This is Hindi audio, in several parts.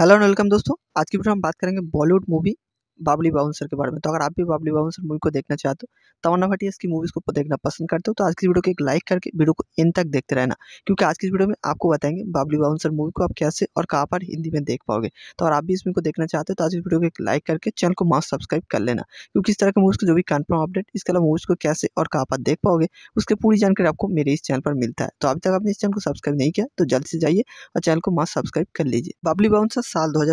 हेलो एंड वेलकम दोस्तों आज की वीडियो हम बात करेंगे बॉलीवुड मूवी बाबली बाउंसर के बारे में तो अगर आप भी बाबली बाउंसर मूवी को देखना चाहते हो तमन्ना भाटिया इसकी मूवीज़ को देखना पसंद करते हो तो आज की वीडियो को एक लाइक करके वीडियो को इन तक देखते रहना क्योंकि आज की वीडियो में आपको बताएंगे बाबली बाउंसर मूवी को आप कैसे और कहाँ पर हिंदी में देख पाओगे तो अगर आप भी इसमें को देखना चाहते हो तो आज की वीडियो को एक लाइक करके चैनल को मास्क सब्सक्राइब कर लेना क्योंकि इस तरह के मूवीज़ को जो भी कन्फर्म अपडेट इसके अलावा मूवीज़ को कैसे और कहाँ पर देख पाओगे उसकी पूरी जानकारी आपको मेरे इस चैनल पर मिलता है तो अभी तक आपने इस चैनल को सब्सक्राइब नहीं किया तो जल्द से जाइए और चैनल को मास्क सब्सक्राइब कर लीजिए बाबली बाउंसर साल दो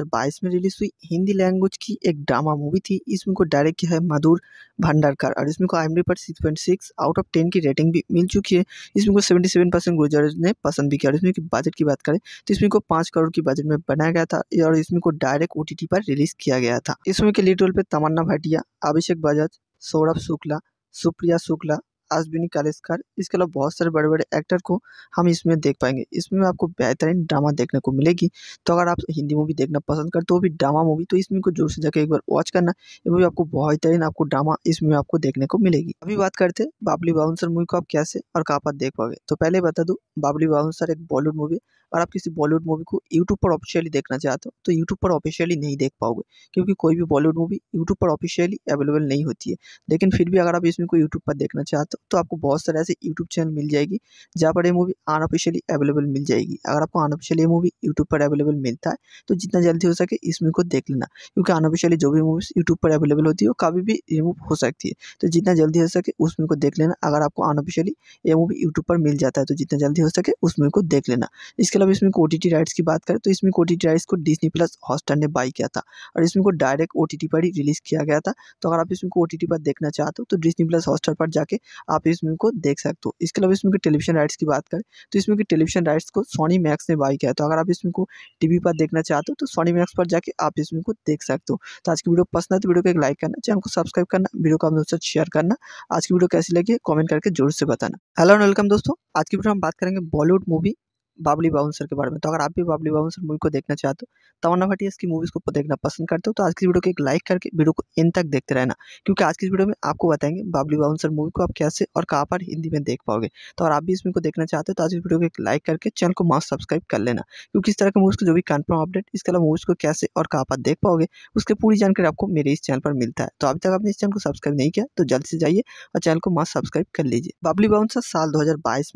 में रिलीज हुई हिंदी लैंग्वेज की एक ड्रामा मूवी थी इस मूवी को डायरेक्ट किया है मधुर भंडारकर और इसमें को आई पर six point six out of ten की रेटिंग भी मिल चुकी है इसमें को सेवेंटी सेवन परसेंट गुजर ने पसंद भी किया और इसमें की बजट की बात करें तो इसमें को पाँच करोड़ की बजट में बनाया गया था और इसमें को डायरेक्ट ओ पर रिलीज किया गया था इसमें के लीड रोल पर तमन्ना भाटिया अभिषेक बजाज सौरभ शुक्ला सुप्रिया शुक्ला अश्विनी कालेसकर इसके अलावा बहुत सारे बड़े बड़े एक्टर को हम इसमें देख पाएंगे इसमें आपको बेहतरीन ड्रामा देखने को मिलेगी तो अगर आप हिंदी मूवी देखना पसंद करते हो भी ड्रामा मूवी तो इसमें को जोर से जाकर एक बार वॉच करना ये मूवी आपको बेहतरीन आपको ड्रामा इसमें आपको देखने को मिलेगी अभी बात करते हैं बाबली बाउंसर मूवी को आप कैसे और कहाँ पर देख पाओगे तो पहले बता दूँ बाबली बाउंसर एक बॉलीवुड मूवी और आप किसी बॉलीवुड मूवी को यूट्यूब पर ऑफिशियली देखना चाहते हो तो यूट्यूब पर ऑफिशियली नहीं देख पाओगे क्योंकि कोई भी बॉलीवुड मूवी यूट्यूब पर ऑफिशियली अवेलेबल नहीं होती है लेकिन फिर भी अगर आप इसमें कोई यूट्यूब पर देखना चाहते हो तो आपको बहुत सारे ऐसे यूट्यूब चैनल मिल जाएगी जहाँ पर ये मूवी अनऑफिशियली अवेलेबल मिल जाएगी अगर आपको अनऑफिशियली मूवी यूट्यूब पर अवेलेबल मिलता है तो जितना जल्दी हो सके इस मूवी को देख लेना क्योंकि अनऑफिशियली जो भी मूवीज़ यूट्यूब पर अवेलेबल होती है वो कभी भी रिमूव हो सकती है तो जितना जल्दी हो सके उस मूवी को देख लेना अगर आपको अनऑफिशियली ये मूवी यूट्यूब पर मिल जाता है तो जितना जल्दी हो सके उस मूवी को देख लेना इसके इसके अलावा इसमें ओ टी राइट्स की बात करें तो इसमें ओ टी राइट्स को डिजनी प्लस हॉस्टर ने बाई किया था और इसमें को डायरेक्ट ओ टी पर ही रिलीज़ किया गया था तो अगर आप इसमें को ओ टी पर देखना चाहते हो तो डिजनी प्लस हॉस्टर पर जाके आप इसमें को देख सकते हो इसके अलावा इसमें टेलीविजन राइट्स की बात करें तो इसमें टेलीविजन राइट्स को सोनी मैक्स ने बाई किया तो अगर आप इसमें को टी पर देखना चाहते हो तो सोनी मैक्स पर जाके आप इसमें को देख सकते हो तो आज की वीडियो पसंद है तो वीडियो को एक लाइक करना चैनल को सब्सक्राइब करना वीडियो को आप दोस्तों शेयर करना आज की वीडियो कैसी लगी कमेंट करके जरूर से बताना हेलो एंड वेलकम दोस्तों आज की वीडियो हम बात करेंगे बॉलीवुड मूवी बाबली बाउंसर के बारे में तो अगर आप भी बाबली बाउंसर मूवी को देखना चाहते हो तमन्ना भाटिया की मूवीज़ को देखना पसंद करते हो तो आज की वीडियो को एक लाइक करके वीडियो को इन तक देखते रहना क्योंकि आज की वीडियो में आपको बताएंगे बाबली बाउंसर मूवी को आप कैसे और कहाँ पर हिंदी में देख पाओगे तो अगर आप भी इस मूवी को देखना चाहते हो तो आज की वीडियो को एक लाइक करके चैनल को मास्क सब्सक्राइब कर लेना क्योंकि इस तरह के मूवीज़ को जो भी कन्फर्म अपडेट इसके अलावा मूवीज़ को कैसे और कहाँ पर देख पाओगे उसकी पूरी जानकारी आपको मेरे इस चैनल पर मिलता है तो अभी तक आपने इस चैनल को सब्सक्राइब नहीं किया तो जल्द से जाइए और चैनल को मास्क सब्सक्राइब कर लीजिए बाबली बाउंसर साल दो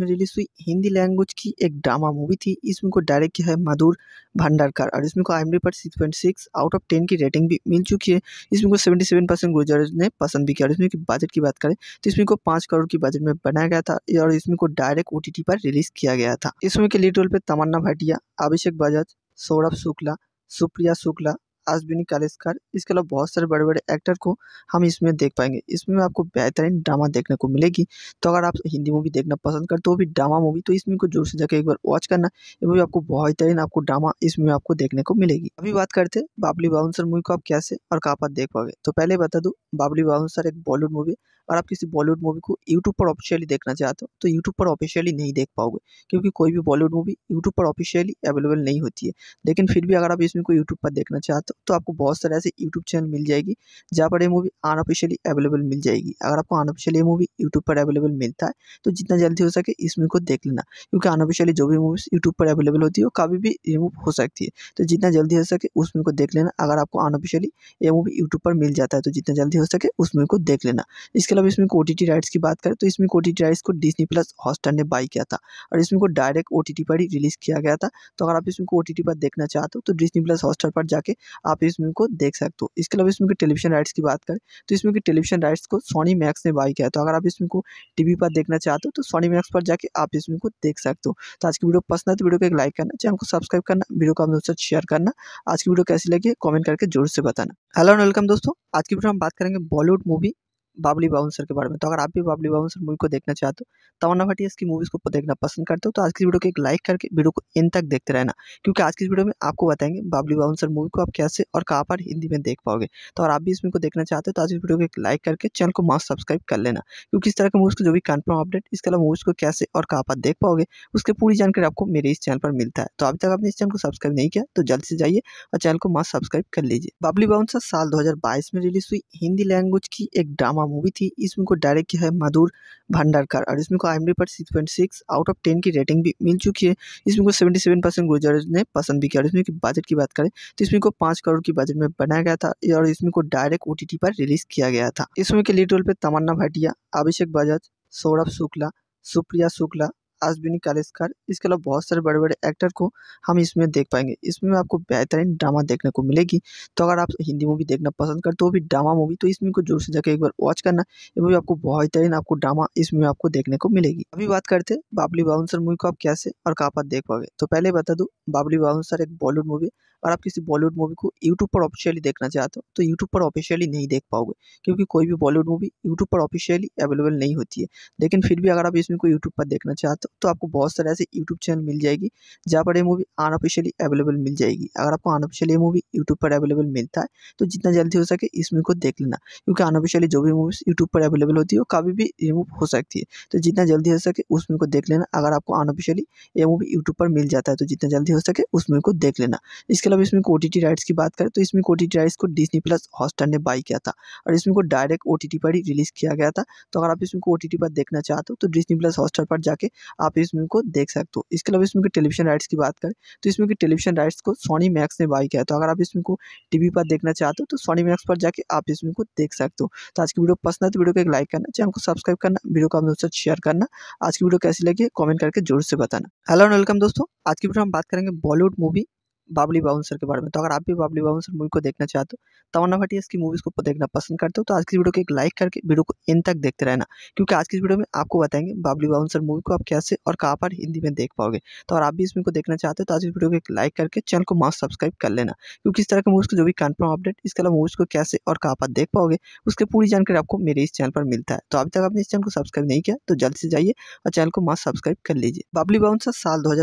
में रिलीज हुई हिंदी लैंग्वेज की एक ड्रामा हुआ मूवी थी इस मूवी को डायरेक्ट किया है मधुर भंडारकर और इसमें को आई एम डी पर six point six out of ten की रेटिंग भी मिल चुकी है इसमें को सेवेंटी सेवन परसेंट गुजर ने पसंद भी किया और इसमें की बजट की बात करें तो इसमें को पाँच करोड़ की बजट में बनाया गया था और इसमें को डायरेक्ट ओ पर रिलीज किया गया था इसमें के लीड रोल पर तमन्ना भाटिया अभिषेक बजाज सौरभ शुक्ला सुप्रिया शुक्ला अश्विनी कालेसकर इसके अलावा बहुत सारे बड़े बड़े एक्टर को हम इसमें देख पाएंगे इसमें आपको बेहतरीन ड्रामा देखने को मिलेगी तो अगर आप हिंदी मूवी देखना पसंद करते हो भी ड्रामा मूवी तो इसमें को जोर से जाकर एक बार वॉच करना ये मूवी आपको बेहतरीन आपको ड्रामा इसमें आपको देखने को मिलेगी अभी बात करते हैं बाबली बाउंसर मूवी को आप कैसे और कहाँ पर देख पाओगे तो पहले बता दूँ बाबली बाउंसर एक बॉलीवुड मूवी और आप किसी बॉलीवुड मूवी को यूट्यूब पर ऑफिशियली देखना चाहते हो तो यूट्यूब पर ऑफिशियली नहीं देख पाओगे क्योंकि कोई भी बॉलीवुड मूवी यूट्यूब पर ऑफिशियली अवेलेबल नहीं होती है लेकिन फिर भी अगर आप इसमें कोई यूट्यूब पर देखना चाहते हो तो आपको बहुत सारे ऐसे यूट्यूब चैनल मिल जाएगी जहाँ पर ये मूवी अनऑफिशियली अवेलेबल मिल जाएगी अगर आपको अनऑफिशियली मूवी यूट्यूब पर अवेलेबल मिलता है तो जितना जल्दी हो सके इसमें को देख लेना क्योंकि अनऑफिशियली जो भी मूवीज़ यूट्यूब पर अवेलेबल होती है वो कभी भी रिमूव हो सकती है तो जितना जल्दी हो सके उसमें को देख लेना अगर आपको अनऑफिशियली ये मूवी यूट्यूब पर मिल जाता है तो जितना जल्दी हो सके उसमें को देख लेना इसके अब मतलब इसमें ओ राइट्स की बात करें तो इसमें ओ राइट्स को डिजनी प्लस हॉस्टार ने बाई किया था और इसमें को डायरेक्ट ओ पर ही रिलीज़ किया गया था तो अगर आप इसमें को टी पर देखना चाहते हो तो डिजनी प्लस हॉस्टार पर जाके आप इसमें को देख सकते हो इसके अलावा इसमें टेलीविजन राइट्स की बात करें तो इसमें की टेलीविजन राइट्स को सोनी मैक्स ने बाई किया तो अगर आप इसमें को टी पर देखना चाहते हो तो सोनी मैक्स पर जाकर आप इसमें को देख सकते हो तो आज की वीडियो पसंद है तो वीडियो को एक लाइक करना चैनल को सब्सक्राइब करना वीडियो को आप दोस्तों शेयर करना आज की वीडियो कैसी लगी कमेंट करके जोर से बताना हेलो एंड वेलकम दोस्तों आज की वीडियो हम बात करेंगे बॉलीवुड मूवी बाबली बाउंसर के बारे में तो अगर आप भी बाबली बाउंसर मूवी को देखना चाहते हो तो तमन्ना भाटिया इसकी मूवीज़ को देखना पसंद करते हो तो आज की वीडियो को एक लाइक करके वीडियो को इन तक देखते रहना क्योंकि आज की वीडियो में आपको बताएंगे बाबली बाउंसर मूवी को आप कैसे और कहाँ पर हिंदी में देख पाओगे तो अगर आप भी इसमें को देखना चाहते हो तो आज की वीडियो को एक लाइक करके चैनल को मास्क सब्सक्राइब कर लेना क्योंकि इस तरह के मूवीज़ को जो भी कन्फर्म अपडेट इसके अलावा मूवीज़ को कैसे और कहाँ पर देख पाओगे उसकी पूरी जानकारी आपको मेरे इस चैनल पर मिलता है तो अभी तक आपने इस चैनल को सब्सक्राइब नहीं किया तो जल्द से जाइए और चैनल को मास्क सब्सक्राइब कर लीजिए बाबली बाउंसर साल दो में रिलीज हुई हिंदी लैंग्वेज की एक ड्रामा ड्रामा मूवी थी इस फिल्म को डायरेक्ट किया है मधुर भंडारकर और इसमें को आई पर six point six out of ten की रेटिंग भी मिल चुकी है इसमें को सेवेंटी सेवन परसेंट गुजर ने पसंद भी किया और इसमें की बजट की बात करें तो इसमें को पाँच करोड़ की बजट में बनाया गया था और इसमें को डायरेक्ट ओ पर रिलीज किया गया था इसमें के लीड रोल पर तमन्ना भाटिया अभिषेक बजाज सौरभ शुक्ला सुप्रिया शुक्ला अश्विनी कालेसकर इसके अलावा बहुत सारे बड़े बड़े एक्टर को हम इसमें देख पाएंगे इसमें आपको बेहतरीन ड्रामा देखने को मिलेगी तो अगर आप हिंदी मूवी देखना पसंद करते हो भी ड्रामा मूवी तो इसमें को जोर से जाकर एक बार वॉच करना ये मूवी आपको बेहतरीन आपको ड्रामा इसमें आपको देखने को मिलेगी अभी बात करते हैं बाबली बाउंसर मूवी को आप कैसे और कहाँ पर देख पाओगे तो पहले बता दूँ बाबली बाउंसर एक बॉलीवुड मूवी और आप किसी बॉलीवुड मूवी को यूट्यूब पर ऑफिशियली देखना चाहते हो तो यूट्यूब पर ऑफिशियली नहीं देख पाओगे क्योंकि कोई भी बॉलीवुड मूवी यूट्यूब पर ऑफिशियली अवेलेबल नहीं होती है लेकिन फिर भी अगर आप इसमें कोई यूट्यूब पर देखना चाहते हो तो आपको बहुत सारे ऐसे यूट्यूब चैनल मिल जाएगी जहाँ पर ये मूवी अनऑफिशियली अवेलेबल मिल जाएगी अगर आपको अनऑफिशियली मूवी यूट्यूब पर अवेलेबल मिलता है तो जितना जल्दी हो सके इसमें को देख लेना क्योंकि अनऑफिशियली जो भी मूवीज़ यूट्यूब पर अवेलेबल होती है वो कभी भी रिमूव हो सकती है तो जितना जल्दी हो सके उसमें को देख लेना अगर आपको अनऑफिशियली ये मूवी यूट्यूब पर मिल जाता है तो जितना जल्दी हो सके उसमें को देख लेना इसके अलावा इसमें ओ टी राइट्स की बात करें तो इसमें ओ टी राइट्स को डिजनी प्लस हॉस्टर ने बाई किया था और इसमें को डायरेक्ट ओ टी पर ही रिलीज़ किया गया था तो अगर आप इसमें को ओ टी पर देखना चाहते हो तो डिजनी प्लस हॉस्टर पर जाके आप इसमें को देख सकते हो इसके अलावा इसमें टेलीविजन राइट्स की बात करें तो इसमें के टेलीविजन राइट्स को सोनी मैक्स ने बाई किया तो अगर आप इसमें को टी पर देखना चाहते हो तो सोनी मैक्स पर जाके आप इसमें को देख सकते हो तो आज की वीडियो पसंद है तो वीडियो को एक लाइक करना चैनल को सब्सक्राइब करना वीडियो को अपने दोस्तों शेयर करना आज की वीडियो कैसी लगी कमेंट करके जरूर से बताना हेलो एंड वेलकम दोस्तों आज की वीडियो हम बात करेंगे बॉलीवुड मूवी बाबली बाउंसर के बारे में तो अगर आप भी बाबली बाउंसर मूवी को देखना चाहते हो तो तमन्ना भाटिया इसकी मूवीज़ को देखना पसंद करते हो तो आज की वीडियो को एक लाइक करके वीडियो को इन तक देखते रहना क्योंकि आज की वीडियो में आपको बताएंगे बाबली बाउंसर मूवी को आप कैसे और कहाँ पर हिंदी में देख पाओगे तो अगर आप भी इसमें को देखना चाहते हो तो आज की वीडियो को एक लाइक करके चैनल को मास्क सब्सक्राइब कर लेना क्योंकि इस तरह के मूवीज़ को जो भी कन्फर्म अपडेट इसके अलावा मूवीज़ को कैसे और कहाँ पर देख पाओगे उसकी पूरी जानकारी आपको मेरे इस चैनल पर मिलता है तो अभी तक आपने इस चैनल को सब्सक्राइब नहीं किया तो जल्द से जाइए और चैनल को मास्क सब्सक्राइब कर लीजिए बाबली बाउंसर साल दो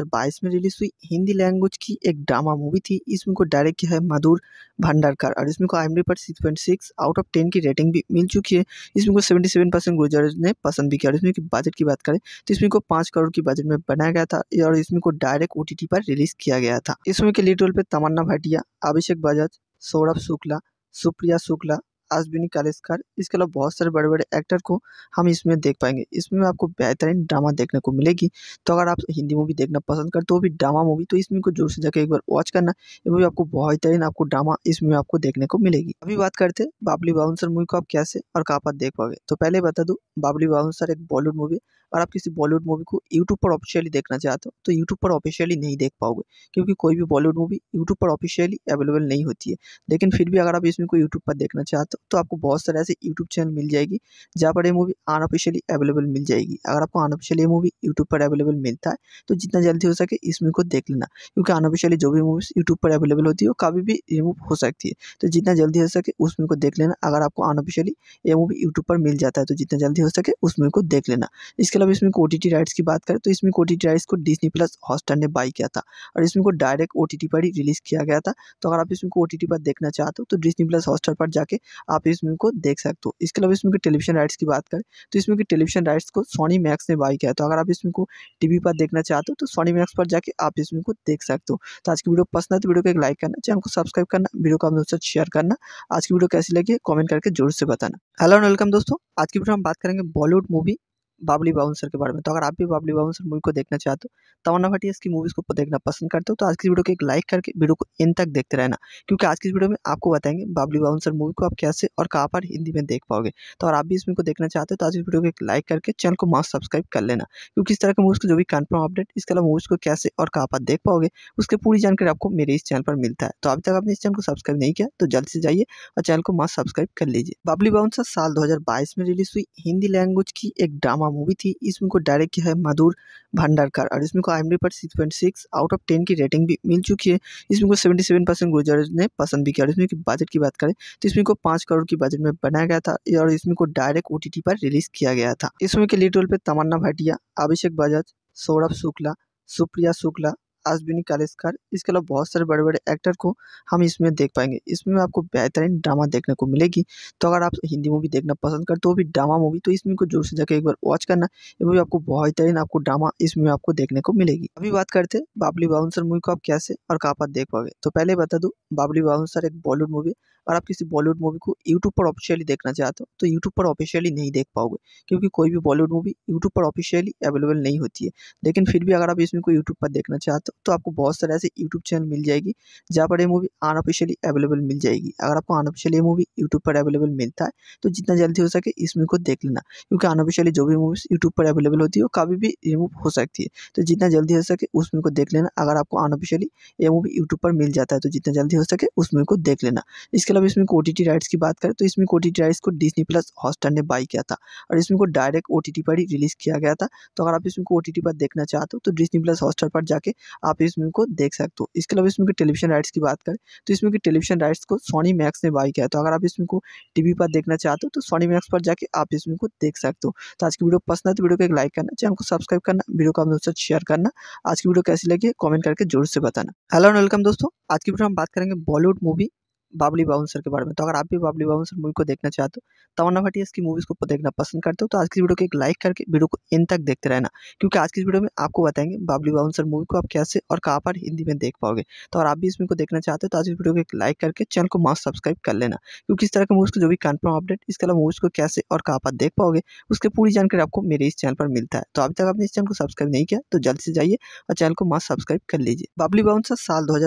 में रिलीज हुई हिंदी लैंग्वेज की एक ड्रामा मूवी थी इस मूवी को डायरेक्ट किया है मधुर भंडारकर और इसमें को आई पर six point six out of ten की रेटिंग भी मिल चुकी है इसमें को सेवेंटी सेवन परसेंट गुजर ने पसंद भी किया और इसमें की बजट की बात करें तो इसमें को पाँच करोड़ की बजट में बनाया गया था और इसमें को डायरेक्ट ओ पर रिलीज किया गया था इसमें के लीड रोल पर तमन्ना भाटिया अभिषेक बजाज सौरभ शुक्ला सुप्रिया शुक्ला अश्विनी कालेसकर इसके अलावा बहुत सारे बड़े बड़े एक्टर को हम इसमें देख पाएंगे इसमें आपको बेहतरीन ड्रामा देखने को मिलेगी तो अगर आप हिंदी मूवी देखना पसंद करते हो भी ड्रामा मूवी तो इसमें को जोर से जाकर एक बार वॉच करना ये मूवी आपको बेहतरीन आपको ड्रामा इसमें आपको देखने को मिलेगी अभी बात करते हैं बाबली बाउंसर मूवी को आप कैसे और कहाँ पर देख पाओगे तो पहले बता दूँ बाबली बाउंसर एक बॉलीवुड मूवी और आप किसी बॉलीवुड मूवी को यूट्यूब पर ऑफिशियली देखना चाहते हो तो यूट्यूब पर ऑफिशियली नहीं देख पाओगे क्योंकि कोई भी बॉलीवुड मूवी यूट्यूब पर ऑफिशियली अवेलेबल नहीं होती है लेकिन फिर भी अगर आप इसमें को यूट्यूब पर देखना चाहते हो तो आपको बहुत सारे ऐसे यूट्यूब चैनल मिल जाएगी जहाँ पर ये मूवी अनऑफिशियली अवेलेबल मिल जाएगी अगर आपको अनऑफिशियली ये मूवी यूट्यूब पर अवेलेबल मिलता है तो जितना जल्दी हो सके इस मूवी को देख लेना क्योंकि अनऑफिशियली जो भी मूवीज़ यूट्यूब पर अवेलेबल होती है वो कभी भी रिमूव हो सकती है तो जितना जल्दी हो सके उस मूवी को देख लेना अगर आपको अनऑफिशियली ये मूवी यूट्यूब पर मिल जाता है तो जितना जल्दी हो सके उस मूवी को देख लेना इसके इसके अलावा इसमें ओ टी राइट्स की बात करें तो इसमें ओ टी राइट्स को डिजनी प्लस हॉस्टार ने बाई किया था और इसमें को डायरेक्ट ओ पर ही रिलीज़ किया गया था तो अगर आप इसमें को टी पर देखना चाहते हो तो डिजनी प्लस हॉस्टार पर जाके आप इसमें को देख सकते हो इसके अलावा इसमें टेलीविजन राइट्स की बात करें तो इसमें टेलीविजन राइट्स को सोनी मैक्स ने बाई किया तो अगर आप इसमें को टी पर देखना चाहते हो तो सोनी मैक्स पर जाके आप इसमें को देख सकते हो तो आज की वीडियो पसंद है तो वीडियो को एक लाइक करना चैनल को सब्सक्राइब करना वीडियो को आप दोस्तों शेयर करना आज की वीडियो कैसी लगी कमेंट करके जोर से बताना हेलो एंड वेलकम दोस्तों आज की वीडियो हम बात करेंगे बॉलीवुड मूवी बाबली बाउंसर के बारे में तो अगर आप भी बाबली बाउंसर मूवी को देखना चाहते हो तो तमन्ना भाटिया की मूवीज़ को देखना पसंद करते हो तो आज की वीडियो को एक लाइक करके वीडियो को इन तक देखते रहना क्योंकि आज की वीडियो में आपको बताएंगे बाबली बाउंसर मूवी को आप कैसे और कहाँ पर हिंदी में देख पाओगे तो अगर आप भी इस मूवी को देखना चाहते हो तो आज इस वीडियो को एक लाइक करके चैनल को मास्क सब्सक्राइब कर लेना क्योंकि इस तरह के मूवीज़ को जो भी कन्फर्म अपडेट इसके अलावा मूवीज़ को कैसे और कहाँ पर देख पाओगे उसकी पूरी जानकारी आपको मेरे इस चैनल पर मिलता है तो अभी तक आपने इस चैनल को सब्सक्राइब नहीं किया तो जल्द से जाइए और चैनल को मास्क सब्सक्राइब कर लीजिए बाबली बाउंसर साल दो में रिलीज हुई हिंदी लैंग्वेज की एक ड्रामा ड्रामा मूवी थी इसमें को डायरेक्ट किया है मधुर भंडारकर और इसमें को आई एम पर six point six out of ten की रेटिंग भी मिल चुकी है इसमें को सेवेंटी सेवन परसेंट गुजरात ने पसंद भी किया और इसमें की बजट की बात करें तो इसमें को पाँच करोड़ की बजट में बनाया गया था और इसमें को डायरेक्ट ओ पर रिलीज किया गया था इसमें के लीड रोल पर तमन्ना भाटिया अभिषेक बजाज सौरभ शुक्ला सुप्रिया शुक्ला अश्विनी कालेसकर इसके अलावा बहुत सारे बड़े बड़े एक्टर को हम इसमें देख पाएंगे इसमें आपको बेहतरीन ड्रामा देखने को मिलेगी तो अगर आप हिंदी मूवी देखना पसंद करते हो भी ड्रामा मूवी तो इसमें को जोर से जाकर एक बार वॉच करना ये मूवी आपको बेहतरीन आपको ड्रामा इसमें आपको देखने को मिलेगी अभी बात करते बाबली बाउंसर मूवी को आप कैसे और कहाँ पर देख पाओगे तो पहले बता दूँ बाबली बाउंसर एक बॉलीवुड मूवी और आप किसी बॉलीवुड मूवी को यूट्यूब पर ऑफिशियली देखना चाहते हो तो यूट्यूब पर ऑफिशियली नहीं देख पाओगे क्योंकि कोई भी बॉलीवुड मूवी यूट्यूब पर ऑफिशियली अवेलेबल नहीं होती है लेकिन फिर भी अगर आप इसमें को यूट्यूब पर देखना चाहते हो तो आपको बहुत सारे ऐसे यूट्यूब चैनल मिल जाएगी जहाँ पर ये मूवी अनऑफिशियली अवेलेबल मिल जाएगी अगर आपको अनऑफिशियली मूवी यूट्यूब पर अवेलेबल मिलता है तो जितना जल्दी हो सके इसमें को देख लेना क्योंकि अनऑफिशियली जो भी मूवीज़ यूट्यूब पर अवेलेबल होती है वो कभी भी रिमूव हो सकती है तो जितना जल्दी हो सके उस मूवी को देख लेना अगर आपको अनऑफिशियली ये मूवी यूट्यूब पर मिल जाता है तो जितना जल्दी हो सके उस मूवी को देख लेना इसके अलावा मतलब इसमें ओ टी राइट्स की बात करें तो इसमें ओ टी राइट्स को डिजनी प्लस हॉस्टर ने बाई किया था और इसमें को डायरेक्ट ओ पर ही रिलीज़ किया गया था तो अगर आप इसमें को ओ पर देखना चाहते हो तो डिजनी प्लस हॉस्टर पर जाके आप इसमें को देख सकते हो इसके अलावा इसमें टेलीविजन राइट्स की बात करें तो इसमें की टेलीविजन राइट्स को सोनी मैक्स ने बाई किया तो अगर आप इसमें को टी पर देखना चाहते हो तो सोनी मैक्स पर जाके आप इसमें को देख सकते हो तो आज की वीडियो पसंद है तो वीडियो को एक लाइक करना चैनल को सब्सक्राइब करना वीडियो को अपने दोस्तों शेयर करना आज की वीडियो कैसी लगी कमेंट करके जरूर से बताना हेलो एंड वेलकम दोस्तों आज की वीडियो हम बात करेंगे बॉलीवुड मूवी बाबली बाउंसर के बारे में तो अगर आप भी बाबली बाउंसर मूवी को देखना चाहते हो तो तमन्ना भाटिया इसकी मूवीज़ को देखना पसंद करते हो तो आज की वीडियो को एक लाइक करके वीडियो को इन तक देखते रहना क्योंकि आज की वीडियो में आपको बताएंगे बाबली बाउंसर मूवी को आप कैसे और कहाँ पर हिंदी में देख पाओगे तो अगर आप भी इस मूवी को देखना चाहते हो तो आज की वीडियो को एक लाइक करके चैनल को मास्ट सब्सक्राइब कर लेना क्योंकि इस तरह के मूवीज़ को जो भी कन्फर्म अपडेट इसके अलावा मूवीज़ को कैसे और कहाँ पर देख पाओगे उसकी पूरी जानकारी आपको मेरे इस चैनल पर मिलता है तो अभी तक आपने इस चैनल को सब्सक्राइब नहीं किया तो जल्द से जाइए और चैनल को मास्ट सब्सक्राइब कर लीजिए बाबली बाउंसर साल दो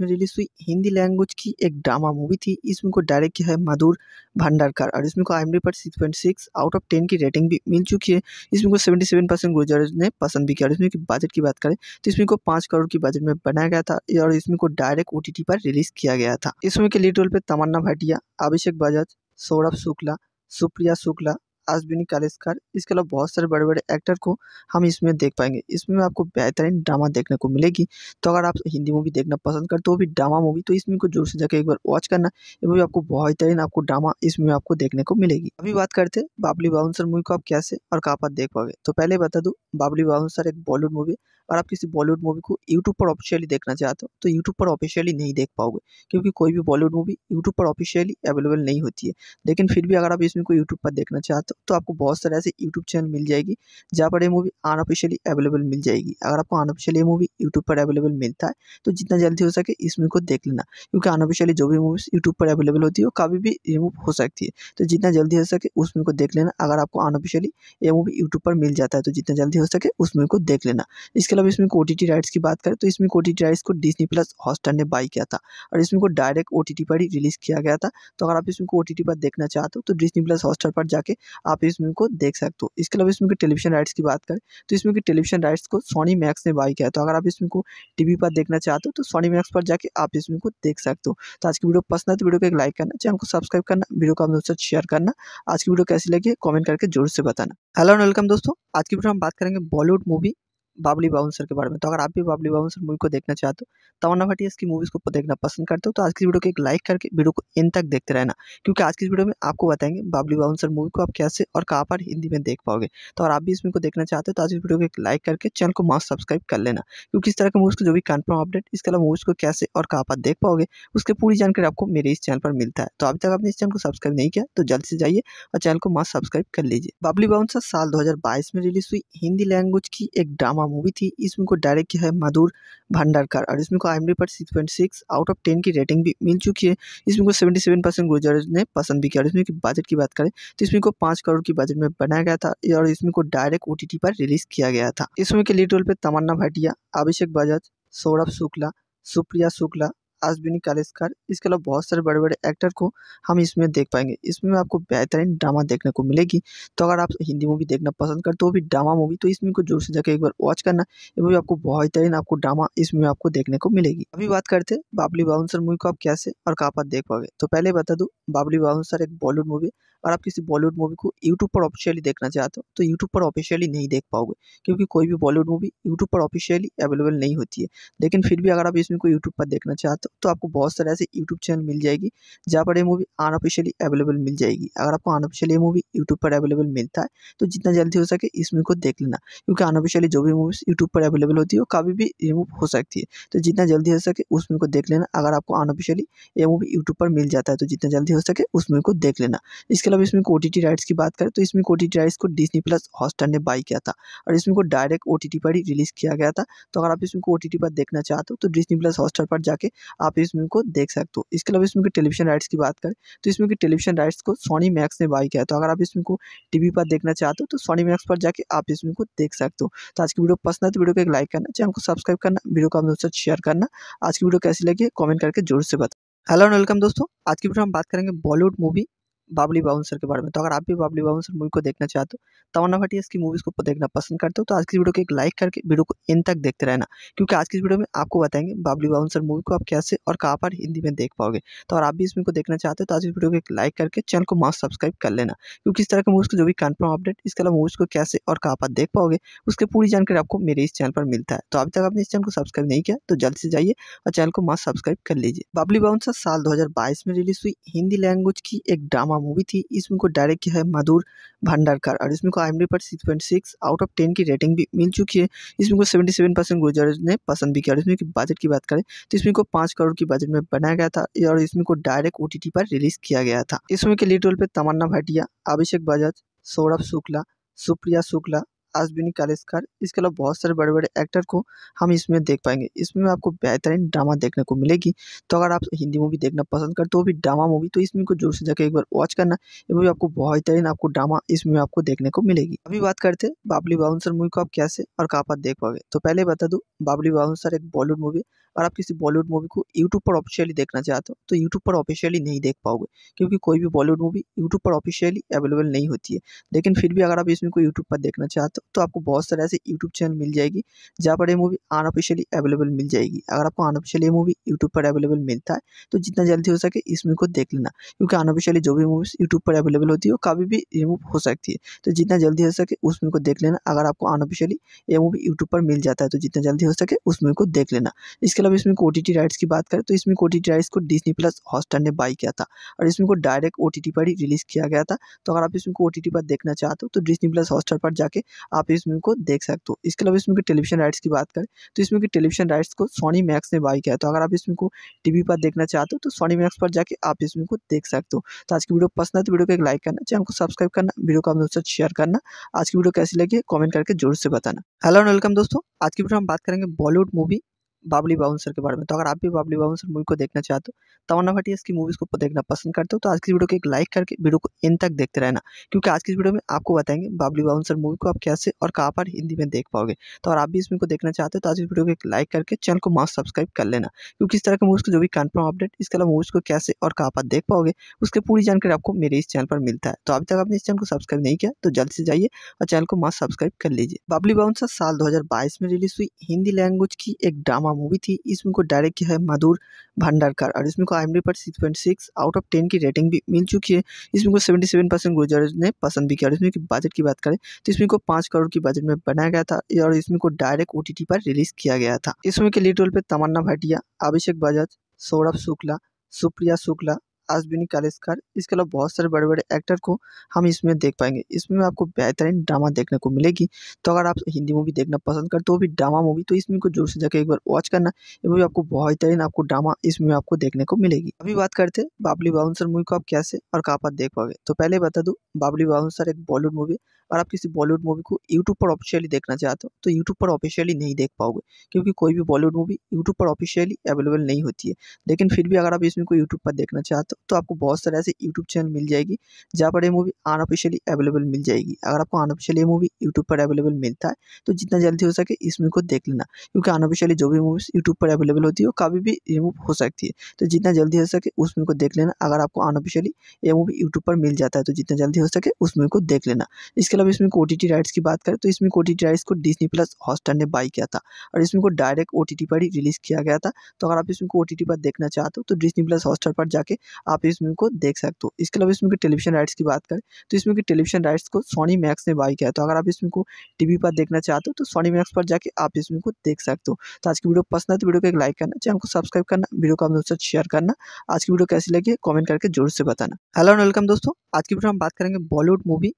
में रिलीज हुई हिंदी लैंग्वेज की एक ड्रामा ड्रामा मूवी थी इस मूवी को डायरेक्ट किया है मधुर भंडारकर और इसमें को आई एम पर six point six out of ten की रेटिंग भी मिल चुकी है इसमें को सेवेंटी सेवन परसेंट गुजर ने पसंद भी किया और इसमें की बजट की बात करें तो इसमें को पाँच करोड़ की बजट में बनाया गया था और इसमें को डायरेक्ट ओ पर रिलीज किया गया था इसमें के लीड रोल पर तमन्ना भाटिया अभिषेक बजाज सौरभ शुक्ला सुप्रिया शुक्ला अश्विनी कालेसकर इसके अलावा बहुत सारे बड़े बड़े एक्टर को हम इसमें देख पाएंगे इसमें आपको बेहतरीन ड्रामा देखने को मिलेगी तो अगर आप हिंदी मूवी देखना पसंद करते हो भी ड्रामा मूवी तो इसमें को जोर से जाकर एक बार वॉच करना ये मूवी आपको बेहतरीन आपको ड्रामा इसमें आपको देखने को मिलेगी अभी बात करते हैं बाबली बाउंसर मूवी को आप कैसे और कहाँ पर देख पाओगे तो पहले बता दूँ बाबली बाउंसर एक बॉलीवुड मूवी और आप किसी बॉलीवुड मूवी को यूट्यूब पर ऑफिशियली देखना चाहते हो तो यूट्यूब पर ऑफिशियली नहीं देख पाओगे क्योंकि कोई भी बॉलीवुड मूवी यूट्यूब पर ऑफिशियली अवेलेबल नहीं होती है लेकिन फिर भी अगर आप इसमें कोई यूट्यूब पर देखना चाहते हो तो आपको बहुत सारे ऐसे यूट्यूब चैनल मिल जाएगी जहाँ पर ये मूवी अनऑफिशियली अवेलेबल मिल जाएगी अगर आपको अनऑफिशियली मूवी यूट्यूब पर अवेलेबल मिलता है तो जितना जल्दी हो सके इस मूवी को देख लेना क्योंकि अनऑफिशियली जो भी मूवी यूट्यूब पर अवेलेबल होती है वो कभी भी रिमूव हो सकती है तो जितना जल्दी हो सके उस मूवी को देख लेना अगर आपको अनऑफिशियली ये मूवी यूट्यूब पर मिल जाता है तो जितना जल्दी हो सके उस मूवी को देख लेना इसके अलावा इसमें ओ टी राइट्स की बात करें तो इसमें ओ टी राइट्स को डिजनी प्लस हॉटस्टार ने बाई किया था और इसमें को डायरेक्ट ओ पर ही रिलीज़ किया गया था तो अगर आप इसमें को ओ पर देखना चाहते हो तो डिजनी प्लस हॉटस्टार पर जाके आप इस मूवी को देख सकते हो इसके अलावा इसमें टेलीविजन राइट्स की बात करें तो इसमें की टेलीविजन राइट्स को सोनी मैक्स ने बाई किया तो अगर आप इसमें को टीवी पर देखना चाहते हो तो सोनी मैक्स पर जाकर आप इसमें को देख सकते हो तो आज की वीडियो पसंद है तो वीडियो को एक लाइक करना चैनल को सब्सक्राइब करना वीडियो को अपने दोस्तों शेयर करना आज की वीडियो कैसी लगी कॉमेंट करके जरूर से बताना हेलो एंड वेलकम दोस्तों आज की वीडियो हम बात करेंगे बॉलीवुड मूवी बाबली बाउंसर के बारे में तो अगर आप भी बाबली बाउंसर मूवी को देखना चाहते हो तमन्ना भाटिया की मूवीज़ को देखना पसंद करते हो तो आज की वीडियो को एक लाइक करके वीडियो को इन तक देखते रहना क्योंकि आज की वीडियो में आपको बताएंगे बाबली बाउंसर मूवी को आप कैसे और कहाँ पर हिंदी में देख पाओगे तो अगर आप भी इस मूवी को देखना चाहते हो तो आज की वीडियो को एक लाइक करके चैनल को मास्क सब्सक्राइब कर लेना क्योंकि इस तरह के मूवीज़ को जो भी कन्फर्म अपडेट इसके अलावा मूवीज़ को कैसे और कहाँ पर देख पाओगे उसकी पूरी जानकारी आपको मेरे इस चैनल पर मिलता है तो अभी तक आपने इस चैनल को सब्सक्राइब नहीं किया तो जल्द से जाइए और चैनल को मास्क सब्सक्राइब कर लीजिए बाबली बाउंसर साल दो में रिलीज हुई हिंदी लैंग्वेज की एक ड्रामा मूवी थी इस मूवी को डायरेक्ट किया है मधुर भंडारकर और इसमें को आई पर six point six out of ten की रेटिंग भी मिल चुकी है इसमें को सेवेंटी सेवन परसेंट गुजर ने पसंद भी किया और इसमें बजट की बात करें तो इसमें को पाँच करोड़ की बजट में बनाया गया था और इसमें को डायरेक्ट ओ पर रिलीज किया गया था इसमें के लीड रोल पर तमन्ना भाटिया अभिषेक बजाज सौरभ शुक्ला सुप्रिया शुक्ला अश्विनी कालेसकर इसके अलावा बहुत सारे बड़े बड़े एक्टर को हम इसमें देख पाएंगे इसमें आपको बेहतरीन ड्रामा देखने को मिलेगी तो अगर आप हिंदी मूवी देखना पसंद करते हो भी ड्रामा मूवी तो इसमें को जोर से जाकर एक बार वॉच करना ये मूवी आपको बेहतरीन आपको ड्रामा इसमें आपको देखने को मिलेगी अभी बात करते हैं बाबली बाउंसर मूवी को आप कैसे और कहाँ पर देख पाओगे तो पहले बता दूँ बाबली बाउंसर एक बॉलीवुड मूवी और आप किसी बॉलीवुड मूवी को यूट्यूब पर ऑफिशियली देखना चाहते हो तो यूट्यूब पर ऑफिशियली नहीं देख पाओगे क्योंकि कोई भी बॉलीवुड मूवी यूट्यूब पर ऑफिशियली अवेलेबल नहीं होती है लेकिन फिर भी अगर आप इसमें को यूट्यूब पर देखना चाहते हो तो, तो आपको बहुत सारे ऐसे यूट्यूब चैनल मिल जाएगी जहाँ पर ये मूवी अनऑफिशियली अवेलेबल मिल जाएगी अगर आपको अनऑफिशियली ये मूवी यूट्यूब पर अवेलेबल मिलता है तो जितना जल्दी हो सके इस मूवी को देख लेना क्योंकि अनऑफिशियली जो भी मूवीज़ यूट्यूब पर अवेलेबल होती है वो कभी भी रिमूव हो सकती है तो जितना जल्दी हो सके उस मूवी को देख लेना अगर आपको अनऑफिशियली ये मूवी यूट्यूब पर मिल जाता है तो जितना जल्दी हो सके उस मूवी को देख लेना इसके अलावा इसमें ओ राइट्स की बात करें तो इसमें ओ राइट्स को डिजनी प्लस हॉस्टर ने बाई किया था और इसमें को डायरेक्ट ओ पर ही रिलीज़ किया गया था तो अगर आप इसमें को पर देखना चाहते हो तो डिजनी प्लस हॉस्टर पर जाके आप इस मूवी को देख सकते हो इसके अलावा इसमें टेलीविजन राइट्स की बात करें तो इसमें टेलीविजन राइट्स को सोनी मैक्स ने बाई किया तो अगर आप इस मूवी को टीवी पर देखना चाहते हो तो सोनी मैक्स पर जाकर आप इस मूवी को देख सकते हो तो आज की वीडियो पसंद है तो वीडियो को एक लाइक करना चैनल को सब्सक्राइब करना वीडियो को आप दोस्तों शेयर करना आज की वीडियो कैसी लगी कॉमेंट करके जोर से बता हेलो एंड वेलकम दोस्तों आज की वीडियो हम बात करेंगे बॉलीवुड मूवी बाबली बाउंसर के बारे में तो अगर आप भी बाबली बाउंसर मूवी को देखना चाहते हो तमन्ना भाटिया की मूवीज़ को देखना पसंद करते हो तो आज की वीडियो को एक लाइक करके वीडियो को इन तक देखते रहना क्योंकि आज की वीडियो में आपको बताएंगे बाबली बाउंसर मूवी को आप कैसे और कहाँ पर हिंदी में देख पाओगे तो अगर आप भी इस मूवी को देखना चाहते हो तो आज की वीडियो को एक लाइक करके चैनल को मास्क सब्सक्राइब कर लेना क्योंकि इस तरह के मूवीज़ को जो भी कन्फर्म अपडेट इसके अलावा मूवीज़ को कैसे और कहाँ पर देख पाओगे उसकी पूरी जानकारी आपको मेरे इस चैनल पर मिलता है तो अभी तक आपने इस चैनल को सब्सक्राइब नहीं किया तो जल्द से जाइए और चैनल को मस्त सब्सक्राइब कर लीजिए बाबली बाउंसर साल दो में रिलीज हुई हिंदी लैंग्वेज की एक ड्रामा हुआ मूवी थी इस मूवी को डायरेक्ट किया है मधुर भंडारकर और इसमें को आई एम पर six point six out of ten की रेटिंग भी मिल चुकी है इसमें को सेवेंटी सेवन परसेंट गुजरज ने पसंद भी किया और इसमें की बजट की बात करें तो इसमें को पाँच करोड़ की बजट में बनाया गया था और इसमें को डायरेक्ट ओ पर रिलीज किया गया था इसमें के लीड रोल पर तमन्ना भाटिया अभिषेक बजाज सौरभ शुक्ला सुप्रिया शुक्ला अश्विनी कालेसकर इसके अलावा बहुत सारे बड़े बड़े एक्टर को हम इसमें देख पाएंगे इसमें आपको बेहतरीन ड्रामा देखने को मिलेगी तो अगर आप हिंदी मूवी देखना पसंद करते हो भी ड्रामा मूवी तो इसमें को जोर से जाकर एक बार वॉच करना ये मूवी आपको बेहतरीन आपको ड्रामा इसमें आपको देखने को मिलेगी अभी बात करते हैं बाबली बाउंसर मूवी को आप कैसे और कहाँ पर देख पाओगे तो पहले बता दूँ बाबली बाउंसर एक बॉलीवुड मूवी और आप किसी बॉलीवुड मूवी को यूट्यूब पर ऑफिशियली देखना चाहते हो तो यूट्यूब पर ऑफिशियली नहीं देख पाओगे क्योंकि कोई भी बॉलीवुड मूवी यूट्यूब पर ऑफिशियली अवेलेबल नहीं होती है लेकिन फिर भी अगर आप इसमें को यूट्यूब पर देखना चाहते हो तो आपको बहुत सारे ऐसे यूट्यूब चैनल मिल जाएगी जहाँ पर ये मूवी अनऑफिशियली अवेलेबल मिल जाएगी अगर आपको अनऑफिशियली मूवी यूट्यूब पर अवेलेबल मिलता है तो जितना जल्दी हो सके इस मूवी को देख लेना क्योंकि अनऑफिशियली जो भी मूवीज़ यूट्यूब पर अवेलेबल होती है वो कभी भी रिमूव हो सकती है तो जितना जल्दी हो सके उस मूवी को देख लेना अगर आपको अनऑफिशियली ये मूवी यूट्यूब पर मिल जाता है तो जितना जल्दी हो सके उस मूवी को देख लेना इसके अलावा इसमें ओ राइट्स की बात करें तो इसमें ओ राइट्स को डिजनी प्लस हॉस्टर ने बाई किया था और इसमें को डायरेक्ट ओ पर ही रिलीज़ किया गया था तो अगर आप इसमें टी ओ पर देखना चाहते हो तो डिजनी प्लस हॉस्टर पर जाके आप इस मूवी को देख सकते हो इसके अलावा इसमें टेलीविजन राइट्स की बात करें तो इसमें की टेलीविजन राइट्स को सोनी मैक्स ने बाई किया तो अगर आप इस मूवी को टीवी पर देखना चाहते हो तो सोनी मैक्स पर जाके आप इस मूवी को देख सकते हो तो आज की वीडियो पसंद है तो वीडियो को एक लाइक करना चैनल को सब्सक्राइब करना वीडियो को आप दोस्तों शेयर करना आज की वीडियो कैसी लगी कॉमेंट करके जरूर से बताना हेलो एंड वेलकम दोस्तों आज की वीडियो हम बात करेंगे बॉलीवुड मूवी बाबली बाउंसर के बारे में तो अगर आप भी बाबली बाउंसर मूवी को देखना चाहते हो तो तमन्ना भाटिया इसकी मूवीज़ को देखना पसंद करते हो तो आज की वीडियो को एक लाइक करके वीडियो को इन तक देखते रहना क्योंकि आज की वीडियो में आपको बताएंगे बाबली बाउंसर मूवी को आप कैसे और कहाँ पर हिंदी में देख पाओगे तो अगर आप भी इस मूवी को देखना चाहते हो तो आज की वीडियो को एक लाइक करके चैनल को मास्क सब्सक्राइब कर लेना क्योंकि इस तरह के मूवीज़ को जो भी कन्फर्म अपडेट इसके अलावा मूवीज़ को कैसे और कहाँ पर देख पाओगे उसकी पूरी जानकारी आपको मेरे इस चैनल पर मिलता है तो अभी तक आपने इस चैनल को सब्सक्राइब नहीं किया तो जल्द से जाइए और चैनल को मास्क सब्सक्राइब कर लीजिए बाबली बाउंसर साल बाईस में रिलीज हुई हिंदी लैंग्वेज की एक ड्रामा मूवी थी मूवी को डायरेक्ट किया है मधुर भंडारकर और इसमें को आई पर six point six out of ten की रेटिंग भी मिल चुकी है इसमें को सेवेंटी सेवन परसेंट गुजर ने पसंद भी किया और इसमें की बजट की बात करें तो इसमें को पाँच करोड़ की बजट में बनाया गया था और इसमें को डायरेक्ट ओ पर रिलीज किया गया था इसमें के लीड रोल पर तमन्ना भाटिया अभिषेक बजाज सौरभ शुक्ला सुप्रिया शुक्ला अश्विनी कालेसकर इसके अलावा बहुत सारे बड़े बड़े एक्टर को हम इसमें देख पाएंगे इसमें आपको बेहतरीन ड्रामा देखने को मिलेगी तो अगर आप हिंदी मूवी देखना पसंद करते हो तो भी ड्रामा मूवी तो इसमें को जोर से जाकर एक बार वॉच करना ये मूवी आपको बेहतरीन आपको ड्रामा इसमें आपको देखने को मिलेगी अभी बात करते हैं बाबली बाउंसर मूवी को आप कैसे और कहाँ पर देख पाओगे तो पहले बता दूँ बाबली बाउंसर एक बॉलीवुड मूवी और आप किसी बॉलीवुड मूवी को यूट्यूब पर ऑफिशियली देखना चाहते हो तो यूट्यूब पर ऑफिशियली नहीं देख पाओगे क्योंकि कोई भी बॉलीवुड मूवी यूट्यूब पर ऑफिशियली अवेलेबल नहीं होती है लेकिन फिर भी अगर आप इसमें कोई यूट्यूब पर देखना चाहते हो तो आपको बहुत सारे ऐसे यूट्यूब चैनल मिल जाएगी जहाँ पर ये मूवी अनऑफिशियली अवेलेबल मिल जाएगी अगर आपको अनऑफिशियली ये मूवी यूट्यूब पर अवेलेबल मिलता है तो जितना जल्दी हो सके इस मूवी को देख लेना क्योंकि अनऑफिशियली जो भी मूवीज़ यूट्यूब पर अवेलेबल होती है वो कभी भी रिमूव हो सकती है तो जितना जल्दी हो सके उस मूवी को देख लेना अगर आपको अनऑफिशियली ये मूवी यूट्यूब पर मिल जाता है तो जितना जल्दी हो सके उस मूवी को देख लेना इसके इसके अलावा इसमें ओ टी राइट्स की बात करें तो इसमें ओ टी राइट्स को डिजनी प्लस हॉस्टर ने बाई किया था और इसमें को डायरेक्ट ओ पर ही रिलीज़ किया गया था तो अगर आप इसमें को टी पर देखना चाहते हो तो डिजनी प्लस हॉस्टर पर जाके आप इसमें को देख सकते हो इसके अलावा इसमें टेलीविजन राइट्स की बात करें तो इसमें की टेलीविजन राइट्स को सोनी मैक्स ने बाई किया तो अगर आप इसमें को टी पर देखना चाहते हो तो सोनी मैक्स पर जाके आप इसमें को देख सकते हो तो आज की वीडियो पसंद है तो वीडियो को एक लाइक करना चैनल को सब्सक्राइब करना वीडियो को अपने दोस्तों शेयर करना आज की वीडियो कैसी लगी कमेंट करके जोर से बताना हेलो एंड वेलकम दोस्तों आज की वीडियो हम बात करेंगे बॉलीवुड मूवी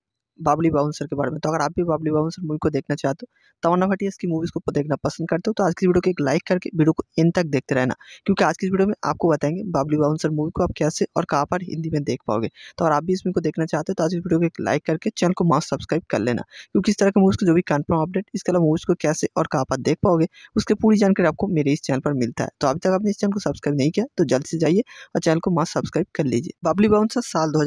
बाबली बाउंसर के बारे में तो अगर आप भी बाबली बाउंसर मूवी को देखना चाहते हो तो तमन्ना भाटिया इसकी मूवीज़ को देखना पसंद करते हो तो आज की वीडियो को एक लाइक करके वीडियो को इन तक देखते रहना क्योंकि आज की वीडियो में आपको बताएंगे बाबली बाउंसर मूवी को आप कैसे और कहाँ पर हिंदी में देख पाओगे तो अगर आप भी इसमें को देखना चाहते हो तो आज की वीडियो को एक लाइक करके चैनल को मास्क सब्सक्राइब कर लेना क्योंकि इस तरह के मूवीज़ को जो भी कन्फर्म अपडेट इसके अलावा मूवीज़ को कैसे और कहाँ पर देख पाओगे उसकी पूरी जानकारी आपको मेरे इस चैनल पर मिलता है तो अभी तक आपने इस चैनल को सब्सक्राइब नहीं किया तो जल्द से जाइए और चैनल को मास्क सब्सक्राइब कर लीजिए बाबली बाउंसर साल दो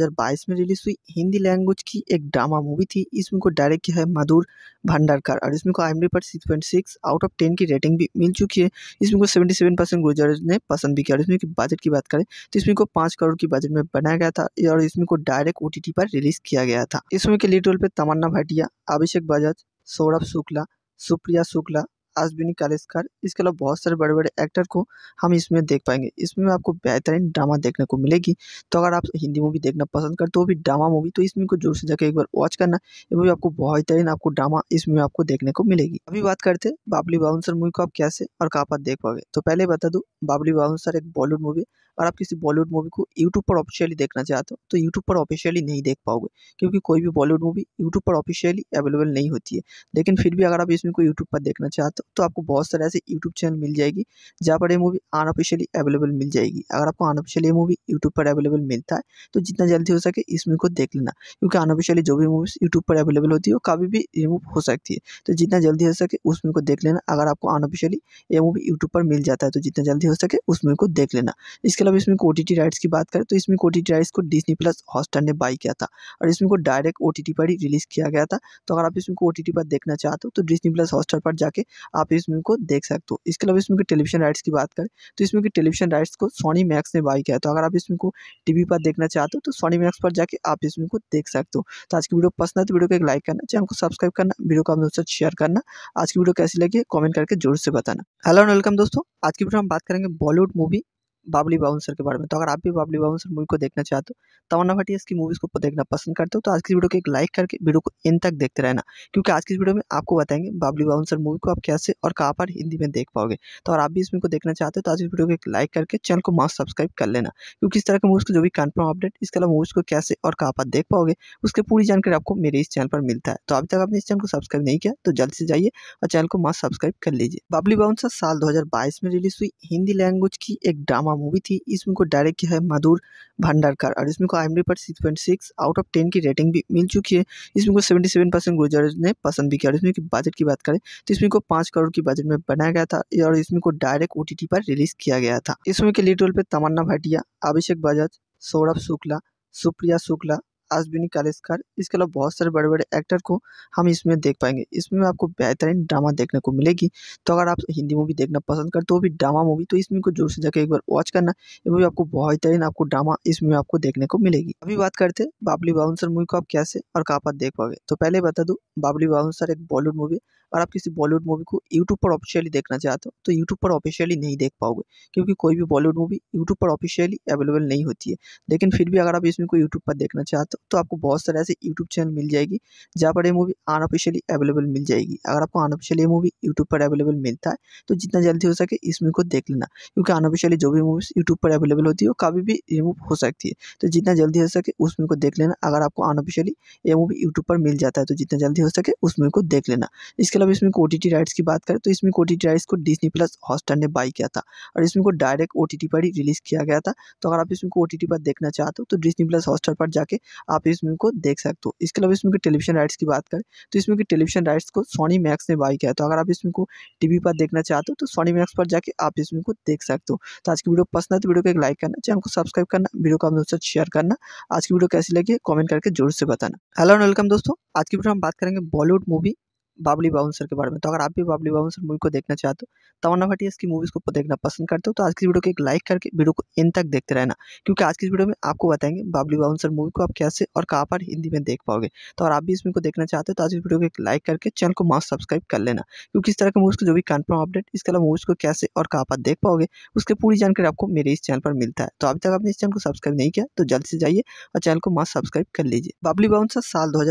में रिलीज हुई हिंदी लैंग्वेज की एक ड्रामा मूवी थी इस मूवी को डायरेक्ट किया है मधुर भंडारकर और इसमें को आई पर six point six out of ten की रेटिंग भी मिल चुकी है इसमें को सेवेंटी सेवन परसेंट गुजर ने पसंद भी किया और इसमें की बजट की बात करें तो इसमें को पाँच करोड़ की बजट में बनाया गया था और इसमें को डायरेक्ट ओ पर रिलीज किया गया था इसमें के लीड रोल पर तमन्ना भाटिया अभिषेक बजाज सौरभ शुक्ला सुप्रिया शुक्ला अश्विनी कालेसकर इसके अलावा बहुत सारे बड़े बड़े एक्टर को हम इसमें देख पाएंगे इसमें आपको बेहतरीन ड्रामा देखने को मिलेगी तो अगर आप हिंदी मूवी देखना पसंद करते हो भी ड्रामा मूवी तो इसमें को जोर से जाकर एक बार वॉच करना ये मूवी आपको बेहतरीन आपको ड्रामा इसमें आपको देखने को मिलेगी अभी बात करते हैं बाबली बाउंसर मूवी को आप कैसे और कहाँ पर देख पाओगे तो पहले बता दूँ बाबली बाउंसर एक बॉलीवुड मूवी और आप किसी बॉलीवुड मूवी को यूट्यूब पर ऑफिशियली देखना चाहते हो तो यूट्यूब पर ऑफिशियली नहीं देख पाओगे क्योंकि कोई भी बॉलीवुड मूवी यूट्यूब पर ऑफिशियली अवेलेबल नहीं होती है लेकिन फिर भी अगर आप इसमें को यूट्यूब पर देखना चाहते हो तो आपको बहुत सारे ऐसे यूट्यूब चैनल मिल जाएगी जहाँ पर ये मूवी अनऑफिशियली अवेलेबल मिल जाएगी अगर आपको अनऑफिशियली ये मूवी यूट्यूब पर अवेलेबल मिलता है तो जितना जल्दी हो सके इस मूवी को देख लेना क्योंकि अनऑफिशियली जो भी मूवीज़ यूट्यूब पर अवेलेबल होती है वो कभी भी रिमूव हो सकती है तो जितना जल्दी हो सके उस मूवी को देख लेना अगर आपको अनऑफिशियली ये मूवी यूट्यूब पर मिल जाता है तो जितना जल्दी हो सके उस मूवी को देख लेना इसके इसके अलावा इसमें ओ टी राइट्स की बात करें तो इसमें ओ टी राइट्स को डिजनी प्लस हॉस्टार ने बाई किया था और इसमें को डायरेक्ट ओ पर ही रिलीज़ किया गया था तो अगर आप इसमें को टी पर देखना चाहते हो तो डिजनी प्लस हॉस्टार पर जाके आप इस मूवी को देख सकते हो इसके अलावा इसमें टेलीविजन राइट्स की बात करें तो इसमें टेलीविजन राइट्स को सोनी मैक्स ने बाई किया तो अगर आप इसमें को टी पर देखना चाहते हो तो सोनी मैक्स पर जाके आप इस मूवी को देख सकते हो तो आज की वीडियो पसंद है तो वीडियो को एक लाइक करना चैनल को सब्सक्राइब करना वीडियो को आप दोस्तों शेयर करना आज की वीडियो कैसी लगी कमेंट करके जोर से बताना हेलो एंड वेलकम दोस्तों आज की वीडियो हम बात करेंगे बॉलीवुड मूवी बाबली बाउंसर के बारे में तो अगर आप भी बाबली बाउंसर मूवी को देखना चाहते हो तो तमन्ना भाटिया इसकी मूवीज़ को देखना पसंद करते हो तो आज की वीडियो को एक लाइक करके वीडियो को इन तक देखते रहना क्योंकि आज की वीडियो में आपको बताएंगे बाबली बाउंसर मूवी को आप कैसे और कहाँ पर हिंदी में देख पाओगे तो अगर आप भी इसमें को देखना चाहते हो तो आज इस वीडियो को एक लाइक करके चैनल को मास्क सब्सक्राइब कर लेना क्योंकि इस तरह के मूवीज़ को जो भी कन्फर्म अपडेट इसके अलावा मूवीज़ को कैसे और कहाँ पर देख पाओगे उसकी पूरी जानकारी आपको मेरे इस चैनल पर मिलता है तो अभी तक आपने इस चैनल को सब्सक्राइब नहीं किया तो जल्द से जाइए और चैनल को मस्त सब्सक्राइब कर लीजिए बाबली बाउंसर साल दो में रिलीज हुई हिंदी लैंग्वेज की एक ड्रामा ड्रामा मूवी थी इसमें को डायरेक्ट किया है मधुर भंडारकर और इसमें को आई एम डी पर six point six out of ten की रेटिंग भी मिल चुकी है इसमें को सेवेंटी सेवन परसेंट गुजरात ने पसंद भी किया और इसमें बजट की बात करें तो इसमें को पाँच करोड़ की बजट में बनाया गया था और इसमें को डायरेक्ट ओ पर रिलीज किया गया था इसमें के लीड रोल पर तमन्ना भाटिया अभिषेक बजाज सौरभ शुक्ला सुप्रिया शुक्ला अश्विनी कालेसकर इसके अलावा बहुत सारे बड़े बड़े एक्टर को हम इसमें देख पाएंगे इसमें आपको बेहतरीन ड्रामा देखने को मिलेगी तो अगर आप हिंदी मूवी देखना पसंद करते हो भी ड्रामा मूवी तो इसमें को जोर से जाकर एक बार वॉच करना ये मूवी आपको बेहतरीन आपको ड्रामा इसमें आपको देखने को मिलेगी अभी बात करते हैं बाबली बाउंसर मूवी को आप कैसे और कहाँ पर देख पाओगे तो पहले बता दूँ बाबली बाउंसर एक बॉलीवुड मूवी और आप किसी बॉलीवुड मूवी को यूट्यूब पर ऑफिशियली देखना चाहते हो तो यूट्यूब पर ऑफिशियली नहीं देख पाओगे क्योंकि कोई भी बॉलीवुड मूवी यूट्यूब पर ऑफिशियली अवेलेबल नहीं होती है लेकिन फिर भी अगर आप इसमें को यूट्यूब पर देखना चाहते हो तो आपको बहुत सारे ऐसे यूट्यूब चैनल मिल जाएगी जहाँ पर ये मूवी अनऑफिशियली अवेलेबल मिल जाएगी अगर आपको अनऑफिशियली मूवी यूट्यूब पर अवेलेबल मिलता है तो जितना जल्दी हो सके इसमें को देख लेना क्योंकि अनऑफिशियली जो भी मूवीज़ यूट्यूब पर अवेलेबल होती है वो कभी भी रिमूव हो सकती है तो जितना जल्दी हो सके उस मूवी को देख लेना अगर आपको अनऑफिशियली ये मूवी यूट्यूब पर मिल जाता है तो जितना जल्दी हो सके उस मूवी को देख लेना इसके अलावा मतलब इसमें ओ टी राइट्स की बात करें तो इसमें ओ टी राइट्स को डिजनी प्लस हॉस्टर ने बाई किया था और इसमें को डायरेक्ट ओ पर ही रिलीज़ किया गया था तो अगर आप इसमें टी टी पर देखना चाहते हो तो डिजनी प्लस हॉस्टार पर जाके आप इसमें को देख सकते हो इसके अलावा इसमें की टेलीविजन राइट्स की बात करें तो इसमें कि टेलीविजन राइट्स को सोनी मैक्स ने बाई किया तो अगर आप इसमें को टी पर देखना चाहते हो तो सोनी मैक्स पर जाके आप इसमें को देख सकते हो तो आज की वीडियो पसंद है तो वीडियो को एक लाइक करना चैनल को सब्सक्राइब करना वीडियो को अपने दोस्तों शेयर करना आज की वीडियो कैसी लगी कमेंट करके जरूर से बताना हेलो एंड वेलकम दोस्तों आज की वीडियो हम बात करेंगे बॉलीवुड मूवी बाबली बाउंसर के बारे में तो अगर आप भी बाबली बाउंसर मूवी को देखना चाहते हो तो तमन्ना भाटिया इसकी मूवीज़ को देखना पसंद करते हो तो आज की वीडियो को एक लाइक करके वीडियो को इन तक देखते रहना क्योंकि आज की वीडियो में आपको बताएंगे बाबली बाउंसर मूवी को आप कैसे और कहाँ पर हिंदी में देख पाओगे तो अगर आप भी इसमें को देखना चाहते हो तो आज की वीडियो को एक लाइक करके चैनल को मास्क सब्सक्राइब कर लेना क्योंकि इस तरह के मूवीज़ को जो भी कन्फर्म अपडेट इसके अलावा मूवीज़ को कैसे और कहाँ पर देख पाओगे उसकी पूरी जानकारी आपको मेरे इस चैनल पर मिलता है तो अभी तक आपने इस चैनल को सब्सक्राइब नहीं किया तो जल्द से जाइए और चैनल को मास्क सब्सक्राइब कर लीजिए बाबली बाउंसर साल दो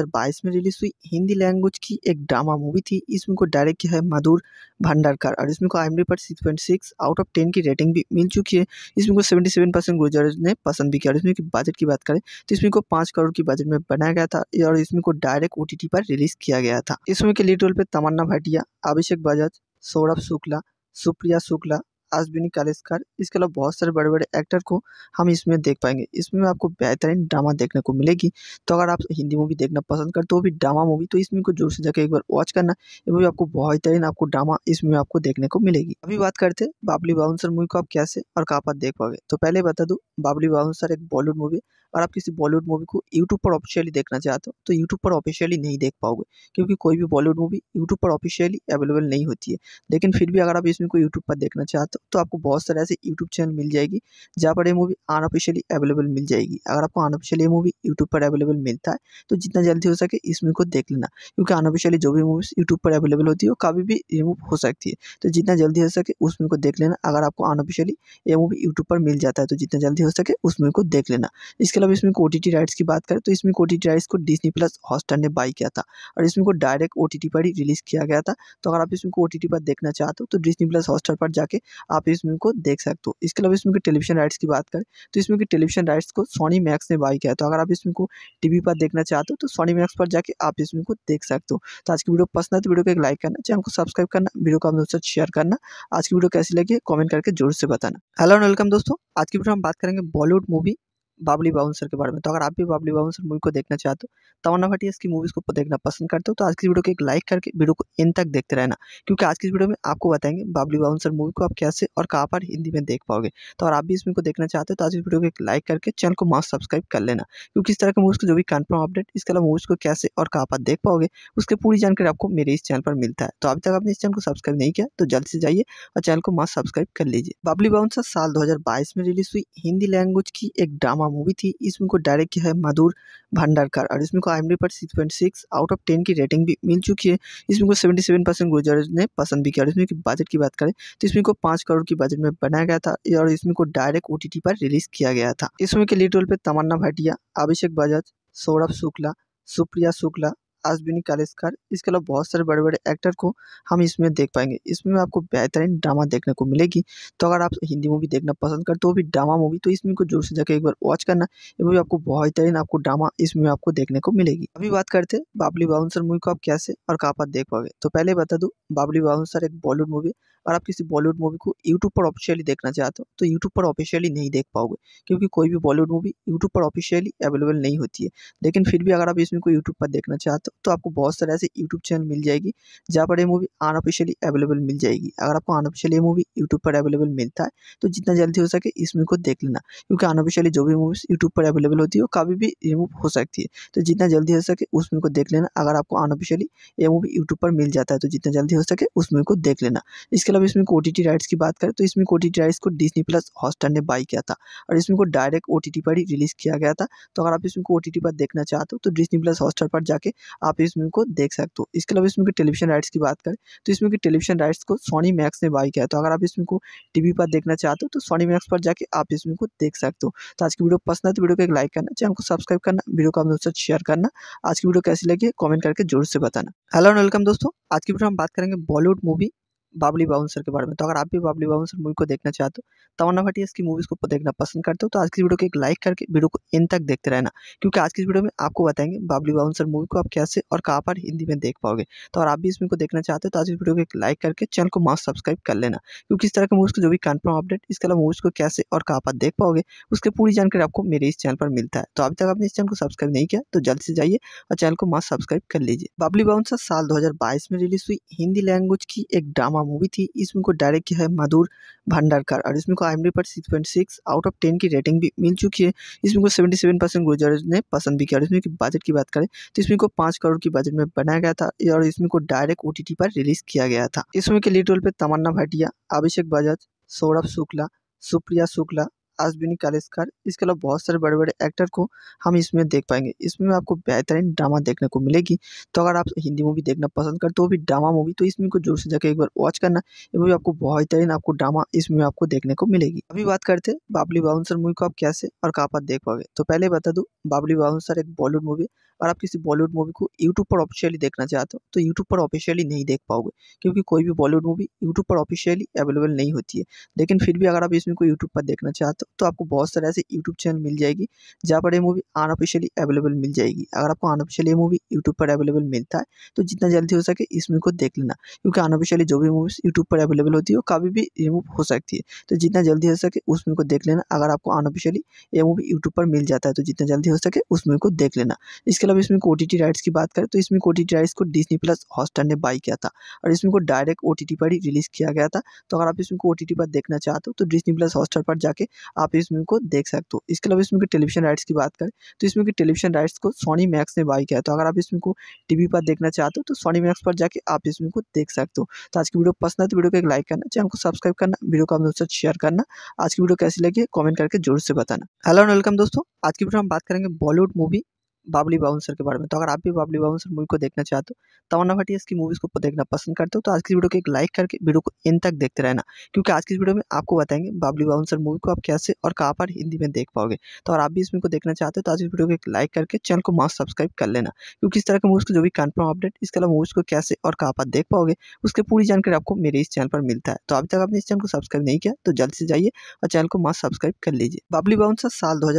में रिलीज हुई हिंदी लैंग्वेज की एक ड्रामा ड्रामा मूवी थी इस मूवी को डायरेक्ट किया है मधुर भंडारकर और इसमें को आई पर six point six out of ten की रेटिंग भी मिल चुकी है इसमें को सेवेंटी सेवन परसेंट गुजर ने पसंद भी किया और इसमें की बजट की बात करें तो इसमें को पाँच करोड़ की बजट में बनाया गया था और इसमें को डायरेक्ट ओ पर रिलीज किया गया था इसमें के लीड रोल पर तमन्ना भाटिया अभिषेक बजाज सौरभ शुक्ला सुप्रिया शुक्ला अश्विनी कालेसकर इसके अलावा बहुत सारे बड़े बड़े एक्टर को हम इसमें देख पाएंगे इसमें आपको बेहतरीन ड्रामा देखने को मिलेगी तो अगर आप हिंदी मूवी देखना पसंद करते हो भी ड्रामा मूवी तो इसमें को जोर से जाकर एक बार वॉच करना ये मूवी आपको बेहतरीन आपको ड्रामा इसमें आपको देखने को मिलेगी अभी बात करते हैं बाबली बाउंसर मूवी को आप कैसे और कहाँ पर देख पाओगे तो पहले बता दूँ बाबली बाउंसर एक बॉलीवुड मूवी और आप किसी बॉलीवुड मूवी को यूट्यूब पर ऑफिशियली देखना चाहते हो तो यूट्यूब पर ऑफिशियली नहीं देख पाओगे क्योंकि कोई भी बॉलीवुड मूवी यूट्यूब पर ऑफिशियली अवेलेबल नहीं होती है लेकिन फिर भी अगर आप इसमें कोई यूट्यूब पर देखना चाहते हो तो आपको बहुत सारे ऐसे यूट्यूब चैनल मिल जाएगी जहाँ पर ये मूवी अनऑफिशियली अवेलेबल मिल जाएगी अगर आपको अनऑफिशियली मूवी यूट्यूब पर अवेलेबल मिलता है तो जितना जल्दी हो सके इस मूवी को देख लेना क्योंकि अनऑफिशियली जो भी मूवीज़ यूट्यूब पर अवेलेबल होती है वो कभी भी रिमूव हो सकती है तो जितना जल्दी हो सके उस मूवी को देख लेना अगर आपको अनऑफिशियली ये मूवी यूट्यूब पर मिल जाता है तो जितना जल्दी हो सके उस मूवी को देख लेना इसके अलावा इसमें ओ राइट्स की बात करें तो इसमें ओ राइट्स को डिजनी प्लस हॉटस्टार ने बाई किया था और इसमें को डायरेक्ट ओ पर ही रिलीज़ किया गया था तो अगर आप इसमें को टी पर देखना चाहते हो तो डिजनी प्लस हॉटस्टार पर जाके आप इस मूवी को देख सकते हो इसके अलावा इसमें टेलीविजन राइट्स की बात करें तो इसमें की टेलीविजन राइट्स को सोनी मैक्स ने बाई किया तो अगर आप इसमें को टीवी पर देखना चाहते हो तो सोनी मैक्स पर जाके आप इसमें को देख सकते हो तो आज की वीडियो पसंद है तो वीडियो को एक लाइक करना चैनल को सब्सक्राइब करना वीडियो को अपने दोस्तों शेयर करना आज की वीडियो कैसी लगी कॉमेंट करके जोर से बताना हेलो एंड वेलकम दोस्तों आज की वीडियो हम बात करेंगे बॉलीवुड मूवी बाबली बाउंसर के बारे में तो अगर आप भी बाबली बाउंसर मूवी को देखना चाहते हो तो तमन्ना भाटिया इसकी मूवीज़ को देखना पसंद करते हो तो आज की वीडियो को एक लाइक करके वीडियो को इन तक देखते रहना क्योंकि आज की वीडियो में आपको बताएंगे बाबली बाउंसर मूवी को आप कैसे और कहाँ पर हिंदी में देख पाओगे तो अगर आप भी इसमें को देखना चाहते हो तो आज की वीडियो को एक लाइक करके चैनल को मास्ट सब्सक्राइब कर लेना क्योंकि इस तरह के मूवीज़ को जो भी कन्फर्म अपडेट इसके अलावा मूवीज़ को कैसे और कहाँ पर देख पाओगे उसकी पूरी जानकारी आपको मेरे इस चैनल पर मिलता है तो अभी तक आपने इस चैनल को सब्सक्राइब नहीं किया तो जल्द से जाइए और चैनल को मास्ट सब्सक्राइब कर लीजिए बाबली बाउंसर साल दो में रिलीज हुई हिंदी लैंग्वेज की एक ड्रामा मूवी थी इस मूवी को डायरेक्ट किया है मधुर भंडारकर और इसमें को आई पर six point six out of ten की रेटिंग भी मिल चुकी है इसमें को सेवेंटी सेवन परसेंट गुजर ने पसंद भी किया और इसमें की बजट की बात करें तो इसमें को पाँच करोड़ की बजट में बनाया गया था और इसमें को डायरेक्ट ओ पर रिलीज किया गया था इसमें के लीड रोल पर तमन्ना भाटिया अभिषेक बजाज सौरभ शुक्ला सुप्रिया शुक्ला अश्विनी कालेसकर इसके अलावा बहुत सारे बड़े बड़े एक्टर को हम इसमें देख पाएंगे इसमें आपको बेहतरीन ड्रामा देखने को मिलेगी तो अगर आप हिंदी मूवी देखना पसंद करते हो भी ड्रामा मूवी तो इसमें को जोर से जाकर एक बार वॉच करना ये मूवी आपको बेहतरीन आपको ड्रामा इसमें आपको देखने को मिलेगी अभी बात करते हैं बाबली बाउंसर मूवी को आप कैसे और कहाँ पर देख पाओगे तो पहले बता दूँ बाबली बाउंसर एक बॉलीवुड मूवी अगर आप किसी बॉलीवुड मूवी को यूट्यूब पर ऑफिशियली देखना चाहते हो तो यूट्यूब पर ऑफिशियली नहीं देख पाओगे क्योंकि कोई भी बॉलीवुड मूवी यूट्यूब पर ऑफिशियली अवेलेबल नहीं होती है लेकिन फिर भी अगर आप इसमें को यूट्यूब पर देखना चाहते हो तो आपको बहुत सारे ऐसे यूट्यूब चैनल मिल जाएगी जहाँ पर ये मूवी अनऑफिशियली अवेलेबल मिल जाएगी अगर आपको अनऑफिशियली ये मूवी यूट्यूब पर अवेलेबल मिलता है तो जितना जल्दी हो सके इसमें को देख लेना क्योंकि अनऑफिशियली जो भी मूवीज़ यूट्यूब पर अवेलेबल होती है वो कभी भी रिमूव हो सकती है तो जितना जल्दी हो सके उसमें को देख लेना अगर आपको अनऑफिशियली ये मूवी यूट्यूब पर मिल जाता है तो जितना जल्दी हो सके उसमें को देख लेना इसके इसके अलावा इसमें ओ टी राइट्स की बात करें तो इसमें ओ टी राइट्स को डिजनी प्लस हॉस्टर ने बाई किया था और इसमें को डायरेक्ट ओ टी पर ही रिलीज़ किया गया था तो अगर आप इसमें को ओ टी पर देखना चाहते हो तो डिजनी प्लस हॉस्टर पर जाके आप इसमें को देख सकते हो इसके अलावा इसमें टेलीविजन राइट्स की बात करें तो इसमें टेलीविजन राइट्स को सोनी मैक्स ने बाई किया तो अगर आप इसमें को टी पर देखना चाहते हो तो सोनी मैक्स पर जाकर आप इसमें को देख सकते हो तो आज की वीडियो पसंद है तो वीडियो को एक लाइक करना चैनल को सब्सक्राइब करना वीडियो को आप दोस्तों शेयर करना आज की वीडियो कैसी लगी कमेंट करके जोर से बताना हेलो एंड वेलकम दोस्तों आज की वीडियो हम बात करेंगे बॉलीवुड मूवी बाबली बाउंसर के बारे में तो अगर आप भी बाबली बाउंसर मूवी को देखना चाहते हो तो तमन्ना भाटिया इसकी मूवीज़ को देखना पसंद करते हो तो आज की वीडियो को एक लाइक करके वीडियो को इन तक देखते रहना क्योंकि आज की वीडियो में आपको बताएंगे बाबली बाउंसर मूवी को आप कैसे और कहाँ पर हिंदी में देख पाओगे तो अगर आप भी इसमें को देखना चाहते हो तो आज की वीडियो को एक लाइक करके चैनल को मास्ट सब्सक्राइब कर लेना क्योंकि इस तरह के मूवीज़ को जो भी कन्फर्म अपडेट इसके अलावा मूवीज़ को कैसे और कहाँ पर देख पाओगे उसकी पूरी जानकारी आपको मेरे इस चैनल पर मिलता है तो अभी तक आपने इस चैनल को सब्सक्राइब नहीं किया तो जल्द से जाइए और चैनल को मास्ट सब्सक्राइब कर लीजिए बाबली बाउंसर साल दो में रिलीज हुई हिंदी लैंग्वेज की एक ड्रामा ड्रामा मूवी थी इस मूवी को डायरेक्ट किया है मधुर भंडारकर और इसमें को आई एम डी पर six point six out of ten की रेटिंग भी मिल चुकी है इसमें को सेवेंटी सेवन परसेंट गुजरज ने पसंद भी किया और इसमें की बजट की बात करें तो इसमें को पाँच करोड़ की बजट में बनाया गया था और इसमें को डायरेक्ट ओ पर रिलीज किया गया था इसमें के लीड रोल पर तमन्ना भाटिया अभिषेक बजाज सौरभ शुक्ला सुप्रिया शुक्ला अश्विनी कालेसकर इसके अलावा बहुत सारे बड़े बड़े एक्टर को हम इसमें देख पाएंगे इसमें आपको बेहतरीन ड्रामा देखने को मिलेगी तो अगर आप हिंदी मूवी देखना पसंद करते हो भी ड्रामा मूवी तो इसमें को जोर से जाकर एक बार वॉच करना ये मूवी आपको बेहतरीन आपको ड्रामा इसमें आपको देखने को मिलेगी अभी बात करते हैं बाबली बाउंसर मूवी को आप कैसे और कहाँ पर देख पाओगे तो पहले बता दूँ बाबली बाउंसर एक बॉलीवुड मूवी और आप किसी बॉलीवुड मूवी को यूट्यूब पर ऑफिशियली देखना चाहते हो तो यूट्यूब पर ऑफिशियली नहीं देख पाओगे क्योंकि कोई भी बॉलीवुड मूवी यूट्यूब पर ऑफिशियली अवेलेबल नहीं होती है लेकिन फिर भी अगर आप इसमें को यूट्यूब पर देखना चाहते हो तो आपको बहुत सारे ऐसे यूट्यूब चैनल मिल जाएगी जहाँ पर ये मूवी अनऑफिशियली अवेलेबल मिल जाएगी अगर आपको अनऑफिशियली मूवी यूट्यूब पर अवेलेबल मिलता है तो जितना जल्दी हो सके इसमें को देख लेना क्योंकि अनऑफिशियली जो भी मूवीज़ यूट्यूब पर अवेलेबल होती है वो कभी भी रिमूव हो सकती है तो जितना जल्दी हो सके उसमें को देख लेना अगर आपको अनऑफिशियली ये मूवी यूट्यूब पर मिल जाता है तो जितना जल्दी हो सके उसमें को देख लेना इसके अलावा मतलब इसमें ओ टी राइट्स की बात करें तो इसमें ओ टी राइट्स को डिजनी प्लस हॉस्टर ने बाई किया था और इसमें को डायरेक्ट ओ टी पर ही रिलीज़ किया गया था तो अगर आप इसमें को ओ टी पर देखना चाहते हो तो डिजनी प्लस हॉस्टर पर जाके आप इसमें को देख सकते हो इसके अलावा इसमें टेलीविजन राइट्स की बात करें तो इसमें की टेलीविजन राइट्स को सोनी मैक्स ने बाई किया तो अगर आप इसमें को टी पर देखना चाहते हो तो सोनी मैक्स पर जाके आप इसमें को देख सकते हो तो आज की वीडियो पसंद है तो वीडियो को एक लाइक करना चैनल को सब्सक्राइब करना वीडियो को अपने दोस्तों शेयर करना आज की वीडियो कैसी लगी कमेंट करके जरूर से बताना हेलो एंड वेलकम दोस्तों आज की वीडियो हम बात करेंगे बॉलीवुड मूवी बाबली बाउंसर के बारे में तो अगर आप भी बाबली बाउंसर मूवी को देखना चाहते हो तो तमन्ना भाटिया की मूवीज़ को देखना पसंद करते हो तो आज की वीडियो को एक लाइक करके वीडियो को इन तक देखते रहना क्योंकि आज की वीडियो में आपको बताएंगे बाबली बाउंसर मूवी को आप कैसे और कहाँ पर हिंदी में देख पाओगे तो अगर आप भी इसमें को देखना चाहते हो तो आज इस वीडियो को एक लाइक करके चैनल को मास्ट सब्सक्राइब कर लेना क्योंकि इस तरह के मूवीज़ को जो भी कन्फर्म अपडेट इसके अलावा मूवीज़ को कैसे और कहाँ पर देख पाओगे उसकी पूरी जानकारी आपको मेरे इस चैनल पर मिलता है तो अभी तक आपने इस चैनल को सब्सक्राइब नहीं किया तो जल्द से जाइए और चैनल को मास्ट सब्सक्राइब कर लीजिए बाबली बाउंसर साल दो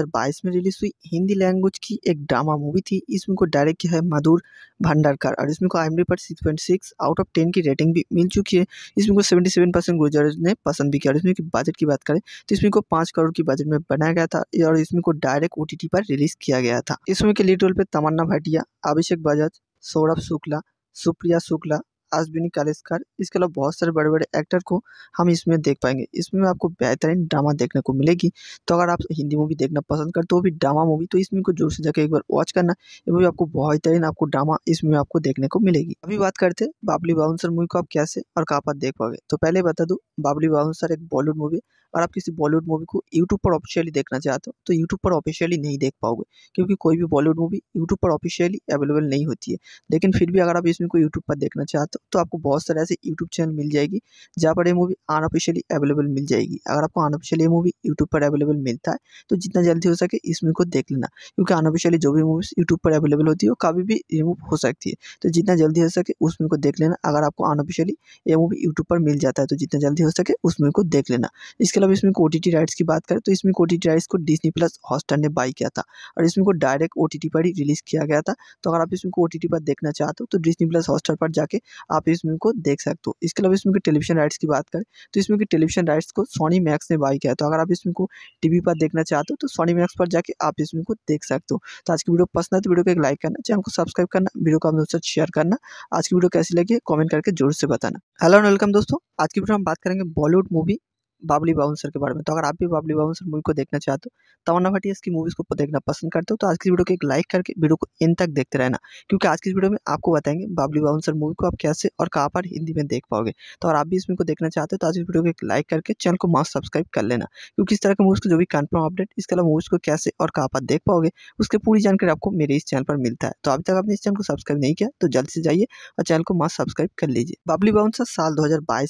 में रिलीज हुई हिंदी लैंग्वेज की एक ड्रामा ड्रामा मूवी थी इस मूवी को डायरेक्ट किया है मधुर भंडारकर और इसमें को आई एम डी पर six point six out of ten की रेटिंग भी मिल चुकी है इसमें को सेवेंटी सेवन परसेंट गुजर ने पसंद भी किया और इसमें बजट की बात करें तो इसमें को पाँच करोड़ की बजट में बनाया गया था और इसमें को डायरेक्ट ओ टी टी पर रिलीज़ किया गया था इसमें के लीड रोल पर तमन्ना भाटिया अभिषेक बजाज सौरभ शुक्ला सुप्रिया शुक्ला अश्विनी कालेसकर इसके अलावा बहुत सारे बड़े बड़े एक्टर को हम इसमें देख पाएंगे इसमें आपको बेहतरीन ड्रामा देखने को मिलेगी तो अगर आप हिंदी मूवी देखना पसंद करते हो भी ड्रामा मूवी तो इसमें को जोर से जाकर एक बार वॉच करना ये मूवी आपको बेहतरीन आपको ड्रामा इसमें आपको देखने को मिलेगी अभी बात करते हैं बाबली बाउंसर मूवी को आप कैसे और कहाँ पर देख पाओगे तो पहले बता दूँ बाबली बाउंसर एक बॉलीवुड मूवी और आप किसी बॉलीवुड मूवी को यूट्यूब पर ऑफिशियली देखना चाहते हो तो यूट्यूब पर ऑफिशियली नहीं देख पाओगे क्योंकि कोई भी बॉलीवुड मूवी यूट्यूब पर ऑफिशियली अवेलेबल नहीं होती है लेकिन फिर भी अगर आप इसमें कोई यूट्यूब पर देखना चाहते हो तो आपको बहुत सारे ऐसे यूट्यूब चैनल मिल जाएगी जहाँ पर ये मूवी अनऑफिशियली अवेलेबल मिल जाएगी अगर आपको अनऑफिशियली मूवी यूट्यूब पर अवेलेबल मिलता है तो जितना जल्दी हो सके इस मूवी को देख लेना क्योंकि अनऑफिशियली जो भी मूवीज़ यूट्यूब पर अवेलेबल होती है वो कभी भी रिमूव हो सकती है तो जितना जल्दी हो सके उस मूवी को देख लेना अगर आपको अनऑफिशियली ये मूवी यूट्यूब पर मिल जाता है तो जितना जल्दी हो सके उस मूवी को देख लेना इसके अलावा इसमें ओ टी राइट्स की बात करें तो इसमें ओ टी राइट्स को डिजनी प्लस हॉस्टर ने बाई किया था और इसमें को डायरेक्ट ओ पर ही रिलीज़ किया गया था तो अगर आप इसमें को ओ पर देखना चाहते हो तो डिजनी प्लस हॉस्टर पर जाके आप इसमें को देख सकते हो इसके अलावा इसमें टेलीविजन राइट्स की बात करें तो इसमें कि टेलीविजन राइट्स को सोनी मैक्स ने बाई किया तो अगर आप इसमें को टी पर देखना चाहते हो तो सोनी मैक्स पर जाके आप इसमें को देख सकते हो तो आज की वीडियो पसंद है तो वीडियो को एक लाइक करना चैनल को सब्सक्राइब करना वीडियो को अपने दोस्तों शेयर करना आज की वीडियो कैसी लगी कमेंट करके जोर से बताना हेलो एंड वेलकम दोस्तों आज की वीडियो हम बात करेंगे बॉलीवुड मूवी बाबली बाउंसर के बारे में तो अगर आप भी बाबली बाउंसर मूवी को देखना चाहते हो तमन्ना भाटिया इसकी मूवीज़ को देखना पसंद करते हो तो आज की वीडियो को एक लाइक करके वीडियो को इन तक देखते रहना क्योंकि आज की वीडियो में आपको बताएंगे बाबली बाउंसर मूवी को आप कैसे और कहाँ पर हिंदी में देख पाओगे तो अगर आप भी इसमें को देखना चाहते हो तो आज की वीडियो को एक लाइक करके चैनल को मास्क सब्सक्राइब कर लेना क्योंकि इस तरह के मूवीज़ को जो भी कन्फर्म अपडेट इसके अलावा मूवीज़ को कैसे और कहाँ पर देख पाओगे उसकी पूरी जानकारी आपको मेरे इस चैनल पर मिलता है तो अभी तक आपने इस चैनल को सब्सक्राइब नहीं किया तो जल्द से जाइए और चैनल को मास्क सब्सक्राइब कर लीजिए बाबली बाउंसर साल दो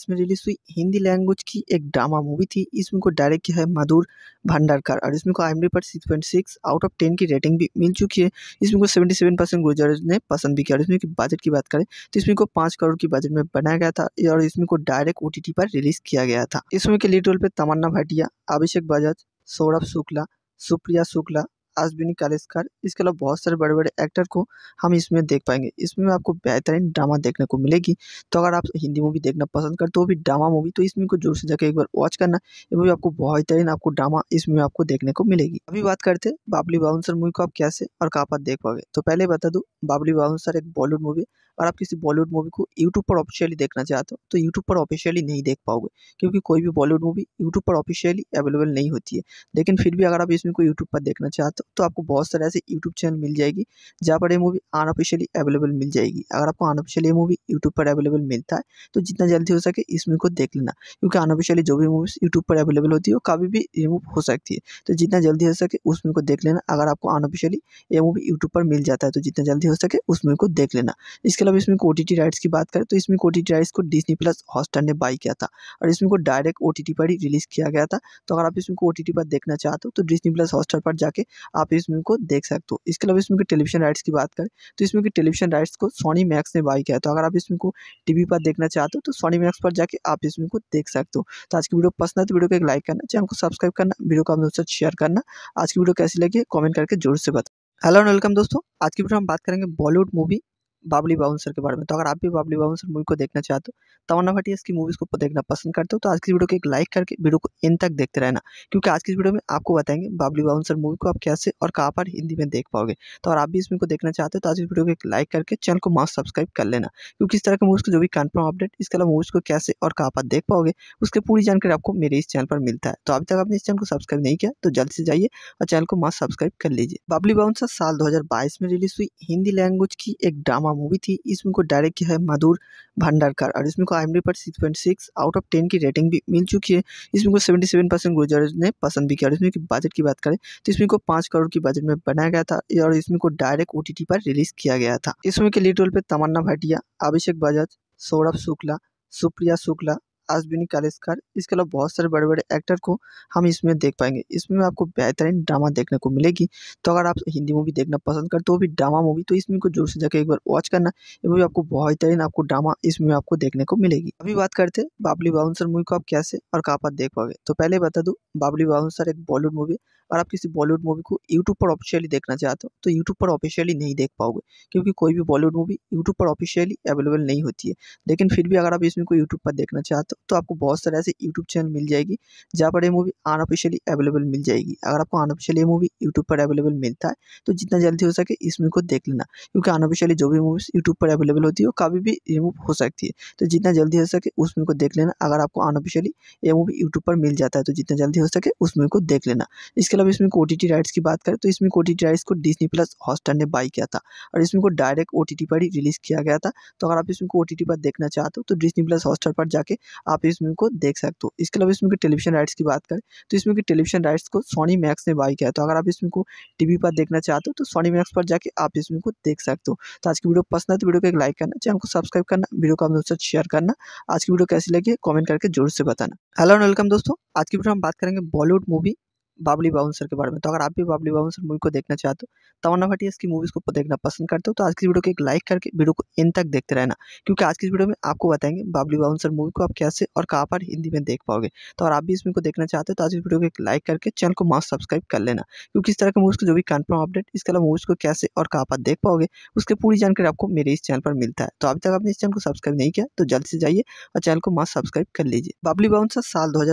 में रिलीज हुई हिंदी लैंग्वेज की एक ड्रामा मूवी थी इस मूवी को डायरेक्ट किया है मधुर भंडारकर और इसमें को आई पर six point six out of ten की रेटिंग भी मिल चुकी है इसमें को सेवेंटी सेवन परसेंट गुजर ने पसंद भी किया और इसमें की बजट की बात करें तो इसमें को पाँच करोड़ की बजट में बनाया गया था और इसमें को डायरेक्ट ओ पर रिलीज किया गया था इसमें के लीड रोल पर तमन्ना भाटिया अभिषेक बजाज सौरभ शुक्ला सुप्रिया शुक्ला अश्विनी कालेसकर इसके अलावा बहुत सारे बड़े बड़े एक्टर को हम इसमें देख पाएंगे इसमें आपको बेहतरीन ड्रामा देखने को मिलेगी तो अगर आप हिंदी मूवी देखना पसंद करते हो भी ड्रामा मूवी तो इसमें को जोर से जाकर एक बार वॉच करना ये मूवी आपको बेहतरीन आपको ड्रामा इसमें आपको देखने को मिलेगी अभी बात करते हैं बाबली बाउंसर मूवी को आप कैसे और कहाँ पर देख पाओगे तो पहले बता दूँ बाबली बाउंसर एक बॉलीवुड मूवी और आप किसी बॉलीवुड मूवी को यूट्यूब पर ऑफिशियली देखना चाहते हो तो यूट्यूब पर ऑफिशियली नहीं देख पाओगे क्योंकि कोई भी बॉलीवुड मूवी यूट्यूब पर ऑफिशियली अवेलेबल नहीं होती है लेकिन फिर भी अगर आप इसमें कोई यूट्यूब पर देखना चाहते हो तो आपको बहुत सारे ऐसे यूट्यूब चैनल मिल जाएगी जहाँ पर ये मूवी अनऑफिशियली अवेलेबल मिल जाएगी अगर आपको अनऑफिशियली मूवी यूट्यूब पर अवेलेबल मिलता है तो जितना जल्दी हो सके इस मूवी को देख लेना क्योंकि अनऑफिशियली जो भी मूवीज़ यूट्यूब पर अवेलेबल होती है वो कभी भी रिमूव हो सकती है तो जितना जल्दी हो सके उस मूवी को देख लेना अगर आपको अनऑफिशियली ये मूवी यूट्यूब पर मिल जाता है तो जितना जल्दी हो सके उस मूवी को देख लेना इसके इसके अलावा इसमें ओ टी राइट्स की बात करें तो इसमें ओ टी राइट्स को डिजनी प्लस हॉस्टर ने बाई किया था और इसमें को डायरेक्ट ओ टी पर ही रिलीज़ किया गया था तो अगर आप इसमें को ओ टी पर देखना चाहते हो तो डिजनी प्लस हॉस्टर पर जाके आप इसमें को देख सकते हो इसके अलावा इसमें टेलीविजन राइट्स की बात करें तो इसमें टेलीविजन राइट्स को सोनी मैक्स ने बाई किया तो अगर आप इसमें को टी पर देखना चाहते हो तो सोनी मैक्स पर जाके आप इसमें को देख सकते हो तो आज की वीडियो पसंद है तो वीडियो को एक लाइक करना चैनल को सब्सक्राइब करना वीडियो को आप दोस्तों शेयर करना आज की वीडियो कैसी लगी कमेंट करके जरूर से बता हेलो एंड वेलकम दोस्तों आज की वीडियो हम बात करेंगे बॉलीवुड मूवी बाबली बाउंसर के बारे में तो अगर आप भी बाबली बाउंसर मूवी को देखना चाहते हो तमन्ना भाटिया इसकी मूवीज़ को देखना पसंद करते हो तो आज की वीडियो को एक लाइक करके वीडियो को इन तक देखते रहना क्योंकि आज की वीडियो में आपको बताएंगे बाबली बाउंसर मूवी को आप कैसे और कहाँ पर हिंदी में देख पाओगे तो अगर आप भी इस मूवी को देखना चाहते हो तो आज की वीडियो को एक लाइक करके चैनल को मास्ट सब्सक्राइब कर लेना क्योंकि इस तरह के मूवीज़ को जो भी कन्फर्म अपडेट इसके अलावा मूवीज़ को कैसे और कहाँ पर देख पाओगे उसकी पूरी जानकारी आपको मेरे इस चैनल पर मिलता है तो अभी तक आपने इस चैनल को सब्सक्राइब नहीं किया तो जल्द से जाइए और चैनल को मास्ट सब्सक्राइब कर लीजिए बाबली बाउंसर साल दो में रिलीज हुई हिंदी लैंग्वेज की एक ड्रामा हुआ मूवी थी इस मूवी को डायरेक्ट किया है मधुर भंडारकर और इसमें को आई एम पर six point six out of ten की रेटिंग भी मिल चुकी है इसमें को सेवेंटी सेवन परसेंट गुजरज ने पसंद भी किया और इसमें की बजट की बात करें तो इसमें को पाँच करोड़ की बजट में बनाया गया था और इसमें को डायरेक्ट ओ पर रिलीज किया गया था इसमें के लीड रोल पर तमन्ना भाटिया अभिषेक बजाज सौरभ शुक्ला सुप्रिया शुक्ला अश्विनी कालेसकर इसके अलावा बहुत सारे बड़े बड़े एक्टर को हम इसमें देख पाएंगे इसमें आपको बेहतरीन ड्रामा देखने को मिलेगी तो अगर आप हिंदी मूवी देखना पसंद करते हो भी ड्रामा मूवी तो इसमें को जोर से जाकर एक बार वॉच करना ये मूवी आपको बेहतरीन आपको ड्रामा इसमें आपको देखने को मिलेगी अभी बात करते बाबली बाउंसर मूवी को आप कैसे और कहाँ पर देख पाओगे तो पहले बता दूँ बाबली बाउंसर एक बॉलीवुड मूवी और आप किसी बॉलीवुड मूवी को यूट्यूब पर ऑफिशियली देखना चाहते हो तो यूट्यूब पर ऑफिशियली नहीं देख पाओगे क्योंकि कोई भी बॉलीवुड मूवी यूट्यूब पर ऑफिशियली अवेलेबल नहीं होती है लेकिन फिर भी अगर आप इसमें कोई यूट्यूब पर देखना चाहते हो तो आपको बहुत सारे ऐसे यूट्यूब चैनल मिल जाएगी जहाँ पर ये मूवी अनऑफिशियली अवेलेबल मिल जाएगी अगर आपको अनऑफिशियली मूवी यूट्यूब पर अवेलेबल मिलता है तो जितना जल्दी हो सके इसमें को देख लेना क्योंकि अनऑफिशियली जो भी मूवीज़ यूट्यूब पर अवेलेबल होती है वो कभी भी रिमूव हो सकती है तो जितना जल्दी हो सके उसमें को देख लेना अगर आपको अनऑफिशियली ये मूवी यूट्यूब पर मिल जाता है तो जितना जल्दी हो सके उसमें को देख लेना इसके अब मतलब इसमें ओ टी राइट्स की बात करें तो इसमें ओ टी राइट्स को डिजनी प्लस हॉस्टार ने बाई किया था और इसमें को डायरेक्ट ओ टी पर ही रिलीज़ किया गया था तो अगर आप इसमें को ओ टी पर देखना चाहते हो तो डिजनी प्लस हॉस्टार पर जाके आप इसमें को देख सकते हो इसके अलावा इसमें टेलीविजन राइट्स की बात करें तो इसमें के टेलीविजन राइट्स को सोनी मैक्स ने बाई किया तो अगर आप इसमें को टी पर देखना चाहते हो तो सोनी मैक्स पर जाकर आप इसमें को देख सकते हो तो आज की वीडियो पसंद है तो वीडियो को एक लाइक करना चैनल को सब्सक्राइब करना वीडियो को आप दोस्तों शेयर करना आज की वीडियो कैसी लगी कमेंट करके जोर से बताना हेलो एंड वेलकम दोस्तों आज की वीडियो हम बात करेंगे बॉलीवुड मूवी बाबली बाउंसर के बारे में तो अगर आप भी बाबली बाउंसर मूवी को देखना चाहते हो तो तमन्ना भाटिया इसकी मूवीज़ को देखना पसंद करते हो तो आज की वीडियो को एक लाइक करके वीडियो को इन तक देखते रहना क्योंकि आज की वीडियो में आपको बताएंगे बाबली बाउंसर मूवी को आप कैसे और कहाँ पर हिंदी में देख पाओगे तो अगर आप भी इसमें को देखना चाहते हो तो आज की वीडियो को एक लाइक करके चैनल को मास्ट सब्सक्राइब कर लेना क्योंकि इस तरह के मूवीज़ को जो भी कन्फर्म अपडेट इसके अलावा मूवीज़ को कैसे और कहाँ पर देख पाओगे उसकी पूरी जानकारी आपको मेरे इस चैनल पर मिलता है तो अभी तक आपने इस चैनल को सब्सक्राइब नहीं किया तो जल्द से जाइए और चैनल को मास्क सब्सक्राइब कर लीजिए बाबली बाउंसर साल दो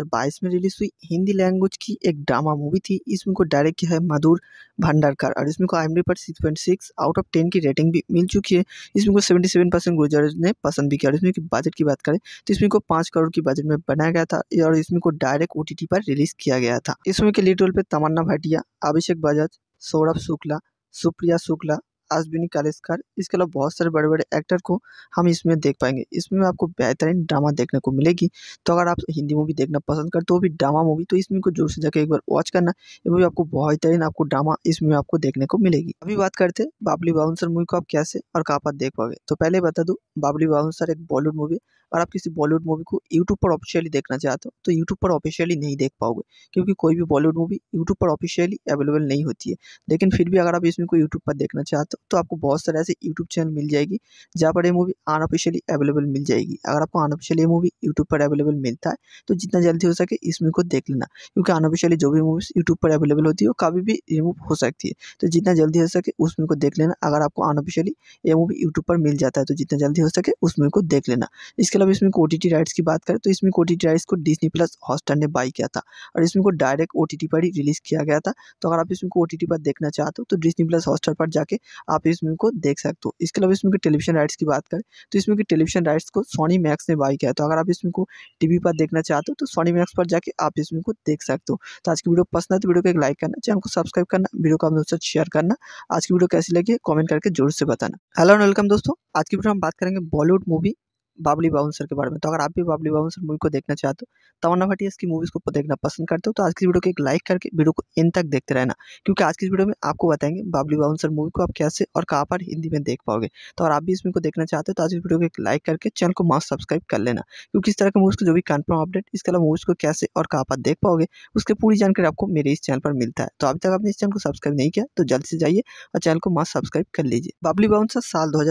में रिलीज हुई हिंदी लैंग्वेज की एक ड्रामा ड्रामा मूवी थी इसमें को डायरेक्ट किया है मधुर भंडारकर और इसमें को आई पर six point six out of ten की रेटिंग भी मिल चुकी है इसमें को सेवेंटी सेवन परसेंट गुजर ने पसंद भी किया और इसमें की बजट की बात करें तो इसमें को पाँच करोड़ की बजट में बनाया गया था और इसमें को डायरेक्ट ओ पर रिलीज किया गया था इसमें के लीड रोल पर तमन्ना भाटिया अभिषेक बजाज सौरभ शुक्ला सुप्रिया शुक्ला अश्विनी कालेसकर इसके अलावा बहुत सारे बड़े बड़े एक्टर को हम इसमें देख पाएंगे इसमें आपको बेहतरीन ड्रामा देखने को मिलेगी तो अगर आप हिंदी मूवी देखना पसंद करते हो भी ड्रामा मूवी तो इसमें को जोर से जाकर एक बार वॉच करना ये मूवी आपको बेहतरीन आपको ड्रामा इसमें आपको देखने को मिलेगी अभी बात करते हैं बाबली बाउंसर मूवी को आप कैसे और कहाँ पर देख पाओगे तो पहले बता दूँ बाबली बाउंसर एक बॉलीवुड मूवी और आप किसी बॉलीवुड मूवी को यूट्यूब पर ऑफिशियली देखना चाहते हो तो यूट्यूब पर ऑफिशियली नहीं देख पाओगे क्योंकि कोई भी बॉलीवुड मूवी यूट्यूब पर ऑफिशियली अवेलेबल नहीं होती है लेकिन फिर भी अगर आप इसमें कोई यूट्यूब पर देखना चाहते हो तो आपको बहुत सारे ऐसे यूट्यूब चैनल मिल जाएगी जहाँ पर ये मूवी अनऑफिशियली अवेलेबल मिल जाएगी अगर आपको अनऑफिशियली ये मूवी यूट्यूब पर अवेलेबल मिलता है तो जितना जल्दी हो सके इस मूवी को देख लेना क्योंकि अनऑफिशियली जो भी मूवीज़ यूट्यूब पर अवेलेबल होती है वो कभी भी रिमूव हो सकती है तो जितना जल्दी हो सके उस मूवी को देख लेना अगर आपको अनऑफिशियली ये मूवी यूट्यूब पर मिल जाता है तो जितना जल्दी हो सके उस मूवी को देख लेना इसके अलावा इसमें ओ टी राइट्स की बात करें तो इसमें ओ टी राइट्स को डिजनी प्लस हॉस्टर ने बाई किया था और इसमें को डायरेक्ट ओ टी पर ही रिलीज़ किया गया था तो अगर आप इसमें को ओ टी पर देखना चाहते हो तो डिजनी प्लस हॉस्टर पर जाके आप इसमें को देख सकते हो इसके अलावा इसमें टेलीविजन राइट्स की बात करें तो इसमें के टेलीविजन राइट्स को सोनी मैक्स ने बाई किया तो अगर आप इसमें को टी पर देखना चाहते हो तो सोनी मैक्स पर जाकर आप इसमें को देख सकते हो तो आज की वीडियो पसंद है तो वीडियो को एक लाइक करना चैनल को सब्सक्राइब करना वीडियो को अपने दोस्तों शेयर करना आज की वीडियो कैसी लगी कमेंट करके जरूर से बताना हेलो एंड वेलकम दोस्तों आज की वीडियो हम बात करेंगे बॉलीवुड मूवी बाबली बाउंसर के बारे में तो अगर आप भी बाबली बाउंसर मूवी को देखना चाहते हो तमन्ना भाटिया इसकी मूवीज़ को देखना पसंद करते हो तो आज की वीडियो को एक लाइक करके वीडियो को इन तक देखते रहना क्योंकि आज की वीडियो में आपको बताएंगे बाबली बाउंसर मूवी को आप कैसे और कहाँ पर हिंदी में देख पाओगे तो अगर आप भी इसमें को देखना चाहते हो तो आज की वीडियो को एक लाइक करके चैनल को मास्क सब्सक्राइब कर लेना क्योंकि इस तरह के मूवीज़ को जो भी कन्फर्म अपडेट इसके अलावा मूवीज़ को कैसे और कहाँ पर देख पाओगे उसकी पूरी जानकारी आपको मेरे इस चैनल पर मिलता है तो अभी तक आपने इस चैनल को सब्सक्राइब नहीं किया तो जल्द से जाइए और चैनल को मास्क सब्सक्राइब कर लीजिए बाबली बाउंसर साल दो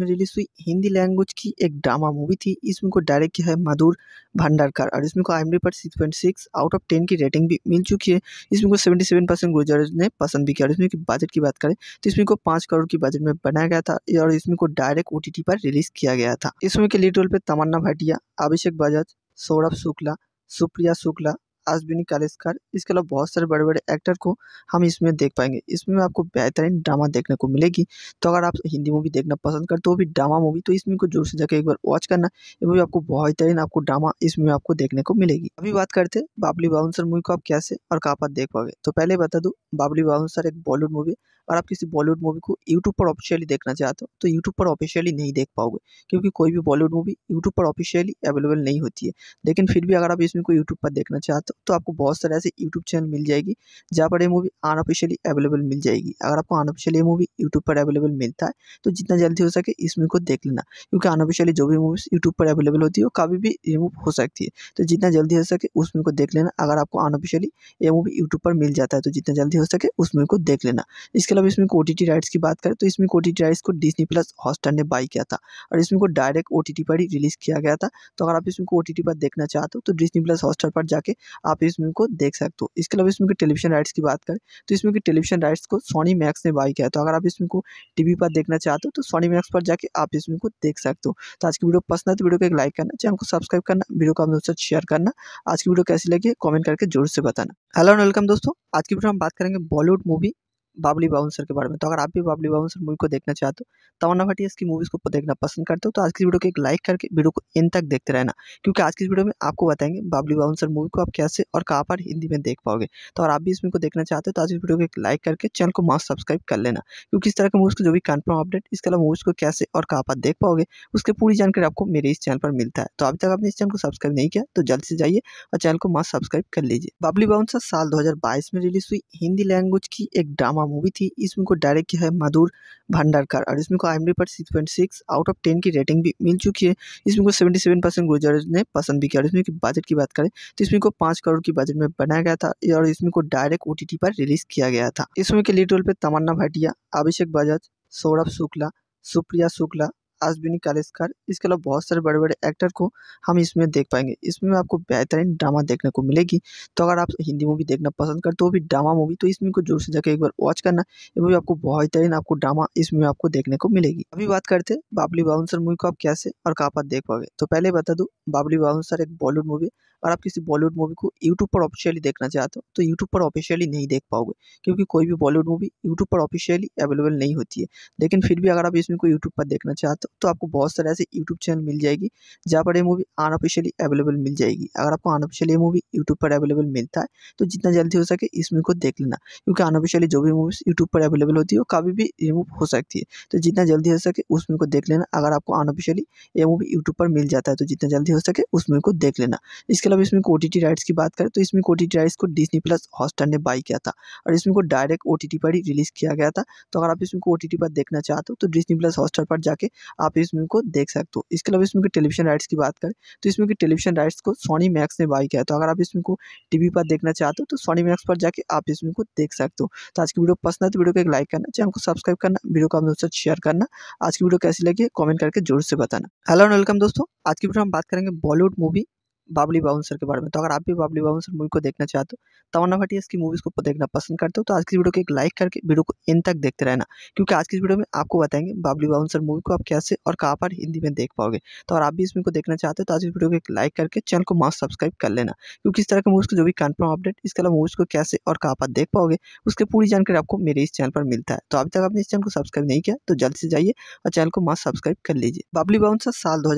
में रिलीज हुई हिंदी लैंग्वेज की एक ड्रामा मूवी थी इस मूवी को डायरेक्ट किया है मधुर भंडारकर और इसमें को आई पर six point six out of ten की रेटिंग भी मिल चुकी है इसमें को सेवेंटी सेवन परसेंट गुजर ने पसंद भी किया और इसमें की बजट की बात करें तो इसमें को पाँच करोड़ की बजट में बनाया गया था और इसमें को डायरेक्ट ओ पर रिलीज किया गया था इसमें के लीड रोल पर तमन्ना भाटिया अभिषेक बजाज सौरभ शुक्ला सुप्रिया शुक्ला अश्विनी कालेसकर इसके अलावा बहुत सारे बड़े बड़े एक्टर को हम इसमें देख पाएंगे इसमें आपको बेहतरीन ड्रामा देखने को मिलेगी तो अगर आप हिंदी मूवी देखना पसंद करते हो भी ड्रामा मूवी तो इसमें को जोर से जाकर एक बार वॉच करना ये मूवी आपको बेहतरीन आपको ड्रामा इसमें आपको देखने को मिलेगी अभी बात करते हैं बाबली बाउंसर मूवी को आप कैसे और कहाँ पर देख पाओगे तो पहले बता दूँ बाबली बाउंसर एक बॉलीवुड मूवी अगर आप किसी बॉलीवुड मूवी को यूट्यूब पर ऑफिशियली देखना चाहते हो तो यूट्यूब पर ऑफिशियली नहीं देख पाओगे क्योंकि कोई भी बॉलीवुड मूवी यूट्यूब पर ऑफिशियली अवेलेबल नहीं होती है लेकिन फिर भी अगर आप इसमें को यूट्यूब पर देखना चाहते हो तो आपको बहुत सारे ऐसे यूट्यूब चैनल मिल जाएगी जहाँ पर ये मूवी अनऑफिशियली अवेलेबल मिल जाएगी अगर आपको अनऑफिशियली ये मूवी यूट्यूब पर अवेलेबल मिलता है तो जितना जल्दी हो सके इसमें को देख लेना क्योंकि अनऑफिशियली जो भी मूवीज़ यूट्यूब पर अवेलेबल होती है वो कभी भी रिमूव हो सकती है तो जितना जल्दी हो सके उसमें को देख लेना अगर आपको अनऑफिशियली ये मूवी यूट्यूब पर मिल जाता है तो जितना जल्दी हो सके उसमें को देख लेना इसके इसके अलावा इसमें ओ टी राइट्स की बात करें तो इसमें ओ टी राइट्स को डिजनी प्लस हॉस्टार ने बाई किया था और इसमें को डायरेक्ट ओ टी पर ही रिलीज़ किया गया था तो अगर आप इसमें को ओ टी पर देखना चाहते हो तो डिजनी प्लस हॉस्टार पर जाके आप इसमें को देख सकते हो इसके अलावा इसमें टेलीविजन राइट्स की बात करें तो इसमें टेलीविजन राइट्स को सोनी मैक्स ने बाई किया तो अगर आप इसमें को टी पर देखना चाहते हो तो सोनी मैक्स पर जाके आप इसमें को देख सकते हो तो आज की वीडियो पसंद है तो वीडियो को एक लाइक करना चैनल को सब्सक्राइब करना वीडियो को आप दोस्तों शेयर करना आज की वीडियो कैसी लगी कमेंट करके जोर से बताना हेलो एंड वेलकम दोस्तों आज की वीडियो हम बात करेंगे बॉलीवुड मूवी बाबली बाउंसर के बारे में तो अगर आप भी बाबली बाउंसर मूवी को देखना चाहते हो तो तमन्ना भाटिया की मूवीज़ को देखना पसंद करते हो तो आज की वीडियो को एक लाइक करके वीडियो को इन तक देखते रहना क्योंकि आज की वीडियो में आपको बताएंगे बाबली बाउंसर मूवी को आप कैसे और कहाँ पर हिंदी में देख पाओगे तो अगर आप भी इस मूवी को देखना चाहते हो तो आज की वीडियो को एक लाइक करके चैनल को मास्क सब्सक्राइब कर लेना क्योंकि इस तरह के मूवीज़ को जो भी कन्फर्म अपडेट इसके अलावा मूवीज़ को कैसे और कहाँ पर देख पाओगे उसकी पूरी जानकारी आपको मेरे इस चैनल पर मिलता है तो अभी तक आपने इस चैनल को सब्सक्राइब नहीं किया तो जल्द से जाइए और चैनल को मस्त सब्सक्राइब कर लीजिए बाबली बाउंसर साल दो में रिलीज हुई हिंदी लैंग्वेज की एक ड्रामा ड्रामा मूवी थी इसमें को डायरेक्ट किया है मधुर भंडारकर और इसमें को आई एम पर six point six out of ten की रेटिंग भी मिल चुकी है इसमें को सेवेंटी सेवन परसेंट गुजरात ने पसंद भी किया और इसमें बजट की बात करें तो इसमें को पाँच करोड़ की बजट में बनाया गया था और इसमें को डायरेक्ट ओ पर रिलीज किया गया था इसमें के लीड रोल पर तमन्ना भाटिया अभिषेक बजाज सौरभ शुक्ला सुप्रिया शुक्ला अश्विनी कालेसकर इसके अलावा बहुत सारे बड़े बड़े एक्टर को हम इसमें देख पाएंगे इसमें आपको बेहतरीन ड्रामा देखने को मिलेगी तो अगर आप हिंदी मूवी देखना पसंद करते हो भी ड्रामा मूवी तो इसमें को जोर से जाकर एक बार वॉच करना ये मूवी आपको बेहतरीन आपको ड्रामा इसमें आपको देखने को मिलेगी अभी बात करते हैं बाबली बाउंसर मूवी को आप कैसे और कहाँ पर देख पाओगे तो पहले बता दूँ बाबली बाउंसर एक बॉलीवुड मूवी और आप किसी बॉलीवुड मूवी को यूट्यूब पर ऑफिशियली देखना चाहते हो तो यूट्यूब पर ऑफिशियली नहीं देख पाओगे क्योंकि कोई भी बॉलीवुड मूवी यूट्यूब पर ऑफिशियली अवेलेबल नहीं होती है लेकिन फिर भी अगर आप इसमें को यूट्यूब पर देखना चाहते हो तो आपको बहुत सारे ऐसे यूट्यूब चैनल मिल जाएगी जहाँ पर ये मूवी अनऑफिशियली अवेलेबल मिल जाएगी अगर आपको अनऑफिशियली मूवी यूट्यूब पर अवेलेबल मिलता है तो जितना जल्दी हो सके इसमें को देख लेना क्योंकि अनऑफिशियली जो भी मूवीज़ यूट्यूब पर अवेलेबल होती है वो कभी भी रिमूव हो सकती है तो जितना जल्दी हो सके उस मूवी को देख लेना अगर आपको अनऑफिशियली ये मूवी यूट्यूब पर मिल जाता है तो जितना जल्दी हो सके उस मूवी को देख लेना इसके अलावा मतलब इसमें ओ टी राइट्स की बात करें तो इसमें ओ टी राइट्स को डिजनी प्लस हॉस्टर ने बाई किया था और इसमें को डायरेक्ट ओ पर ही रिलीज़ किया गया था तो अगर आप इसमें को ओ पर देखना चाहते हो तो डिजनी प्लस हॉस्टर पर जाके आप इसमें को देख सकते हो इसके अलावा इसमें की टेलीविजन राइट्स की बात करें तो इसमें की टेलीविजन राइट्स को सोनी मैक्स ने बाई किया तो अगर आप इसमें को टी पर देखना चाहते हो तो सोनी मैक्स पर जाके आप इसमें को देख सकते हो तो आज की वीडियो पसंद है तो वीडियो को एक लाइक करना चैनल को सब्सक्राइब करना वीडियो को अपने दोस्तों शेयर करना आज की वीडियो कैसी लगी कमेंट करके जरूर से बताना हेलो एंड वेलकम दोस्तों आज की वीडियो हम बात करेंगे बॉलीवुड मूवी बाबली बाउंसर के बारे में तो अगर आप भी बाबली बाउंसर मूवी को देखना चाहते हो तो तमन्ना भाटिया इसकी मूवीज़ को देखना पसंद करते हो तो आज की वीडियो को एक लाइक करके वीडियो को इन तक देखते रहना क्योंकि आज की वीडियो में आपको बताएंगे बाबली बाउंसर मूवी को आप कैसे और कहाँ पर हिंदी में देख पाओगे तो अगर आप भी इस मूवी को देखना चाहते हो तो आज की वीडियो को एक लाइक करके चैनल को मास्ट सब्सक्राइब कर लेना क्योंकि इस तरह के मूवीज़ को जो भी कन्फर्म अपडेट इसके अलावा मूवीज़ को कैसे और कहाँ पर देख पाओगे उसकी पूरी जानकारी आपको मेरे इस चैनल पर मिलता है तो अभी तक आपने इस चैनल को सब्सक्राइब नहीं किया तो जल्द से जाइए और चैनल को मास्ट सब्सक्राइब कर लीजिए बाबली बाउंसर साल दो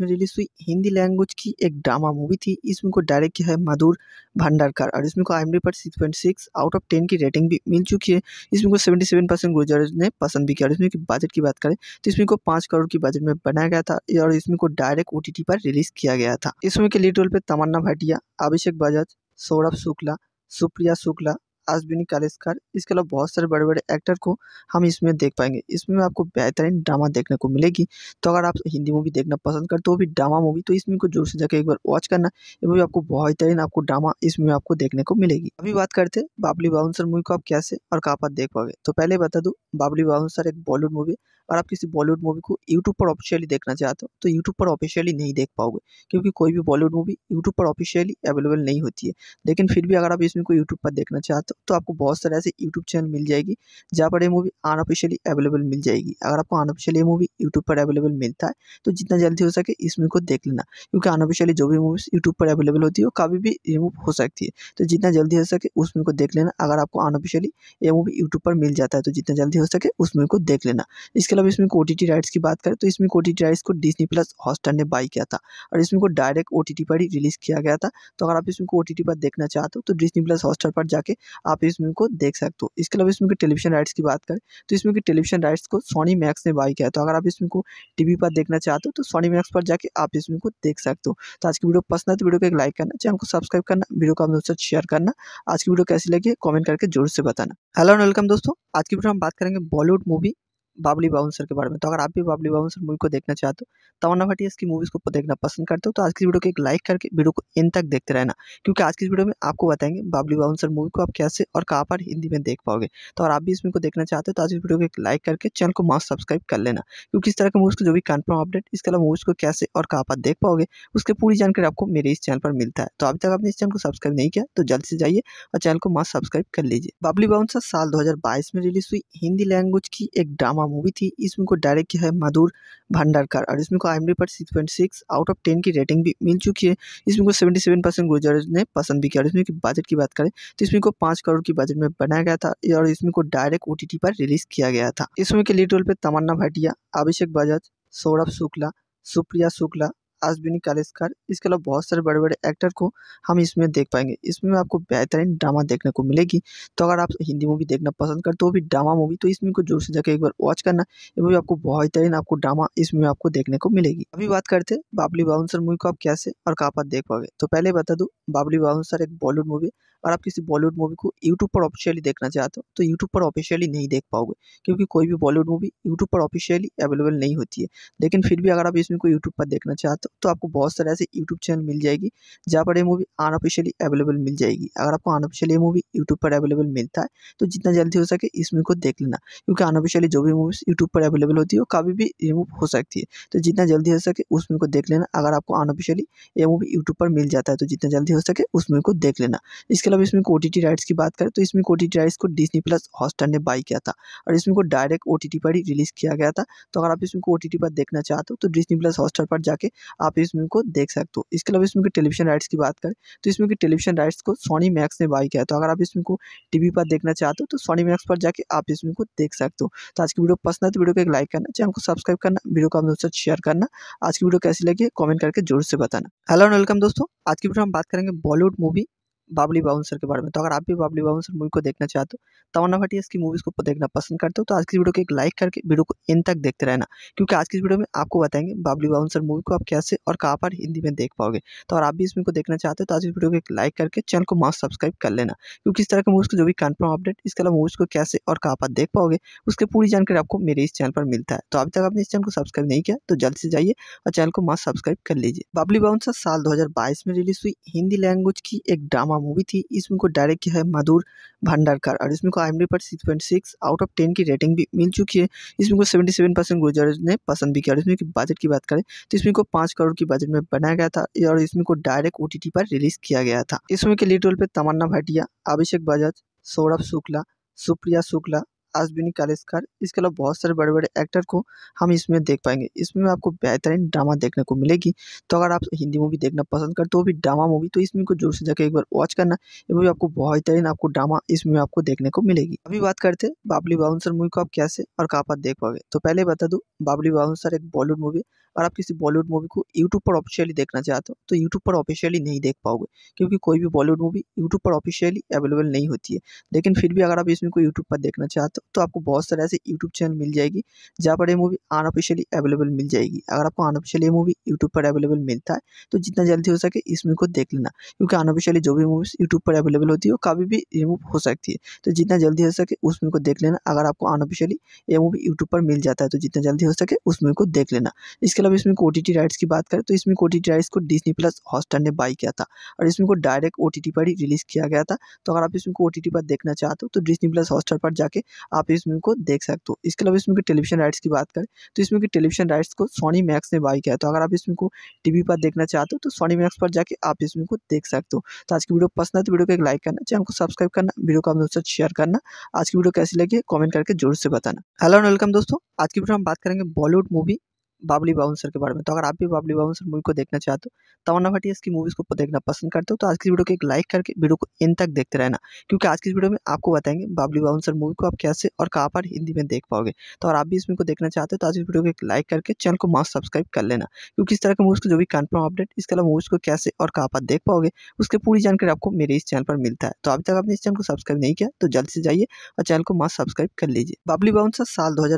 में रिलीज हुई हिंदी लैंग्वेज की एक ड्रामा ड्रामा मूवी थी इस मूवी को डायरेक्ट किया है मधुर भंडारकर और इसमें को आई एम पर six point six out of ten की रेटिंग भी मिल चुकी है इसमें को सेवेंटी सेवन परसेंट गुजर ने पसंद भी किया और इसमें की बजट की बात करें तो इसमें को पाँच करोड़ की बजट में बनाया गया था और इसमें को डायरेक्ट ओ पर रिलीज किया गया था इसमें के लीड रोल पर तमन्ना भाटिया अभिषेक बजाज सौरभ शुक्ला सुप्रिया शुक्ला अश्विनी कालेसकर इसके अलावा बहुत सारे बड़े बड़े एक्टर को हम इसमें देख पाएंगे इसमें आपको बेहतरीन ड्रामा देखने को मिलेगी तो अगर आप हिंदी मूवी देखना पसंद करते हो भी ड्रामा मूवी तो इसमें को जोर से जाकर एक बार वॉच करना ये मूवी आपको बेहतरीन आपको ड्रामा इसमें आपको देखने को मिलेगी अभी बात करते हैं बाबली बाउंसर मूवी को आप कैसे और कहाँ पर देख पाओगे तो पहले बता दूँ बाबली बाउंसर एक बॉलीवुड मूवी और आप किसी बॉलीवुड मूवी को यूट्यूब पर ऑफिशियली देखना चाहते हो तो यूट्यूब पर ऑफिशियली नहीं देख पाओगे क्योंकि कोई भी बॉलीवुड मूवी यूट्यूब पर ऑफिशियली अवेलेबल नहीं होती है लेकिन फिर भी अगर आप इसमें कोई यूट्यूब पर देखना चाहते हो तो आपको बहुत सारे ऐसे यूट्यूब चैनल मिल जाएगी जहाँ पर ये मूवी अनऑफिशियली अवेलेबल मिल जाएगी अगर आपको अनऑफिशियली मूवी यूट्यूब पर अवेलेबल मिलता है तो जितना जल्दी हो सके इस मूवी को देख लेना क्योंकि अनऑफिशियली जो भी मूवी यूट्यूब पर अवेलेबल होती है वो कभी भी रिमूव हो सकती है तो जितना जल्दी हो सके उस मूवी को देख लेना अगर आपको अनऑफिशियली ये मूवी यूट्यूब पर मिल जाता है तो जितना जल्दी हो सके उस मूवी को देख लेना इसके अलावा इसमें ओ टी राइट्स की बात करें तो इसमें ओ टी राइट्स को डिजनी प्लस हॉस्टर ने बाई किया था और इसमें को डायरेक्ट ओ पर ही रिलीज़ किया गया था तो अगर आप इसमें को ओ पर देखना चाहते हो तो डिजनी प्लस हॉस्टर पर जाके आप इस मूवी को देख सकते हो इसके अलावा इसमें टेलीविजन राइट्स की बात करें तो इसमें की टेलीविजन राइट्स को सोनी मैक्स ने बाई किया तो अगर आप इसमें को टीवी पर देखना चाहते हो तो सोनी मैक्स पर जाकर आप इसमें को देख सकते हो तो आज की वीडियो पसंद है तो वीडियो को एक लाइक करना चैनल को सब्सक्राइब करना वीडियो को अपने दोस्तों शेयर करना आज की वीडियो कैसी लगी कमेंट करके जरूर से बताना हेलो एंड वेलकम दोस्तों आज की वीडियो हम बात करेंगे बॉलीवुड मूवी बाबली बाउंसर के बारे में तो अगर आप भी बाबली बाउंसर मूवी को देखना चाहते हो तमन्ना भाटिया इसकी मूवीज़ को देखना पसंद करते हो तो आज की वीडियो को एक लाइक करके वीडियो को इन तक देखते रहना क्योंकि आज की वीडियो में आपको बताएंगे बाबली बाउंसर मूवी को आप कैसे और कहाँ पर हिंदी में देख पाओगे तो अगर आप भी इस मूवी को देखना चाहते हो तो आज की वीडियो को एक लाइक करके चैनल को मास्क सब्सक्राइब कर लेना क्योंकि इस तरह के मूवीज़ को जो भी कन्फर्म अपडेट इसके अलावा मूवीज़ को कैसे और कहाँ पर देख पाओगे उसकी पूरी जानकारी आपको मेरे इस चैनल पर मिलता है तो अभी तक आपने इस चैनल को सब्सक्राइब नहीं किया तो जल्द से जाइए और चैनल को मास्क सब्सक्राइब कर लीजिए बाबली बाउंसर साल दो में रिलीज हुई हिंदी लैंग्वेज की एक ड्रामा मूवी थी इस मूवी को डायरेक्ट किया है मधुर भंडारकर और इसमें को आई पर six point six out of ten की रेटिंग भी मिल चुकी है इसमें को सेवेंटी सेवन परसेंट गुजर ने पसंद भी किया और इसमें बजट की बात करें तो इसमें को पाँच करोड़ की बजट में बनाया गया था और इसमें को डायरेक्ट ओ पर रिलीज किया गया था इसमें के लीड रोल पर तमन्ना भाटिया अभिषेक बजाज सौरभ शुक्ला सुप्रिया शुक्ला अश्विनी कालेसकर इसके अलावा बहुत सारे बड़े बड़े एक्टर को हम इसमें देख पाएंगे इसमें आपको बेहतरीन ड्रामा देखने को मिलेगी तो अगर आप हिंदी मूवी देखना पसंद करते हो भी ड्रामा मूवी तो इसमें को जोर से जाकर एक बार वॉच करना ये मूवी आपको बेहतरीन आपको ड्रामा इसमें आपको देखने को मिलेगी अभी बात करते हैं बाबली बाउंसर मूवी को आप कैसे और कहाँ पर देख पाओगे तो पहले बता दूँ बाबली बाउंसर एक बॉलीवुड मूवी और आप किसी बॉलीवुड मूवी को यूट्यूब पर ऑफिशियली देखना चाहते हो तो यूट्यूब पर ऑफिशियली नहीं देख पाओगे क्योंकि कोई भी बॉलीवुड मूवी यूट्यूब पर ऑफिशियली अवेलेबल नहीं होती है लेकिन फिर भी अगर आप इसमें को यूट्यूब पर देखना चाहते हो तो, तो आपको बहुत सारे ऐसे यूट्यूब चैनल मिल जाएगी जहाँ पर ये मूवी अनऑफिशियली अवेलेबल मिल जाएगी अगर आपको अनऑफिशियली ये मूवी यूट्यूब पर अवेलेबल मिलता है तो जितना जल्दी हो सके इस मूवी को देख लेना क्योंकि अनऑफिशियली जो भी मूवीज़ यूट्यूब पर अवेलेबल होती है वो कभी भी रिमूव हो सकती है तो जितना जल्दी हो सके उस मूवी को देख लेना अगर आपको अनऑफिशियली ये मूवी यूट्यूब पर मिल जाता है तो जितना जल्दी हो सके उस मूवी को देख लेना इसके अलावा इसमें ओ राइट्स की बात करें तो इसमें ओ राइट्स को डिजनी प्लस हॉस्टर ने बाई किया था और इसमें को डायरेक्ट ओ पर ही रिलीज़ किया गया था तो अगर आप इसमें को पर देखना चाहते हो तो डिजनी प्लस हॉस्टर पर जाके आप इस मूवी को देख सकते हो इसके अलावा इसमें टेलीविजन राइट्स की बात करें तो इसमें टेलीविजन राइट्स को सोनी मैक्स ने बाई किया तो अगर आप इस मूवी को टीवी पर देखना चाहते हो तो सोनी मैक्स पर जाकर आप इस मूवी को देख सकते हो तो आज की वीडियो पसंद है तो वीडियो को एक लाइक करना चैनल को सब्सक्राइब करना वीडियो को आप दोस्तों शेयर करना आज की वीडियो कैसी लगी कॉमेंट करके जोर से बताना हेलो एंड वेलकम दोस्तों आज की वीडियो हम बात करेंगे बॉलीवुड मूवी बाबली बाउंसर के बारे में तो अगर आप भी बाबली बाउंसर मूवी को देखना चाहते हो तमन्ना भाटिया की मूवीज़ को देखना पसंद करते हो तो आज की वीडियो को एक लाइक करके वीडियो को इन तक देखते रहना क्योंकि आज की वीडियो में आपको बताएंगे बाबली बाउंसर मूवी को आप कैसे और कहाँ पर हिंदी में देख पाओगे तो अगर आप भी इस मूवी को देखना चाहते हो तो आज की वीडियो को एक लाइक करके चैनल को मास्क सब्सक्राइब कर लेना क्योंकि इस तरह के मूवीज़ को जो भी कन्फर्म अपडेट इसके अलावा मूवीज़ को कैसे और कहाँ पर देख पाओगे उसकी पूरी जानकारी आपको मेरे इस चैनल पर मिलता है तो अभी तक आपने इस चैनल को सब्सक्राइब नहीं किया तो जल्द से जाइए और चैनल को मास्क सब्सक्राइब कर लीजिए बाबली बाउंसर साल दो में रिलीज हुई हिंदी लैंग्वेज की एक ड्रामा हुआ मूवी थी इस मूवी को डायरेक्ट किया है मधुर भंडारकर और इसमें को आई एम पर six point six out of ten की रेटिंग भी मिल चुकी है इसमें को सेवेंटी सेवन परसेंट गुजरज ने पसंद भी किया और इसमें बजट की बात करें तो इसमें को पाँच करोड़ की बजट में बनाया गया था और इसमें को डायरेक्ट ओ पर रिलीज किया गया था इसमें के लीड रोल पर तमन्ना भाटिया अभिषेक बजाज सौरभ शुक्ला सुप्रिया शुक्ला अश्विनी कालेसकर इसके अलावा बहुत सारे बड़े बड़े एक्टर को हम इसमें देख पाएंगे इसमें आपको बेहतरीन ड्रामा देखने को मिलेगी तो अगर आप हिंदी मूवी देखना पसंद करते हो भी ड्रामा मूवी तो इसमें को जोर से जाकर एक बार वॉच करना ये मूवी आपको बेहतरीन आपको ड्रामा इसमें आपको देखने को मिलेगी अभी बात करते हैं बाबली बाउंसर मूवी को आप कैसे और कहाँ पर देख पाओगे तो पहले बता दो बाबली बाउंसर एक बॉलीवुड मूवी और आप किसी बॉलीवुड मूवी को यूट्यूब पर ऑफिशियली देखना चाहते हो तो यूट्यूब पर ऑफिशियली नहीं देख पाओगे क्योंकि कोई भी बॉलीवुड मूवी यूट्यूब पर ऑफिशियली अवेलेबल नहीं होती है लेकिन फिर भी अगर आप इसमें को यूट्यूब पर देखना चाहते हो तो आपको बहुत सारे ऐसे यूट्यूब चैनल मिल जाएगी जहाँ पर ये मूवी अनऑफिशियली अवेलेबल मिल जाएगी अगर आपको अनऑफिशियली मूवी यूट्यूब पर अवेलेबल मिलता है तो जितना जल्दी हो सके इस मूवी को देख लेना क्योंकि अनऑफिशियली जो भी मूवीज़ यूट्यूब पर अवेलेबल होती है वो कभी भी रिमूव हो सकती है तो जितना जल्दी हो सके उस मूवी को देख लेना अगर आपको अनऑफिशियली ये मूवी यूट्यूब पर मिल जाता है तो जितना जल्दी हो सके उस मूवी को देख लेना इसके अलावा इसमें ओ राइट्स की बात करें तो इसमें ओ राइट्स को डिजनी प्लस हॉटस्टार ने बाई किया था और इसमें को डायरेक्ट ओ पर ही रिलीज़ किया गया था तो अगर आप इसमें टी ओ पर देखना चाहते हो तो डिजनी प्लस हॉटस्टार पर जाके आप इस मूवी को देख सकते हो इसके अलावा इसमें टेलीविजन राइट्स की बात करें तो इसमें की टेलीविजन राइट्स को सोनी मैक्स ने बाई किया है तो अगर आप इस मूवी को टीवी पर देखना चाहते हो तो सोनी मैक्स पर जाकर आप इस मूवी को देख सकते हो तो आज की वीडियो पसंद है तो वीडियो को एक लाइक करना चैनल को सब्सक्राइब करना वीडियो को आप दोस्तों शेयर करना आज की वीडियो कैसी लगी कॉमेंट करके जरूर से बताना हेलो एंड वेलकम दोस्तों आज की वीडियो हम बात करेंगे बॉलीवुड मूवी बाबली बाउंसर के बारे में तो अगर आप भी बाबली बाउंसर मूवी को देखना चाहते हो तमन्ना भाटिया की मूवीज़ को देखना पसंद करते हो तो आज की वीडियो को एक लाइक करके वीडियो को इन तक देखते रहना क्योंकि आज की वीडियो में आपको बताएंगे बाबली बाउंसर मूवी को आप कैसे और कहाँ पर हिंदी में देख पाओगे तो अगर आप भी इस मूवी को देखना चाहते हो तो आज इस वीडियो को एक लाइक करके चैनल को मास्ट सब्सक्राइब कर लेना क्योंकि इस तरह के मूवीज़ को जो भी कन्फर्म अपडेट इसके अलावा मूवीज़ को कैसे और कहाँ पर देख पाओगे उसकी पूरी जानकारी आपको मेरे इस चैनल पर मिलता है तो अभी तक आपने इस चैनल को सब्सक्राइब नहीं किया तो जल्द से जाइए और चैनल को मास्ट सब्सक्राइब कर लीजिए बाबली बाउंसर साल दो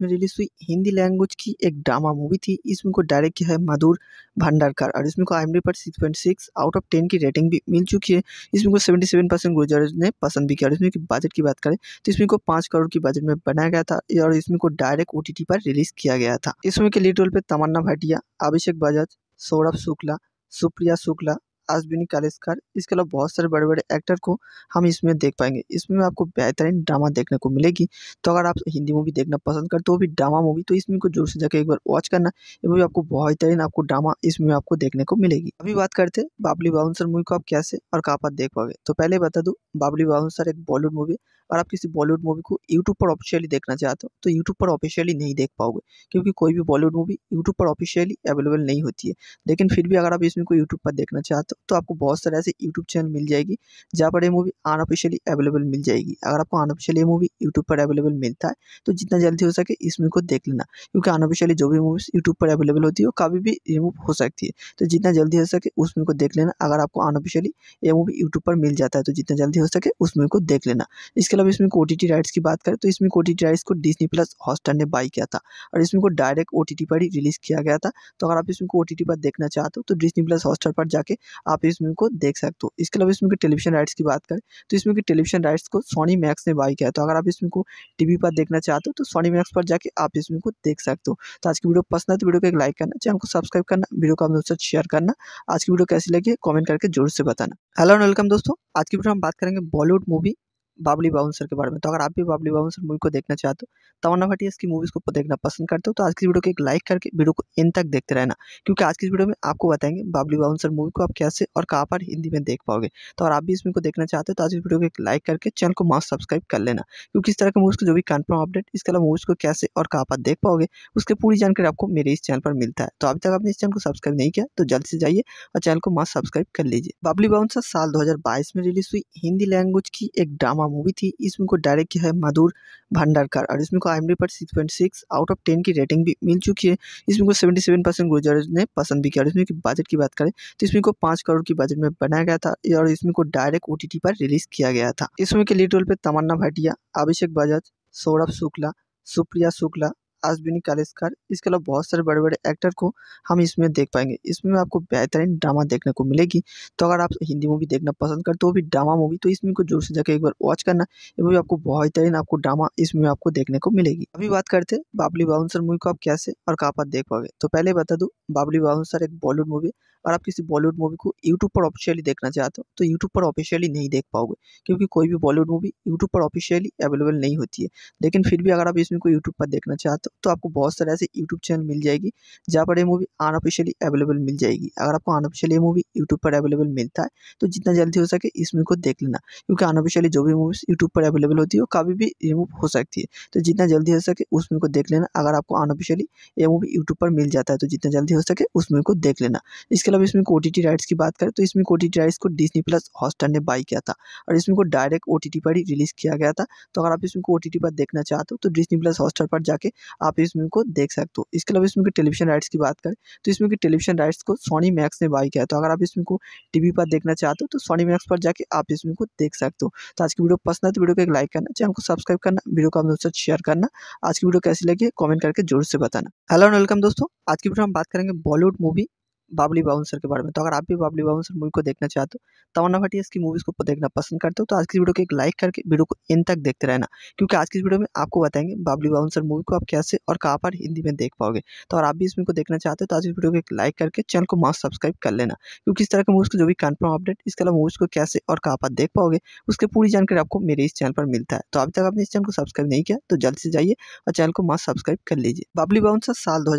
में रिलीज हुई हिंदी लैंग्वेज की एक ड्रामा ड्रामा मूवी थी इस मूवी को डायरेक्ट किया है मधुर भंडारकर और इसमें को आई एम डी पर six point six out of ten की रेटिंग भी मिल चुकी है इसमें को सेवेंटी सेवन परसेंट गुजर ने पसंद भी किया और इसमें बजट की बात करें तो इसमें को पाँच करोड़ की बजट में बनाया गया था और इसमें को डायरेक्ट ओ टी टी पर रिलीज किया गया था इसमें के लीड रोल पर तमन्ना भाटिया अभिषेक बजाज सौरभ शुक्ला सुप्रिया शुक्ला अश्विनी कालेसकर इसके अलावा बहुत सारे बड़े बड़े एक्टर को हम इसमें देख पाएंगे इसमें आपको बेहतरीन ड्रामा देखने को मिलेगी तो अगर आप हिंदी मूवी देखना पसंद करते हो भी ड्रामा मूवी तो इसमें को जोर से जाकर एक बार वॉच करना ये मूवी आपको बेहतरीन आपको ड्रामा इसमें आपको देखने को मिलेगी अभी बात करते हैं बाबली बाउंसर मूवी को आप कैसे और कहाँ पर देख पाओगे तो पहले बता दूँ बाबली बाउंसर एक बॉलीवुड मूवी और आप किसी बॉलीवुड मूवी को यूट्यूब पर ऑफिशियली देखना चाहते हो तो यूट्यूब पर ऑफिशियली नहीं देख पाओगे क्योंकि कोई भी बॉलीवुड मूवी यूट्यूब पर ऑफिशियली अवेलेबल नहीं होती है लेकिन फिर भी अगर आप इसमें को यूट्यूब पर देखना चाहते हो तो आपको बहुत सारे ऐसे यूट्यूब चैनल मिल जाएगी जहाँ पर ये मूवी अनऑफिशियली अवेलेबल मिल जाएगी अगर आपको अनऑफिशियली मूवी यूट्यूब पर अवेलेबल मिलता है तो जितना जल्दी हो सके इस मूवी को देख लेना क्योंकि अनऑफिशियली जो भी मूवीज़ यूट्यूब पर अवेलेबल होती है वो कभी भी रिमूव हो सकती है तो जितना जल्दी हो सके उस मूवी को देख लेना अगर आपको अनऑफिशियली ये मूवी यूट्यूब पर मिल जाता है तो जितना जल्दी हो सके उस मूवी को देख लेना इसके अब इसमें ओ टी राइट्स की बात करें तो इसमें ओ टी राइट्स को डिजनी प्लस हॉस्टर ने बाई किया था और इसमें को डायरेक्ट ओ पर ही रिलीज़ किया गया था तो अगर आप इसमें को पर देखना चाहते हो तो डिजनी प्लस हॉस्टर पर जाके आप इसमें को देख सकते हो इसके अलावा इसमें टेलीविजन राइट्स की बात करें तो इसमें की टेलीविजन राइट्स को सोनी मैक्स ने बाई किया तो अगर आप इसमें को टी पर देखना चाहते हो तो सोनी मैक्स पर जाके आप इसमें को देख सकते हो तो आज की वीडियो पसंद है तो वीडियो को एक लाइक करना चैनल को सब्सक्राइब करना वीडियो को अपने दोस्तों शेयर करना आज की वीडियो कैसी लगी कॉमेंट करके जरूर से बताना हेलो एंड वेलकम दोस्तों आज की वीडियो हम बात करेंगे बॉलीवुड मूवी बाबली बाउंसर के बारे में तो अगर आप भी बाबली बाउंसर मूवी को देखना चाहते हो तो तमन्ना भाटिया इसकी मूवीज़ को देखना पसंद करते हो तो आज की वीडियो को एक लाइक करके वीडियो को इन तक देखते रहना क्योंकि आज की वीडियो में आपको बताएंगे बाबली बाउंसर मूवी को आप कैसे और कहाँ पर हिंदी में देख पाओगे तो अगर आप भी इसमें को देखना चाहते हो तो आज की वीडियो को एक लाइक करके चैनल को मास्क सब्सक्राइब कर लेना क्योंकि इस तरह के मूवीज़ को जो भी कन्फर्म अपडेट इसके अलावा मूवीज़ को कैसे और कहाँ पर देख पाओगे उसकी पूरी जानकारी आपको मेरे इस चैनल पर मिलता है तो अभी तक आपने इस चैनल को सब्सक्राइब नहीं किया तो जल्द से जाइए और चैनल को मास्क सब्सक्राइब कर लीजिए बाबली बाउंसर साल दो में रिलीज हुई हिंदी लैंग्वेज की एक ड्रामा मूवी थी इस मूवी को डायरेक्ट किया है मधुर भंडारकर और इसमें को आई पर six point six out of ten की रेटिंग भी मिल चुकी है इसमें को सेवेंटी सेवन परसेंट गुजर ने पसंद भी किया और इसमें की बजट की बात करें तो इसमें को पाँच करोड़ की बजट में बनाया गया था और इसमें को डायरेक्ट ओ पर रिलीज किया गया था इसमें के लीड रोल पर तमन्ना भाटिया अभिषेक बजाज सौरभ शुक्ला सुप्रिया शुक्ला अश्विनी कालेसकर इसके अलावा बहुत सारे बड़े बड़े एक्टर को हम इसमें देख पाएंगे इसमें आपको बेहतरीन ड्रामा देखने को मिलेगी तो अगर आप हिंदी मूवी देखना पसंद करते हो तो भी ड्रामा मूवी तो इसमें को जोर से जाकर एक बार वॉच करना ये मूवी आपको बेहतरीन आपको ड्रामा इसमें आपको देखने को मिलेगी अभी बात करते हैं बाबली बाउंसर मूवी को आप कैसे और कहाँ पर देख पाओगे तो पहले बता दूँ बाबली बाउंसर एक बॉलीवुड मूवी अगर आप किसी बॉलीवुड मूवी को यूट्यूब पर ऑफिशियली देखना चाहते हो तो यूट्यूब पर ऑफिशियली नहीं देख पाओगे क्योंकि कोई भी बॉलीवुड मूवी यूट्यूब पर ऑफिशियली अवेलेबल नहीं होती है लेकिन फिर भी अगर आप इसमें को यूट्यूब पर देखना चाहते हो तो आपको बहुत सारे ऐसे यूट्यूब चैनल मिल जाएगी जहाँ पर ये मूवी अनऑफिशियली अवेलेबल मिल जाएगी अगर आपको अनऑफिशियली ये मूवी यूट्यूब पर अवेलेबल मिलता है तो जितना जल्दी हो सके इस मूवी को देख लेना क्योंकि अनऑफिशियली जो भी मूवीज़ यूट्यूब पर अवेलेबल होती है वो कभी भी रिमूव हो सकती है तो जितना जल्दी हो सके उस मूवी को देख लेना अगर आपको अनऑफिशियली ये मूवी यूट्यूब पर मिल जाता है तो जितना जल्दी हो सके उस मूवी को देख लेना इसके इसके अलावा इसमें ओ टी राइट्स की बात करें तो इसमें ओ टी राइट्स को डिजनी प्लस हॉस्टार ने बाई किया था और इसमें को डायरेक्ट ओ पर ही रिलीज़ किया गया था तो अगर आप इसमें को टी पर देखना चाहते हो तो डिजनी प्लस हॉस्टार पर जाके आप इस मूवी को देख सकते हो इसके अलावा इसमें टेलीविजन राइट्स की बात करें तो इसमें टेलीविजन राइट्स को सोनी मैक्स ने बाई किया तो अगर आप इसमें को टी पर देखना चाहते हो तो सोनी मैक्स पर जाके आप इस मूवी को देख सकते हो तो आज की वीडियो पसंद है तो वीडियो को एक लाइक करना चैनल को सब्सक्राइब करना वीडियो को आप दोस्तों शेयर करना आज की वीडियो कैसी लगी कमेंट करके जोर से बताना हेलो एंड वेलकम दोस्तों आज की वीडियो हम बात करेंगे बॉलीवुड मूवी बाबली बाउंसर के बारे में तो अगर आप भी बाबली बाउंसर मूवी को देखना चाहते हो तमन्ना भाटिया इसकी मूवीज़ को देखना पसंद करते हो तो आज की वीडियो को एक लाइक करके वीडियो को इन तक देखते रहना क्योंकि आज की वीडियो में आपको बताएंगे बाबली बाउंसर मूवी को आप कैसे और कहाँ पर हिंदी में देख पाओगे तो अगर आप भी इसमें को देखना चाहते हो तो आज की वीडियो को एक लाइक करके चैनल को मास्क सब्सक्राइब कर लेना क्योंकि इस तरह के मूवीज़ को जो भी कन्फर्म अपडेट इसके अलावा मूवीज़ को कैसे और कहाँ पर देख पाओगे उसकी पूरी जानकारी आपको मेरे इस चैनल पर मिलता है तो अभी तक आपने इस चैनल को सब्सक्राइब नहीं किया तो जल्द से जाइए और चैनल को मास्क सब्सक्राइब कर लीजिए बाबली बाउंसर साल दो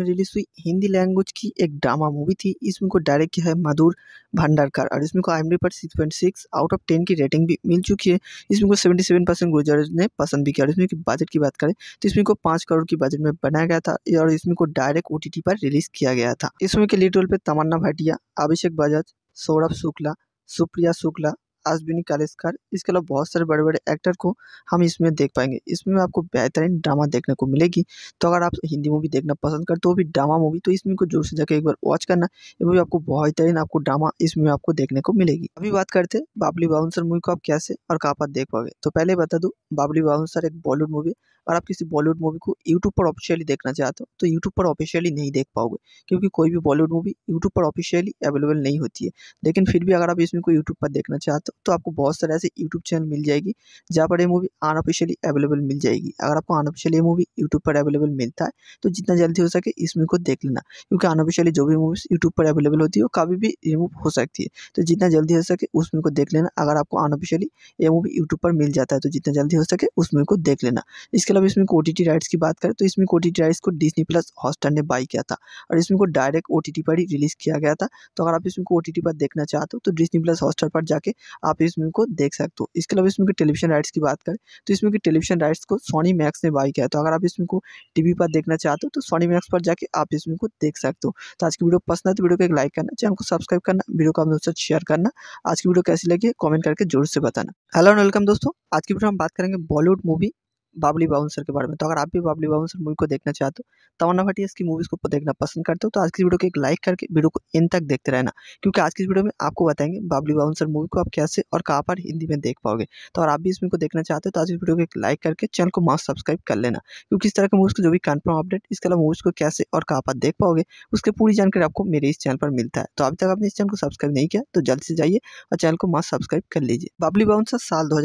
में रिलीज हुई हिंदी लैंग्वेज की एक ड्रामा हुआ मूवी थी इस मूवी को डायरेक्ट किया है मधुर भंडारकर और इसमें को आई पर six point six out of ten की रेटिंग भी मिल चुकी है इसमें को सेवेंटी सेवन परसेंट गुजर ने पसंद भी किया और इसमें की बजट की बात करें तो इसमें को पाँच करोड़ की बजट में बनाया गया था और इसमें को डायरेक्ट ओ पर रिलीज किया गया था इसमें के लीड रोल पर तमन्ना भाटिया अभिषेक बजाज सौरभ शुक्ला सुप्रिया शुक्ला अश्विनी कालेसकर इसके अलावा बहुत सारे बड़े बड़े एक्टर को हम इसमें देख पाएंगे इसमें आपको बेहतरीन ड्रामा देखने को मिलेगी तो अगर आप हिंदी मूवी देखना पसंद करते हो भी ड्रामा मूवी तो इसमें को जोर से जाकर एक बार वॉच करना ये मूवी आपको बेहतरीन आपको ड्रामा इसमें आपको देखने को मिलेगी अभी बात करते हैं बाबली बाउंसर मूवी को आप कैसे और कहाँ पर देख पाओगे तो पहले बता दूँ बाबली बाउंसर एक बॉलीवुड मूवी और आप किसी बॉलीवुड मूवी को यूट्यूब पर ऑफिशियली देखना चाहते हो तो यूट्यूब पर ऑफिशियली नहीं देख पाओगे क्योंकि कोई भी बॉलीवुड मूवी यूट्यूब पर ऑफिशियली अवेलेबल नहीं होती है लेकिन फिर भी अगर आप इसमें को यूट्यूब पर देखना चाहते तो, तो आपको बहुत सारे ऐसे यूट्यूब चैनल मिल जाएगी जहाँ पर ये मूवी अनऑफिशियली अवेलेबल मिल जाएगी अगर आपको अनऑफिशियली ये मूवी यूट्यूब पर अवेलेबल मिलता है तो जितना जल्दी हो सके इस मूवी को देख लेना क्योंकि अनऑफिशियली जो भी मूवीज़ यूट्यूब पर अवेलेबल होती है वो कभी भी रिमूव हो सकती है तो जितना जल्दी हो सके उस मूवी को देख लेना अगर आपको अनऑफिशियली ये मूवी यूट्यूब पर मिल जाता है तो जितना जल्दी हो सके उस मूवी को देख लेना इसके अलावा इसमें ओ राइट्स की बात करें तो इसमें ओ राइट्स को डिजनी प्लस हॉस्टर ने बाई किया था और इसमें को डायरेक्ट ओ पर ही रिलीज़ किया गया था तो अगर आप इसमें को पर देखना चाहते हो तो डिजनी प्लस हॉस्टर पर जाके आप इस मूवी को देख सकते हो इसके अलावा इसमें टेलीविजन राइट्स की बात करें तो इसमें टेलीविजन राइट्स को सोनी मैक्स ने बाई किया तो अगर आप इस को टीवी पर देखना चाहते हो तो सोनी मैक्स पर जाकर आप इस मूवी को देख सकते हो तो आज की वीडियो पसंद है तो वीडियो को एक लाइक करना चैनल को सब्सक्राइब करना वीडियो को अपने दोस्तों शेयर करना आज की वीडियो कैसी लगी कॉमेंट करके जरूर से बताना हेलो एंड वेलकम दोस्तों आज की वीडियो हम बात करेंगे बॉलीवुड मूवी बाबली बाउंसर के बारे में तो अगर आप भी बाबली बाउंसर मूवी को देखना चाहते हो तो तमन्ना भाटिया इसकी मूवीज़ को देखना पसंद करते हो तो आज की वीडियो को एक लाइक करके वीडियो को इन तक देखते रहना क्योंकि आज की वीडियो में आपको बताएंगे बाबली बाउंसर मूवी को आप कैसे और कहाँ पर हिंदी में देख पाओगे तो अगर आप भी इसमें को देखना चाहते हो तो आज की वीडियो को एक लाइक करके चैनल को मास्ट सब्सक्राइब कर लेना क्योंकि इस तरह के मूवीज़ को जो भी कन्फर्म अपडेट इसके अलावा मूवीज़ को कैसे और कहाँ पर देख पाओगे उसकी पूरी जानकारी आपको मेरे इस चैनल पर मिलता है तो अभी तक आपने इस चैनल को सब्सक्राइब नहीं किया तो जल्द से जाइए और चैनल को मास्ट सब्सक्राइब कर लीजिए बाबली बाउंसर साल दो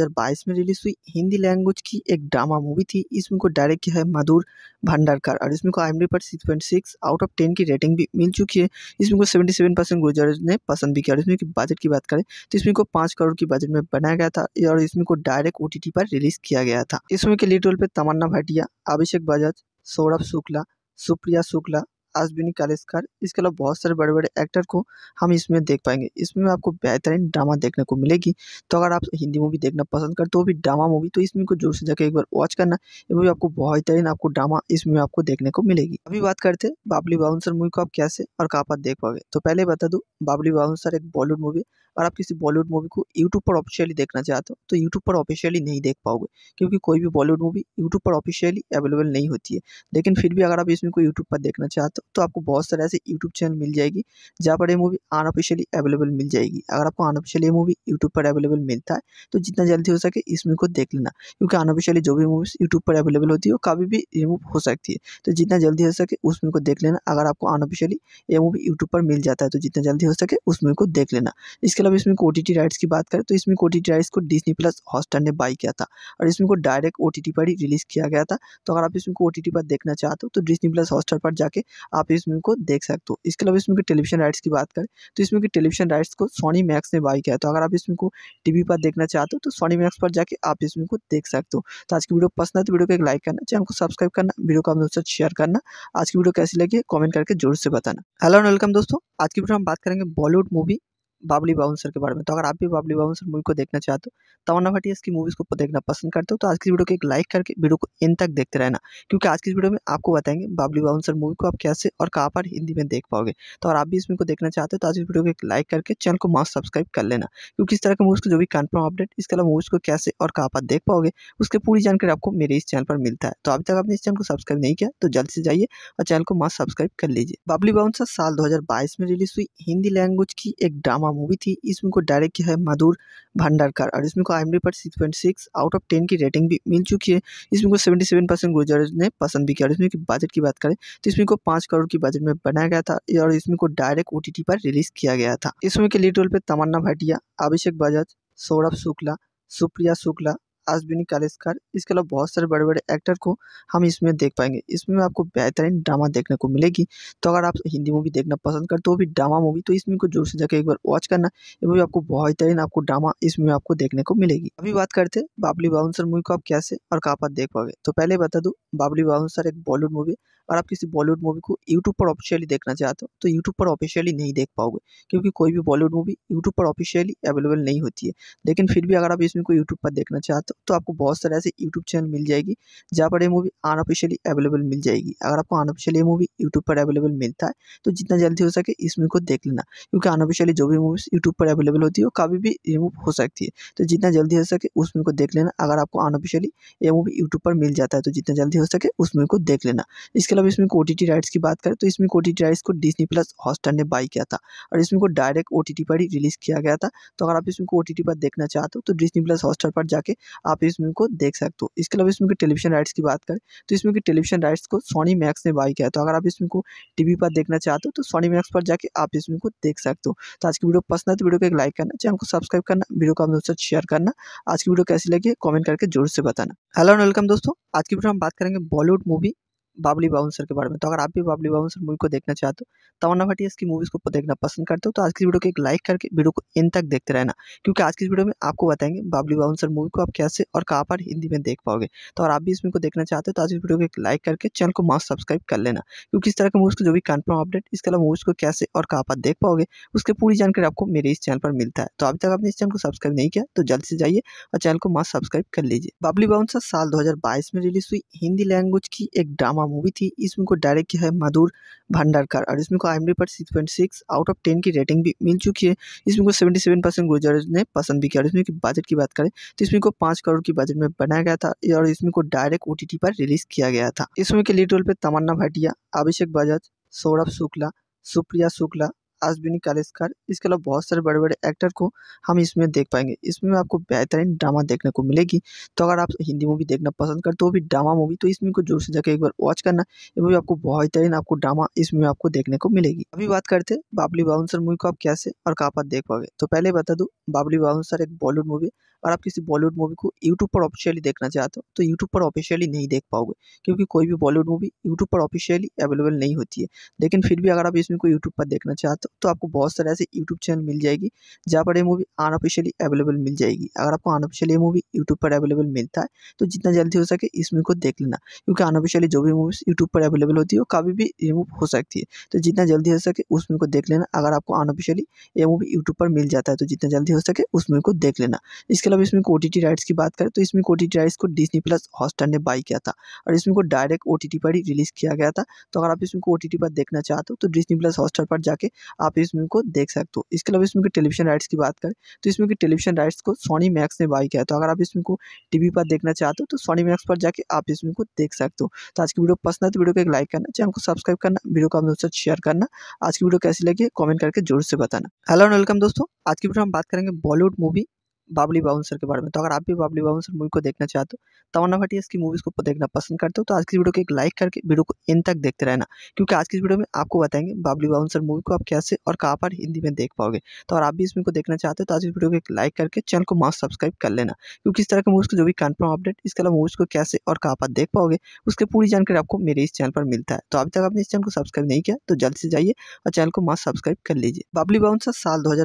में रिलीज हुई हिंदी लैंग्वेज की एक ड्रामा ड्रामा मूवी थी इसमें को डायरेक्ट किया है मधुर भंडारकर और इसमें को आई पर six point six out of ten की रेटिंग भी मिल चुकी है इसमें को सेवेंटी सेवन परसेंट गुजर ने पसंद भी किया और इसमें की बजट की बात करें तो इसमें को पाँच करोड़ की बजट में बनाया गया था और इसमें को डायरेक्ट ओ पर रिलीज किया गया था इसमें के लीड रोल पर तमन्ना भाटिया अभिषेक बजाज सौरभ शुक्ला सुप्रिया शुक्ला अश्विनी कालेसकर इसके अलावा बहुत सारे बड़े बड़े एक्टर को हम इसमें देख पाएंगे इसमें आपको बेहतरीन ड्रामा देखने को मिलेगी तो अगर आप हिंदी मूवी देखना पसंद करते हो भी ड्रामा मूवी तो इसमें को जोर से जाकर एक बार वॉच करना ये मूवी आपको बेहतरीन आपको ड्रामा इसमें आपको देखने को मिलेगी अभी बात करते हैं बाबली बाउंसर मूवी को आप कैसे और कहाँ पर देख पाओगे तो पहले बता दूँ बाबली बाउंसर एक बॉलीवुड मूवी और आप किसी बॉलीवुड मूवी को यूट्यूब पर ऑफिशियली देखना चाहते हो तो यूट्यूब पर ऑफिशियली नहीं देख पाओगे क्योंकि कोई भी बॉलीवुड मूवी यूट्यूब पर ऑफिशियली अवेलेबल नहीं होती है लेकिन फिर भी अगर आप इसमें कोई यूट्यूब पर देखना चाहते हो तो आपको बहुत सारे ऐसे यूट्यूब चैनल मिल जाएगी जहाँ पर ये मूवी अनऑफिशियली अवेलेबल मिल जाएगी अगर आपको अनऑफिशियली मूवी यूट्यूब पर अवेलेबल मिलता है तो जितना जल्दी हो सके इस मूवी को देख लेना क्योंकि अनऑफिशियली जो भी मूवीज़ यूट्यूब पर अवेलेबल होती है वो कभी भी रिमूव हो सकती है तो जितना जल्दी हो सके उस मूवी को देख लेना अगर आपको अनऑफिशियली ये मूवी यूट्यूब पर मिल जाता है तो जितना जल्दी हो सके उस मूवी को देख लेना इसके अलावा इसमें ओ राइट्स की बात करें तो इसमें ओ राइट्स को डिजनी प्लस हॉस्टर ने बाई किया था और इसमें को डायरेक्ट ओ पर ही रिलीज़ किया गया था तो अगर आप इसमें को टी पर देखना चाहते हो तो डिजनी प्लस हॉस्टर पर जाके आप इस मूवी को देख सकते हो इसके अलावा इसमें की टेलीविजन राइट्स की बात करें तो इसमें की टेलीविजन राइट्स को सोनी मैक्स ने बाई किया तो अगर आप इसमें को टीवी पर देखना चाहते हो तो सोनी मैक्स पर जाके आप इसमें को देख सकते हो तो आज की वीडियो पसंद है तो वीडियो को एक लाइक करना चैनल को सब्सक्राइब करना वीडियो को अपने दोस्तों शेयर करना आज की वीडियो कैसी लगी कॉमेंट करके जरूर से बताना हेलो एंड वेलकम दोस्तों आज की वीडियो हम बात करेंगे बॉलीवुड मूवी बाबली बाउंसर के बारे में तो अगर आप भी बाबली बाउंसर मूवी को देखना चाहते हो तो तमन्ना भाटिया इसकी मूवीज़ को देखना पसंद करते हो तो आज की वीडियो को एक लाइक करके वीडियो को इन तक देखते रहना क्योंकि आज की वीडियो में आपको बताएंगे बाबली बाउंसर मूवी को आप कैसे और कहाँ पर हिंदी में देख पाओगे तो अगर आप भी इसमें को देखना चाहते हो तो आज की वीडियो को एक लाइक करके चैनल को माउस सब्सक्राइब कर लेना क्योंकि इस तरह के मूवीज़ को जो भी कन्फर्म अपडेट इसके अलावा मूवीज़ को कैसे और कहाँ पर देख पाओगे उसकी पूरी जानकारी आपको मेरे इस चैनल पर मिलता है तो अभी तक आपने इस चैनल को सब्सक्राइब नहीं किया तो जल्द से जाइए और चैनल को मास सब्सक्राइब कर लीजिए बाबली बाउंसर साल बाईस में रिलीज हुई हिंदी लैंग्वेज की एक ड्रामा मूवी थी इस मूवी को डायरेक्ट किया है मधुर भंडारकर और इसमें को आई पर six point six out of ten की रेटिंग भी मिल चुकी है इसमें को सेवेंटी सेवन परसेंट गुजर ने पसंद भी किया और इसमें की बजट की बात करें तो इसमें को पाँच करोड़ की बजट में बनाया गया था और इसमें को डायरेक्ट ओ पर रिलीज किया गया था इसमें के लीड रोल पर तमन्ना भाटिया अभिषेक बजाज सौरभ शुक्ला सुप्रिया शुक्ला अश्विनी कालेसकर इसके अलावा बहुत सारे बड़े बड़े एक्टर को हम इसमें देख पाएंगे इसमें आपको बेहतरीन ड्रामा देखने को मिलेगी तो अगर आप हिंदी मूवी देखना पसंद करते हो भी ड्रामा मूवी तो इसमें को जोर से जाकर एक बार वॉच करना ये मूवी आपको बेहतरीन आपको ड्रामा इसमें आपको देखने को मिलेगी अभी बात करते हैं बाबली बाउंसर मूवी को आप कैसे और कहाँ पर देख पाओगे तो पहले बता दूँ बाबली बाउंसर एक बॉलीवुड मूवी अगर आप किसी बॉलीवुड मूवी को यूट्यूब पर ऑफिशियली देखना चाहते हो तो यूट्यूब पर ऑफिशियली नहीं देख पाओगे क्योंकि कोई भी बॉलीवुड मूवी यूट्यूब पर ऑफिशियली अवेलेबल नहीं होती है लेकिन फिर भी अगर आप इसमें को यूट्यूब पर देखना चाहते हो तो आपको बहुत सारे ऐसे यूट्यूब चैनल मिल जाएगी जहाँ पर ये मूवी अनऑफिशियली अवेलेबल मिल जाएगी अगर आपको अनऑफिशियली ये मूवी यूट्यूब पर अवेलेबल मिलता है तो जितना जल्दी हो सके इसमें को देख लेना क्योंकि अनऑफिशियली जो भी मूवीज़ यूट्यूब पर अवेलेबल होती है वो कभी भी रिमूव हो सकती है तो जितना जल्दी हो सके उसमें को देख लेना अगर आपको अनऑफिशियली ये मूवी यूट्यूब पर मिल जाता है तो जितना जल्दी हो सके उसमें को देख लेना इसके इसके अलावा इसमें ओ टी राइट्स की बात करें तो इसमें ओ टी राइट्स को डिजनी प्लस हॉस्टर ने बाई किया था और इसमें को डायरेक्ट ओ टी पर ही रिलीज़ किया गया था तो अगर आप इसमें को ओ टी पर देखना चाहते हो तो डिजनी प्लस हॉस्टर पर जाके आप इसमें को देख सकते हो इसके अलावा इसमें टेलीविजन राइट्स की बात करें तो इसमें टेलीविजन राइट्स को सोनी मैक्स ने बाई किया तो अगर आप इसमें को टी पर देखना चाहते हो तो सोनी मैक्स पर जाकर आप इसमें को देख सकते हो तो आज की वीडियो पसंद है तो वीडियो को एक लाइक करना चैनल को सब्सक्राइब करना वीडियो को आप दोस्तों शेयर करना आज की वीडियो कैसी लगी कमेंट करके जोर से बताना हेलो एंड वेलकम दोस्तों आज की वीडियो हम बात करेंगे बॉलीवुड मूवी बाबली बाउंसर के बारे में तो अगर आप भी बाबली बाउंसर मूवी को देखना चाहते हो तो तमन्ना भाटिया इसकी मूवीज़ को देखना पसंद करते हो तो आज की वीडियो को एक लाइक करके वीडियो को इन तक देखते रहना क्योंकि आज की वीडियो में आपको बताएंगे बाबली बाउंसर मूवी को आप कैसे और कहाँ पर हिंदी में देख पाओगे तो अगर आप भी इस मूवी को देखना चाहते हो तो आज की वीडियो को एक लाइक करके चैनल को मास्ट सब्सक्राइब कर लेना क्योंकि इस तरह के मूवीज़ को जो भी कन्फर्म अपडेट इसके अलावा मूवीज़ को कैसे और कहाँ पर देख पाओगे उसकी पूरी जानकारी आपको मेरे इस चैनल पर मिलता है तो अभी तक आपने इस चैनल को सब्सक्राइब नहीं किया तो जल्द से जाइए और चैनल को मास्ट सब्सक्राइब कर लीजिए बाबली बाउंसर साल दो में रिलीज हुई हिंदी लैंग्वेज की एक ड्रामा ड्रामा मूवी थी इस मूवी को डायरेक्ट किया है मधुर भंडारकर और इसमें को आई एम डी पर six point six out of ten की रेटिंग भी मिल चुकी है इसमें को सेवेंटी सेवन परसेंट गुजरज ने पसंद भी किया और इसमें की बजट की बात करें तो इसमें को पाँच करोड़ की बजट में बनाया गया था और इसमें को डायरेक्ट ओ पर रिलीज किया गया था इसमें के लीड रोल पर तमन्ना भाटिया अभिषेक बजाज सौरभ शुक्ला सुप्रिया शुक्ला अश्विनी कालेस्कर इसके अलावा बहुत सारे बड़े बड़े एक्टर को हम इसमें देख पाएंगे इसमें आपको बेहतरीन ड्रामा देखने को मिलेगी तो अगर आप हिंदी मूवी देखना पसंद करते हो भी ड्रामा मूवी तो इसमें को जोर से जाकर एक बार वॉच करना ये मूवी आपको बेहतरीन आपको ड्रामा इसमें आपको देखने को मिलेगी अभी बात करते हैं बाबली बाउंसर मूवी को आप कैसे और कहाँ पर देख पाओगे तो पहले बता दूँ बाबली बाउंसर एक बॉलीवुड मूवी और आप किसी बॉलीवुड मूवी को यूट्यूब पर ऑफिशियली देखना चाहते हो तो यूट्यूब पर ऑफिशियली नहीं देख पाओगे क्योंकि कोई भी बॉलीवुड मूवी यूट्यूब पर ऑफिशियली अवेलेबल नहीं होती है लेकिन फिर भी अगर आप इसमें को यूट्यूब पर देखना चाहते हो तो आपको बहुत सारे ऐसे यूट्यूब चैनल मिल जाएगी जहाँ पर ये मूवी अनऑफिशियली अवेलेबल मिल जाएगी अगर आपको अनऑफिशियली मूवी यूट्यूब पर अवेलेबल मिलता है तो जितना जल्दी हो सके इसमें को देख लेना क्योंकि अनऑफिशियली जो भी मूवीज़ यूट्यूब पर अवेलेबल होती है वो कभी भी रिमूव हो सकती है तो जितना जल्दी हो सके उसमें को देख लेना अगर आपको अनऑफिशियली ये मूवी यूट्यूब पर मिल जाता है तो जितना जल्दी हो सके उसमें को देख लेना इसके अलावा मतलब इसमें ओ टी राइट्स की बात करें तो इसमें ओ टी राइट्स को डिजनी प्लस हॉस्टर ने बाई किया था और इसमें को डायरेक्ट ओ टी पर ही रिलीज़ किया गया था तो अगर आप इसमें को ओ टी पर देखना चाहते हो तो डिजनी प्लस हॉस्टर पर जाके आप इसमें को देख सकते हो इसके अलावा इसमें टेलीविजन राइट्स की बात करें तो इसमें के टेलीविजन राइट्स को सोनी मैक्स ने बाई किया तो अगर आप इसमें को टी पर देखना चाहते हो तो सोनी मैक्स पर जाके आप इसमें को देख सकते हो तो आज की वीडियो पसंद है तो वीडियो को एक लाइक करना चैनल को सब्सक्राइब करना वीडियो को अपने दोस्तों शेयर करना आज की वीडियो कैसी लगी कमेंट करके जरूर से बताना हेलो एंड वेलकम दोस्तों आज की वीडियो हम बात करेंगे बॉलीवुड मूवी बाबली बाउंसर के बारे में तो अगर आप भी बाबली बाउंसर मूवी को देखना चाहते हो तो तमन्ना भाटिया इसकी मूवीज़ को देखना पसंद करते हो तो आज की वीडियो को एक लाइक करके वीडियो को इन तक देखते रहना क्योंकि आज की वीडियो में आपको बताएंगे बाबली बाउंसर मूवी को आप कैसे और कहाँ पर हिंदी में देख पाओगे तो अगर आप भी इसमें को देखना चाहते हो तो आज इस वीडियो को एक लाइक करके चैनल को मास्ट सब्सक्राइब कर लेना क्योंकि इस तरह के मूवीज़ को जो भी कन्फर्म अपडेट इसके अलावा मूवीज़ को कैसे और कहाँ पर देख पाओगे उसकी पूरी जानकारी आपको मेरे इस चैनल पर मिलता है तो अभी तक आपने इस चैनल को सब्सक्राइब नहीं किया तो जल्द से जाइए और चैनल को मास्ट सब्सक्राइब कर लीजिए बाबली बाउंसर साल दो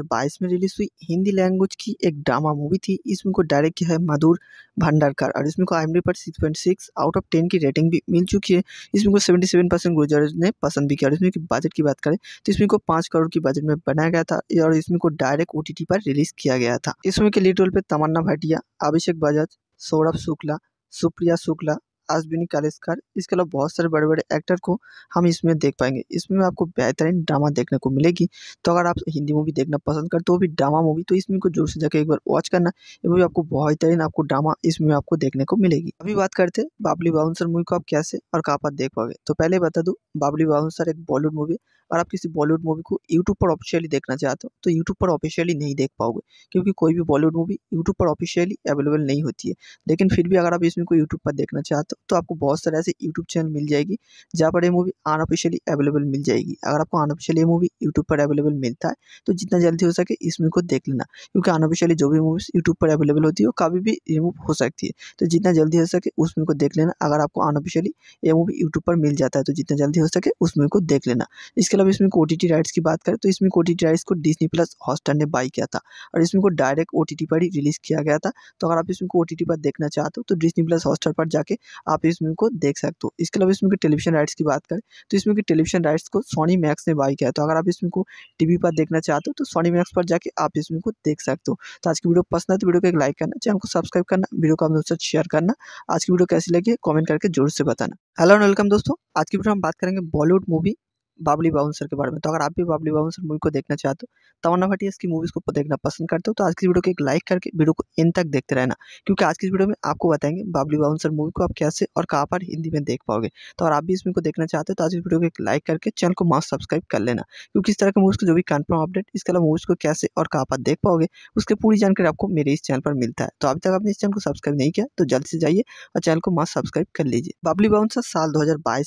में रिलीज हुई हिंदी लैंग्वेज की एक ड्रामा ड्रामा मूवी थी इसमें को डायरेक्ट किया है मधुर भंडारकर और इसमें को आई एम डी पर six point six out of ten की रेटिंग भी मिल चुकी है इसमें को सेवेंटी सेवन परसेंट गुजर ने पसंद भी किया और इसमें बजट की बात करें तो इसमें को पाँच करोड़ की बजट में बनाया गया था और इसमें को डायरेक्ट ओ टी टी पर रिलीज किया गया था इसमें के लीड रोल पर तमन्ना भाटिया अभिषेक बजाज सौरभ शुक्ला सुप्रिया शुक्ला अश्विनी कालेसकर इसके अलावा बहुत सारे बड़े बड़े एक्टर को हम इसमें देख पाएंगे इसमें आपको बेहतरीन ड्रामा देखने को मिलेगी तो अगर आप हिंदी मूवी देखना पसंद करते हो भी ड्रामा मूवी तो इसमें को जोर से जाकर एक बार वॉच करना ये मूवी आपको बेहतरीन आपको ड्रामा इसमें आपको देखने को मिलेगी अभी बात करते हैं बाबली बाउंसर मूवी को आप कैसे और कहाँ पर देख पाओगे तो पहले बता दूँ बाबली बाउंसर एक बॉलीवुड मूवी और आप किसी बॉलीवुड मूवी को यूट्यूब पर ऑफिशियली देखना चाहते हो तो यूट्यूब पर ऑफिशियली नहीं देख पाओगे क्योंकि कोई भी बॉलीवुड मूवी यूट्यूब पर ऑफिशियली अवेलेबल नहीं होती है लेकिन फिर भी अगर आप इसमें कोई यूट्यूब पर देखना चाहते हो तो आपको बहुत सारे ऐसे यूट्यूब चैनल मिल जाएगी जहाँ पर ये मूवी अनऑफिशियली अवेलेबल मिल जाएगी अगर आपको अनऑफिशियली मूवी यूट्यूब पर अवेलेबल मिलता है तो जितना जल्दी हो सके इस मूवी को देख लेना क्योंकि अनऑफिशियली जो भी मूवीज़ यूट्यूब पर अवेलेबल होती है वो कभी भी रिमूव हो सकती है तो जितना जल्दी हो सके उस मूवी को देख लेना अगर आपको अनऑफिशियली ये मूवी यूट्यूब पर मिल जाता है तो जितना जल्दी हो सके उस मूवी को देख लेना इसके अलावा इसमें ओ टी राइट्स की बात करें तो इसमें ओ टी राइट्स को डिजनी प्लस हॉस्टर ने बाई किया था और इसमें को डायरेक्ट ओ टी पर ही रिलीज़ किया गया था तो अगर आप इसमें को ओ टी पर देखना चाहते हो तो डिजनी प्लस हॉस्टर पर जाके आप इसमें को देख सकते हो इसके अलावा इसमें टेलीविजन राइट्स की बात करें तो इसमें की टेलीविजन राइट्स को सोनी मैक्स ने बाई किया तो अगर आप इसमें को टी पर देखना चाहते हो तो सोनी मैक्स पर जाके आप इसमें को देख सकते हो तो आज की वीडियो पसंद है तो वीडियो को एक लाइक करना चैनल को सब्सक्राइब करना वीडियो को आप दोस्तों शेयर करना आज की वीडियो कैसी लगी कॉमेंट करके जोर से बताना हेलो एंड वेलकम दोस्तों आज की वीडियो हम बात करेंगे बॉलीवुड मूवी बाबली बाउंसर के बारे में तो अगर आप भी बाबली बाउंसर मूवी को देखना चाहते हो तमन्ना भाटिया इसकी मूवीज़ को देखना पसंद करते हो तो आज की वीडियो को एक लाइक करके वीडियो को इन तक देखते रहना क्योंकि आज की वीडियो में आपको बताएंगे बाबली बाउंसर मूवी को आप कैसे और कहाँ पर हिंदी में देख पाओगे तो अगर आप भी इसमें को देखना चाहते हो तो आज की वीडियो को एक लाइक करके चैनल को मास्क सब्सक्राइब कर लेना क्योंकि इस तरह के मूवीज़ को जो भी कन्फर्म अपडेट इसके अलावा मूवीज़ को कैसे और कहाँ पर देख पाओगे उसकी पूरी जानकारी आपको मेरे इस चैनल पर मिलता है तो अभी तक आपने इस चैनल को सब्सक्राइब नहीं किया तो जल्द से जाइए और चैनल को मास्क सब्सक्राइब कर लीजिए बाबली बाउंसर साल दो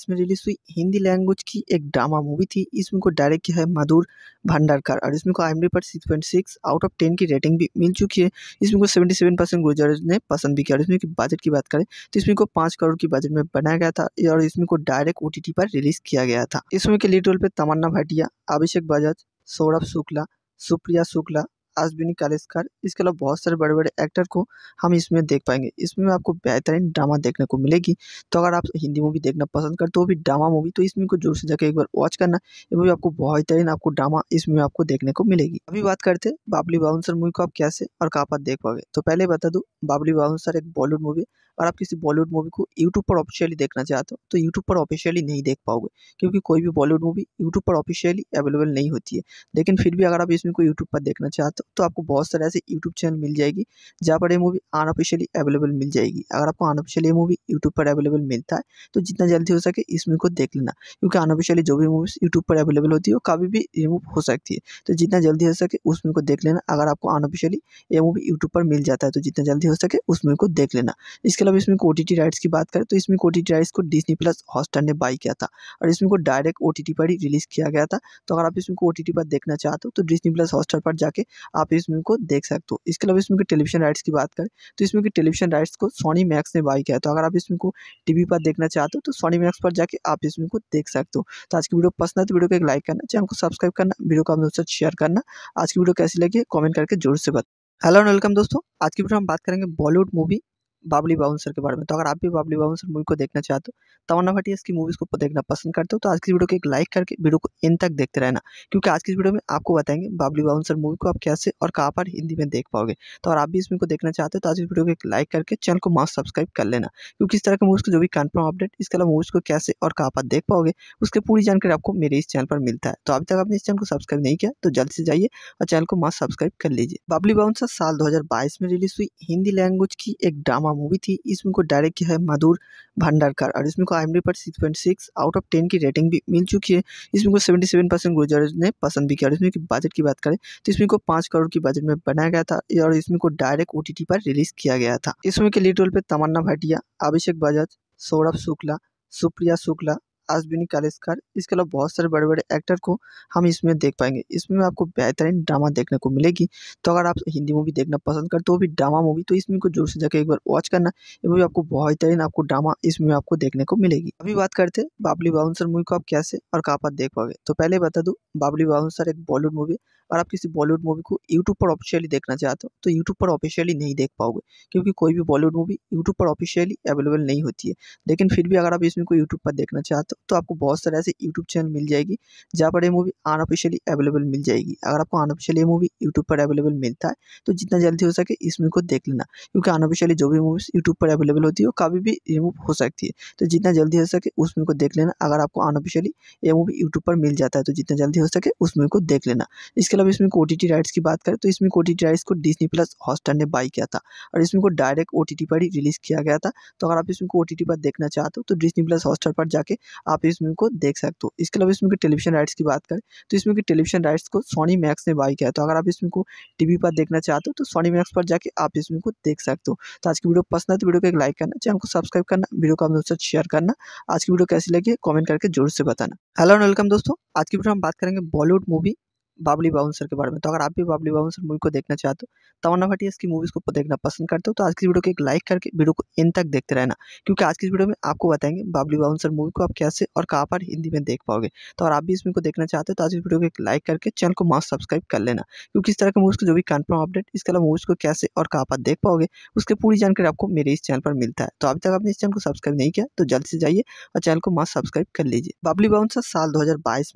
में रिलीज हुई हिंदी लैंग्वेज की एक ड्रामा मूवी थी इस मूवी को डायरेक्ट किया है मधुर भंडारकर और इसमें को आई पर six point six out of ten की रेटिंग भी मिल चुकी है इसमें को सेवेंटी सेवन परसेंट गुजर ने पसंद भी किया और इसमें की बजट की बात करें तो इसमें को पाँच करोड़ की बजट में बनाया गया था और इसमें को डायरेक्ट ओ पर रिलीज किया गया था इसमें के लीड रोल पर तमन्ना भाटिया अभिषेक बजाज सौरभ शुक्ला सुप्रिया शुक्ला अश्विनी कालेसकर इसके अलावा बहुत सारे बड़े बड़े एक्टर को हम इसमें देख पाएंगे इसमें आपको बेहतरीन ड्रामा देखने को मिलेगी तो अगर आप हिंदी मूवी देखना पसंद करते हो भी ड्रामा मूवी तो इसमें को जोर से जाकर एक बार वॉच करना ये मूवी आपको बेहतरीन आपको ड्रामा इसमें आपको देखने को मिलेगी अभी बात करते हैं बाबली बाउंसर मूवी को आप कैसे और कहाँ पर देख पाओगे तो पहले बता दूँ बाबली बाउंसर एक बॉलीवुड मूवी और आप किसी बॉलीवुड मूवी को यूट्यूब पर ऑफिशियली देखना चाहते हो तो यूट्यूब पर ऑफिशियली नहीं देख पाओगे क्योंकि कोई भी बॉलीवुड मूवी यूट्यूब पर ऑफिशियली अवेलेबल नहीं होती है लेकिन फिर भी अगर आप इसमें को यूट्यूब पर देखना चाहते हो तो आपको बहुत सारे ऐसे यूट्यूब चैनल मिल जाएगी जहाँ पर ये मूवी अनऑफिशियली अवेलेबल मिल जाएगी अगर आपको अनऑफिशियली मूवी यूट्यूब पर अवेलेबल मिलता है तो जितना जल्दी हो सके इस मूवी को देख लेना क्योंकि अनऑफिशियली जो भी मूवीज़ यूट्यूब पर अवेलेबल होती है वो कभी भी रिमूव हो सकती है तो जितना जल्दी हो सके उस मूवी को देख लेना अगर आपको अनऑफिशियली ये मूवी यूट्यूब पर मिल जाता है तो जितना जल्दी हो सके उस मूवी को देख लेना इसके इसके अलावा इसमें ओ टी राइट्स की बात करें तो इसमें ओ टी राइट्स को डिजनी प्लस हॉस्टर ने बाई किया था और इसमें को डायरेक्ट ओ पर ही रिलीज़ किया गया था तो अगर आप इसमें को टी पर देखना चाहते हो तो डिजनी प्लस हॉस्टर पर जाके आप इस मूवी को देख सकते हो इसके अलावा इसमें टेलीविजन राइट्स की बात करें तो इसमें टेलीविजन राइट्स को सोनी मैक्स ने बाई किया तो अगर आप इसमें को टी पर देखना चाहते हो तो सोनी मैक्स पर जाके आप इसमें को देख सकते हो तो आज की वीडियो पसंद है तो वीडियो को एक लाइक करना चैनल को सब्सक्राइब करना वीडियो को आप दोस्तों शेयर करना आज की वीडियो कैसी लगी कमेंट करके जोर से बता हेलो एंड वेलकम दोस्तों आज की वीडियो हम बात करेंगे बॉलीवुड मूवी बाबली बाउंसर के बारे में तो अगर आप भी बाबली बाउंसर मूवी को देखना चाहते हो तमन्ना भाटिया इसकी मूवीज़ को देखना पसंद करते हो तो आज की वीडियो को एक लाइक करके वीडियो को इन तक देखते रहना क्योंकि आज की वीडियो में आपको बताएंगे बाबली बाउंसर मूवी को आप कैसे और कहाँ पर हिंदी में देख पाओगे तो अगर आप भी इस मूवी को देखना चाहते हो तो आज की वीडियो को एक लाइक करके चैनल को मास्ट सब्सक्राइब कर लेना क्योंकि इस तरह के मूवीज़ को जो भी कन्फर्म अपडेट इसके अलावा मूवीज़ को कैसे और कहाँ पर देख पाओगे उसकी पूरी जानकारी आपको मेरे इस चैनल पर मिलता है तो अभी तक आपने इस चैनल को सब्सक्राइब नहीं किया तो जल्द से जाइए और चैनल को मास्ट सब्सक्राइब कर लीजिए बाबली बाउंसर साल दो में रिलीज हुई हिंदी लैंग्वेज की एक ड्रामा हुआ मूवी थी इस मूवी को डायरेक्ट किया है मधुर भंडारकर और इसमें को आई एम पर six point six out of ten की रेटिंग भी मिल चुकी है इसमें को सेवेंटी सेवन परसेंट गुजराज ने पसंद भी किया और इसमें की बजट की बात करें तो इसमें को पाँच करोड़ की बजट में बनाया गया था और इसमें को डायरेक्ट ओ पर रिलीज किया गया था इसमें के लीड रोल पर तमन्ना भाटिया अभिषेक बजाज सौरभ शुक्ला सुप्रिया शुक्ला अश्विनी कालेसकर इसके अलावा बहुत सारे बड़े बड़े एक्टर को हम इसमें देख पाएंगे इसमें आपको बेहतरीन ड्रामा देखने को मिलेगी तो अगर आप हिंदी मूवी देखना पसंद करते हो भी ड्रामा मूवी तो इसमें को जोर से जाकर एक बार वॉच करना ये मूवी आपको बेहतरीन आपको ड्रामा इसमें आपको देखने को मिलेगी अभी बात करते बाबली बाउंसर मूवी को आप कैसे और कहाँ पर देख पाओगे तो पहले बता दूँ बाबली बाउंसर एक बॉलीवुड मूवी और आप किसी बॉलीवुड मूवी को यूट्यूब पर ऑफिशियली देखना चाहते हो तो यूट्यूब पर ऑफिशियली नहीं देख पाओगे क्योंकि कोई भी बॉलीवुड मूवी यूट्यूब पर ऑफिशियली अवेलेबल नहीं होती है लेकिन फिर भी अगर आप इसमें कोई यूट्यूब पर देखना चाहते हो तो आपको बहुत सारे ऐसे यूट्यूब चैनल मिल जाएगी जहाँ पर ये मूवी अनऑफिशियली अवेलेबल मिल जाएगी अगर आपको अनऑफिशियली मूवी यूट्यूब पर अवेलेबल मिलता है तो जितना जल्दी हो सके इसमें को देख लेना क्योंकि अनऑफिशियली जो भी मूवीज़ यूट्यूब पर अवेलेबल होती है वो कभी भी रिमूव हो सकती है तो जितना जल्दी हो सके उसमें को देख लेना अगर आपको अनऑफिशियली ये मूवी यूट्यूब पर मिल जाता है तो जितना जल्दी हो सके उसमें को देख लेना इसके अब मतलब इसमें ओ टी राइट्स की बात करें तो इसमें ओ टी राइट्स को डिजनी प्लस हॉस्टर ने बाई किया था और इसमें को डायरेक्ट ओ टी पर ही रिलीज़ किया गया था तो अगर आप इसमें को ओ टी पर देखना चाहते हो तो डिजनी प्लस हॉस्टर पर जाके आप इसमें को देख सकते हो इसके अलावा इसमें टेलीविजन राइट्स की बात करें तो इसमें कि टेलीविजन राइट्स को सोनी मैक्स ने बाई किया तो अगर आप इसमें को टी पर देखना चाहते हो तो सोनी मैक्स पर जाकर आप इसमें को देख सकते हो तो आज की वीडियो पसंद है तो वीडियो को एक लाइक करना चैनल को सब्सक्राइब करना वीडियो को आप दोस्तों शेयर करना आज की वीडियो कैसी लगी कमेंट करके जोर से बताना हेलो एंड वेलकम दोस्तों आज की वीडियो हम बात करेंगे बॉलीवुड मूवी बाबली बाउंसर के बारे में तो अगर आप भी बाबली बाउंसर मूवी को देखना चाहते हो तो तमन्ना भाटिया की मूवीज़ को देखना पसंद करते हो तो आज की वीडियो को एक लाइक करके वीडियो को इन तक देखते रहना क्योंकि आज की वीडियो में आपको बताएंगे बाबली बाउंसर मूवी को आप कैसे और कहाँ पर हिंदी में देख पाओगे तो अगर आप भी इसमें को देखना चाहते हो तो आज की वीडियो को एक लाइक करके चैनल को मास्ट सब्सक्राइब कर लेना क्योंकि इस तरह के मूवीज़ को जो भी कन्फर्म अपडेट इसके अलावा मूवीज़ को कैसे और कहाँ पर देख पाओगे उसकी पूरी जानकारी आपको मेरे इस चैनल पर मिलता है तो अभी तक आपने इस चैनल को सब्सक्राइब नहीं किया तो जल्द से जाइए और चैनल को मास्क सब्सक्राइब कर लीजिए बाबली बाउंसर साल दो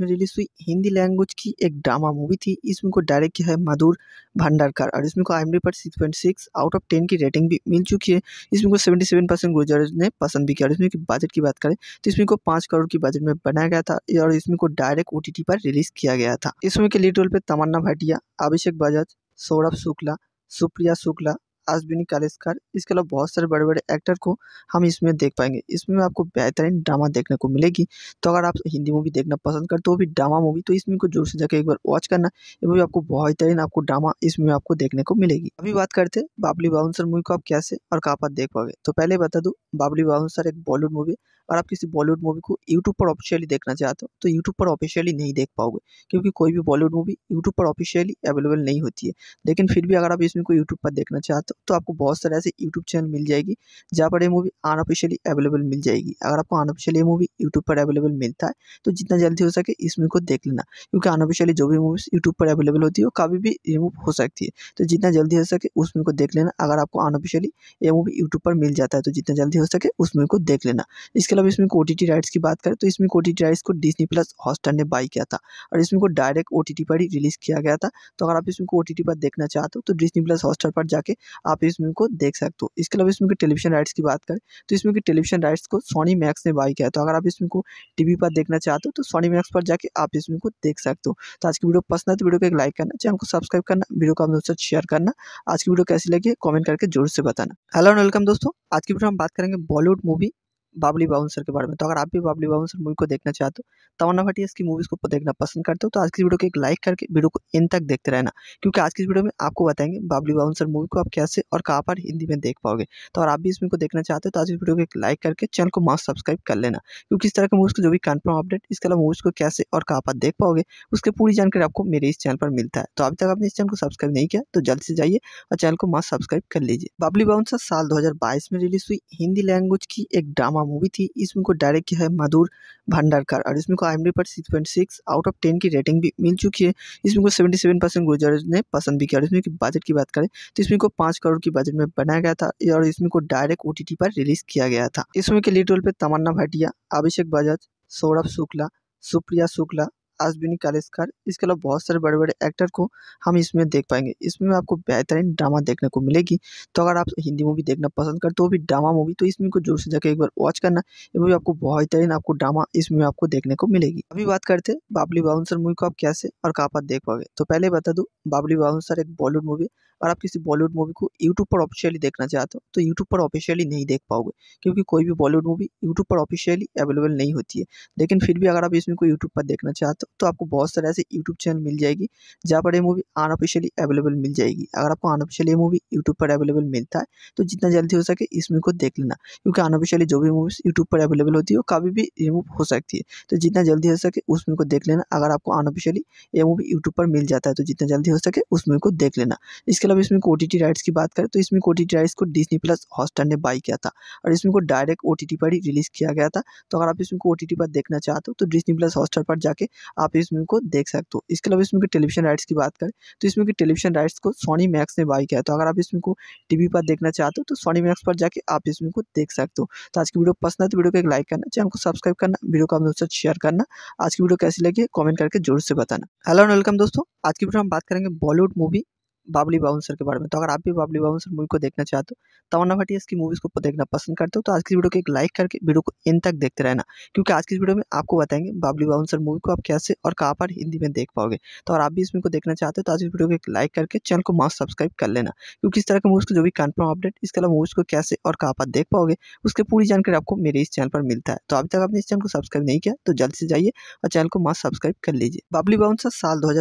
में रिलीज हुई हिंदी लैंग्वेज की एक ड्रामा ड्रामा मूवी थी इस फिल्म को डायरेक्ट किया है मधुर भंडारकर और इसमें को आई पर six point six out of ten की रेटिंग भी मिल चुकी है इसमें को सेवेंटी सेवन परसेंट गुजर ने पसंद भी किया और इसमें की बजट की बात करें तो इसमें को पाँच करोड़ की बजट में बनाया गया था और इसमें को डायरेक्ट ओ पर रिलीज किया गया था इसमें के लीड रोल पर तमन्ना भाटिया अभिषेक बजाज सौरभ शुक्ला सुप्रिया शुक्ला अश्विनी कालेसकर इसके अलावा बहुत सारे बड़े बड़े एक्टर को हम इसमें देख पाएंगे इसमें आपको बेहतरीन ड्रामा देखने को मिलेगी तो अगर आप हिंदी मूवी देखना पसंद करते हो भी ड्रामा मूवी तो इसमें को जोर से जाकर एक बार वॉच करना ये मूवी आपको बेहतरीन आपको ड्रामा इसमें आपको देखने को मिलेगी अभी बात करते हैं बाबली बाउंसर मूवी को आप कैसे और कहाँ पर देख पाओगे तो पहले बता दूँ बाबली बाउंसर एक बॉलीवुड मूवी और आप किसी बॉलीवुड मूवी को यूट्यूब पर ऑफिशियली देखना चाहते हो तो यूट्यूब पर ऑफिशियली नहीं देख पाओगे क्योंकि कोई भी बॉलीवुड मूवी यूट्यूब पर ऑफिशियली अवेलेबल नहीं होती है लेकिन फिर भी अगर आप इसमें कोई यूट्यूब पर देखना चाहते हो तो आपको बहुत सारे ऐसे यूट्यूब चैनल मिल जाएगी जहाँ पर ये मूवी अनऑफिशियली अवेलेबल मिल जाएगी अगर आपको अनऑफिशियली ये मूवी यूट्यूब पर अवेलेबल मिलता है तो जितना जल्दी हो सके इस मूवी को देख लेना क्योंकि अनऑफिशियली जो भी मूवीज़ यूट्यूब पर अवेलेबल होती है वो कभी भी रिमूव हो सकती है तो जितना जल्दी हो सके उस मूवी को देख लेना अगर आपको अनऑफिशियली ये मूवी यूट्यूब पर मिल जाता है तो जितना जल्दी हो सके उस मूवी को देख लेना इसके इसके अलावा इसमें ओ टी राइट्स की बात करें तो इसमें ओ टी राइट्स को डिजनी प्लस हॉस्टर ने बाई किया था और इसमें को डायरेक्ट ओ टी पर ही रिलीज़ किया गया था तो अगर आप इसमें को ओ टी पर देखना चाहते हो तो डिजनी प्लस हॉस्टर पर जाके आप इसमें को देख सकते हो इसके अलावा इसमें टेलीविजन राइट्स की बात करें तो इसमें कि टेलीविजन राइट्स को सोनी मैक्स ने बाई किया तो अगर आप इसमें को टी पर देखना चाहते हो तो सोनी मैक्स पर जाकर आप इसमें को देख सकते हो तो आज की वीडियो पसंद है तो वीडियो को एक लाइक करना चैनल को सब्सक्राइब करना वीडियो को अपने दोस्तों शेयर करना आज की वीडियो कैसी लगी कमेंट करके जरूर से बताना हेलो एंड वेलकम दोस्तों आज की वीडियो हम बात करेंगे बॉलीवुड मूवी बाबली बाउंसर के बारे में तो अगर आप भी बाबली बाउंसर मूवी को देखना चाहते हो तो तमन्ना भाटिया इसकी मूवीज़ को देखना पसंद करते हो तो आज की वीडियो को एक लाइक करके वीडियो को इन तक देखते रहना क्योंकि आज की वीडियो में आपको बताएंगे बाबली बाउंसर मूवी को आप कैसे और कहाँ पर हिंदी में देख पाओगे तो अगर आप भी इसमें को देखना चाहते हो तो आज की वीडियो को एक लाइक करके चैनल को मास्क सब्सक्राइब कर लेना क्योंकि इस तरह के मूवीज़ को जो भी कन्फर्म अपडेट इसके अलावा मूवीज़ को कैसे और कहाँ पर देख पाओगे उसकी पूरी जानकारी आपको मेरे इस चैनल पर मिलता है तो अभी तक आपने इस चैनल को सब्सक्राइब नहीं किया तो जल्द से जाइए और चैनल को मास्क सब्सक्राइब कर लीजिए बाबली बाउंसर साल दो में रिलीज हुई हिंदी लैंग्वेज की एक ड्रामा मूवी थी इस मूवी को डायरेक्ट किया है मधुर भंडारकर और इसमें को आई पर six point six out of ten की रेटिंग भी मिल चुकी है इसमें को सेवेंटी सेवन परसेंट गुजर ने पसंद भी किया और इसमें की बजट की बात करें तो इसमें को पाँच करोड़ की बजट में बनाया गया था और इसमें को डायरेक्ट ओ पर रिलीज किया गया था इसमें के लीड रोल पर तमन्ना भाटिया अभिषेक बजाज सौरभ शुक्ला सुप्रिया शुक्ला अश्विनी कालेसकर इसके अलावा बहुत सारे बड़े बड़े एक्टर को हम इसमें देख पाएंगे इसमें आपको बेहतरीन ड्रामा देखने को मिलेगी तो अगर आप हिंदी मूवी देखना पसंद करते हो भी ड्रामा मूवी तो इसमें को जोर से जाकर एक बार वॉच करना ये मूवी आपको बेहतरीन आपको ड्रामा इसमें आपको देखने को मिलेगी अभी बात करते हैं बाबली बाउंसर मूवी को आप कैसे और कहाँ पर देख पाओगे तो पहले बता दूँ बाबली बाउंसर एक बॉलीवुड मूवी अगर आप किसी बॉलीवुड मूवी को यूट्यूब पर ऑफिशियली देखना चाहते हो तो यूट्यूब पर ऑफिशियली नहीं देख पाओगे क्योंकि कोई भी बॉलीवुड मूवी यूट्यूब पर ऑफिशियली अवेलेबल नहीं होती है लेकिन फिर भी अगर आप इसमें को यूट्यूब पर देखना चाहते हो तो आपको बहुत सारे ऐसे यूट्यूब चैनल मिल जाएगी जहाँ पर ये मूवी अनऑफिशियली अवेलेबल मिल जाएगी अगर आपको अनऑफिशियली ये मूवी यूट्यूब पर अवेलेबल मिलता है तो जितना जल्दी हो सके इसमें को देख लेना क्योंकि अनऑफिशियली जो भी मूवीज़ यूट्यूब पर अवेलेबल होती है वो कभी भी रिमूव हो सकती है तो जितना जल्दी हो सके उसमें को देख लेना अगर आपको अनऑफिशियली ये मूवी यूट्यूब पर मिल जाता है तो जितना जल्दी हो सके उसमें को देख लेना इसके इसके अलावा इसमें ओ टी राइट्स की बात करें तो इसमें ओ टी राइट्स को डिजनी प्लस हॉस्टार ने बाई किया था और इसमें को डायरेक्ट ओ टी पर ही रिलीज़ किया गया था तो अगर आप इसमें को ओ टी पर देखना चाहते हो तो डिजनी प्लस हॉस्टार पर जाके आप इसमें को देख सकते हो इसके अलावा इसमें टेलीविजन राइट्स की बात करें तो इसमें टेलीविजन राइट्स को सोनी मैक्स ने बाई किया तो अगर आप इसमें को टी पर देखना चाहते हो तो सोनी मैक्स पर जाकर आप इसमें को देख सकते हो तो आज की वीडियो पसंद है तो वीडियो को एक लाइक करना चैनल को सब्सक्राइब करना वीडियो को आप दोस्तों शेयर करना आज की वीडियो कैसी लगी कमेंट करके जोर से बताना हेलो एंड वेलकम दोस्तों आज की वीडियो हम बात करेंगे बॉलीवुड मूवी बाबली बाउंसर के बारे में तो अगर आप भी बाबली बाउंसर मूवी को देखना चाहते हो तमन्ना भाटिया इसकी मूवीज़ को देखना पसंद करते हो तो आज की वीडियो को एक लाइक करके वीडियो को इन तक देखते रहना क्योंकि आज की वीडियो में आपको बताएंगे बाबली बाउंसर मूवी को आप कैसे और कहाँ पर हिंदी में देख पाओगे तो अगर आप भी इस मूवी को देखना चाहते हो तो आज की वीडियो को एक लाइक करके चैनल को मास्क सब्सक्राइब कर लेना क्योंकि इस तरह के मूवीज़ को जो भी कन्फर्म अपडेट इसके अलावा मूवीज़ को कैसे और कहाँ पर देख पाओगे उसकी पूरी जानकारी आपको मेरे इस चैनल पर मिलता है तो अभी तक आपने इस चैनल को सब्सक्राइब नहीं किया तो जल्द से जाइए और चैनल को मास्क सब्सक्राइब कर लीजिए बाबली बाउंसर साल दो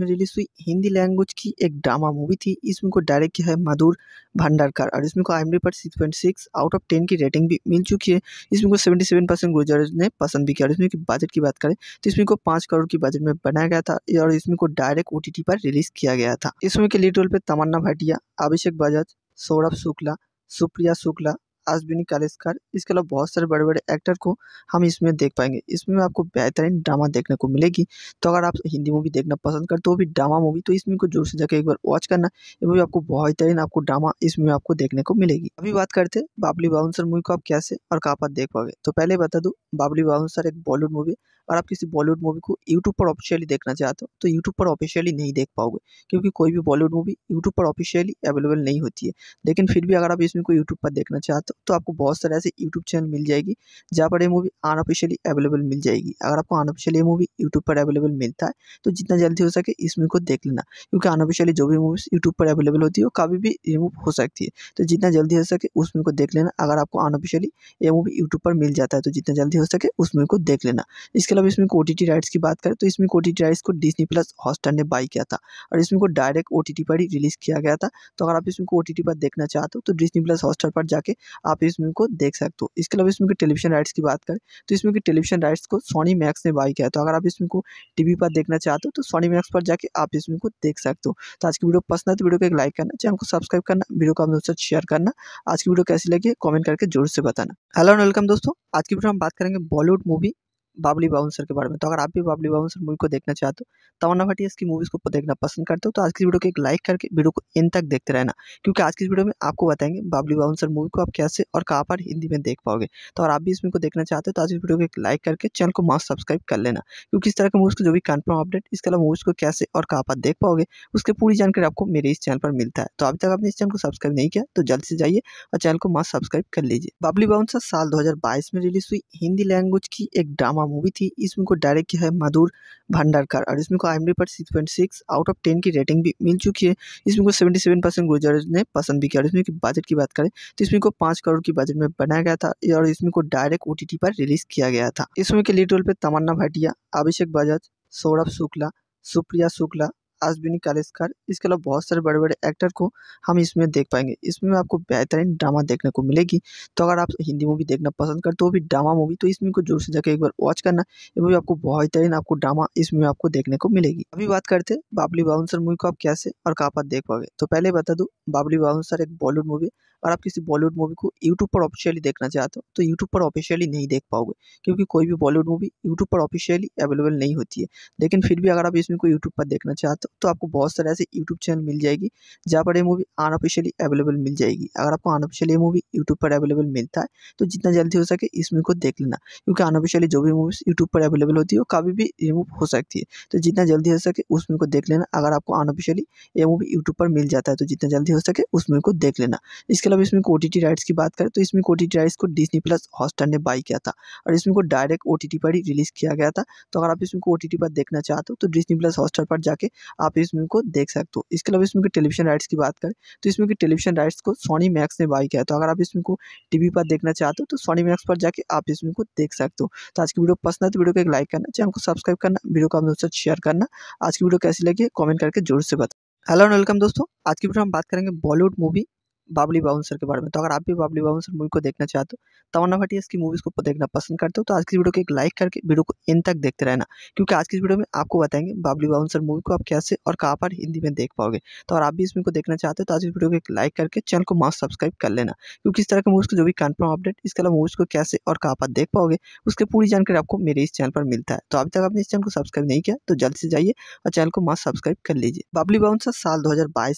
में रिलीज हुई हिंदी लैंग्वेज की एक ड्रामा हुआ मूवी थी इस मूवी को डायरेक्ट किया है मधुर भंडारकर और इसमें को आई पर six point six out of ten की रेटिंग भी मिल चुकी है इसमें को सेवेंटी सेवन परसेंट गुजर ने पसंद भी किया और इसमें की बजट की बात करें तो इसमें को पाँच करोड़ की बजट में बनाया गया था और इसमें को डायरेक्ट ओ पर रिलीज किया गया था इसमें के लीड रोल पर तमन्ना भाटिया अभिषेक बजाज सौरभ शुक्ला सुप्रिया शुक्ला अश्विनी कालेसकर इसके अलावा बहुत सारे बड़े बड़े एक्टर को हम इसमें देख पाएंगे इसमें आपको बेहतरीन ड्रामा देखने को मिलेगी तो अगर आप हिंदी मूवी देखना पसंद करते हो तो भी ड्रामा मूवी तो इसमें को जोर से जाकर एक बार वॉच करना ये मूवी आपको बेहतरीन आपको ड्रामा इसमें आपको देखने को मिलेगी अभी बात करते हैं बाबली बाउंसर मूवी को आप कैसे और कहाँ पर देख पाओगे तो पहले बता दूँ बाबली बाउंसर एक बॉलीवुड मूवी और आप किसी बॉलीवुड मूवी को यूट्यूब पर ऑफिशियली देखना चाहते हो तो यूट्यूब पर ऑफिशियली नहीं देख पाओगे क्योंकि कोई भी बॉलीवुड मूवी यूट्यूब पर ऑफिशियली अवेलेबल नहीं होती है लेकिन फिर भी अगर आप इसमें को यूट्यूब पर देखना चाहते हो तो आपको बहुत सारे ऐसे यूट्यूब चैनल मिल जाएगी जहाँ पर ये मूवी अनऑफिशियली अवेलेबल मिल जाएगी अगर आपको अनऑफिशियली ये मूवी यूट्यूब पर अवेलेबल मिलता है तो जितना जल्दी हो सके इसमें को देख लेना क्योंकि अनऑफिशियली जो भी मूवीज़ यूट्यूब पर अवेलेबल होती है वो कभी भी रिमूव हो सकती है तो जितना जल्दी हो सके उसमें को देख लेना अगर आपको अनऑफिशियली ये मूवी यूट्यूब पर मिल जाता है तो जितना जल्दी हो सके उसमें को देख लेना इसके अब मतलब इसमें ओ टी राइट्स की बात करें तो इसमें ओ टी राइट्स को डिजनी प्लस हॉस्टर ने बाई किया था और इसमें को डायरेक्ट ओ टी पर ही रिलीज़ किया गया था तो अगर आप इसमें को ओ टी पर देखना चाहते हो तो डिजनी प्लस हॉस्टर पर जाके आप इसमें को देख सकते हो इसके अलावा इसमें की टेलीविजन राइट्स की बात करें तो इसमें की टेलीविजन राइट्स को सोनी मैक्स ने बाई किया तो अगर आप इसमें को टी पर देखना चाहते हो तो सोनी मैक्स पर जाकर आप इसमें को देख सकते हो तो आज की वीडियो पसंद है तो वीडियो को एक लाइक करना चैनल को सब्सक्राइब करना वीडियो को आप दोस्तों शेयर करना आज की वीडियो कैसी लगी कमेंट करके जोर से बताना हेलो एंड वेलकम दोस्तों आज की वीडियो हम बात करेंगे बॉलीवुड मूवी बाबली बाउंसर के बारे में तो अगर आप भी बाबली बाउंसर मूवी को देखना चाहते हो तो तमन्ना भाटिया इसकी मूवीज़ को देखना पसंद करते हो तो आज की वीडियो को एक लाइक करके वीडियो को इन तक देखते रहना क्योंकि आज की वीडियो में आपको बताएंगे बाबली बाउंसर मूवी को आप कैसे और कहाँ पर हिंदी में देख पाओगे तो अगर आप भी इसमें को देखना चाहते हो तो आज की वीडियो को एक लाइक करके चैनल को मास्क सब्सक्राइब कर लेना क्योंकि इस तरह के मूवीज़ को जो भी कन्फर्म अपडेट इसके अलावा मूवीज़ को कैसे और कहाँ पर देख पाओगे उसकी पूरी जानकारी आपको मेरे इस चैनल पर मिलता है तो अभी तक आपने इस चैनल को सब्सक्राइब नहीं किया तो जल्द से जाइए और चैनल को मास्क सब्सक्राइब कर लीजिए बाबली बाउंसर साल दो में रिलीज हुई हिंदी लैंग्वेज की एक ड्रामा ड्रामा मूवी थी इस मूवी को डायरेक्ट किया है मधुर भंडारकर और इसमें को आई एम पर six point six out of ten की रेटिंग भी मिल चुकी है इसमें को सेवेंटी सेवन परसेंट गुजर ने पसंद भी किया और इसमें की बजट की बात करें तो इसमें को पाँच करोड़ की बजट में बनाया गया था और इसमें को डायरेक्ट ओ पर रिलीज किया गया था इसमें के लीड रोल पर तमन्ना भाटिया अभिषेक बजाज सौरभ शुक्ला सुप्रिया शुक्ला अश्विनी कालेसकर इसके अलावा बहुत सारे बड़े बड़े एक्टर को हम इसमें देख पाएंगे इसमें आपको बेहतरीन ड्रामा देखने को मिलेगी तो अगर आप हिंदी मूवी देखना पसंद करते हो भी ड्रामा मूवी तो इसमें को जोर से जाकर एक बार वॉच करना ये मूवी आपको बेहतरीन आपको ड्रामा इसमें आपको देखने को मिलेगी अभी बात करते हैं बाबली बाउंसर मूवी को आप कैसे और कहाँ पर देख पाओगे तो पहले बता दूँ बाबली बाउंसर एक बॉलीवुड मूवी और आप किसी बॉलीवुड मूवी को यूट्यूब पर ऑफिशियली देखना चाहते हो तो यूट्यूब पर ऑफिशियली नहीं देख पाओगे क्योंकि कोई भी बॉलीवुड मूवी यूट्यूब पर ऑफिशियली अवेलेबल नहीं होती है लेकिन फिर भी अगर आप इसमें कोई यूट्यूब पर देखना चाहते हो तो आपको बहुत सारे ऐसे यूट्यूब चैनल मिल जाएगी जहाँ पर ये मूवी अनऑफिशियली अवेलेबल मिल जाएगी अगर आपको अनऑफिशियली मूवी यूट्यूब पर अवेलेबल मिलता है तो जितना जल्दी हो सके इस मूवी को देख लेना क्योंकि अनऑफिशियली जो भी मूवीज़ यूट्यूब पर अवेलेबल होती है वो कभी भी रिमूव हो सकती है तो जितना जल्दी हो सके उस मूवी को देख लेना अगर आपको अनऑफिशियली ये मूवी यूट्यूब पर मिल जाता है तो जितना जल्दी हो सके उस मूवी को देख लेना इसके अलावा इसमें ओ टी राइट्स की बात करें तो इसमें ओ टी राइट्स को डिजनी प्लस हॉस्टर ने बाई किया था और इसमें को डायरेक्ट ओ पर ही रिलीज़ किया गया था तो अगर आप इसमें को ओ पर देखना चाहते हो तो डिजनी प्लस हॉस्टर पर जाके आप इस मूवी को देख सकते हो इसके अलावा इसमें टेलीविजन राइट्स की बात करें तो इसमें की टेलीविजन राइट्स को सोनी मैक्स ने बाई किया तो अगर आप इसमें को टीवी पर देखना चाहते हो तो सोनी मैक्स पर जाकर आप इसमें को देख सकते हो तो आज की वीडियो पसंद है तो वीडियो को एक लाइक करना चैनल को सब्सक्राइब करना वीडियो को अपने दोस्तों शेयर करना आज की वीडियो कैसी लगी कमेंट करके जोर से बता हेलो एंड वेलकम दोस्तों आज की वीडियो हम बात करेंगे बॉलीवुड मूवी बाबली बाउंसर के बारे में तो अगर आप भी बाबली बाउंसर मूवी को देखना चाहते हो तो तमन्ना भाटिया की मूवीज़ को देखना पसंद करते हो तो आज की वीडियो को एक लाइक करके वीडियो को इन तक देखते रहना क्योंकि आज की वीडियो में आपको बताएंगे बाबली बाउंसर मूवी को आप कैसे और कहाँ पर हिंदी में देख पाओगे तो अगर आप भी इसमें को देखना चाहते हो तो आज की वीडियो को एक लाइक करके चैनल को मास्ट सब्सक्राइब कर लेना क्योंकि इस तरह के मूवीज़ को जो भी कन्फर्म अपडेट इसके अलावा मूवीज़ को कैसे और कहाँ पर देख पाओगे उसकी पूरी जानकारी आपको मेरे इस चैनल पर मिलता है तो अभी तक आपने इस चैनल को सब्सक्राइब नहीं किया तो जल्द से जाइए और चैनल को मास्ट सब्सक्राइब कर लीजिए बाबली बाउंसर साल दो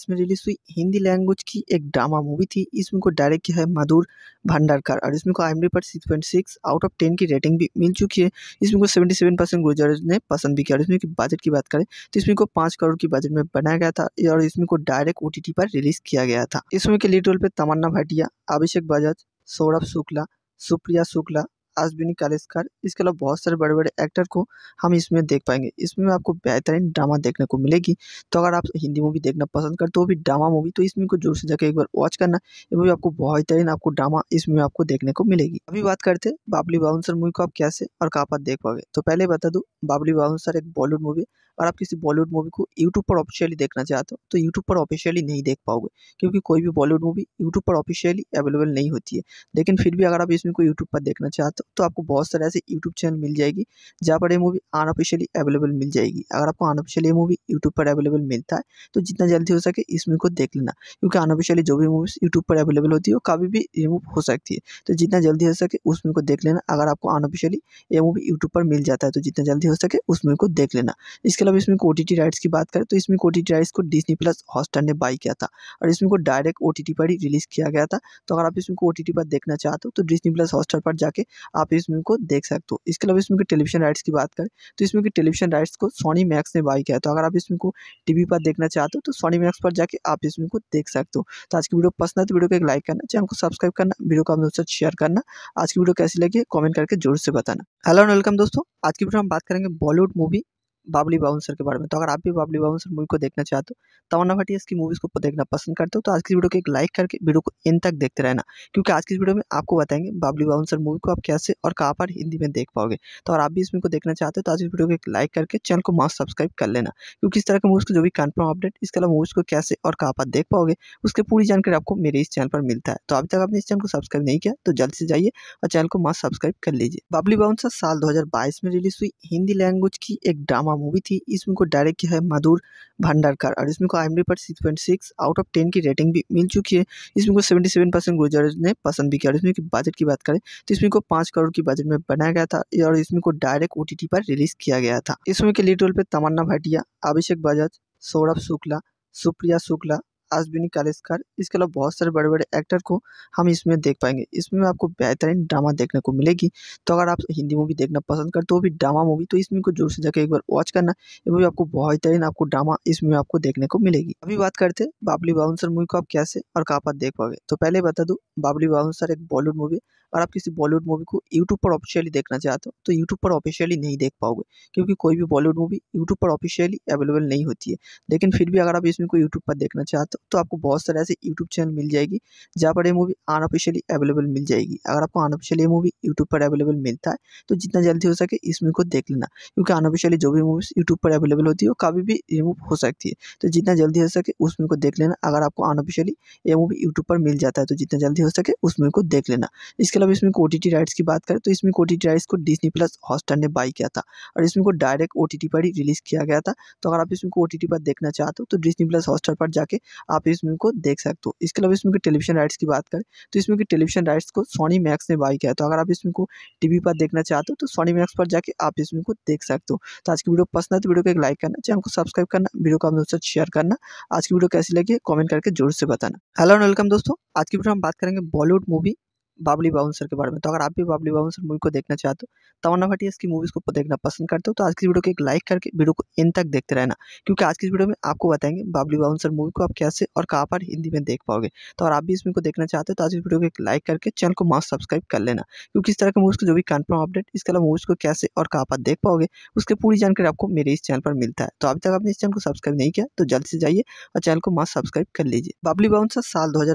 में रिलीज हुई हिंदी लैंग्वेज की एक ड्रामा मूवी थी इस मूवी को डायरेक्ट किया है मधुर भंडारकर और इसमें को आई पर six point six out of ten की रेटिंग भी मिल चुकी है इसमें को सेवेंटी सेवन परसेंट गुजर ने पसंद भी किया और इसमें की बजट की बात करें तो इसमें को पाँच करोड़ की बजट में बनाया गया था और इसमें को डायरेक्ट ओ पर रिलीज किया गया था इसमें के लीड रोल पर तमन्ना भाटिया अभिषेक बजाज सौरभ शुक्ला सुप्रिया शुक्ला अश्विनी कालेसकर इसके अलावा बहुत सारे बड़े बड़े एक्टर को हम इसमें देख पाएंगे इसमें आपको बेहतरीन ड्रामा देखने को मिलेगी तो अगर आप हिंदी मूवी देखना पसंद करते हो तो भी ड्रामा मूवी तो इसमें को जोर से जाकर एक बार वॉच करना ये मूवी आपको बेहतरीन आपको ड्रामा इसमें आपको देखने को मिलेगी अभी बात करते हैं बाबली बाउंसर मूवी को आप कैसे और कहाँ पर देख पाओगे तो पहले बता दूँ बाबली बाउंसर एक बॉलीवुड मूवी और आप किसी बॉलीवुड मूवी को यूट्यूब पर ऑफिशियली देखना चाहते हो तो यूट्यूब पर ऑफिशियली नहीं देख पाओगे क्योंकि कोई भी बॉलीवुड मूवी यूट्यूब पर ऑफिशियली अवेलेबल नहीं होती है लेकिन फिर भी अगर आप इसमें को यूट्यूब पर देखना चाहते हो तो आपको बहुत सारे ऐसे यूट्यूब चैनल मिल जाएगी जहाँ पर ये मूवी अनऑफिशियली अवेलेबल मिल जाएगी अगर आपको अनऑफिशियली ये मूवी यूट्यूब पर अवेलेबल मिलता है तो जितना जल्दी हो सके इस मूवी को देख लेना क्योंकि अनऑफिशियली जो भी मूवीज़ यूट्यूब पर अवेलेबल होती है वो कभी भी रिमूव हो सकती है तो जितना जल्दी हो सके उस मूवी को देख लेना अगर आपको अनऑफिशियली ये मूवी यूट्यूब पर मिल जाता है तो जितना जल्दी हो सके उस मूवी को देख लेना इसके इसके अलावा इसमें ओ टी राइट्स की बात करें तो इसमें ओ टी राइट्स को डिजनी प्लस हॉस्टर ने बाई किया था और इसमें को डायरेक्ट ओ टी पर ही रिलीज़ किया गया था तो अगर आप इसमें को ओ टी पर देखना चाहते हो तो डिजनी प्लस हॉस्टर पर जाके आप इसमें को देख सकते हो इसके अलावा इसमें टेलीविजन राइट्स की बात करें तो इसमें टेलीविजन राइट्स को सोनी मैक्स ने बाई किया तो अगर आप इसमें को टी पर देखना चाहते हो तो सोनी मैक्स पर जाके आप इसमें को देख सकते हो तो आज की वीडियो पसंद है तो वीडियो को एक लाइक करना चैनल को सब्सक्राइब करना वीडियो को आप दोस्तों शेयर करना आज की वीडियो कैसी लगी कॉमेंट करके जरूर से बताना हेलो एंड वेलकम दोस्तों आज की वीडियो हम बात करेंगे बॉलीवुड मूवी बाबली बाउंसर के बारे में तो अगर आप भी बाबली बाउंसर मूवी को देखना चाहते हो तमन्ना भाटिया की मूवीज़ को देखना पसंद करते हो तो आज की वीडियो को एक लाइक करके वीडियो को इन तक देखते रहना क्योंकि आज की वीडियो में आपको बताएंगे बाबली बाउंसर मूवी को आप कैसे और कहाँ पर हिंदी में देख पाओगे तो अगर आप भी इस मूवी को देखना चाहते हो तो आज की वीडियो को एक लाइक करके चैनल को मास्क सब्सक्राइब कर लेना क्योंकि इस तरह के मूवीज़ को जो भी कन्फर्म अपडेट इसके अलावा मूवीज़ को कैसे और कहाँ पर देख पाओगे उसकी पूरी जानकारी आपको मेरे इस चैनल पर मिलता है तो अभी तक आपने इस चैनल को सब्सक्राइब नहीं किया तो जल्द से जाइए और चैनल को मास्क सब्सक्राइब कर लीजिए बाबली बाउंसर साल दो में रिलीज हुई हिंदी लैंग्वेज की एक ड्रामा हुआ मूवी थी इस मूवी को डायरेक्ट किया है मधुर भंडारकर और इसमें को आई एम पर six point six out of ten की रेटिंग भी मिल चुकी है इसमें को सेवेंटी सेवन परसेंट गुजरज ने पसंद भी किया और इसमें की बजट की बात करें तो इसमें को पाँच करोड़ की बजट में बनाया गया था और इसमें को डायरेक्ट ओ पर रिलीज किया गया था इसमें के लीड रोल पर तमन्ना भाटिया अभिषेक बजाज सौरभ शुक्ला सुप्रिया शुक्ला अश्विनी कालेसकर इसके अलावा बहुत सारे बड़े बड़े एक्टर को हम इसमें देख पाएंगे इसमें आपको बेहतरीन ड्रामा देखने को मिलेगी तो अगर आप हिंदी मूवी देखना पसंद करते हो भी ड्रामा मूवी तो इसमें को जोर से जाकर एक बार वॉच करना ये मूवी आपको बेहतरीन आपको ड्रामा इसमें आपको देखने को मिलेगी अभी बात करते हैं बाबली बाउंसर मूवी को आप कैसे और कहाँ पर देख पाओगे तो पहले बता दूँ बाबली बाउंसर एक बॉलीवुड मूवी और आप किसी बॉलीवुड मूवी को यूट्यूब पर ऑफिशियली देखना चाहते हो तो यूट्यूब पर ऑफिशियली नहीं देख पाओगे क्योंकि कोई भी बॉलीवुड मूवी यूट्यूब पर ऑफिशियली अवेलेबल नहीं होती है लेकिन फिर भी अगर आप इसमें को यूट्यूब पर देखना चाहते हो तो आपको बहुत सारे ऐसे यूट्यूब चैनल मिल जाएगी जहाँ पर ये मूवी अनऑफिशियली अवेलेबल मिल जाएगी अगर आपको अनऑफिशियली मूवी यूट्यूब पर अवेलेबल मिलता है तो जितना जल्दी हो सके इस मूवी को देख लेना क्योंकि अनऑफिशियली जो भी मूवीज़ यूट्यूब पर अवेलेबल होती है वो कभी भी रिमूव हो सकती है तो जितना जल्दी हो सके उस मूवी को देख लेना अगर आपको अनऑफिशियली ये मूवी यूट्यूब पर मिल जाता है तो जितना जल्दी हो सके उस मूवी को देख लेना इसके अलावा इसमें ओ राइट्स की बात करें तो इसमें ओ राइट्स को डिजनी प्लस हॉटस्टार ने बाई किया था और इसमें को डायरेक्ट ओ पर ही रिलीज़ किया गया था तो अगर आप इसमें टी ओ पर देखना चाहते हो तो डिजनी प्लस हॉटस्टार पर जाके आप इस मूवी को देख सकते हो इसके अलावा इसमें टेलीविजन राइट्स की बात करें तो इसमें की टेलीविजन राइट्स को सोनी मैक्स ने बाई किया है तो अगर आप इस मूवी को टीवी पर देखना चाहते हो तो सोनी मैक्स पर जाकर आप इस मूवी को देख सकते हो तो आज की वीडियो पसंद है तो वीडियो को एक लाइक करना चैनल को सब्सक्राइब करना वीडियो को आप दोस्तों शेयर करना आज की वीडियो कैसी लगी कॉमेंट करके जरूर से बताना हेलो एंड वेलकम दोस्तों आज की वीडियो हम बात करेंगे बॉलीवुड मूवी बाबली बाउंसर के बारे में तो अगर आप भी बाबली बाउंसर मूवी को देखना चाहते हो तमन्ना भाटिया की मूवीज़ को देखना पसंद करते हो तो आज की वीडियो को एक लाइक करके वीडियो को इन तक देखते रहना क्योंकि आज की वीडियो में आपको बताएंगे बाबली बाउंसर मूवी को आप कैसे और कहाँ पर हिंदी में देख पाओगे तो अगर आप भी इस मूवी को देखना चाहते हो तो आज इस वीडियो को एक लाइक करके चैनल को मस्त सब्सक्राइब कर लेना क्योंकि इस तरह के मूवीज़ को जो भी कन्फर्म अपडेट इसके अलावा मूवीज़ को कैसे और कहाँ पर देख पाओगे उसकी पूरी जानकारी आपको मेरे इस चैनल पर मिलता है तो अभी तक आपने इस चैनल को सब्सक्राइब नहीं किया तो जल्द से जाइए और चैनल को मस्त सब्सक्राइब कर लीजिए बाबली बाउंसर साल दो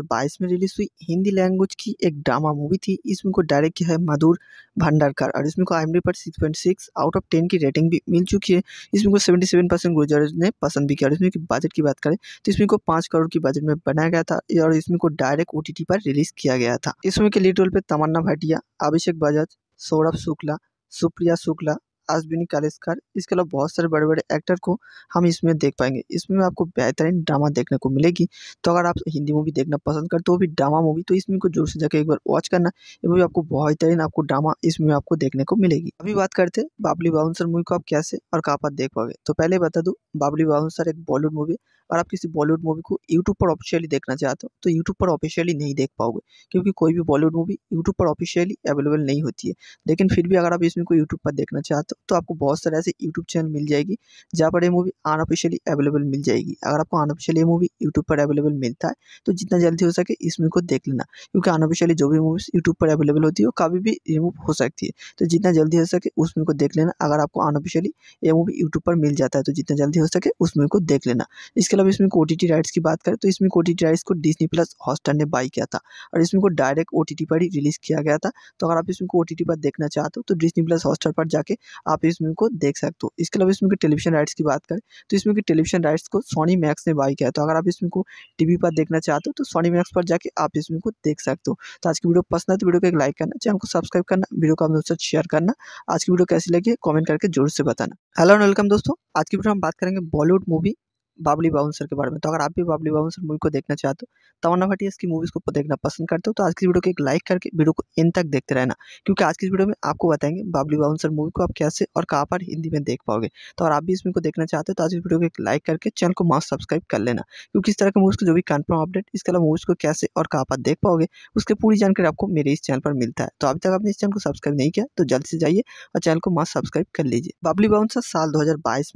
में रिलीज हुई हिंदी लैंग्वेज की एक ड्रामा ड्रामा मूवी थी इस मूवी को डायरेक्ट किया है मधुर भंडारकर और इसमें को आई पर six point six out of ten की रेटिंग भी मिल चुकी है इसमें को सेवेंटी सेवन परसेंट गुजर ने पसंद भी किया और इसमें बजट की बात करें तो इसमें को पाँच करोड़ की बजट में बनाया गया था और इसमें को डायरेक्ट ओ पर रिलीज किया गया था इसमें के लीड रोल पर तमन्ना भाटिया अभिषेक बजाज सौरभ शुक्ला सुप्रिया शुक्ला अश्विनी कालेसकर इसके अलावा बहुत सारे बड़े बड़े एक्टर को हम इसमें देख पाएंगे इसमें आपको बेहतरीन ड्रामा देखने को मिलेगी तो अगर आप हिंदी मूवी देखना पसंद करते हो तो भी ड्रामा मूवी तो इसमें को जोर से जाकर एक बार वॉच करना ये मूवी आपको बेहतरीन आपको ड्रामा इसमें आपको देखने को मिलेगी अभी बात करते हैं बाबली बाउंसर मूवी को आप कैसे और कहाँ पर देख पाओगे तो पहले बता दूँ बाबली बाउंसर एक बॉलीवुड मूवी और आप किसी बॉलीवुड मूवी को यूट्यूब पर ऑफिशियली देखना चाहते हो तो यूट्यूब पर ऑफिशियली नहीं देख पाओगे क्योंकि कोई भी बॉलीवुड मूवी यूट्यूब पर ऑफिशियली अवेलेबल नहीं होती है लेकिन फिर भी अगर आप इसमें को यूट्यूब पर देखना चाहते हो तो आपको बहुत सारे ऐसे यूट्यूब चैनल मिल जाएगी जहाँ पर ये मूवी अनऑफिशियली अवेलेबल मिल जाएगी अगर आपको अनऑफिशियली मूवी यूट्यूब पर अवेलेबल मिलता है तो जितना जल्दी हो सके इस मूवी को देख लेना क्योंकि अनऑफिशियली जो भी मूवीज़ यूट्यूब पर अवेलेबल होती है वो कभी भी रिमूव हो सकती है तो जितना जल्दी हो सके उस मूवी को देख लेना अगर आपको अनऑफिशियली ये मूवी यूट्यूब पर मिल जाता है तो जितना जल्दी हो सके उस मूवी को देख लेना इसके अब इसमें ओ टी राइट्स की बात करें तो इसमें ओ टी राइट्स को डिजनी प्लस हॉस्टर ने बाई किया था और इसमें को डायरेक्ट ओ पर ही रिलीज़ किया गया था तो अगर आप इसमें को टी पर देखना चाहते हो तो डिजनी प्लस हॉस्टर पर जाके आप इस मूवी को देख सकते हो इसके अलावा इसमें टेलीविजन राइट्स की बात करें तो इसमें की टेलीविजन राइट्स को सोनी मैक्स ने बाई किया तो अगर आप इसमें को टी पर देखना चाहते हो तो सोनी मैक्स पर जाके आप इस मूवी को देख सकते हो तो आज की वीडियो पसंद है तो वीडियो को एक लाइक करना चैनल को सब्सक्राइब करना वीडियो को आप दोस्तों शेयर करना आज की वीडियो कैसी लगी कमेंट करके जरूर से बताना हेलो एंड वेलकम दोस्तों आज की वीडियो हम बात करेंगे बॉलीवुड मूवी बाबली बाउंसर के बारे में तो अगर आप भी बाबली बाउंसर मूवी को देखना चाहते हो तो तमन्ना भाटिया इसकी मूवीज़ को देखना पसंद करते हो तो आज की वीडियो को एक लाइक करके वीडियो को इन तक देखते रहना क्योंकि आज की वीडियो में आपको बताएंगे बाबली बाउंसर मूवी को आप कैसे और कहाँ पर हिंदी में देख पाओगे तो अगर आप भी इसमें को देखना चाहते हो तो आज की वीडियो को एक लाइक करके चैनल को मास्क सब्सक्राइब कर लेना क्योंकि इस तरह के मूवीज़ को जो भी कन्फर्म अपडेट इसके अलावा मूवीज़ को कैसे और कहाँ पर देख पाओगे उसकी पूरी जानकारी आपको मेरे इस चैनल पर मिलता है तो अभी तक आपने इस चैनल को सब्सक्राइब नहीं किया तो जल्द से जाइए और चैनल को मास्क सब्सक्राइब कर लीजिए बाबली बाउंसर साल दो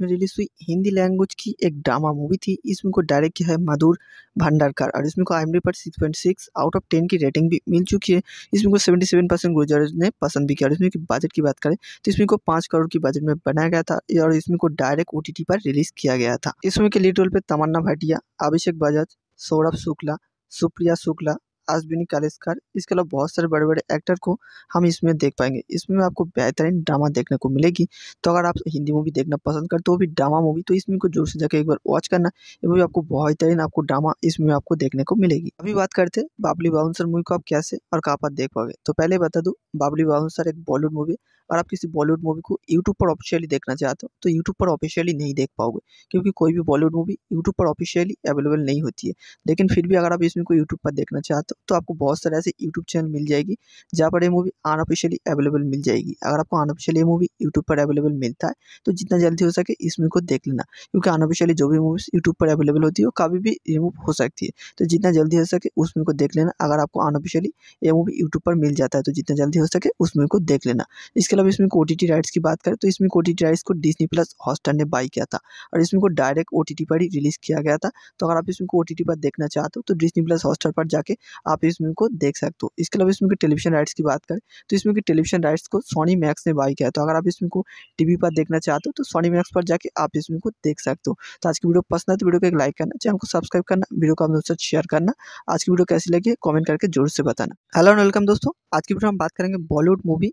में रिलीज हुई हिंदी लैंग्वेज की एक ड्रामा हुआ मूवी थी इस मूवी को डायरेक्ट किया है मधुर भंडारकर और इसमें को आई पर six point six out of ten की रेटिंग भी मिल चुकी है इसमें को सेवेंटी सेवन परसेंट गुजर ने पसंद भी किया और इसमें की बजट की बात करें तो इसमें को पाँच करोड़ की बजट में बनाया गया था और इसमें को डायरेक्ट ओ पर रिलीज किया गया था इसमें के लीड रोल पर तमन्ना भाटिया अभिषेक बजाज सौरभ शुक्ला सुप्रिया शुक्ला अश्विनी कालेसकर इसके अलावा बहुत सारे बड़े बड़े एक्टर को हम इसमें देख पाएंगे इसमें आपको बेहतरीन ड्रामा देखने को मिलेगी तो अगर आप हिंदी मूवी देखना पसंद करते हो भी ड्रामा मूवी तो इसमें को जोर से जाकर एक बार वॉच करना ये मूवी आपको बेहतरीन आपको ड्रामा इसमें आपको देखने को मिलेगी अभी बात करते हैं बाबली बाउंसर मूवी को आप कैसे और कहाँ पर देख पाओगे तो पहले बता दूँ बाबली बाउंसर एक बॉलीवुड मूवी और आप किसी बॉलीवुड मूवी को यूट्यूब पर ऑफिशियली देखना चाहते हो तो यूट्यूब पर ऑफिशियली नहीं देख पाओगे क्योंकि कोई भी बॉलीवुड मूवी यूट्यूब पर ऑफिशियली अवेलेबल नहीं होती है लेकिन फिर भी अगर आप इसमें को यूट्यूब पर देखना चाहते हो तो आपको बहुत सारे ऐसे यूट्यूब चैनल मिल जाएगी जहाँ पर ये मूवी अनऑफिशियली अवेलेबल मिल जाएगी अगर आपको अनऑफिशियली ये मूवी यूट्यूब पर अवेलेबल मिलता है तो जितना जल्दी हो सके इस मूवी को देख लेना क्योंकि अनऑफिशियली जो भी मूवीज़ यूट्यूब पर अवेलेबल होती है वो कभी भी रिमूव हो सकती है तो जितना जल्दी हो सके उस मूवी को देख लेना अगर आपको अनऑफिशियली ये मूवी यूट्यूब पर मिल जाता है तो जितना जल्दी हो सके उस मूवी को देख लेना इसके इसके अलावा इसमें ओ टी राइट्स की बात करें तो इसमें ओ टी राइट्स को डिजनी प्लस हॉस्टार ने बाई किया था और इसमें को डायरेक्ट ओ पर ही रिलीज़ किया गया था तो अगर आप इसमें को टी पर देखना चाहते हो तो डिजनी प्लस हॉस्टार पर जाके आप इस मूवी को देख सकते हो इसके अलावा इसमें की टेलीविजन राइट्स की बात करें तो इसमें टेलीविजन राइट्स को सोनी मैक्स ने बाई किया तो अगर आप इसमें को टी पर देखना चाहते हो तो सोनी मैक्स पर जाके आप इस मूवी को देख सकते हो तो आज की वीडियो पसंद है तो वीडियो को एक लाइक करना चैनल को सब्सक्राइब करना वीडियो को आप दोस्तों शेयर करना आज की वीडियो कैसी लगी कमेंट करके जोर से बताना हेलो एंड वेलकम दोस्तों आज की वीडियो हम बात करेंगे बॉलीवुड मूवी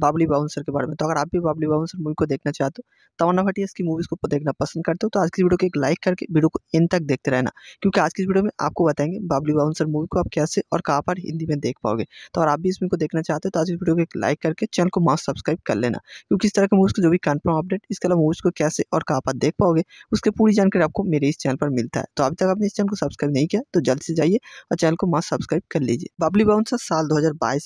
बाबली बाउंसर के बारे में तो अगर आप भी बाबली बाउंसर मूवी को देखना चाहते हो तमन्ना भाटिया इसकी मूवीज़ को देखना पसंद करते हो तो आज की वीडियो को एक लाइक करके वीडियो को इन तक देखते रहना क्योंकि आज की वीडियो में आपको बताएंगे बाबली बाउंसर मूवी को आप कैसे और कहाँ पर हिंदी में देख पाओगे तो अगर आप भी इस मूवी को देखना चाहते हो तो आज की वीडियो को एक लाइक करके चैनल को मास्क सब्सक्राइब कर लेना क्योंकि इस तरह के मूवीज़ को जो भी कन्फर्म अपडेट इसके अलावा मूवीज़ को कैसे और कहाँ पर देख पाओगे उसकी पूरी जानकारी आपको मेरे इस चैनल पर मिलता है तो अभी तक आपने इस चैनल को सब्सक्राइब नहीं किया तो जल्द से जाइए और चैनल को मास्क सब्सक्राइब कर लीजिए बाबली बाउंसर साल दो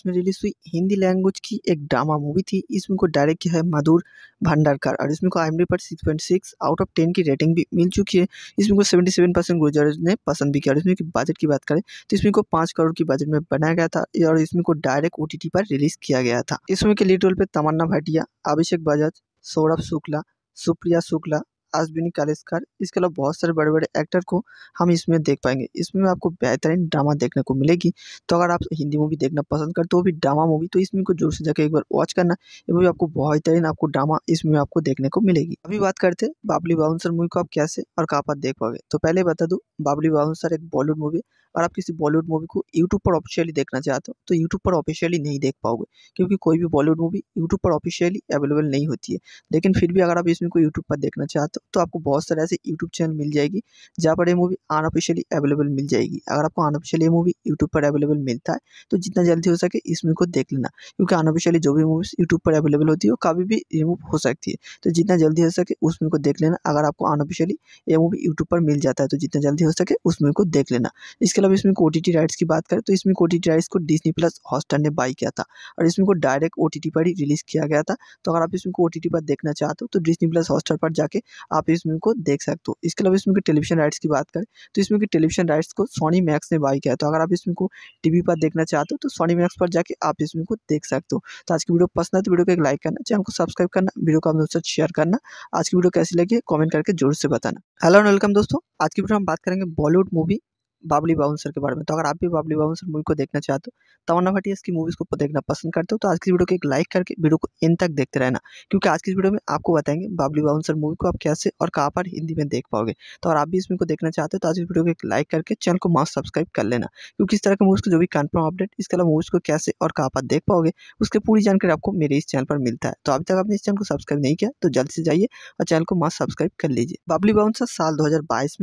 में रिलीज हुई हिंदी लैंग्वेज की एक ड्रामा हुआ मूवी थी इसमें को डायरेक्ट किया है मधुर भंडारकर और इसमें को आई पर six point six out of ten की रेटिंग भी मिल चुकी है इसमें को सेवेंटी सेवन परसेंट गुजरज ने पसंद भी किया और इसमें की बजट की बात करें तो इसमें को पाँच करोड़ की बजट में बनाया गया था और इसमें को डायरेक्ट ओ पर रिलीज किया गया था इसमें के लीड रोल पर तमन्ना भाटिया अभिषेक बजाज सौरभ शुक्ला सुप्रिया शुक्ला अश्विनी कालेसकर इसके अलावा बहुत सारे बड़े बड़े एक्टर को हम इसमें देख पाएंगे इसमें आपको बेहतरीन ड्रामा देखने को मिलेगी तो अगर आप हिंदी मूवी देखना पसंद करते हो भी ड्रामा मूवी तो इसमें को जोर से जाकर एक बार वॉच करना ये मूवी आपको बेहतरीन आपको ड्रामा इसमें आपको देखने को मिलेगी अभी बात करते हैं बाबली बाउंसर मूवी को आप कैसे और कहाँ पर देख पाओगे तो पहले बता दो बाबली बाउंसर एक बॉलीवुड मूवी और आप किसी बॉलीवुड मूवी को यूट्यूब पर ऑफिशियली देखना चाहते हो तो यूट्यूब पर ऑफिशियली नहीं देख पाओगे क्योंकि कोई भी बॉलीवुड मूवी यूट्यूब पर ऑफिशियली अवेलेबल नहीं होती है लेकिन फिर भी अगर आप इसमें को यूट्यूब पर देखना चाहते तो, तो आपको बहुत सारे ऐसे यूट्यूब चैनल मिल जाएगी जहाँ पर ये मूवी अनऑफिशियली अवेलेबल मिल जाएगी अगर आपको अनऑफिशियली मूवी यूट्यूब पर अवेलेबल मिलता है तो जितना जल्दी हो सके इस मूवी को देख लेना क्योंकि अनऑफिशियली जो भी मूवीज़ यूट्यूब पर अवेलेबल होती है वो कभी भी रिमूव हो सकती है तो जितना जल्दी हो सके उस मूवी को देख लेना अगर आपको अनऑफिशियली ये मूवी यूट्यूब पर मिल जाता है तो जितना जल्दी हो सके उस मूवी को देख लेना इसके अलावा इसमें ओ राइट्स की बात करें तो इसमें ओ राइट्स को डिजनी प्लस हॉस्टर ने बाई किया था और इसमें को डायरेक्ट ओ पर ही रिलीज़ किया गया था तो अगर आप इसमें को पर देखना चाहते हो तो डिजनी प्लस हॉस्टर पर जाके आप इस मूवी को देख सकते हो इसके अलावा इसमें टेलीविजन राइट्स की बात करें तो इसमें टेलीविजन राइट्स को सोनी मैक्स ने बाई किया तो अगर आप इस मूवी को टीवी पर देखना चाहते हो तो सोनी मैक्स पर जाकर आप इस मूवी को देख सकते हो तो आज की वीडियो पसंद है तो वीडियो को एक लाइक करना चैनल को सब्सक्राइब करना वीडियो को अपने दोस्तों शेयर करना आज की वीडियो कैसी लगी कॉमेंट करके जरूर से बताना हेलो एंड वेलकम दोस्तों आज की वीडियो हम बात करेंगे बॉलीवुड मूवी बाबली बाउंसर के बारे में तो अगर आप भी बाबली बाउंसर मूवी को देखना चाहते हो तो तमन्ना भाटिया इसकी मूवीज़ को देखना पसंद करते हो तो आज की वीडियो को एक लाइक करके वीडियो को इन तक देखते रहना क्योंकि आज की वीडियो में आपको बताएंगे बाबली बाउंसर मूवी को आप कैसे और कहाँ पर हिंदी में देख पाओगे तो अगर आप भी इसमें को देखना चाहते हो तो आज की वीडियो को एक लाइक करके चैनल को मास्ट सब्सक्राइब कर लेना क्योंकि इस तरह के मूवीज़ को जो भी कन्फर्म अपडेट इसके अलावा मूवीज़ को कैसे और कहाँ पर देख पाओगे उसकी पूरी जानकारी आपको मेरे इस चैनल पर मिलता है तो अभी तक आपने इस चैनल को सब्सक्राइब नहीं किया तो जल्द से जाइए और चैनल को मास्ट सब्सक्राइब कर लीजिए बाबली बाउंसर साल दो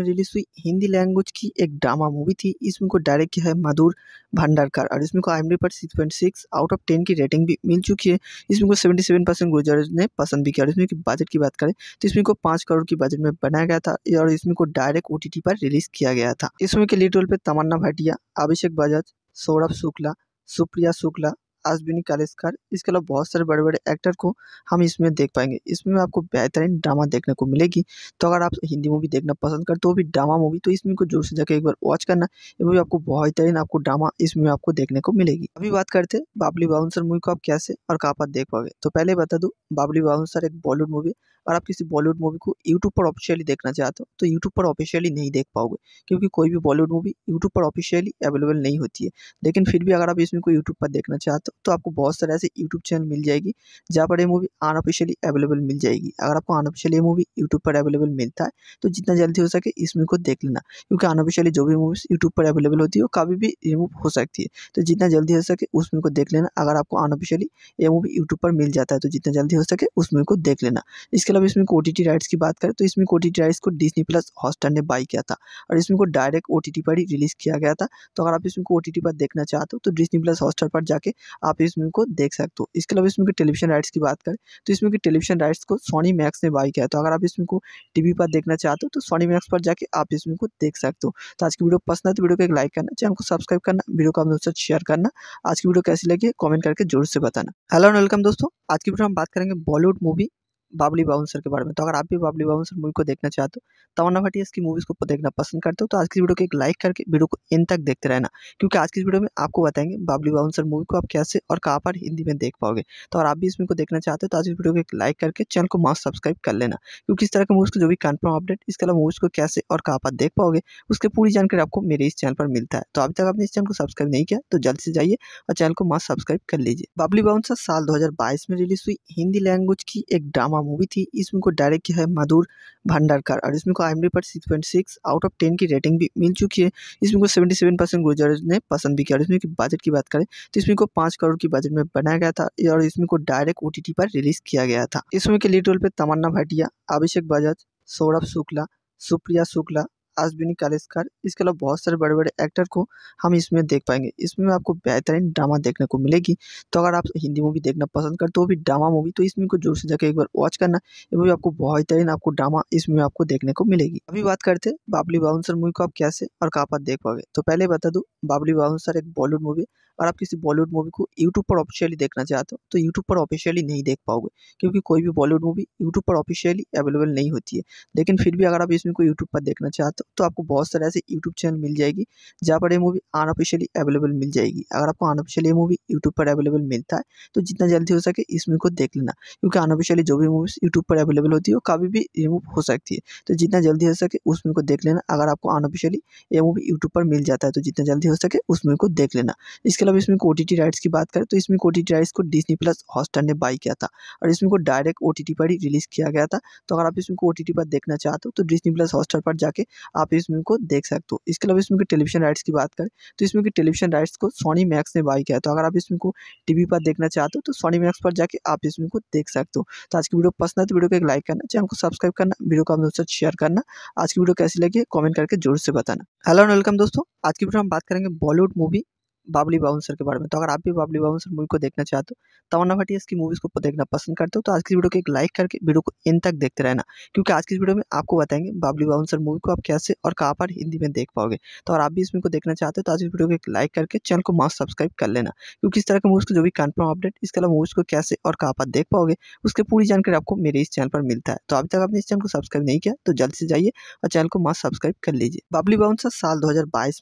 में रिलीज हुई हिंदी लैंग्वेज की एक ड्रामा ड्रामा मूवी थी इस मूवी को डायरेक्ट किया है मधुर भंडारकर और इसमें को आई एम पर six point six out of ten की रेटिंग भी मिल चुकी है इसमें को सेवेंटी सेवन परसेंट गुजर ने पसंद भी किया और इसमें की बजट की बात करें तो इसमें को पाँच करोड़ की बजट में बनाया गया था और इसमें को डायरेक्ट ओ पर रिलीज किया गया था इसमें के लीड रोल पर तमन्ना भाटिया अभिषेक बजाज सौरभ शुक्ला सुप्रिया शुक्ला अश्विनी कालेसकर इसके अलावा बहुत सारे बड़े बड़े एक्टर को हम इसमें देख पाएंगे इसमें आपको बेहतरीन ड्रामा देखने को मिलेगी तो अगर आप हिंदी मूवी देखना पसंद करते हो भी ड्रामा मूवी तो इसमें को जोर से जाकर एक बार वॉच करना ये मूवी आपको बेहतरीन आपको ड्रामा इसमें आपको देखने को मिलेगी अभी बात करते हैं बाबली बाउंसर मूवी को आप कैसे और कहाँ पर देख पाओगे तो पहले बता दूँ बाबली बाउंसर एक बॉलीवुड मूवी और आप किसी बॉलीवुड मूवी को यूट्यूब पर ऑफिशियली देखना चाहते हो तो यूट्यूब पर ऑफिशियली नहीं देख पाओगे क्योंकि कोई भी बॉलीवुड मूवी यूट्यूब पर ऑफिशियली अवेलेबल नहीं होती है लेकिन फिर भी अगर आप इसमें कोई यूट्यूब पर देखना चाहते हो तो आपको बहुत सारे ऐसे यूट्यूब चैनल मिल जाएगी जहाँ पर ये मूवी अनऑफिशियली अवेलेबल मिल जाएगी अगर आपको अनऑफिशियली मूवी यूट्यूब पर अवेलेबल मिलता है तो जितना जल्दी हो सके इस मूवी को देख लेना क्योंकि अनऑफिशियली जो भी मूवीज़ यूट्यूब पर अवेलेबल होती है वो कभी भी रिमूव हो सकती है तो जितना जल्दी हो सके उस मूवी को देख लेना अगर आपको अनऑफिशियली ये मूवी यूट्यूब पर मिल जाता है तो जितना जल्दी हो सके उस मूवी को देख लेना इसके अलावा इसमें ओ राइट्स की बात करें तो इसमें ओ राइट्स को डिजनी प्लस हॉस्टर ने बाई किया था और इसमें को डायरेक्ट ओ पर ही रिलीज़ किया गया था तो अगर आप इसमें को टी पर देखना चाहते हो तो डिजनी प्लस हॉस्टर पर जाके आप इस मूवी को देख सकते हो इसके अलावा इसमें टेलीविजन राइट्स की बात करें तो इसमें की टेलीविजन राइट्स को सोनी मैक्स ने बाई किया तो अगर आप इसमें को टीवी पर देखना चाहते हो तो सोनी मैक्स पर जाके आप इसमें को देख सकते हो तो आज की वीडियो पसंद है तो वीडियो को एक लाइक करना चैनल को सब्सक्राइब करना वीडियो को अपने दोस्तों शेयर करना आज की वीडियो कैसी लगी कॉमेंट करके जरूर से बताना हेलो एंड वेलकम दोस्तों आज की वीडियो हम बात करेंगे बॉलीवुड मूवी बाबली बाउंसर के बारे में तो अगर आप भी बाबली बाउंसर मूवी को देखना चाहते हो तो तमन्ना भाटिया इसकी मूवीज़ को देखना पसंद करते हो तो आज की वीडियो को एक लाइक करके वीडियो को इन तक देखते रहना क्योंकि आज की वीडियो में आपको बताएंगे बाबली बाउंसर मूवी को आप कैसे और कहाँ पर हिंदी में देख पाओगे तो अगर आप भी इसमें को देखना चाहते हो तो आज की वीडियो को एक लाइक करके चैनल को मास्क सब्सक्राइब कर लेना क्योंकि इस तरह के मूवीज़ को जो भी कन्फर्म अपडेट इसके अलावा मूवीज़ को कैसे और कहाँ पर देख पाओगे उसकी पूरी जानकारी आपको मेरे इस चैनल पर मिलता है तो अभी तक आपने इस चैनल को सब्सक्राइब नहीं किया तो जल्द से जाइए और चैनल को मास्क सब्सक्राइब कर लीजिए बाबली बाउंसर साल बाईस में रिलीज हुई हिंदी लैंग्वेज की एक ड्रामा मूवी थी इस मूवी को डायरेक्ट किया है मधुर भंडारकर और इसमें को आई पर six point six out of ten की रेटिंग भी मिल चुकी है इसमें को सेवेंटी सेवन परसेंट गुजर ने पसंद भी किया और इसमें की बजट की बात करें तो इसमें को पाँच करोड़ की बजट में बनाया गया था और इसमें को डायरेक्ट ओ पर रिलीज किया गया था इसमें के लीड रोल पर तमन्ना भाटिया अभिषेक बजाज सौरभ शुक्ला सुप्रिया शुक्ला अश्विनी कालेसकर इसके अलावा बहुत सारे बड़े बड़े एक्टर को हम इसमें देख पाएंगे इसमें आपको बेहतरीन ड्रामा देखने को मिलेगी तो अगर आप हिंदी मूवी देखना पसंद करते हो भी ड्रामा मूवी तो इसमें को जोर से जाकर एक बार वॉच करना ये मूवी आपको बेहतरीन आपको ड्रामा इसमें आपको देखने को मिलेगी अभी बात करते हैं बाबली बाउंसर मूवी को आप कैसे और कहाँ पर देख पाओगे तो पहले बता दूँ बाबली बाउंसर एक बॉलीवुड मूवी अगर आप किसी बॉलीवुड मूवी को यूट्यूब पर ऑफिशियली देखना चाहते हो तो यूट्यूब पर ऑफिशियली नहीं देख पाओगे क्योंकि कोई भी बॉलीवुड मूवी यूट्यूब पर ऑफिशियली अवेलेबल नहीं होती है लेकिन फिर भी अगर आप इसमें को यूट्यूब पर देखना चाहते हो तो आपको बहुत सारे ऐसे यूट्यूब चैनल मिल जाएगी जहाँ पर ये मूवी अनऑफिशियली अवेलेबल मिल जाएगी अगर आपको अनऑफिशियली ये मूवी यूट्यूब पर अवेलेबल मिलता है तो जितना जल्दी हो सके इस मूवी को देख लेना क्योंकि अनऑफिशियली जो भी मूवीज़ यूट्यूब पर अवेलेबल होती है वो कभी भी रिमूव हो सकती है तो जितना जल्दी हो सके उस मूवी को देख लेना अगर आपको अनऑफिशियली ये मूवी यूट्यूब पर मिल जाता है तो जितना जल्दी हो सके उस मूवी को देख लेना इसके इसके अलावा इसमें ओ टी राइट्स की बात करें तो इसमें ओ टी राइट्स को डिजनी प्लस हॉस्टर ने बाई किया था और इसमें को डायरेक्ट ओ टी पर ही रिलीज़ किया गया था तो अगर आप इसमें को ओ टी पर देखना चाहते हो तो डिजनी प्लस हॉस्टर पर जाके आप इसमें को देख सकते हो इसके अलावा इसमें टेलीविजन राइट्स की बात करें तो इसमें टेलीविजन राइट्स को सोनी मैक्स ने बाई किया तो अगर आप इसमें को टी पर देखना चाहते हो तो सोनी मैक्स पर जाके आप इसमें को देख सकते हो तो आज की वीडियो पसंद है तो वीडियो को एक लाइक करना चैनल को सब्सक्राइब करना वीडियो को आप दोस्तों शेयर करना आज की वीडियो कैसी लगी कमेंट करके जोर से बताना हेलो एंड वेलकम दोस्तों आज की वीडियो हम बात करेंगे बॉलीवुड मूवी बाबली बाउंसर के बारे में तो अगर आप भी बाबली बाउंसर मूवी को देखना चाहते हो तो तमन्ना भाटिया इसकी मूवीज़ को देखना पसंद करते हो तो आज की वीडियो को एक लाइक करके वीडियो को इन तक देखते रहना क्योंकि आज की वीडियो में आपको बताएंगे बाबली बाउंसर मूवी को आप कैसे और कहाँ पर हिंदी में देख पाओगे तो अगर आप भी इस मूवी को देखना चाहते हो तो आज की वीडियो को एक लाइक करके चैनल को मास्ट सब्सक्राइब कर लेना क्योंकि इस तरह के मूवीज़ को जो भी कन्फर्म अपडेट इसके अलावा मूवीज़ को कैसे और कहाँ पर देख पाओगे उसकी पूरी जानकारी आपको मेरे इस चैनल पर मिलता है तो अभी तक आपने इस चैनल को सब्सक्राइब नहीं किया तो जल्द से जाइए और चैनल को मास्ट सब्सक्राइब कर लीजिए बाबली बाउंसर साल दो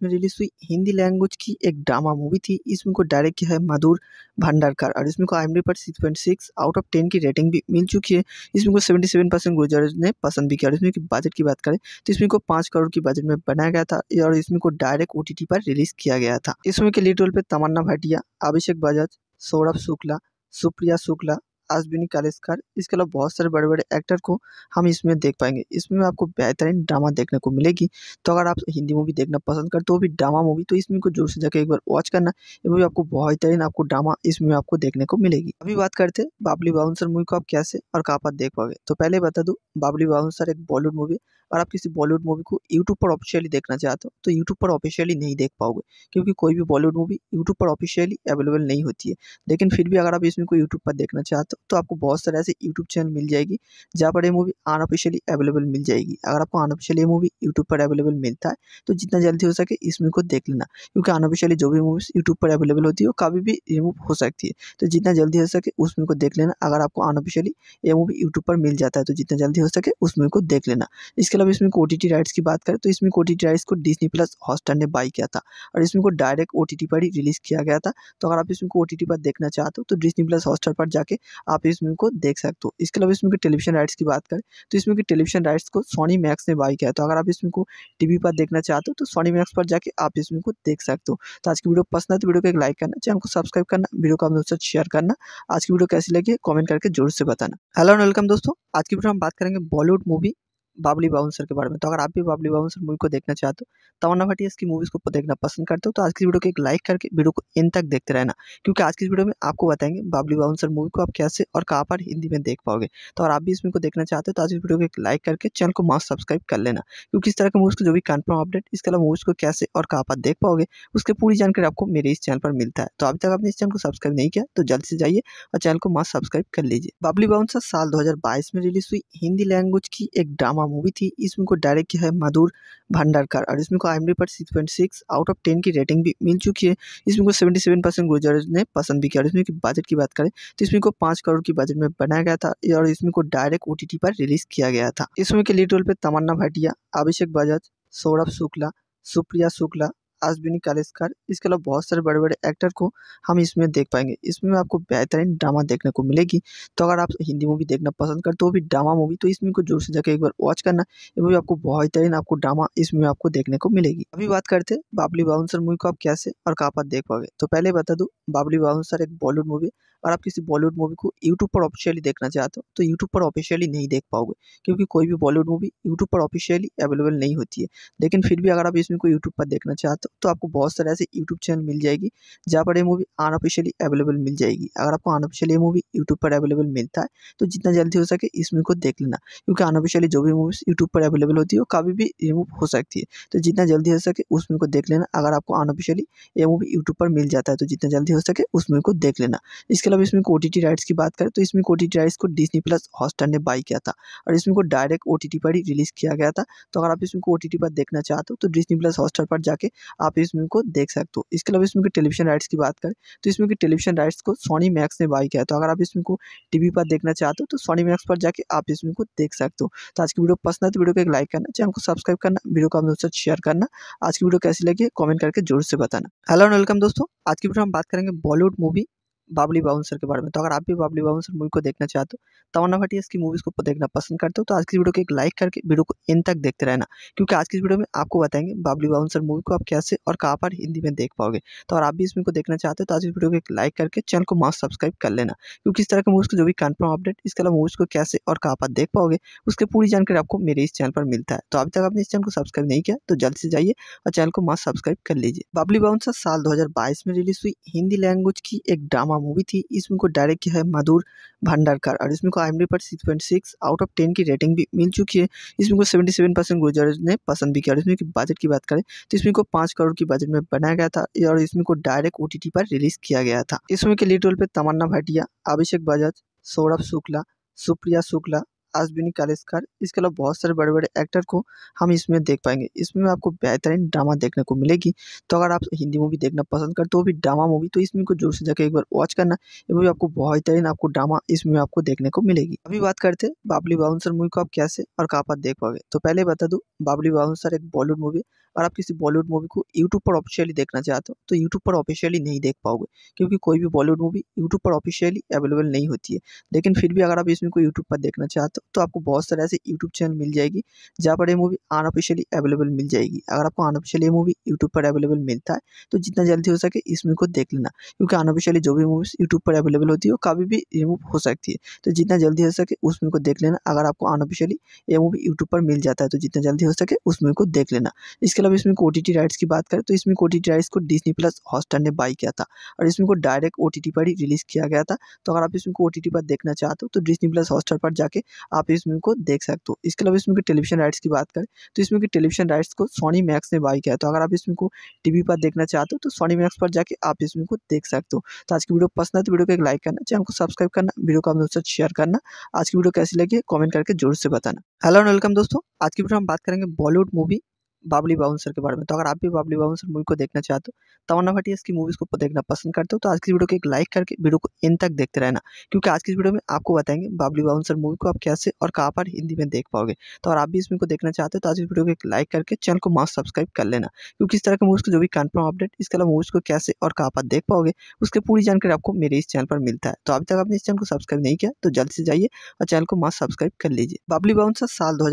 में रिलीज हुई हिंदी लैंग्वेज की एक ड्रामा ड्रामा मूवी थी इस मूवी को डायरेक्ट किया है मधुर भंडारकर और इसमें को आई एम डी पर six point six out of ten की रेटिंग भी मिल चुकी है इसमें को सेवेंटी सेवन परसेंट गुजराज ने पसंद भी किया और इसमें की बजट की बात करें तो इसमें को पाँच करोड़ की बजट में बनाया गया था और इसमें को डायरेक्ट ओ पर रिलीज किया गया था इसमें के लीड रोल पर तमन्ना भाटिया अभिषेक बजाज सौरभ शुक्ला सुप्रिया शुक्ला आजमिनी कालेस्कर इसके अलावा बहुत सारे बड़े बड़े एक्टर को हम इसमें देख पाएंगे इसमें आपको बेहतरीन ड्रामा देखने को मिलेगी तो अगर आप हिंदी मूवी देखना पसंद करते हो भी ड्रामा मूवी तो इसमें को जोर से जाकर एक बार वॉच करना ये मूवी आपको बेहतरीन आपको ड्रामा इसमें आपको देखने को मिलेगी अभी बात करते हैं बाबली बाउंसर मूवी को आप कैसे और कहाँ पर देख पाओगे तो पहले बता दूँ बाबली बाउंसर एक बॉलीवुड मूवी और आप किसी बॉलीवुड मूवी को यूट्यूब पर ऑफिशियली देखना चाहते हो तो यूट्यूब पर ऑफिशियली नहीं देख पाओगे क्योंकि कोई भी बॉलीवुड मूवी यूट्यूब पर ऑफिशियली अवेलेबल नहीं होती है लेकिन फिर भी अगर आप इसमें को यूट्यूब पर देखना चाहते हो तो आपको बहुत सारे ऐसे यूट्यूब चैनल मिल जाएगी जहाँ पर ये मूवी अनऑफिशियली अवेलेबल मिल जाएगी अगर आपको अनऑफिशियली मूवी यूट्यूब पर अवेलेबल मिलता है तो जितना जल्दी हो सके इसमें को देख लेना क्योंकि अनऑफिशियली जो भी मूवीज़ यूट्यूब पर अवेलेबल होती है वो कभी भी रिमूव हो सकती है तो जितना जल्दी हो सके उसमें को देख लेना अगर आपको अनऑफिशियली ये मूवी यूट्यूब पर मिल जाता है तो जितना जल्दी हो सके उसमें को देख लेना इसके अलावा मतलब इसमें ओ टी राइट्स की बात करें तो इसमें ओ टी राइट्स को डिजनी प्लस हॉस्टर ने बाई किया था और इसमें को डायरेक्ट ओ टी पर ही रिलीज़ किया गया था तो अगर आप इसमें को ओ टी पर देखना चाहते हो तो डिजनी प्लस हॉस्टर पर जाके आप इसमें को देख सकते हो इसके अलावा इसमें टेलीविजन राइट्स की बात करें तो इसमें के टेलीविजन राइट्स को सोनी मैक्स ने बाई किया तो अगर आप इसमें को टी पर देखना चाहते हो तो सोनी मैक्स पर जाके आप इसमें को देख सकते हो तो आज की वीडियो पसंद है तो वीडियो को एक लाइक करना चैनल को सब्सक्राइब करना वीडियो को अपने दोस्तों शेयर करना आज की वीडियो कैसी लगी कमेंट करके जरूर से बताना हेलो एंड वेलकम दोस्तों आज की वीडियो हम बात करेंगे बॉलीवुड मूवी बाबली बाउंसर के बारे में तो अगर आप भी बाबली बाउंसर मूवी को देखना चाहते हो तो तमन्ना भाटिया इसकी मूवीज़ को देखना पसंद करते हो तो आज की वीडियो को एक लाइक करके वीडियो को इन तक देखते रहना क्योंकि आज की वीडियो में आपको बताएंगे बाबली बाउंसर मूवी को आप कैसे और कहाँ पर हिंदी में देख पाओगे तो अगर आप भी इस मूवी को देखना चाहते हो तो आज की वीडियो को एक लाइक करके चैनल को मास्ट सब्सक्राइब कर लेना क्योंकि इस तरह के मूवीज़ को जो भी कन्फर्म अपडेट इसके अलावा मूवीज़ को कैसे और कहाँ पर देख पाओगे उसकी पूरी जानकारी आपको मेरे इस चैनल पर मिलता है तो अभी तक आपने इस चैनल को सब्सक्राइब नहीं किया तो जल्द से जाइए और चैनल को मास्ट सब्सक्राइब कर लीजिए बाबली बाउंसर साल दो में रिलीज हुई हिंदी लैंग्वेज की एक ड्रामा ड्रामा मूवी थी इसमें को डायरेक्ट किया है मधुर भंडारकर और इसमें को आई एम डी पर six point six out of ten की रेटिंग भी मिल चुकी है इसमें को सेवेंटी सेवन परसेंट गुजर ने पसंद भी किया और इसमें बजट की बात करें तो इसमें को पाँच करोड़ की बजट में बनाया गया था और इसमें को डायरेक्ट ओ टी टी पर रिलीज किया गया था इसमें के लीड रोल पर तमन्ना भाटिया अभिषेक बजाज सौरभ शुक्ला सुप्रिया शुक्ला अश्विनी कालेसकर इसके अलावा बहुत सारे बड़े बड़े एक्टर को हम इसमें देख पाएंगे इसमें आपको बेहतरीन ड्रामा देखने को मिलेगी तो अगर आप हिंदी मूवी देखना पसंद करते हो भी ड्रामा मूवी तो इसमें को जोर से जाकर एक बार वॉच करना ये मूवी आपको बेहतरीन आपको ड्रामा इसमें आपको देखने को मिलेगी अभी बात करते हैं बाबली बाउंसर मूवी को आप कैसे और कहाँ पर देख पाओगे तो पहले बता दूँ बाबली बाउंसर एक बॉलीवुड मूवी और आप किसी बॉलीवुड मूवी को यूट्यूब पर ऑफिशियली देखना चाहते हो तो यूट्यूब पर ऑफिशियली नहीं देख पाओगे क्योंकि कोई भी बॉलीवुड मूवी यूट्यूब पर ऑफिशियली अवेलेबल नहीं होती है लेकिन फिर भी अगर आप इसमें कोई यूट्यूब पर देखना चाहते हो तो आपको बहुत सारे ऐसे यूट्यूब चैनल मिल जाएगी जहाँ पर ये मूवी अनऑफिशियली अवेलेबल मिल जाएगी अगर आपको अनऑफिशियली मूवी यूट्यूब पर अवेलेबल मिलता है तो जितना जल्दी हो सके इस मूवी को देख लेना क्योंकि अनऑफिशियली जो भी मूवीज़ यूट्यूब पर अवेलेबल होती है वो कभी भी रिमूव हो सकती है तो जितना जल्दी हो सके उस मूवी को देख लेना अगर आपको अनऑफिशियली ये मूवी यूट्यूब पर मिल जाता है तो जितना जल्दी हो सके उस मूवी को देख लेना इसके अलावा इसमें ओ टी राइट्स की बात करें तो इसमें ओ टी राइट्स को डिजनी प्लस हॉस्टर ने बाई किया था और इसमें को डायरेक्ट ओ टी पर ही रिलीज़ किया गया था तो अगर आप इसमें को ओ टी पर देखना चाहते हो तो डिजनी प्लस हॉस्टर पर जाके आप इसमें को देख सकते हो इसके अलावा इसमें टेलीविजन राइट्स की बात करें तो इसमें की टेलीविजन राइट्स को सोनी मैक्स ने बाई किया तो अगर आप इसमें को टी पर देखना चाहते हो तो सोनी मैक्स पर जाके आप इसमें को देख सकते हो तो आज की वीडियो पसंद है तो वीडियो को एक लाइक करना चैनल को सब्सक्राइब करना वीडियो को आप दोस्तों शेयर करना आज की वीडियो कैसी लगी कॉमेंट करके जोर से बताना हेलो एंड वेलकम दोस्तों आज की वीडियो हम बात करेंगे बॉलीवुड मूवी बाबली बाउंसर के बारे में तो अगर आप भी बाबली बाउंसर मूवी को देखना चाहते हो तो तमन्ना भाटिया की मूवीज़ को देखना पसंद करते हो तो आज की वीडियो को एक लाइक करके वीडियो को इन तक देखते रहना क्योंकि आज की वीडियो में आपको बताएंगे बाबली बाउंसर मूवी को आप कैसे और कहाँ पर हिंदी में देख पाओगे तो अगर आप भी इस मूवी को देखना चाहते हो तो आज की वीडियो को एक लाइक करके चैनल को मास्क सब्सक्राइब कर लेना क्योंकि इस तरह के मूवीज़ को जो भी कन्फर्म अपडेट इसके अलावा मूवीज़ को कैसे और कहाँ पर देख पाओगे उसकी पूरी जानकारी आपको मेरे इस चैनल पर मिलता है तो अभी तक आपने इस चैनल को सब्सक्राइब नहीं किया तो जल्द से जाइए और चैनल को मास्क सब्सक्राइब कर लीजिए बाबली बाउंसर साल बाईस में रिलीज हुई हिंदी लैंग्वेज की एक ड्रामा मूवी थी इस मूवी को डायरेक्ट किया है मधुर भंडारकर और इसमें को आई पर six point six out of ten की रेटिंग भी मिल चुकी है इसमें को सेवेंटी सेवन परसेंट गुजर ने पसंद भी किया और इसमें की बजट की बात करें तो इसमें को पाँच करोड़ की बजट में बनाया गया था और इसमें को डायरेक्ट ओ पर रिलीज किया गया था इसमें के लीड रोल पर तमन्ना भाटिया अभिषेक बजाज सौरभ शुक्ला सुप्रिया शुक्ला अश्विनी कालेसकर इसके अलावा बहुत सारे बड़े बड़े एक्टर को हम इसमें देख पाएंगे इसमें आपको बेहतरीन ड्रामा देखने को मिलेगी तो अगर आप हिंदी मूवी देखना पसंद करते हो भी ड्रामा मूवी तो इसमें को जोर से जाकर एक बार वॉच करना ये मूवी आपको बेहतरीन आपको ड्रामा इसमें आपको देखने को मिलेगी अभी बात करते हैं बाबली बाउंसर मूवी को आप कैसे और कहाँ पर देख पाओगे तो पहले बता दूँ बाबली बाउंसर एक बॉलीवुड मूवी और आप किसी बॉलीवुड मूवी को यूट्यूब पर ऑफिशियली देखना चाहते हो तो यूट्यूब पर ऑफिशियली नहीं देख पाओगे क्योंकि कोई भी बॉलीवुड मूवी यूट्यूब पर ऑफिशियली अवेलेबल नहीं होती है लेकिन फिर भी अगर आप इसमें कोई यूट्यूब पर देखना चाहते हो तो आपको बहुत सारे ऐसे यूट्यूब चैनल मिल जाएगी जहाँ पर ये मूवी अनऑफिशियली अवेलेबल मिल जाएगी अगर आपको अनऑफिशियली ये मूवी यूट्यूब पर अवेलेबल मिलता है तो जितना जल्दी हो सके इस मूवी को देख लेना क्योंकि अनऑफिशियली जो भी मूवीज़ यूट्यूब पर अवेलेबल होती है वो कभी भी रिमूव हो सकती है तो जितना जल्दी हो सके उस मूवी को देख लेना अगर आपको अनऑफिशियली ये मूवी यूट्यूब पर मिल जाता है तो जितना जल्दी हो सके उस मूवी को देख लेना इसके अलावा इसमें ओ राइट्स की बात करें तो इसमें ओ राइट्स को डिजनी प्लस हॉस्टर ने बाई किया था और इसमें को डायरेक्ट ओ पर ही रिलीज़ किया गया था तो अगर आप इसमें को टी पर देखना चाहते हो तो डिजनी प्लस हॉस्टर पर जाके आप इस मूवी को देख सकते हो इसके अलावा इसमें टेलीविजन राइट्स की बात करें तो इसमें टेलीविजन राइट्स को सोनी मैक्स ने बाई किया तो अगर आप इसमें मूवी को टीवी पर देखना चाहते हो तो सोनी मैक्स पर जाकर आप इस मूवी को देख सकते हो तो आज की वीडियो पसंद है तो वीडियो को एक लाइक करना चैनल को सब्सक्राइब करना वीडियो को अपने दोस्तों शेयर करना आज की वीडियो कैसी लगी कॉमेंट करके जोर से बताना हेलो एंड वेलकम दोस्तों आज की वीडियो हम बात करेंगे बॉलीवुड मूवी बाबली बाउंसर के बारे में तो अगर आप भी बाबली बाउंसर मूवी को देखना चाहते हो तमन्ना भाटिया इसकी मूवीज़ को देखना पसंद करते हो तो आज की वीडियो को एक लाइक करके वीडियो को इन तक देखते रहना क्योंकि आज की वीडियो में आपको बताएंगे बाबली बाउंसर मूवी को आप कैसे और कहाँ पर हिंदी में देख पाओगे तो अगर आप भी इस मूवी को देखना चाहते हो तो आज की वीडियो को एक लाइक करके चैनल को मास्क सब्सक्राइब कर लेना क्योंकि इस तरह के मूवीज़ को जो भी कन्फर्म अपडेट इसके अलावा मूवीज़ को कैसे और कहाँ पर देख पाओगे उसकी पूरी जानकारी आपको मेरे इस चैनल पर मिलता है तो अभी तक आपने इस चैनल को सब्सक्राइब नहीं किया तो जल्द से जाइए और चैनल को मास्क सब्सक्राइब कर लीजिए बाबली बाउंसर साल दो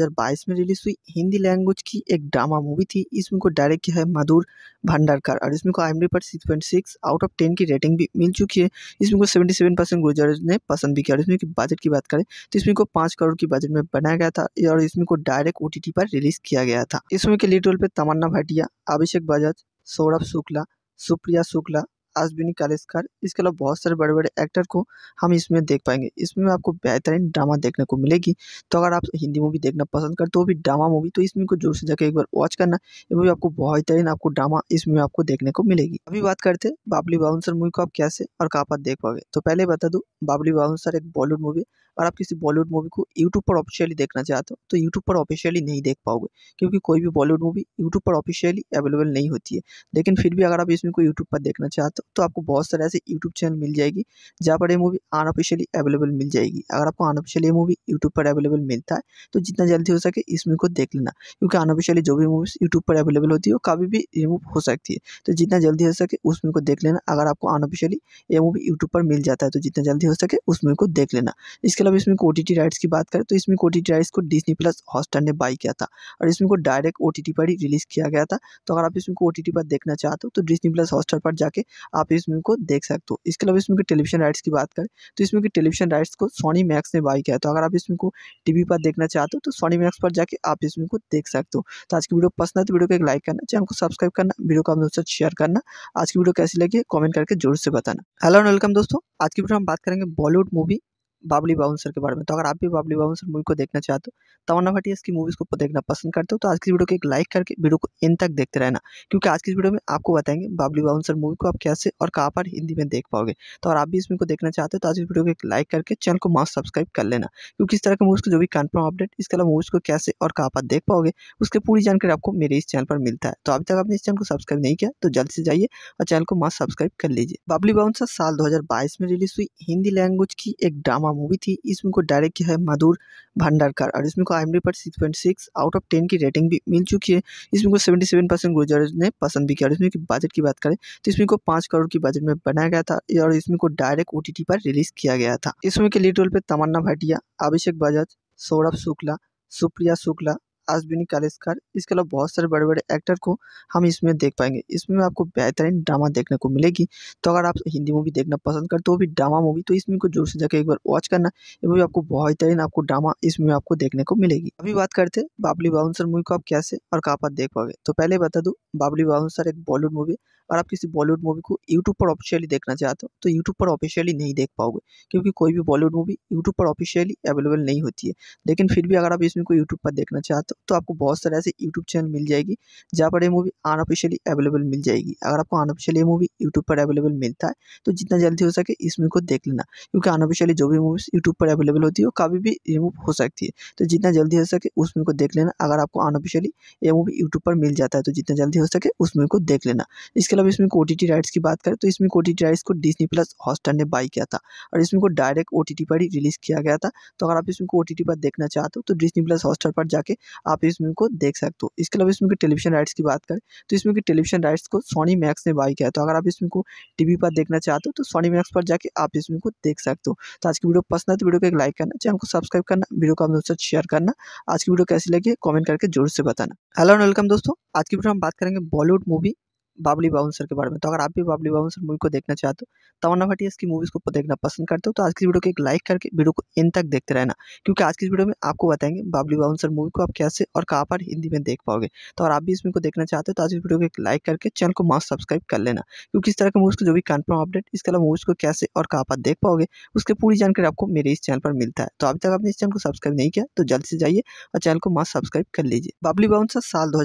में रिलीज हुई हिंदी लैंग्वेज की एक ड्रामा हुआ मूवी थी इस मूवी को डायरेक्ट किया है मधुर भंडारकर और इसमें को आई एम पर six point six out of ten की रेटिंग भी मिल चुकी है इसमें को सेवेंटी सेवन परसेंट गुजरज ने पसंद भी किया और इसमें की बजट की बात करें तो इसमें को पाँच करोड़ की बजट में बनाया गया था और इसमें को डायरेक्ट ओ पर रिलीज किया गया था इसमें के लीड रोल पर तमन्ना भाटिया अभिषेक बजाज सौरभ शुक्ला सुप्रिया शुक्ला अश्विनी कालेसकर इसके अलावा बहुत सारे बड़े बड़े एक्टर को हम इसमें देख पाएंगे इसमें आपको बेहतरीन ड्रामा देखने को मिलेगी तो अगर आप हिंदी मूवी देखना पसंद करते हो भी ड्रामा मूवी तो इसमें को जोर से जाकर एक बार वॉच करना ये मूवी आपको बेहतरीन आपको ड्रामा इसमें आपको देखने को मिलेगी अभी बात करते बाबली बाउंसर मूवी को आप कैसे और कहाँ पर देख पाओगे तो पहले बता दूँ बाबली बाउंसर एक बॉलीवुड मूवी और आप किसी बॉलीवुड मूवी को यूट्यूब पर ऑफिशियली देखना चाहते हो तो यूट्यूब पर ऑफिशियली नहीं देख पाओगे क्योंकि कोई भी बॉलीवुड मूवी यूट्यूब पर ऑफिशियली अवेलेबल नहीं होती है लेकिन फिर भी अगर आप इसमें कोई यूट्यूब पर देखना चाहते हो तो आपको बहुत सारे ऐसे यूट्यूब चैनल मिल जाएगी जहाँ पर ये मूवी अनऑफिशियली अवेलेबल मिल जाएगी अगर आपको अनऑफिशियली मूवी यूट्यूब पर अवेलेबल मिलता है तो जितना जल्दी हो सके इसमें को देख लेना क्योंकि अनऑफिशियली जो भी मूवीज़ यूट्यूब पर अवेलेबल होती है वो कभी भी रिमूव हो सकती है तो जितना जल्दी हो सके उसमें को देख लेना अगर आपको अनऑफिशियली ये मूवी यूट्यूब पर मिल जाता है तो जितना जल्दी हो सके उसमें को देख लेना इसके अब मतलब इसमें ओ टी राइट्स की बात करें तो इसमें ओ टी राइट्स को डिजनी प्लस हॉस्टर ने बाई किया था और इसमें को डायरेक्ट ओ टी पर ही रिलीज़ किया गया था तो अगर आप इसमें को ओ टी पर देखना चाहते हो तो डिजनी प्लस हॉस्टर पर जाके आप इसमें को देख सकते हो इसके अलावा इसमें टेलीविजन राइट्स की बात करें तो इसमें टेलीविजन राइट्स को सोनी मैक्स ने बाई किया तो अगर आप इसमें को टी पर देखना चाहते हो तो सोनी मैक्स पर जाके आप इसमें को देख सकते हो तो आज की वीडियो पसंद है तो वीडियो को एक लाइक करना चैनल को सब्सक्राइब करना वीडियो को आप दोस्तों शेयर करना आज की वीडियो कैसी लगी कमेंट करके जरूर से बताना हेलो एंड वेलकम दोस्तों आज की वीडियो हम बात करेंगे बॉलीवुड मूवी बाबली बाउंसर के बारे में तो अगर आप भी बाबली बाउंसर मूवी को देखना चाहते हो तमन्ना भाटिया इसकी मूवीज़ को देखना पसंद करते हो तो आज की वीडियो को एक लाइक करके वीडियो को इन तक देखते रहना क्योंकि आज की वीडियो में आपको बताएंगे बाबली बाउंसर मूवी को आप कैसे और कहाँ पर हिंदी में देख पाओगे तो अगर आप भी इसमें को देखना चाहते हो तो आज इस वीडियो को एक लाइक करके चैनल को मास्ट सब्सक्राइब कर लेना क्योंकि इस तरह के मूवीज़ को जो भी कन्फर्म अपडेट इसके अलावा मूवीज़ को कैसे और कहाँ पर देख पाओगे उसकी पूरी जानकारी आपको मेरे इस चैनल पर मिलता है तो अभी तक आपने इस चैनल को सब्सक्राइब नहीं किया तो जल्द से जाइए और चैनल को मास्ट सब्सक्राइब कर लीजिए बाबली बाउंसर साल दो में रिलीज हुई हिंदी लैंग्वेज की एक ड्रामा ड्रामा मूवी थी इस मूवी को डायरेक्ट किया है मधुर भंडारकर और इसमें को आई पर six point six out of ten की रेटिंग भी मिल चुकी है इसमें को सेवेंटी सेवन परसेंट गुजर ने पसंद भी किया और इसमें की बजट की बात करें तो इसमें को पाँच करोड़ की बजट में बनाया गया था और इसमें को डायरेक्ट ओ पर रिलीज किया गया था इसमें के लीड रोल पर तमन्ना भाटिया अभिषेक बजाज सौरभ शुक्ला सुप्रिया शुक्ला अश्विनी कालेसकर इसके अलावा बहुत सारे बड़े बड़े एक्टर को हम इसमें देख पाएंगे इसमें आपको बेहतरीन ड्रामा देखने को मिलेगी तो अगर आप हिंदी मूवी देखना पसंद करते हो तो भी ड्रामा मूवी तो इसमें को जोर से जाकर एक बार वॉच करना ये मूवी आपको बेहतरीन आपको ड्रामा इसमें आपको देखने को मिलेगी अभी बात करते हैं बाबली बाउंसर मूवी को आप कैसे और कहाँ पर देख पाओगे तो पहले बता दूँ बाबली बाउंसर एक बॉलीवुड मूवी और आप किसी बॉलीवुड मूवी को यूट्यूब पर ऑफिशियली देखना चाहते हो तो यूट्यूब पर ऑफिशियली नहीं देख पाओगे क्योंकि कोई भी बॉलीवुड मूवी यूट्यूब पर ऑफिशियली अवेलेबल नहीं होती है लेकिन फिर भी अगर आप इसमें को यूट्यूब पर देखना चाहते हो तो आपको बहुत सारे ऐसे यूट्यूब चैनल मिल जाएगी जहाँ पर ये मूवी अनऑफिशियली अवेलेबल मिल जाएगी अगर आपको अनऑफिशियली मूवी यूट्यूब पर अवेलेबल मिलता है तो जितना जल्दी हो सके इस मूवी को देख लेना क्योंकि अनऑफिशियली जो भी मूवीज़ यूट्यूब पर अवेलेबल होती है वो कभी भी रिमूव हो सकती है तो जितना जल्दी हो सके उस मूवी को देख लेना अगर आपको अनऑफिशियली ये मूवी यूट्यूब पर मिल जाता है तो जितना जल्दी हो सके उस मूवी को देख लेना इसके अब मतलब इसमें ओ टी राइट्स की बात करें तो इसमें ओ टी राइट्स को डिजनी प्लस हॉटस्टार ने बाई किया था और इसमें को डायरेक्ट ओ पर ही रिलीज़ किया गया था तो अगर आप इसमें को ओ पर देखना चाहते हो तो डिजनी प्लस हॉस्टार पर जाके आप इस मूवी को देख सकते हो इसके अलावा इसमें टेलीविजन राइट्स की बात करें तो इसमें कि टेलीविजन राइट्स को सोनी मैक्स ने बाई किया तो अगर आप इसमें को टी पर देखना चाहते हो तो सोनी मैक्स पर जाके आप इस मूवी को देख सकते हो तो आज की वीडियो पसंद है तो वीडियो को एक लाइक करना चैनल को सब्सक्राइब करना वीडियो को अपने दोस्तों शेयर करना आज की वीडियो कैसी लगी कमेंट करके जरूर से बताना हेलो एंड वेलकम दोस्तों आज की वीडियो हम बात करेंगे बॉलीवुड मूवी बाबली बाउंसर के बारे में तो अगर आप भी बाबली बाउंसर मूवी को देखना चाहते हो तो तमन्ना भाटिया इसकी मूवीज़ को देखना पसंद करते हो तो आज की वीडियो को एक लाइक करके वीडियो को इन तक देखते रहना क्योंकि आज की वीडियो में आपको बताएंगे बाबली बाउंसर मूवी को आप कैसे और कहाँ पर हिंदी में देख पाओगे तो अगर आप भी इसमें को देखना चाहते हो तो आज की वीडियो को एक लाइक करके चैनल को मास्ट सब्सक्राइब कर लेना क्योंकि इस तरह के मूवीज़ को जो भी कन्फर्म अपडेट इसके अलावा मूवीज़ को कैसे और कहाँ पर देख पाओगे उसकी पूरी जानकारी आपको मेरे इस चैनल पर मिलता है तो अभी तक आपने इस चैनल को सब्सक्राइब नहीं किया तो जल्द से जाइए और चैनल को मास्ट सब्सक्राइब कर लीजिए बाबली बाउंसर साल दो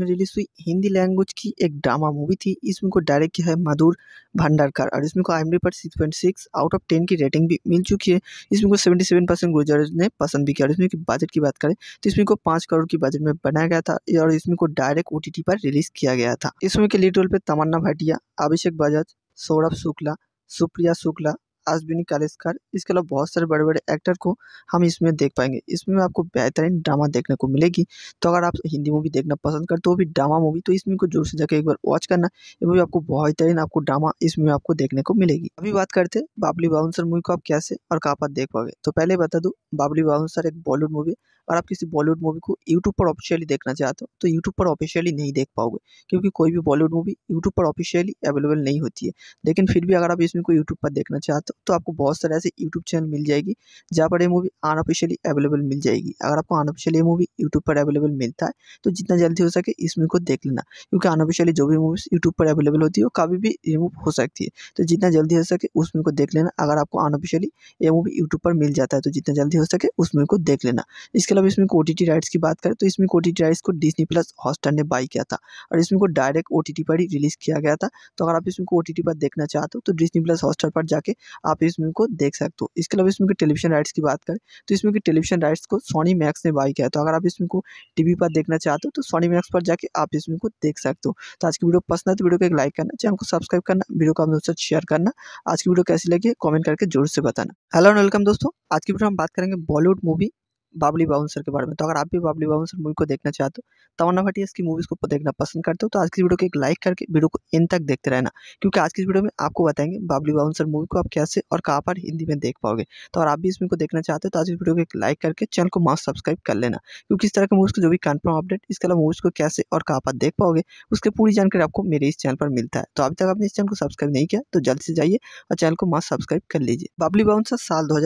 में रिलीज हुई हिंदी लैंग्वेज की एक ड्रामा मूवी थी इस मूवी को डायरेक्ट किया है मधुर भंडारकर और इसमें को आई पर six point six out of ten की रेटिंग भी मिल चुकी है इसमें को सेवेंटी सेवन परसेंट गुजर ने पसंद भी किया और इसमें की बजट की बात करें तो इसमें को पाँच करोड़ की बजट में बनाया गया था और इसमें को डायरेक्ट ओटीटी पर रिलीज किया गया था इसमें के लीड रोल पर तमन्ना भाटिया अभिषेक बजाज सौरभ शुक्ला सुप्रिया शुक्ला अश्विनी कालेसकर इसके अलावा बहुत सारे बड़े बड़े एक्टर को हम इसमें देख पाएंगे इसमें आपको बेहतरीन ड्रामा देखने को मिलेगी तो अगर आप हिंदी मूवी देखना पसंद करते हो भी ड्रामा मूवी तो इसमें को जरूर से जाकर एक बार वॉच करना ये मूवी आपको बेहतरीन आपको ड्रामा इसमें आपको देखने को मिलेगी अभी बात करते हैं बाबली बाउंसर मूवी को आप कैसे और कहाँ पर देख पाओगे तो पहले बता दूँ बाबली बाउंसर एक बॉलीवुड मूवी अगर आप किसी बॉलीवुड मूवी को यूट्यूब पर ऑफिशियली देखना चाहते हो तो यूट्यूब पर ऑफिशियली नहीं देख पाओगे क्योंकि कोई भी बॉलीवुड मूवी यूट्यूब पर ऑफिशियली अवेलेबल नहीं होती है लेकिन फिर भी अगर आप इसमें को यूट्यूब पर देखना चाहते हो तो आपको बहुत सारे ऐसे यूट्यूब चैनल मिल जाएगी जहाँ पर ये मूवी अनऑफिशियली अवेलेबल मिल जाएगी अगर आपको अनऑफिशियली ये मूवी यूट्यूब पर अवेलेबल मिलता है तो जितना जल्दी हो सके इसमें को देख लेना क्योंकि अनऑफिशियली जो भी मूवीज़ यूट्यूब पर अवेलेबल होती है वो कभी भी रिमूव हो सकती है तो जितना जल्दी हो सके उसमें को देख लेना अगर आपको अनऑफिशियली ये मूवी यूट्यूब पर मिल जाता है तो जितना जल्दी हो सके उसमें को देख लेना इसके इसके अलावा इसमें ओ टी राइट्स की बात करें तो इसमें ओ टी राइट्स को डिजनी प्लस हॉस्टार ने बाई किया था और इसमें को डायरेक्ट ओ टी पर ही रिलीज़ किया गया था तो अगर आप इसमें को ओ टी पर देखना चाहते हो तो डिजनी प्लस हॉस्टर पर जाके आप इसमें को देख सकते हो इसके अलावा इसमें टेलीविजन राइट्स की बात करें तो इसमें टेलीविजन राइट्स को सोनी मैक्स ने बाई किया तो अगर आप इसमें को टी पर देखना चाहते हो तो सोनी मैक्स पर जाकर आप इसमें को देख सकते हो तो आज की वीडियो पसंद है तो वीडियो को एक लाइक करना चैनल को सब्सक्राइब करना वीडियो को आप दोस्तों शेयर करना आज की वीडियो कैसी लगी कमेंट करके जरूर से बताना हेलो एंड वेलकम दोस्तों आज की वीडियो हम बात करेंगे बॉलीवुड मूवी बाबली बाउंसर के बारे में तो अगर आप भी बाबली बाउंसर मूवी को देखना चाहते हो तमन्ना भाटिया इसकी मूवीज़ को देखना पसंद करते हो तो आज की वीडियो को एक लाइक करके वीडियो को इन तक देखते रहना क्योंकि आज की वीडियो में आपको बताएंगे बाबली बाउंसर मूवी को आप कैसे और कहाँ पर हिंदी में देख पाओगे तो अगर आप भी इस मूवी को देखना चाहते हो तो आज की वीडियो को एक लाइक करके चैनल को मास्क सब्सक्राइब कर लेना क्योंकि इस तरह के मूवीज़ को जो भी कन्फर्म अपडेट इसके अलावा मूवीज़ को कैसे और कहाँ पर देख पाओगे उसकी पूरी जानकारी आपको मेरे इस चैनल पर मिलता है तो अभी तक आपने इस चैनल को सब्सक्राइब नहीं किया तो जल्द से जाइए और चैनल को मास्क सब्सक्राइब कर लीजिए बाबली बाउंसर साल दो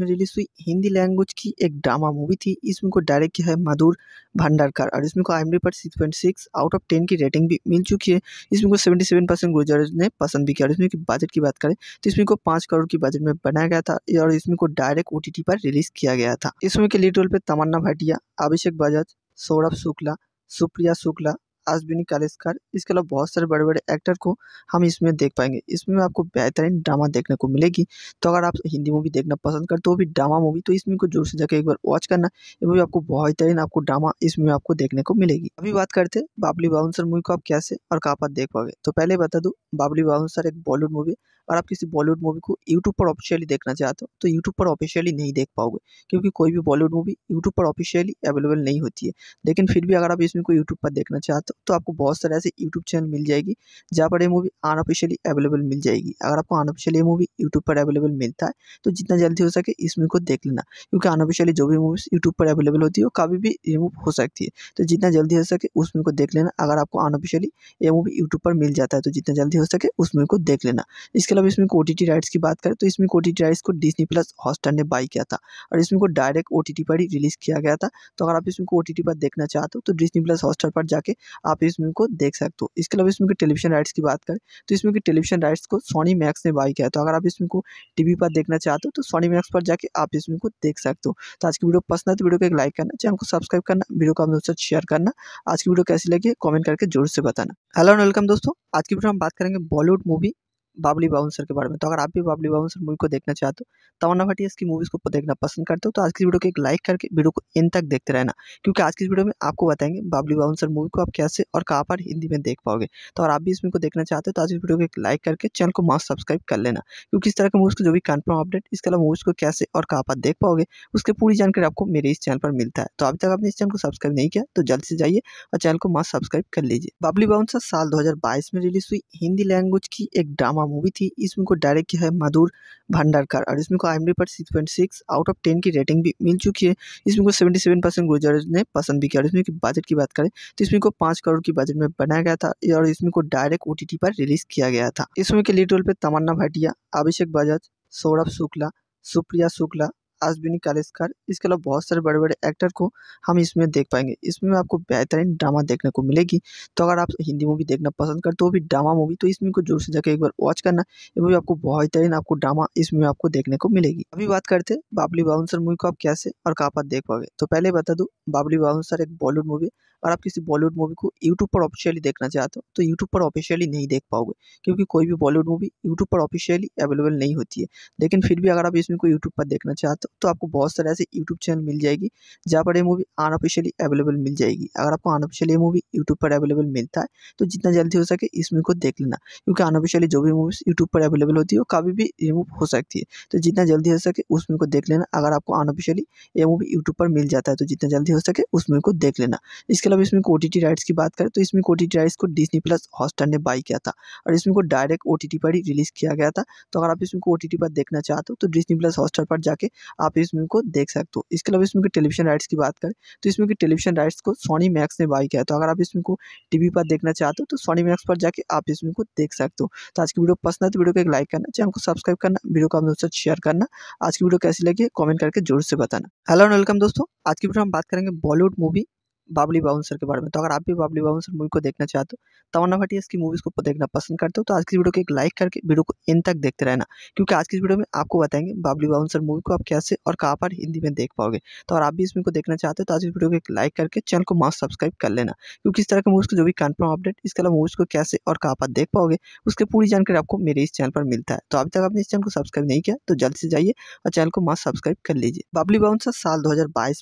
में रिलीज हुई हिंदी लैंग्वेज की एक ड्रामा हुआ मूवी थी इसमें को डायरेक्ट किया है मधुर भंडारकर और इसमें को आई पर six point six out of ten की रेटिंग भी मिल चुकी है इसमें को सेवेंटी सेवन परसेंट गुजर ने पसंद भी किया और इसमें की बजट की बात करें तो इसमें को पाँच करोड़ की बजट में बनाया गया था और इसमें को डायरेक्ट ओ पर रिलीज किया गया था इसमें के लीड रोल पर तमन्ना भाटिया अभिषेक बजाज सौरभ शुक्ला सुप्रिया शुक्ला अश्विनी कालेसकर इसके अलावा बहुत सारे बड़े बड़े एक्टर को हम इसमें देख पाएंगे इसमें आपको बेहतरीन ड्रामा देखने को मिलेगी तो अगर आप हिंदी मूवी देखना पसंद करते हो तो भी ड्रामा मूवी तो इसमें को जोर से जाकर एक बार वॉच करना ये मूवी आपको बेहतरीन आपको ड्रामा इसमें आपको देखने को मिलेगी अभी बात करते हैं बाबली बाउंसर मूवी को आप कैसे और कहाँ पर देख पाओगे तो पहले बता दूँ बाबली बाउंसर एक बॉलीवुड मूवी और आप किसी बॉलीवुड मूवी को यूट्यूब पर ऑफिशियली देखना चाहते हो तो यूट्यूब पर ऑफिशियली नहीं देख पाओगे क्योंकि कोई भी बॉलीवुड मूवी यूट्यूब पर ऑफिशियली अवेलेबल नहीं होती है लेकिन फिर भी अगर आप इसमें को यूट्यूब पर देखना चाहते हो तो आपको बहुत सारे ऐसे यूट्यूब चैनल मिल जाएगी जहाँ पर ये मूवी अनऑफिशियली अवेलेबल मिल जाएगी अगर आपको अनऑफिशियली मूवी यूट्यूब पर अवेलेबल मिलता है तो जितना जल्दी हो सके इसमें को देख लेना क्योंकि अनऑफिशियली जो भी मूवीज़ यूट्यूब पर अवेलेबल होती है वो कभी भी रिमूव हो सकती है तो जितना जल्दी हो सके उसमें को देख लेना अगर आपको अनऑफिशियली ये मूवी यूट्यूब पर मिल जाता है तो जितना जल्दी हो सके उसमें को देख लेना इसके अब मतलब इसमें ओ टी राइट्स की बात करें तो इसमें ओ टी राइट्स को डिजनी प्लस हॉस्टर ने बाई किया था और इसमें को डायरेक्ट ओ टी पर ही रिलीज़ किया गया था तो अगर आप इसमें को ओ टी पर देखना चाहते हो तो डिजनी प्लस हॉस्टर पर जाके आप इसमें को देख सकते हो इसके अलावा इसमें टेलीविजन राइट्स की बात करें तो इसमें की टेलीविजन राइट्स को सोनी मैक्स ने बाई किया तो अगर आप इसमें को टी पर देखना चाहते हो तो सोनी मैक्स पर जाकर आप इसमें को देख सकते हो तो आज की वीडियो पसंद है तो वीडियो को एक लाइक करना चैनल को सब्सक्राइब करना वीडियो को आप दोस्तों शेयर करना आज की वीडियो कैसी लगी कमेंट करके जोर से बताना हेलो एंड वेलकम दोस्तों आज की वीडियो हम बात करेंगे बॉलीवुड मूवी बाबली बाउंसर के बारे में तो अगर आप भी बाबली बाउंसर मूवी को देखना चाहते हो तो तमन्ना भाटिया की मूवीज़ को देखना पसंद करते हो तो आज की वीडियो को एक लाइक करके वीडियो को इन तक देखते रहना क्योंकि आज की वीडियो में आपको बताएंगे बाबली बाउंसर मूवी को आप कैसे और कहाँ पर हिंदी में देख पाओगे तो अगर आप भी इसमें को देखना चाहते हो तो आज की वीडियो को एक लाइक करके चैनल को मास्ट सब्सक्राइब कर लेना क्योंकि इस तरह के मूवीज़ को जो भी कन्फर्म अपडेट इसके अलावा मूवीज़ को कैसे और कहाँ पर देख पाओगे उसकी पूरी जानकारी आपको मेरे इस चैनल पर मिलता है तो अभी तक आपने इस चैनल को सब्सक्राइब नहीं किया तो जल्द से जाइए और चैनल को मास्ट सब्सक्राइब कर लीजिए बाबली बाउंसर साल दो में रिलीज हुई हिंदी लैंग्वेज की एक ड्रामा ड्रामा मूवी थी इस मूवी को डायरेक्ट किया है मधुर भंडारकर और इसमें को आई पर six point six out of ten की रेटिंग भी मिल चुकी है इसमें को सेवेंटी सेवन परसेंट गुजर ने पसंद भी किया और इसमें की बजट की बात करें तो इसमें को पाँच करोड़ की बजट में बनाया गया था और इसमें को डायरेक्ट ओ पर रिलीज किया गया था इसमें के लीड रोल पर तमन्ना भाटिया अभिषेक बजाज सौरभ शुक्ला सुप्रिया शुक्ला अश्विनी कालेसकर इसके अलावा बहुत सारे बड़े बड़े एक्टर को हम इसमें देख पाएंगे इसमें आपको बेहतरीन ड्रामा देखने को मिलेगी तो अगर आप हिंदी मूवी देखना पसंद करते हो भी ड्रामा मूवी तो इसमें को जोर से जाकर एक बार वॉच करना ये मूवी आपको बेहतरीन आपको ड्रामा इसमें आपको देखने को मिलेगी अभी बात करते हैं बाबली बाउंसर मूवी को आप कैसे और कहाँ पर देख पाओगे तो पहले बता दूँ बाबली बाउंसर एक बॉलीवुड मूवी और आप किसी बॉलीवुड मूवी को यूट्यूब पर ऑफिशियली देखना चाहते हो तो यूट्यूब पर ऑफिशियली नहीं देख पाओगे क्योंकि कोई भी बॉलीवुड मूवी यूट्यूब पर ऑफिशियली अवेलेबल नहीं होती है लेकिन फिर भी अगर आप इसमें कोई यूट्यूब पर देखना चाहते हो तो आपको बहुत सारे ऐसे यूट्यूब चैनल मिल जाएगी जहाँ पर ये मूवी अनऑफिशियली अवेलेबल मिल जाएगी अगर आपको अनऑफिशियली मूवी यूट्यूब पर अवेलेबल मिलता है तो जितना जल्दी हो सके इस मूवी को देख लेना क्योंकि अनऑफिशियली जो भी मूवीज़ यूट्यूब पर अवेलेबल होती है वो कभी भी रिमूव हो सकती है तो जितना जल्दी हो सके उस मूवी को देख लेना अगर आपको अनऑफिशियली ये मूवी यूट्यूब पर मिल जाता है तो जितना जल्दी हो सके उस मूवी को देख लेना इसके अलावा इसमें ओ राइट्स की बात करें तो इसमें ओ राइट्स को डिजनी प्लस हॉस्टर ने बाई किया था और इसमें को डायरेक्ट ओ पर ही रिलीज़ किया गया था तो अगर आप इसमें को ओ पर देखना चाहते हो तो डिजनी प्लस हॉस्टर पर जाके आप इस मूवी को देख सकते हो इसके अलावा इसमें टेलीविजन राइट्स की बात करें तो इसमें की टेलीविजन राइट्स को सोनी मैक्स ने बाई किया तो अगर आप इसमें को टीवी पर देखना चाहते हो तो सोनी मैक्स पर जाके आप इसमें को देख सकते हो तो आज की वीडियो पसंद है तो वीडियो को एक लाइक करना चैनल को सब्सक्राइब करना वीडियो को अपने दोस्तों शेयर करना आज की वीडियो कैसी लगी कमेंट करके जोर से बताना हेलो एंड वेलकम दोस्तों आज की वीडियो हम बात करेंगे बॉलीवुड मूवी बाबली बाउंसर के बारे में तो अगर आप भी बाबली बाउंसर मूवी को देखना चाहते हो तो तमन्ना भाटिया इसकी मूवीज़ को देखना पसंद करते हो तो आज की वीडियो को एक लाइक करके वीडियो को इन तक देखते रहना क्योंकि आज की वीडियो में आपको बताएंगे बाबली बाउंसर मूवी को आप कैसे और कहाँ पर हिंदी में देख पाओगे तो अगर आप भी इसमें को देखना चाहते हो तो आज की वीडियो को एक लाइक करके चैनल को मास्क सब्सक्राइब कर लेना क्योंकि इस तरह के मूवीज़ को जो भी कन्फर्म अपडेट इसके अलावा मूवीज़ को कैसे और कहाँ पर देख पाओगे उसकी पूरी जानकारी आपको मेरे इस चैनल पर मिलता है तो अभी तक आपने इस चैनल को सब्सक्राइब नहीं किया तो जल्द से जाइए और चैनल को मस्त सब्सक्राइब कर लीजिए बाबली बाउंसर साल दो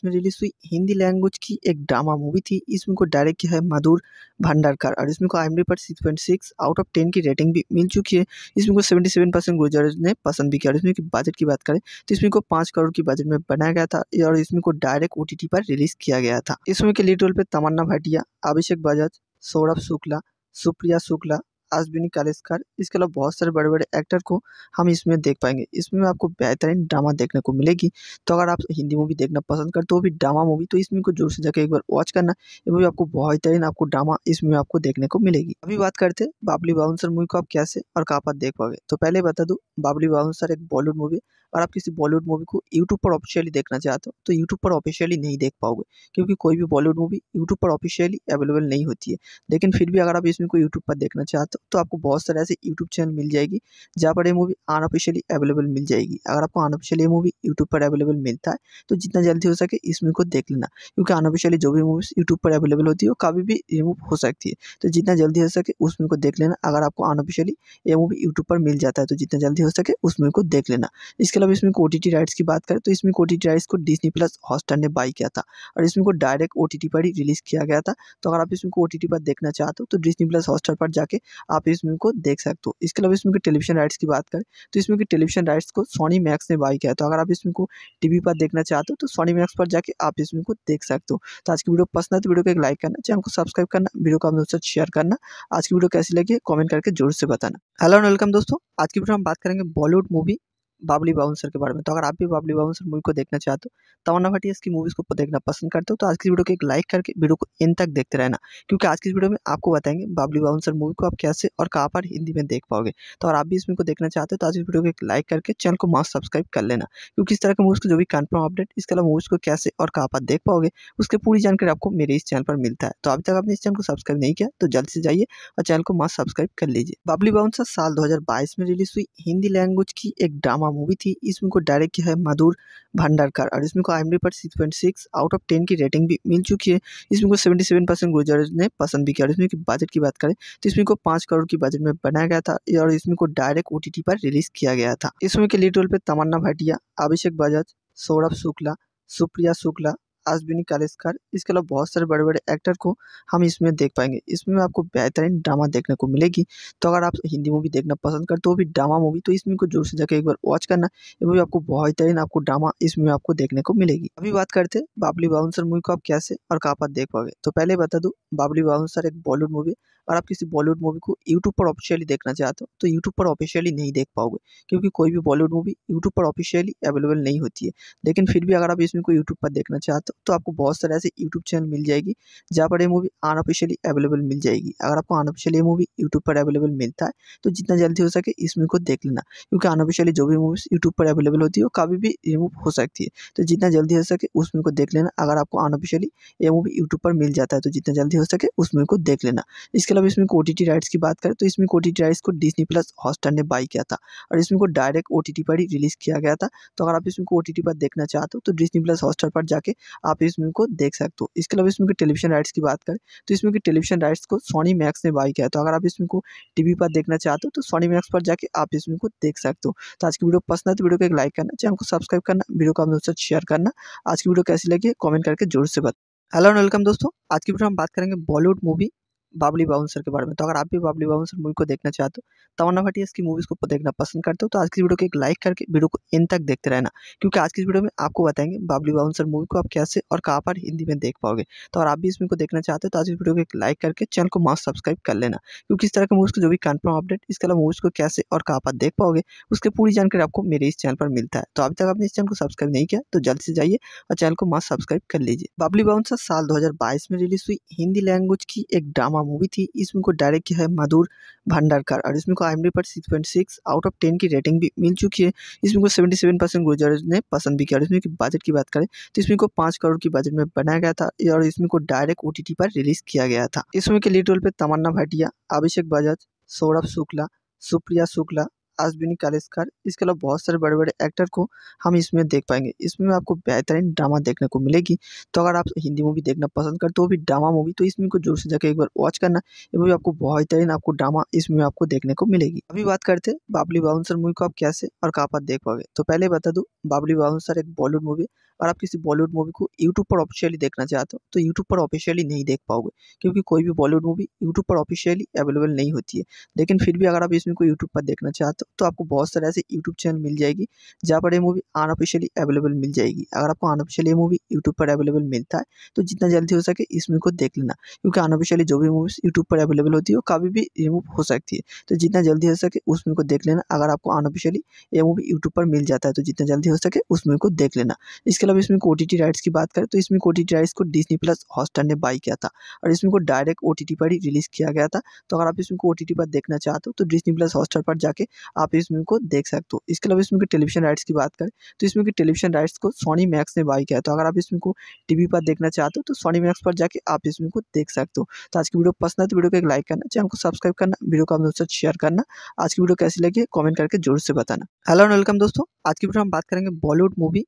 में रिलीज हुई हिंदी लैंग्वेज की एक ड्रामा मूवी थी इस मूवी को डायरेक्ट किया है मधुर भंडारकर और इसमें को आई पर six point six out of ten की रेटिंग भी मिल चुकी है इसमें को सेवेंटी सेवन परसेंट गुजर ने पसंद भी किया और इसमें की बजट की बात करें तो इसमें को पाँच करोड़ की बजट में बनाया गया था और इसमें को डायरेक्ट ओ पर रिलीज किया गया था इसमें के लीड रोल पर तमन्ना भाटिया अभिषेक बजाज सौरभ शुक्ला सुप्रिया शुक्ला अश्विनी कालेसकर इसके अलावा बहुत सारे बड़े बड़े एक्टर को हम इसमें देख पाएंगे इसमें आपको बेहतरीन ड्रामा देखने को मिलेगी तो अगर आप हिंदी मूवी देखना पसंद करते हो तो भी ड्रामा मूवी तो इसमें को जोर से जाकर एक बार वॉच करना ये मूवी आपको बेहतरीन आपको ड्रामा इसमें आपको देखने को मिलेगी अभी बात करते हैं बाबली बाउंसर मूवी को आप कैसे और कहाँ पर देख पाओगे तो पहले बता दूँ बाबली बाउंसर एक बॉलीवुड मूवी और आप किसी बॉलीवुड मूवी को यूट्यूब पर ऑफिशियली देखना चाहते हो तो यूट्यूब पर ऑफिशियली नहीं देख पाओगे क्योंकि कोई भी बॉलीवुड मूवी यूट्यूब पर ऑफिशियली अवेलेबल नहीं होती है लेकिन फिर भी अगर आप इसमें को यूट्यूब पर देखना चाहते हो तो आपको बहुत सारे ऐसे यूट्यूब चैनल मिल जाएगी जहाँ पर ये मूवी अनऑफिशियली अवेलेबल मिल जाएगी अगर आपको अनऑफिशियली ये मूवी यूट्यूब पर अवेलेबल मिलता है तो जितना जल्दी हो सके इस मूवी को देख लेना क्योंकि अनऑफिशियली जो भी मूवीज़ यूट्यूब पर अवेलेबल होती है वो कभी भी रिमूव हो सकती है तो जितना जल्दी हो सके उस मूवी को देख लेना अगर आपको अनऑफिशियली ये मूवी यूट्यूब पर मिल जाता है तो जितना जल्दी हो सके उस मूवी को देख लेना इसके इसके अलावा इसमें ओ टी राइट्स की बात करें तो इसमें ओ टी राइट्स को डिजनी प्लस हॉस्टर ने बाई किया था और इसमें को डायरेक्ट ओ टी पर ही रिलीज़ किया गया था तो अगर आप इसमें को ओ टी पर देखना चाहते हो तो डिजनी प्लस हॉस्टर पर जाके आप इसमें को देख सकते हो इसके अलावा इसमें टेलीविजन राइट्स की बात करें तो इसमें टेलीविजन राइट्स को सोनी मैक्स ने बाई किया तो अगर आप इसमें को टी पर देखना चाहते हो तो सोनी मैक्स पर जाके आप इसमें को देख सकते हो तो आज की वीडियो पसंद है तो वीडियो को एक लाइक करना चैनल को सब्सक्राइब करना वीडियो को आप दोस्तों शेयर करना आज की वीडियो कैसी लगी कॉमेंट करके जरूर से बताना हेलो एंड वेलकम दोस्तों आज की वीडियो हम बात करेंगे बॉलीवुड मूवी बाबली बाउंसर के बारे में तो अगर आप भी बाबली बाउंसर मूवी को देखना चाहते हो तमन्ना भाटिया की मूवीज़ को देखना पसंद करते हो तो आज की वीडियो को एक लाइक करके वीडियो को इन तक देखते रहना क्योंकि आज की वीडियो में आपको बताएंगे बाबली बाउंसर मूवी को आप कैसे और कहाँ पर हिंदी में देख पाओगे तो अगर आप भी इस मूवी को देखना चाहते हो तो आज की वीडियो को एक लाइक करके चैनल को मास्क सब्सक्राइब कर लेना क्योंकि इस तरह के मूवीज़ को जो भी कन्फर्म अपडेट इसके अलावा मूवीज़ को कैसे और कहाँ पर देख पाओगे उसकी पूरी जानकारी आपको मेरे इस चैनल पर मिलता है तो अभी तक आपने इस चैनल को सब्सक्राइब नहीं किया तो जल्द से जाइए और चैनल को मास्क सब्सक्राइब कर लीजिए बाबली बाउंसर साल दो में रिलीज हुई हिंदी लैंग्वेज की एक ड्रामा हुआ मूवी थी इस मूवी को डायरेक्ट किया है मधुर भंडारकर और इसमें को आई एम पर six point six out of ten की रेटिंग भी मिल चुकी है इसमें को सेवेंटी सेवन परसेंट गुजरज ने पसंद भी किया और इसमें की बजट की बात करें तो इसमें को पाँच करोड़ की बजट में बनाया गया था और इसमें को डायरेक्ट ओ पर रिलीज किया गया था इसमें के लीड रोल पर तमन्ना भाटिया अभिषेक बजाज सौरभ शुक्ला सुप्रिया शुक्ला अश्विनी कालेसकर इसके अलावा बहुत सारे बड़े बड़े एक्टर को हम इसमें देख पाएंगे इसमें आपको बेहतरीन ड्रामा देखने को मिलेगी तो अगर आप हिंदी मूवी देखना पसंद करते हो भी ड्रामा मूवी तो इसमें को जोर से जाकर एक बार वॉच करना ये मूवी आपको बेहतरीन आपको ड्रामा इसमें आपको देखने को मिलेगी अभी बात करते हैं बाबली बाउंसर मूवी को आप कैसे और कहाँ पर देख पाओगे तो पहले बता दूँ बाबली बाउंसर एक बॉलीवुड मूवी और आप किसी बॉलीवुड मूवी को यूट्यूब पर ऑफिशियली देखना चाहते हो तो यूट्यूब पर ऑफिशियली नहीं देख पाओगे क्योंकि कोई भी बॉलीवुड मूवी यूट्यूब पर ऑफिशियली अवेलेबल नहीं होती है लेकिन फिर भी अगर आप इसमें कोई यूट्यूब पर देखना चाहते हो तो आपको बहुत सारे ऐसे यूट्यूब चैनल मिल जाएगी जहाँ पर ये मूवी अनऑफिशियली अवेलेबल मिल जाएगी अगर आपको अनऑफिशियली मूवी यूट्यूब पर अवेलेबल मिलता है तो जितना जल्दी हो सके इस मूवी को देख लेना क्योंकि अनऑफिशियली जो भी मूवीज़ यूट्यूब पर अवेलेबल होती है वो कभी भी रिमूव हो सकती है तो जितना जल्दी हो सके उस मूवी को देख लेना अगर आपको अनऑफिशियली ये मूवी यूट्यूब पर मिल जाता है तो जितना जल्दी हो सके उस मूवी को देख लेना इसके अलावा मतलब इसमें ओ टी राइट्स की बात करें तो इसमें ओ टी राइट्स को डिजनी प्लस हॉस्टर ने बाई किया था और इसमें को डायरेक्ट ओ टी पर ही रिलीज़ किया गया था तो अगर आप इसमें ओ टी पर देखना चाहते हो तो डिजनी प्लस हॉस्टर पर जाके आप इसमें को देख सकते हो इसके अलावा इसमें टेलीविजन राइट्स की बात करें तो इसमें की टेलीविजन राइट्स को सोनी मैक्स ने बाई किया तो अगर आप इसमें को टी पर देखना चाहते हो तो सोनी मैक्स पर जाके आप इसमें को देख सकते हो तो आज की वीडियो पसंद है तो वीडियो को एक लाइक करना चैनल को सब्सक्राइब करना वीडियो को अपने दोस्तों शेयर करना आज की वीडियो कैसी लगी कमेंट करके जोर से बता हेलो एंड वेलकम दोस्तों आज की वीडियो हम बात करेंगे बॉलीवुड मूवी बाबली बाउंसर के बारे में तो अगर आप भी बाबली बाउंसर मूवी को देखना चाहते हो तमन्ना भाटिया की मूवीज़ को देखना पसंद करते हो तो आज की वीडियो को एक लाइक करके वीडियो को इन तक देखते रहना क्योंकि आज की वीडियो में आपको बताएंगे बाबली बाउंसर मूवी को आप कैसे और कहाँ पर हिंदी में देख पाओगे तो अगर आप भी इस मूवी को देखना चाहते हो तो आज इस वीडियो को एक लाइक करके चैनल को मस्त सब्सक्राइब कर लेना क्योंकि इस तरह के मूवीज़ को जो भी कन्फर्म अपडेट इसके अलावा मूवीज़ को कैसे और कहाँ पर देख पाओगे उसकी पूरी जानकारी आपको मेरे इस चैनल पर मिलता है तो अभी तक आपने इस चैनल को सब्सक्राइब नहीं किया तो जल्द से जाइए और चैनल को मस्त सब्सक्राइब कर लीजिए बाबली बाउंसर साल दो में रिलीज हुई हिंदी लैंग्वेज की एक ड्रामा ड्रामा मूवी थी इसमें को डायरेक्ट किया है मधुर भंडारकर और इसमें को आई एम डी पर six point six out of ten की रेटिंग भी मिल चुकी है इसमें को सेवेंटी सेवन परसेंट गुजर ने पसंद भी किया और इसमें बजट की बात करें तो इसमें को पाँच करोड़ की बजट में बनाया गया था और इसमें को डायरेक्ट ओ टी टी पर रिलीज किया गया था इसमें के लीड रोल पर तमन्ना भाटिया अभिषेक बजाज सौरभ शुक्ला सुप्रिया शुक्ला अश्विनी कालेसकर इसके अलावा बहुत सारे बड़े बड़े एक्टर को हम इसमें देख पाएंगे इसमें आपको बेहतरीन ड्रामा देखने को मिलेगी तो अगर आप हिंदी मूवी देखना पसंद करते हो तो भी ड्रामा मूवी तो इसमें को जोर से जाकर एक बार वॉच करना ये मूवी आपको बेहतरीन आपको ड्रामा इसमें आपको देखने को मिलेगी अभी बात करते हैं बाबली बाउंसर मूवी को आप कैसे और कहाँ पर देख पाओगे तो पहले बता दूँ बाबली बाउंसर एक बॉलीवुड मूवी और आप किसी बॉलीवुड मूवी को यूट्यूब पर ऑफिशियली देखना चाहते हो तो यूट्यूब पर ऑफिशियली नहीं देख पाओगे क्योंकि कोई भी बॉलीवुड मूवी यूट्यूब पर ऑफिशियली अवेलेबल नहीं होती है लेकिन फिर भी अगर आप इसमें को यूट्यूब पर देखना चाहते हो तो आपको बहुत सारे ऐसे यूट्यूब चैनल मिल जाएगी जहाँ पर ये मूवी अनऑफिशियली अवेलेबल मिल जाएगी अगर आपको अनऑफिशियली मूवी यूट्यूब पर अवेलेबल मिलता है तो जितना जल्दी हो सके इस मूवी को देख लेना क्योंकि अनऑफिशियली जो भी मूवीज़ यूट्यूब पर अवेलेबल होती है वो कभी भी रिमूव हो सकती है तो जितना जल्दी हो सके उस मूवी को देख लेना अगर आपको अनऑफिशियली ये मूवी यूट्यूब पर मिल जाता है तो जितना जल्दी हो सके उस मूवी को देख लेना इसके अब इसमें ओ टी राइट्स की बात करें तो इसमें ओ टी राइट्स को डिजनी प्लस हॉस्टर ने बाई किया था और इसमें को डायरेक्ट ओ पर ही रिलीज़ किया गया था तो अगर आप इसमें टी ओ पर देखना चाहते हो तो डिजनी प्लस हॉस्टर पर जाके आप इस मूवी को देख सकते हो इसके अलावा इसमें की टेलीविजन राइट्स की बात करें तो इसमें की टेलीविजन राइट्स को सोनी मैक्स ने बाई किया तो अगर आप इसमें को टी पर देखना चाहते हो तो सोनी मैक्स पर जाके आप इस मूवी को देख सकते हो तो आज की वीडियो पसंद है तो वीडियो को एक लाइक करना चैनल को सब्सक्राइब करना वीडियो को अपने दोस्तों शेयर करना आज की वीडियो कैसी लगी कमेंट करके जरूर से बताना हेलो एंड वेलकम दोस्तों आज की वीडियो हम बात करेंगे बॉलीवुड मूवी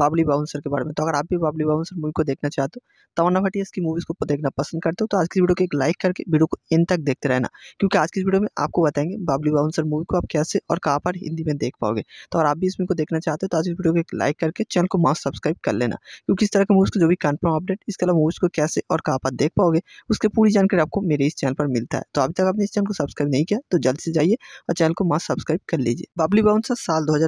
बाबली बाउंसर के बारे में तो अगर आप भी बाबली बाउंसर मूवी को देखना चाहते हो तो तमन्ना भाटिया इसकी मूवीज़ को देखना पसंद करते हो तो आज की वीडियो को एक लाइक करके वीडियो को इन तक देखते रहना क्योंकि आज की वीडियो में आपको बताएंगे बाबली बाउंसर मूवी को आप कैसे और कहाँ पर हिंदी में देख पाओगे तो अगर आप भी इसमें को देखना चाहते हो तो आज की वीडियो को एक लाइक करके चैनल को मास्क सब्सक्राइब कर लेना क्योंकि इस तरह के मूवीज़ को जो भी कन्फर्म अपडेट इसके अलावा मूवीज़ को कैसे और कहाँ पर देख पाओगे उसकी पूरी जानकारी आपको मेरे इस चैनल पर मिलता है तो अभी तक आपने इस चैनल को सब्सक्राइब नहीं किया तो जल्द से जाइए और चैनल को मास्क सब्सक्राइब कर लीजिए बाबली बाउंसर साल दो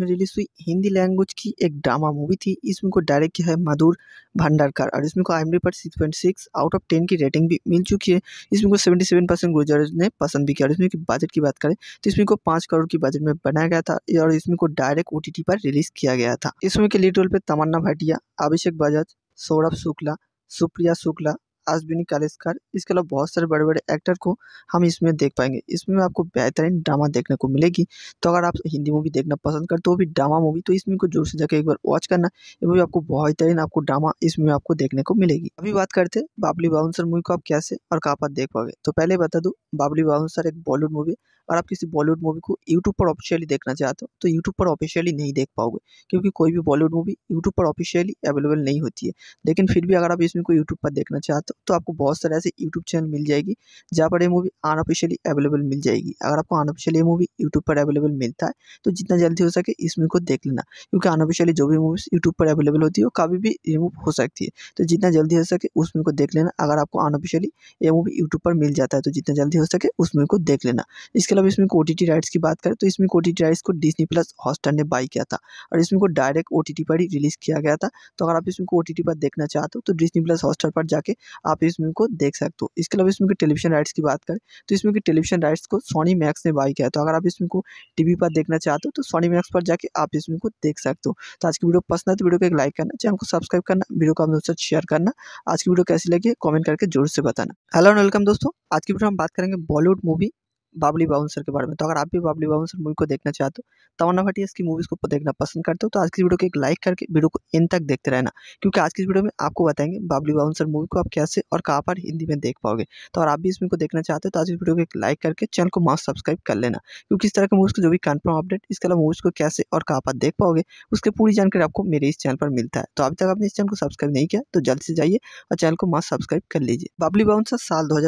में रिलीज हुई हिंदी लैंग्वेज की एक ड्रामा हुआ मूवी थी इस मूवी को डायरेक्ट किया है मधुर भंडारकर और इसमें को आई पर six point six out of ten की रेटिंग भी मिल चुकी है इसमें को सेवेंटी सेवन परसेंट गुजर ने पसंद भी किया और इसमें की बजट की बात करें तो इसमें को पाँच करोड़ की बजट में बनाया गया था और इसमें को डायरेक्ट ओ पर रिलीज किया गया था इसमें के लीड रोल पर तमन्ना भाटिया अभिषेक बजाज सौरभ शुक्ला सुप्रिया शुक्ला अश्विनी कालेसकर इसके अलावा बहुत सारे बड़े बड़े एक्टर को हम इसमें देख पाएंगे इसमें आपको बेहतरीन ड्रामा देखने को मिलेगी तो अगर आप हिंदी मूवी देखना पसंद करते हो भी ड्रामा मूवी तो इसमें को जोर से जाकर एक बार वॉच करना ये मूवी आपको बेहतरीन आपको ड्रामा इसमें आपको देखने को मिलेगी अभी बात करते हैं बाबली बाउंसर मूवी को आप कैसे और कहाँ पर देख पाओगे तो पहले बता दूँ बाबली बाउंसर एक बॉलीवुड मूवी अगर आप किसी बॉलीवुड मूवी को यूट्यूब पर ऑफिशियली देखना चाहते हो तो यूट्यूब पर ऑफिशियली नहीं देख पाओगे क्योंकि कोई भी बॉलीवुड मूवी यूट्यूब पर ऑफिशियली अवेलेबल नहीं होती है लेकिन फिर भी अगर आप इसमें को यूट्यूब पर देखना चाहते हो तो आपको बहुत सारे ऐसे यूट्यूब चैनल मिल जाएगी जहाँ पर ये मूवी अनऑफिशियली अवेलेबल मिल जाएगी अगर आपको अनऑफिशियली ये मूवी यूट्यूब पर अवेलेबल मिलता है तो जितना जल्दी हो सके इस मूवी को देख लेना क्योंकि अनऑफिशियली जो भी मूवीज़ यूट्यूब पर अवेलेबल होती है वो कभी भी रिमूव हो सकती है तो जितना जल्दी हो सके उस मूवी को देख लेना अगर आपको अनऑफिशियली ये मूवी यूट्यूब पर मिल जाता है तो जितना जल्दी हो सके उस मूवी को देख लेना इसके इसके अलावा इसमें ओ टी राइट्स की बात करें तो इसमें ओ टी राइट्स को डिजनी प्लस हॉस्टार ने बाई किया था और इसमें को डायरेक्ट ओ पर ही रिलीज़ किया गया था तो अगर आप इसमें को टी पर देखना चाहते हो तो डिजनी प्लस हॉस्टार पर जाके आप इसमें को देख सकते हो इसके अलावा इसमें टेलीविजन राइट्स की बात करें तो इसमें टेलीविजन राइट्स को सोनी मैक्स ने बाई किया तो अगर आप इसमें को टी पर देखना चाहते हो तो सोनी मैक्स पर जाके आप इसमें को देख सकते हो तो आज की वीडियो पसंद है तो वीडियो को एक लाइक करना चैनल को सब्सक्राइब करना वीडियो को आप दोस्तों शेयर करना आज की वीडियो कैसी लगी कमेंट करके जोर से बताना हेलो एंड वेलकम दोस्तों आज की वीडियो हम बात करेंगे बॉलीवुड मूवी बाबली बाउंसर के बारे में तो अगर आप भी बाबली बाउंसर मूवी को देखना चाहते हो तमन्ना भाटिया इसकी मूवीज़ को देखना पसंद करते हो तो आज की वीडियो को एक लाइक करके वीडियो को इन तक देखते रहना क्योंकि आज की वीडियो में आपको बताएंगे बाबली बाउंसर मूवी को आप कैसे और कहाँ पर हिंदी में देख पाओगे तो अगर आप भी इस मूवी को देखना चाहते हो तो आज की वीडियो को एक लाइक करके चैनल को मास्क सब्सक्राइब कर लेना क्योंकि इस तरह के मूवीज़ को जो भी कन्फर्म अपडेट इसके अलावा मूवीज़ को कैसे और कहाँ पर देख पाओगे उसकी पूरी जानकारी आपको मेरे इस चैनल पर मिलता है तो अभी तक आपने इस चैनल को सब्सक्राइब नहीं किया तो जल्द से जाइए और चैनल को मास्क सब्सक्राइब कर लीजिए बाबली बाउंसर साल दो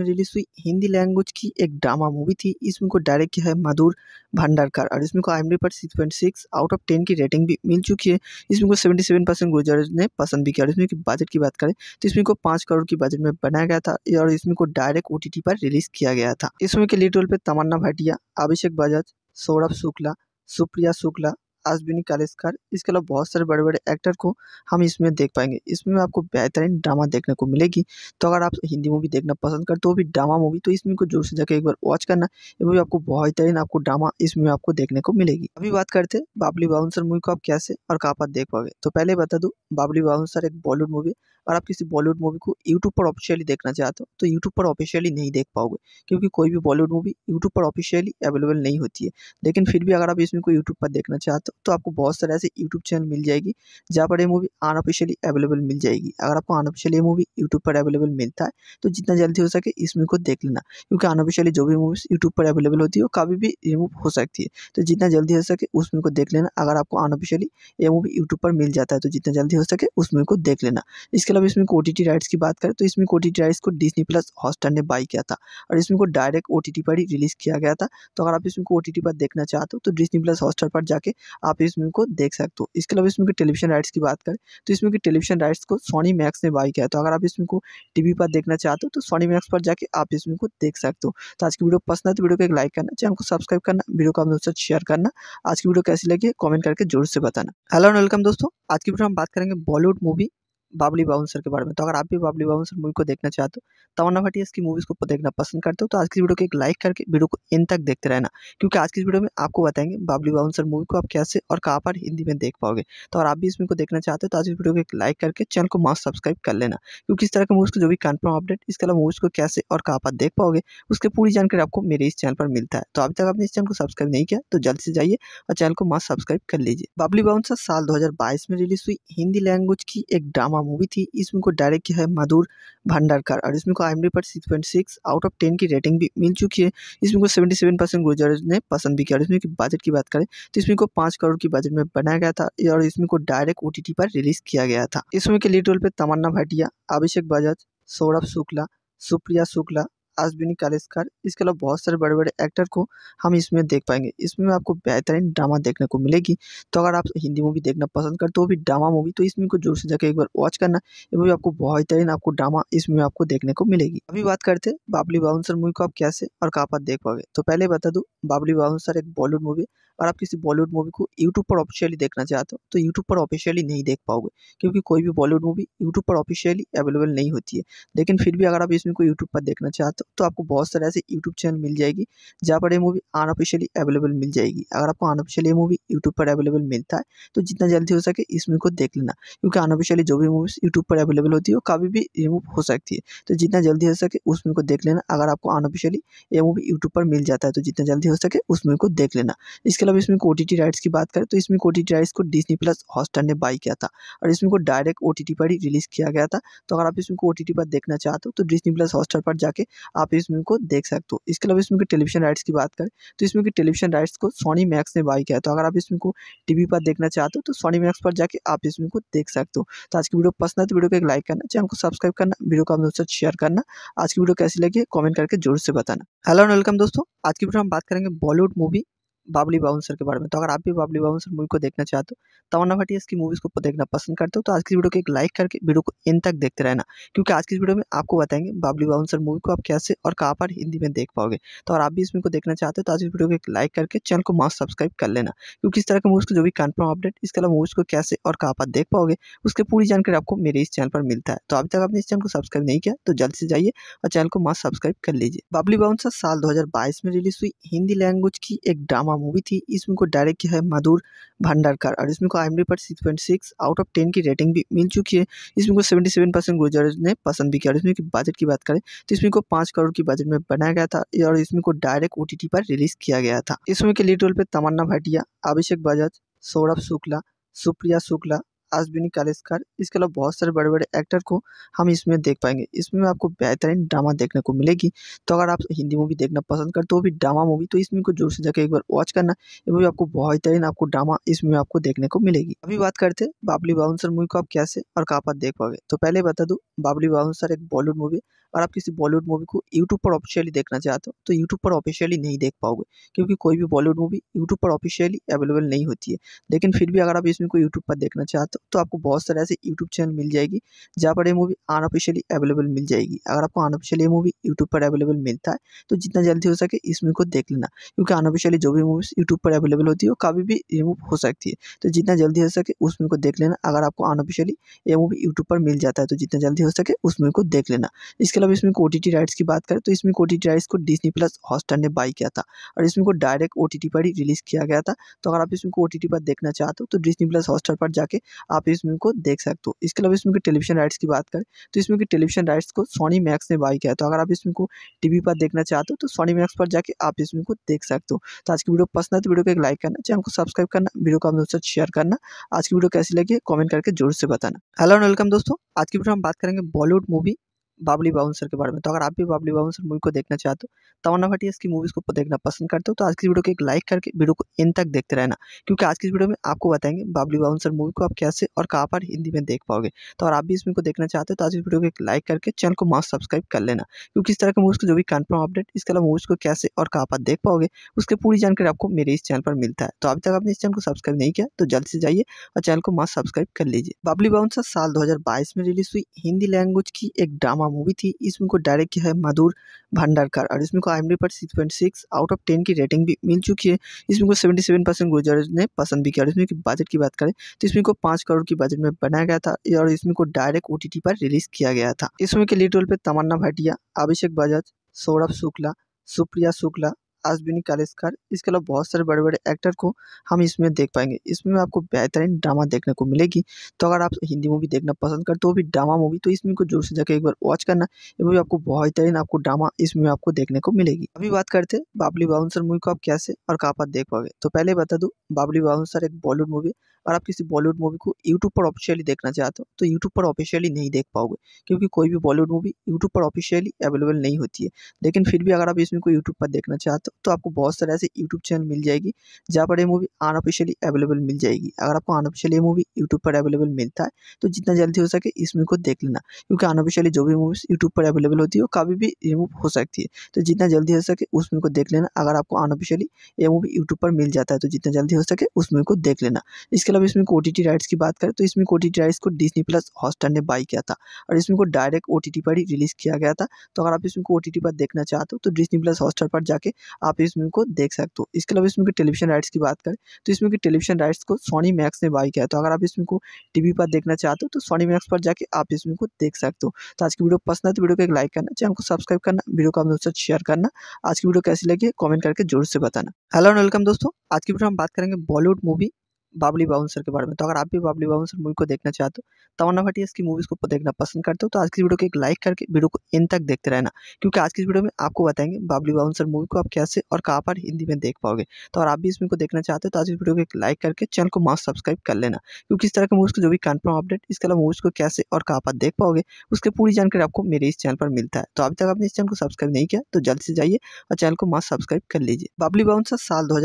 में रिलीज हुई हिंदी लैंग्वेज की एक ड्रामा हुआ मूवी थी इस मूवी को डायरेक्ट किया है मधुर भंडारकर और इसमें को आई पर six point six out of ten की रेटिंग भी मिल चुकी है इसमें को सेवेंटी सेवन परसेंट गुजर ने पसंद भी किया और इसमें की बजट की बात करें तो इसमें को पाँच करोड़ की बजट में बनाया गया था और इसमें को डायरेक्ट ओ पर रिलीज किया गया था इसमें के लीड रोल पर तमन्ना भाटिया अभिषेक बजाज सौरभ शुक्ला सुप्रिया शुक्ला अश्विनी कालेसकर इसके अलावा बहुत सारे बड़े बड़े एक्टर को हम इसमें देख पाएंगे इसमें आपको बेहतरीन ड्रामा देखने को मिलेगी तो अगर आप हिंदी मूवी देखना पसंद करते हो भी ड्रामा मूवी तो इसमें को जोर से जाकर एक बार वॉच करना ये मूवी आपको बेहतरीन आपको ड्रामा इसमें आपको देखने को मिलेगी अभी बात करते हैं बाबली बाउंसर मूवी को आप कैसे और कहाँ पर देख पाओगे तो पहले बता दो बाबली बाउंसर एक बॉलीवुड मूवी और आप किसी बॉलीवुड मूवी को यूट्यूब पर ऑफिशियली देखना चाहते हो तो यूट्यूब पर ऑफिशियली नहीं देख पाओगे क्योंकि कोई भी बॉलीवुड मूवी यूट्यूब पर ऑफिशियली अवेलेबल नहीं होती है लेकिन फिर भी अगर आप इसमें को यूट्यूब पर देखना चाहते तो, तो आपको बहुत सारे ऐसे यूट्यूब चैनल मिल जाएगी जहाँ पर ये मूवी अनऑफिशियली अवेलेबल मिल जाएगी अगर आपको अनऑफिशियली ये मूवी यूट्यूब पर अवेलेबल मिलता है तो जितना जल्दी हो सके इस मूवी को देख लेना क्योंकि अनऑफिशियली जो भी मूवीज़ यूट्यूब पर अवेलेबल होती है वो कभी भी रिमूव हो सकती है तो जितना जल्दी हो सके उस मूवी को देख लेना अगर आपको अनऑफिशियली ये मूवी यूट्यूब पर मिल जाता है तो जितना जल्दी हो सके उस मूवी को देख लेना इसके अलावा इसमें ओ राइट्स की बात करें तो इसमें ओ राइट्स को डिजनी प्लस हॉस्टर ने बाई किया था और इसमें को डायरेक्ट ओ पर ही रिलीज़ किया गया था तो अगर आप इसमें को पर देखना चाहते हो तो डिजनी प्लस हॉस्टर पर जाके आप इस मूवी को देख सकते हो इसके अलावा इसमें टेलीविजन राइट्स की बात करें तो इसमें टेलीविजन राइट्स को सोनी मैक्स ने बाई किया तो अगर आप इस मूवी को टीवी पर देखना चाहते हो तो सोनी मैक्स पर जाकर आप इस मूवी को देख सकते हो तो आज की वीडियो पसंद है तो वीडियो को एक लाइक करना चैनल को सब्सक्राइब करना वीडियो को आप दोस्तों शेयर करना आज की वीडियो कैसी लगी कॉमेंट करके जरूर से बताना हेलो एंड वेलकम दोस्तों आज की वीडियो हम बात करेंगे बॉलीवुड मूवी बाबली बाउंसर के बारे में तो अगर आप भी बाबली बाउंसर मूवी को देखना चाहते हो तो तमन्ना भाटिया इसकी मूवीज़ को देखना पसंद करते हो तो आज की वीडियो को एक लाइक करके वीडियो को इन तक देखते रहना क्योंकि आज की वीडियो में आपको बताएंगे बाबली बाउंसर मूवी को आप कैसे और कहाँ पर हिंदी में देख पाओगे तो अगर आप भी इसमें को देखना चाहते हो तो आज इस वीडियो को एक लाइक करके चैनल को मास्क सब्सक्राइब कर लेना क्योंकि इस तरह के मूवीज़ को जो भी कन्फर्म अपडेट इसके अलावा मूवीज़ को कैसे और कहाँ पर देख पाओगे उसकी पूरी जानकारी आपको मेरे इस चैनल पर मिलता है तो अभी तक आपने इस चैनल को सब्सक्राइब नहीं किया तो जल्द से जाइए और चैनल को मस्त सब्सक्राइब कर लीजिए बाबली बाउंसर साल दो में रिलीज हुई हिंदी लैंग्वेज की एक ड्रामा ड्रामा मूवी थी इसमें को डायरेक्ट किया है मधुर भंडारकर और इसमें को आई एम डी पर six point six out of ten की रेटिंग भी मिल चुकी है इसमें को सेवेंटी सेवन परसेंट गुजरात ने पसंद भी किया और इसमें बजट की बात करें तो इसमें को पाँच करोड़ की बजट में बनाया गया था और इसमें को डायरेक्ट ओ पर रिलीज किया गया था इसमें के लीड रोल पर तमन्ना भाटिया अभिषेक बजाज सौरभ शुक्ला सुप्रिया शुक्ला अश्विनी कालेसकर इसके अलावा बहुत सारे बड़े बड़े एक्टर को हम इसमें देख पाएंगे इसमें आपको बेहतरीन ड्रामा देखने को मिलेगी तो अगर आप हिंदी मूवी देखना पसंद करते हो भी ड्रामा मूवी तो इसमें को जोर से जाकर एक बार वॉच करना ये मूवी आपको बेहतरीन आपको ड्रामा इसमें आपको देखने को मिलेगी अभी बात करते हैं बाबली बाउंसर मूवी को आप कैसे और कहाँ पर देख पाओगे तो पहले बता दूँ बाबली बाउंसर एक बॉलीवुड मूवी और आप किसी बॉलीवुड मूवी को यूट्यूब पर ऑफिशियली देखना चाहते हो तो यूट्यूब पर ऑफिशियली नहीं देख पाओगे क्योंकि कोई भी बॉलीवुड मूवी यूट्यूब पर ऑफिशियली अवेलेबल नहीं होती है लेकिन फिर भी अगर आप इसमें को यूट्यूब पर देखना चाहते हो तो आपको बहुत सारे ऐसे यूट्यूब चैनल मिल जाएगी जहाँ पर ये मूवी अनऑफिशियली अवेलेबल मिल जाएगी अगर आपको अनऑफिशियली मूवी यूट्यूब पर अवेलेबल मिलता है तो जितना जल्दी हो सके इस मूवी को देख लेना क्योंकि अनऑफिशियली जो भी मूवीज़ यूट्यूब पर अवेलेबल होती है वो कभी भी रिमूव हो सकती है तो जितना जल्दी हो सके उस मूवी को देख लेना अगर आपको अनऑफिशियली ये मूवी यूट्यूब पर मिल जाता है तो जितना जल्दी हो सके उस मूवी को देख लेना इसके अलावा इसमें ओ टी राइट्स की बात करें तो इसमें ओ टी राइट्स को डिजनी प्लस हॉटस्टार ने बाई किया था और इसमें को डायरेक्ट ओ पर ही रिलीज़ किया गया था तो अगर आप इसमें टी टी पर देखना चाहते हो तो डिजनी प्लस हॉटस्टार पर जाके आप इस मूवी को देख सकते हो इसके अलावा इसमें टेलीविजन राइट्स की बात करें तो इसमें की टेलीविजन राइट्स को सोनी मैक्स ने बाई किया तो अगर आप इसमें को टीवी पर देखना चाहते हो तो सोनी मैक्स पर जाके आप इसमें को देख सकते हो तो आज की वीडियो पसंद है तो वीडियो को एक लाइक करना चैनल को सब्सक्राइब करना वीडियो को आप दोस्तों शेयर करना आज की वीडियो कैसी लगी कॉमेंट करके जरूर से बताना हेलो एंड वेलकम दोस्तों आज की वीडियो हम बात करेंगे बॉलीवुड मूवी बाबली बाउंसर के बारे में तो अगर आप भी बाबली बाउंसर मूवी को देखना चाहते हो तो तमन्ना भाटिया इसकी मूवीज़ को देखना पसंद करते हो तो आज की वीडियो को एक लाइक करके वीडियो को इन तक देखते रहना क्योंकि आज की वीडियो में आपको बताएंगे बाबली बाउंसर मूवी को आप कैसे और कहाँ पर हिंदी में देख पाओगे तो अगर आप भी इसमें को देखना चाहते हो तो आज की वीडियो को एक लाइक करके चैनल को माउस सब्सक्राइब कर लेना क्योंकि इस तरह के मूवीज़ को जो भी कन्फर्म अपडेट इसके अलावा मूवीज़ को कैसे और कहाँ पर देख पाओगे उसकी पूरी जानकारी आपको मेरे इस चैनल पर मिलता है तो अभी तक आपने इस चैनल को सब्सक्राइब नहीं किया तो जल्द से जाइए और चैनल को मास सब्सक्राइब कर लीजिए बाबली बाउंसर साल बाईस में रिलीज हुई हिंदी लैंग्वेज की एक ड्रामा मूवी थी इस मूवी को डायरेक्ट किया है मधुर भंडारकर और इसमें को आई पर six point six out of ten की रेटिंग भी मिल चुकी है इसमें को सेवेंटी सेवन परसेंट गुजर ने पसंद भी किया और इसमें की बजट की बात करें तो इसमें को पाँच करोड़ की बजट में बनाया गया था और इसमें को डायरेक्ट ओ पर रिलीज किया गया था इसमें के लीड रोल पर तमन्ना भाटिया अभिषेक बजाज सौरभ शुक्ला सुप्रिया शुक्ला अश्विनी कालेसकर इसके अलावा बहुत सारे बड़े बड़े एक्टर को हम इसमें देख पाएंगे इसमें आपको बेहतरीन ड्रामा देखने को मिलेगी तो अगर आप हिंदी मूवी देखना पसंद करते हो तो भी ड्रामा मूवी तो इसमें को जोर से जाकर एक बार वॉच करना ये मूवी आपको बेहतरीन आपको ड्रामा इसमें आपको देखने को मिलेगी अभी बात करते हैं बाबली बाउंसर मूवी को आप कैसे और कहाँ पर देख पाओगे तो पहले बता दूँ बाबली बाउंसर एक बॉलीवुड मूवी अगर आप किसी बॉलीवुड मूवी को यूट्यूब पर ऑफिशियली देखना चाहते हो तो यूट्यूब पर ऑफिशियली नहीं देख पाओगे क्योंकि कोई भी बॉलीवुड मूवी यूट्यूब पर ऑफिशियली अवेलेबल नहीं होती है लेकिन फिर भी अगर आप इसमें को यूट्यूब पर देखना चाहते हो तो आपको बहुत सारे ऐसे यूट्यूब चैनल मिल जाएगी जहाँ पर ये मूवी अनऑफिशियली अवेलेबल मिल जाएगी अगर आपको अनऑफिशियली ये मूवी यूट्यूब पर अवेलेबल मिलता है तो जितना जल्दी हो सके इस मूवी को देख लेना क्योंकि अनऑफिशियली जो भी मूवीज़ यूट्यूब पर अवेलेबल होती है वो कभी भी रिमूव हो सकती है तो जितना जल्दी हो सके उस मूवी को देख लेना अगर आपको अनऑफिशियली ये मूवी यूट्यूब पर मिल जाता है तो जितना जल्दी हो सके उस मूवी को देख लेना इसके इसके अलावा इसमें ओ टी राइट्स की बात करें तो इसमें ओ टी राइट्स को डिजनी प्लस हॉस्टर ने बाई किया था और इसमें को डायरेक्ट ओ टी पर ही रिलीज़ किया गया था तो अगर आप इसमें को ओ टी पर देखना चाहते हो तो डिजनी प्लस हॉस्टर पर जाके आप इसमें को देख सकते हो इसके अलावा इसमें टेलीविजन राइट्स की बात करें तो इसमें टेलीविजन राइट्स को सोनी मैक्स ने बाई किया तो अगर आप इसमें को टी पर देखना चाहते हो तो सोनी मैक्स पर जाके आप इसमें को देख सकते हो तो आज की वीडियो पसंद है तो वीडियो को एक लाइक करना चैनल को सब्सक्राइब करना वीडियो को आप दोस्तों शेयर करना आज की वीडियो कैसी लगी कमेंट करके जोर से बताना हेलो एंड वेलकम दोस्तों आज की वीडियो हम बात करेंगे बॉलीवुड मूवी बाबली बाउंसर के बारे में तो अगर आप भी बाबली बाउंसर मूवी को देखना चाहते हो तमन्ना भाटिया की मूवीज़ को देखना पसंद करते हो तो आज की वीडियो को एक लाइक करके वीडियो को इन तक देखते रहना क्योंकि आज की वीडियो में आपको बताएंगे बाबली बाउंसर मूवी को आप कैसे और कहाँ पर हिंदी में देख पाओगे तो अगर आप भी इस मूवी को देखना चाहते हो तो आज की वीडियो को एक लाइक करके चैनल को मास्क सब्सक्राइब कर लेना क्योंकि इस तरह के मूवीज़ को जो भी कन्फर्म अपडेट इसके अलावा मूवीज़ को कैसे और कहाँ पर देख पाओगे उसकी पूरी जानकारी आपको मेरे इस चैनल पर मिलता है तो अभी तक आपने इस चैनल को सब्सक्राइब नहीं किया तो जल्द से जाइए और चैनल को मास्क सब्सक्राइब कर लीजिए बाबली बाउंसर साल दो में रिलीज हुई हिंदी लैंग्वेज की एक ड्रामा हुआ मूवी थी इस मूवी को डायरेक्ट किया है मधुर भंडारकर और इसमें को आई पर six point six out of ten की रेटिंग भी मिल चुकी है इसमें को सेवेंटी सेवन परसेंट गुजर ने पसंद भी किया और इसमें की बजट की बात करें तो इसमें को पाँच करोड़ की बजट में बनाया गया था और इसमें को डायरेक्ट ओ पर रिलीज किया गया था इसमें के लीड रोल पर तमन्ना भाटिया अभिषेक बजाज सौरभ शुक्ला सुप्रिया शुक्ला अश्विनी कालेसकर इसके अलावा बहुत सारे बड़े बड़े एक्टर को हम इसमें देख पाएंगे इसमें आपको बेहतरीन ड्रामा देखने को मिलेगी तो अगर आप हिंदी मूवी देखना पसंद करते हो भी ड्रामा मूवी तो इसमें को जोर से जाकर एक बार वॉच करना ये मूवी आपको बेहतरीन आपको ड्रामा इसमें आपको देखने को मिलेगी अभी बात करते हैं बाबली बाउंसर मूवी को आप कैसे और कहाँ पर देख पाओगे तो पहले बता दूँ बाबली बाउंसर एक बॉलीवुड मूवी और आप किसी बॉलीवुड मूवी को यूट्यूब पर ऑफिशियली देखना चाहते हो तो यूट्यूब पर ऑफिशियली नहीं देख पाओगे क्योंकि कोई भी बॉलीवुड मूवी यूट्यूब पर ऑफिशियली अवेलेबल नहीं होती है लेकिन फिर भी अगर आप इसमें को यूट्यूब पर देखना चाहते हो तो आपको बहुत सारे ऐसे यूट्यूब चैनल मिल जाएगी जहाँ पर ये मूवी अनऑफिशियली अवेलेबल मिल जाएगी अगर आपको अनऑफिशियली मूवी यूट्यूब पर अवेलेबल मिलता है तो जितना जल्दी हो सके इसमें को देख लेना क्योंकि अनऑफिशियली जो भी मूवीज़ यूट्यूब पर अवेलेबल होती है वो कभी भी रिमूव हो सकती है तो जितना जल्दी हो सके उसमें को देख लेना अगर आपको अनऑफिशियली ये मूवी यूट्यूब पर मिल जाता है तो जितना जल्दी हो सके उस मूवी को देख लेना इसके अब मतलब इसमें ओ टी राइट्स की बात करें तो इसमें ओ टी राइट्स को डिजनी प्लस हॉस्टर ने बाई किया था और इसमें को डायरेक्ट ओ टी पर ही रिलीज़ किया गया था तो अगर आप इसमें को ओ टी पर देखना चाहते हो तो डिजनी प्लस हॉस्टर पर जाके आप इसमें को देख सकते हो इसके अलावा इसमें टेलीविजन राइट्स की बात करें तो इसमें टेलीविजन राइट्स को सोनी मैक्स ने बाई किया तो अगर आप इसमें को टी पर देखना चाहते हो तो सोनी मैक्स पर जाके आप इसमें को देख सकते हो तो आज की वीडियो पसंद है तो वीडियो को एक लाइक करना चैनल को सब्सक्राइब करना वीडियो को आप दोस्तों शेयर करना आज की वीडियो कैसी लगी कमेंट करके जोर से बताना हेलो एंड वेलकम दोस्तों आज की वीडियो हम बात करेंगे बॉलीवुड मूवी बाबली बाउंसर के बारे में तो अगर आप भी बाबली बाउंसर मूवी को देखना चाहते हो तो तमन्ना भाटिया इसकी मूवीज़ को देखना पसंद करते हो तो आज की वीडियो को एक लाइक करके वीडियो को इन तक देखते रहना क्योंकि आज की वीडियो में आपको बताएंगे बाबली बाउंसर मूवी को आप कैसे और कहाँ पर हिंदी में देख पाओगे तो अगर आप भी इस मूवी को देखना चाहते हो तो आज की वीडियो को एक लाइक करके चैनल को मास्ट सब्सक्राइब कर लेना क्योंकि इस तरह के मूवीज़ को जो भी कन्फर्म अपडेट इसके अलावा मूवीज़ को कैसे और कहाँ पर देख पाओगे उसकी पूरी जानकारी आपको मेरे इस चैनल पर मिलता है तो अभी तक आपने इस चैनल को सब्सक्राइब नहीं किया तो जल्द से जाइए और चैनल को मास्ट सब्सक्राइब कर लीजिए बाबली बाउंसर साल दो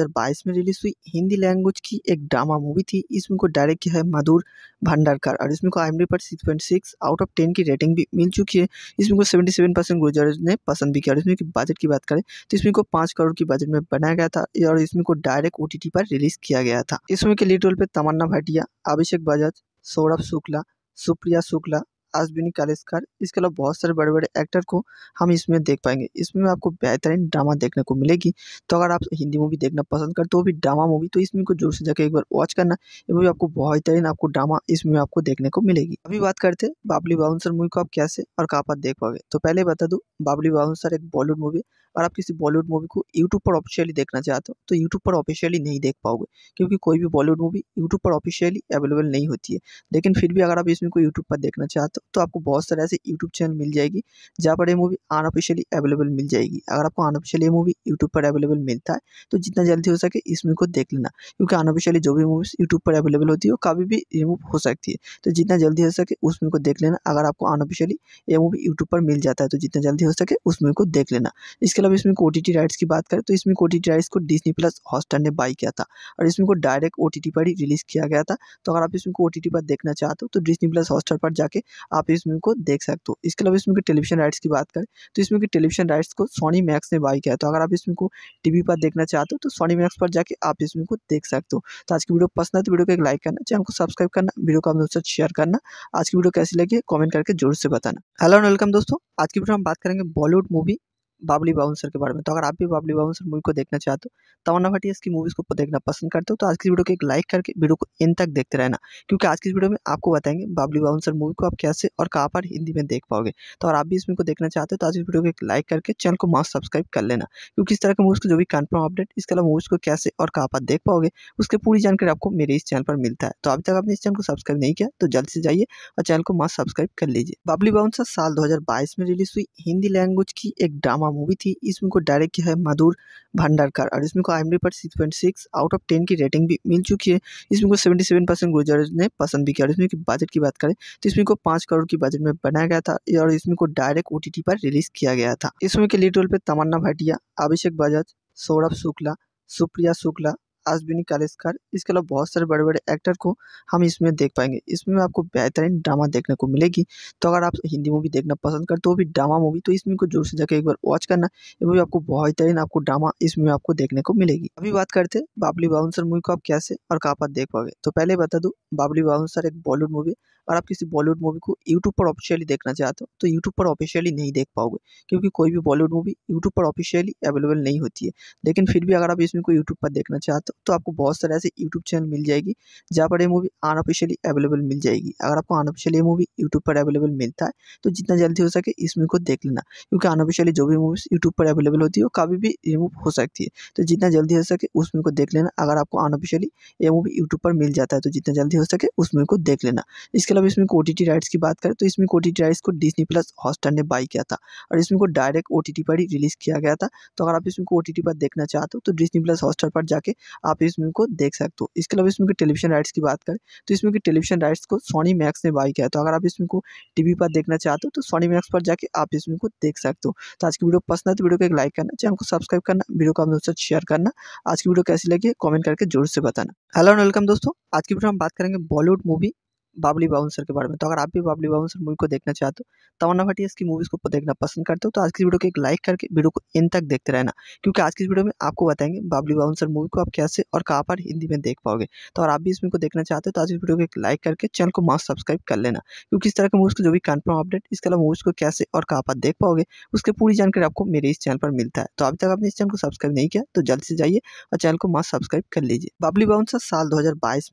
में रिलीज हुई हिंदी लैंग्वेज की एक ड्रामा ड्रामा मूवी थी इसमें को डायरेक्ट किया है मधुर भंडारकर और इसमें को आई एम डी पर six point six out of ten की रेटिंग भी मिल चुकी है इसमें को सेवेंटी सेवन परसेंट गुजर ने पसंद भी किया और इसमें बजट की बात करें तो इसमें को पाँच करोड़ की बजट में बनाया गया था और इसमें को डायरेक्ट ओ टी टी पर रिलीज किया गया था इसमें के लीड रोल पर तमन्ना भाटिया अभिषेक बजाज सौरभ शुक्ला सुप्रिया शुक्ला अश्विनी कालेसकर इसके अलावा बहुत सारे बड़े बड़े एक्टर को हम इसमें देख पाएंगे इसमें आपको बेहतरीन ड्रामा देखने को मिलेगी तो अगर आप हिंदी मूवी देखना पसंद करते हो भी ड्रामा मूवी तो इसमें को जोर से जाकर एक बार वॉच करना ये मूवी आपको बेहतरीन आपको ड्रामा इसमें आपको देखने को मिलेगी अभी बात करते हैं बाबली बाउंसर मूवी को आप कैसे और कहाँ पर देख पाओगे तो पहले बता दूँ बाबली बाउंसर एक बॉलीवुड मूवी और आप किसी बॉलीवुड मूवी को यूट्यूब पर ऑफिशियली देखना चाहते हो तो यूट्यूब पर ऑफिशियली नहीं देख पाओगे क्योंकि कोई भी बॉलीवुड मूवी यूट्यूब पर ऑफिशियली अवेलेबल नहीं होती है लेकिन फिर भी अगर आप इसमें कोई यूट्यूब पर देखना चाहते हो तो आपको बहुत सारे ऐसे यूट्यूब चैनल मिल जाएगी जहाँ पर ये मूवी अनऑफिशियली अवेलेबल मिल जाएगी अगर आपको अनऑफिशियली मूवी यूट्यूब पर अवेलेबल मिलता है तो जितना जल्दी हो सके इस मूवी को देख लेना क्योंकि अनऑफिशियली जो भी मूवीज़ यूट्यूब पर अवेलेबल होती है वो कभी भी रिमूव हो सकती है तो जितना जल्दी हो सके उस मूवी को देख लेना अगर आपको अनऑफिशियली ये मूवी यूट्यूब पर मिल जाता है तो जितना जल्दी हो सके उस मूवी को देख लेना इसके अब इसमें ओ टी राइट्स की बात करें तो इसमें ओ टी राइट्स को डिजनी प्लस हॉस्टर ने बाई किया था और इसमें को डायरेक्ट ओ टी पर ही रिलीज़ किया गया था तो अगर आप इसमें को ओ टी पर देखना चाहते हो तो डिजनी प्लस हॉस्टर पर जाके आप इसमें को देख सकते हो इसके अलावा इसमें टेलीविजन राइट्स की बात करें तो इसमें की टेलीविजन राइट्स को सोनी मैक्स ने बाई किया तो अगर आप इसमें को टी पर देखना चाहते हो तो सोनी मैक्स पर जाके आप इसमें को देख सकते हो तो आज की वीडियो पसंद है तो वीडियो को एक लाइक करना चैनल को सब्सक्राइब करना वीडियो को आप दोस्तों शेयर करना आज की वीडियो कैसी लगी कॉमेंट करके जोर से बताना हेलो एंड वेलकम दोस्तों आज की वीडियो हम बात करेंगे बॉलीवुड मूवी बाबली बाउंसर के बारे में तो अगर आप भी बाबली बाउंसर मूवी को देखना चाहते हो तो तमन्ना भाटिया की मूवीज़ को देखना पसंद करते हो तो आज की वीडियो को एक लाइक करके वीडियो को इन तक देखते रहना क्योंकि आज की वीडियो में आपको बताएंगे बाबली बाउंसर मूवी को आप कैसे और कहाँ पर हिंदी में देख पाओगे तो अगर आप भी इस मूवी को देखना चाहते हो तो आज की वीडियो को एक लाइक करके चैनल को मास्क सब्सक्राइब कर लेना क्योंकि इस तरह के मूवीज़ को जो भी कन्फर्म अपडेट इसके अलावा मूवीज़ को कैसे और कहाँ पर देख पाओगे उसकी पूरी जानकारी आपको मेरे इस चैनल पर मिलता है तो अभी तक आपने इस चैनल को सब्सक्राइब नहीं किया तो जल्द से जाइए और चैनल को मास्क सब्सक्राइब कर लीजिए बाबली बाउंसर साल बाईस में रिलीज हुई हिंदी लैंग्वेज की एक ड्रामा मूवी थी इस मूवी को डायरेक्ट किया है मधुर भंडारकर और इसमें को आई पर six point six out of ten की रेटिंग भी मिल चुकी है इसमें को सेवेंटी सेवन परसेंट गुजर ने पसंद भी किया और इसमें की बजट की बात करें तो इसमें को पाँच करोड़ की बजट में बनाया गया था और इसमें को डायरेक्ट ओ पर रिलीज किया गया था इसमें के लीड रोल पर तमन्ना भाटिया अभिषेक बजाज सौरभ शुक्ला सुप्रिया शुक्ला अश्विनी कालेसकर इसके अलावा बहुत सारे बड़े बड़े एक्टर को हम इसमें देख पाएंगे इसमें आपको बेहतरीन ड्रामा देखने को मिलेगी तो अगर आप हिंदी मूवी देखना पसंद करते हो भी ड्रामा मूवी तो इसमें को जोर से जाकर एक बार वॉच करना ये मूवी आपको बेहतरीन आपको ड्रामा इसमें आपको देखने को मिलेगी अभी बात करते हैं बाबली बाउंसर मूवी को आप कैसे और कहाँ पर देख पाओगे तो पहले बता दूँ बाबली बाउंसर एक बॉलीवुड मूवी और आप किसी बॉलीवुड मूवी को यूट्यूब पर ऑफिशियली देखना चाहते हो तो यूट्यूब पर ऑफिशियली नहीं देख पाओगे क्योंकि कोई भी बॉलीवुड मूवी यूट्यूब पर ऑफिशियली अवेलेबल नहीं होती है लेकिन फिर भी अगर आप इसमें कोई यूट्यूब पर देखना चाहते हो तो आपको बहुत सारे ऐसे यूट्यूब चैनल मिल जाएगी जहाँ पर ये मूवी अनऑफिशियली अवेलेबल मिल जाएगी अगर आपको अनऑफिशियली ये मूवी यूट्यूब पर अवेलेबल मिलता है तो जितना जल्दी हो सके इस मूवी को देख लेना क्योंकि अनऑफिशियली जो भी मूवीज़ यूट्यूब पर अवेलेबल होती है वो कभी भी रिमूव हो सकती है तो जितना जल्दी हो सके उस मूवी को देख लेना अगर आपको अनऑफिशियली ये मूवी यूट्यूब पर मिल जाता है तो जितना जल्दी हो सके उस मूवी को देख लेना इसके अलावा इसमें ओ राइट्स की बात करें तो इसमें ओ राइट्स को डिजनी प्लस हॉस्टर ने बाई किया था और इसमें को डायरेक्ट ओ पर ही रिलीज़ किया गया था तो अगर आप इसमें को टी पर देखना चाहते हो तो डिजनी प्लस हॉस्टर पर जाके आप इस मूवी को देख सकते हो इसके अलावा इसमें टेलीविजन राइट्स की बात करें तो इसमें टेलीविजन राइट्स को सोनी मैक्स ने बाई किया तो अगर आप इसमें मूवी को टीवी पर देखना चाहते हो तो सोनी मैक्स पर जाकर आप इस मूवी को देख सकते हो तो आज की वीडियो पसंद है तो वीडियो को एक लाइक करना चैनल को सब्सक्राइब करना वीडियो को अपने दोस्तों शेयर करना आज की वीडियो कैसी लगी कॉमेंट करके जोर से बताना हेलो एंड वेलकम दोस्तों आज की वीडियो हम बात करेंगे बॉलीवुड मूवी बाबली बाउंसर के बारे में तो अगर आप भी बाबली बाउंसर मूवी को देखना चाहते हो तमन्ना भाटिया इसकी मूवीज़ को देखना पसंद करते हो तो आज की वीडियो को एक लाइक करके वीडियो को इन तक देखते रहना क्योंकि आज की वीडियो में आपको बताएंगे बाबली बाउंसर मूवी को आप कैसे और कहाँ पर हिंदी में देख पाओगे तो अगर आप भी इसमें को देखना चाहते हो तो आज की वीडियो को एक लाइक करके चैनल को मास्क सब्सक्राइब कर लेना क्योंकि इस तरह के मूवीज़ को जो भी कन्फर्म अपडेट इसके अलावा मूवीज़ को कैसे और कहाँ पर देख पाओगे उसकी पूरी जानकारी आपको मेरे इस चैनल पर मिलता है तो अभी तक आपने इस चैनल को सब्सक्राइब नहीं किया तो जल्द से जाइए और चैनल को मास्क सब्सक्राइब कर लीजिए बाबली बाउंसर साल दो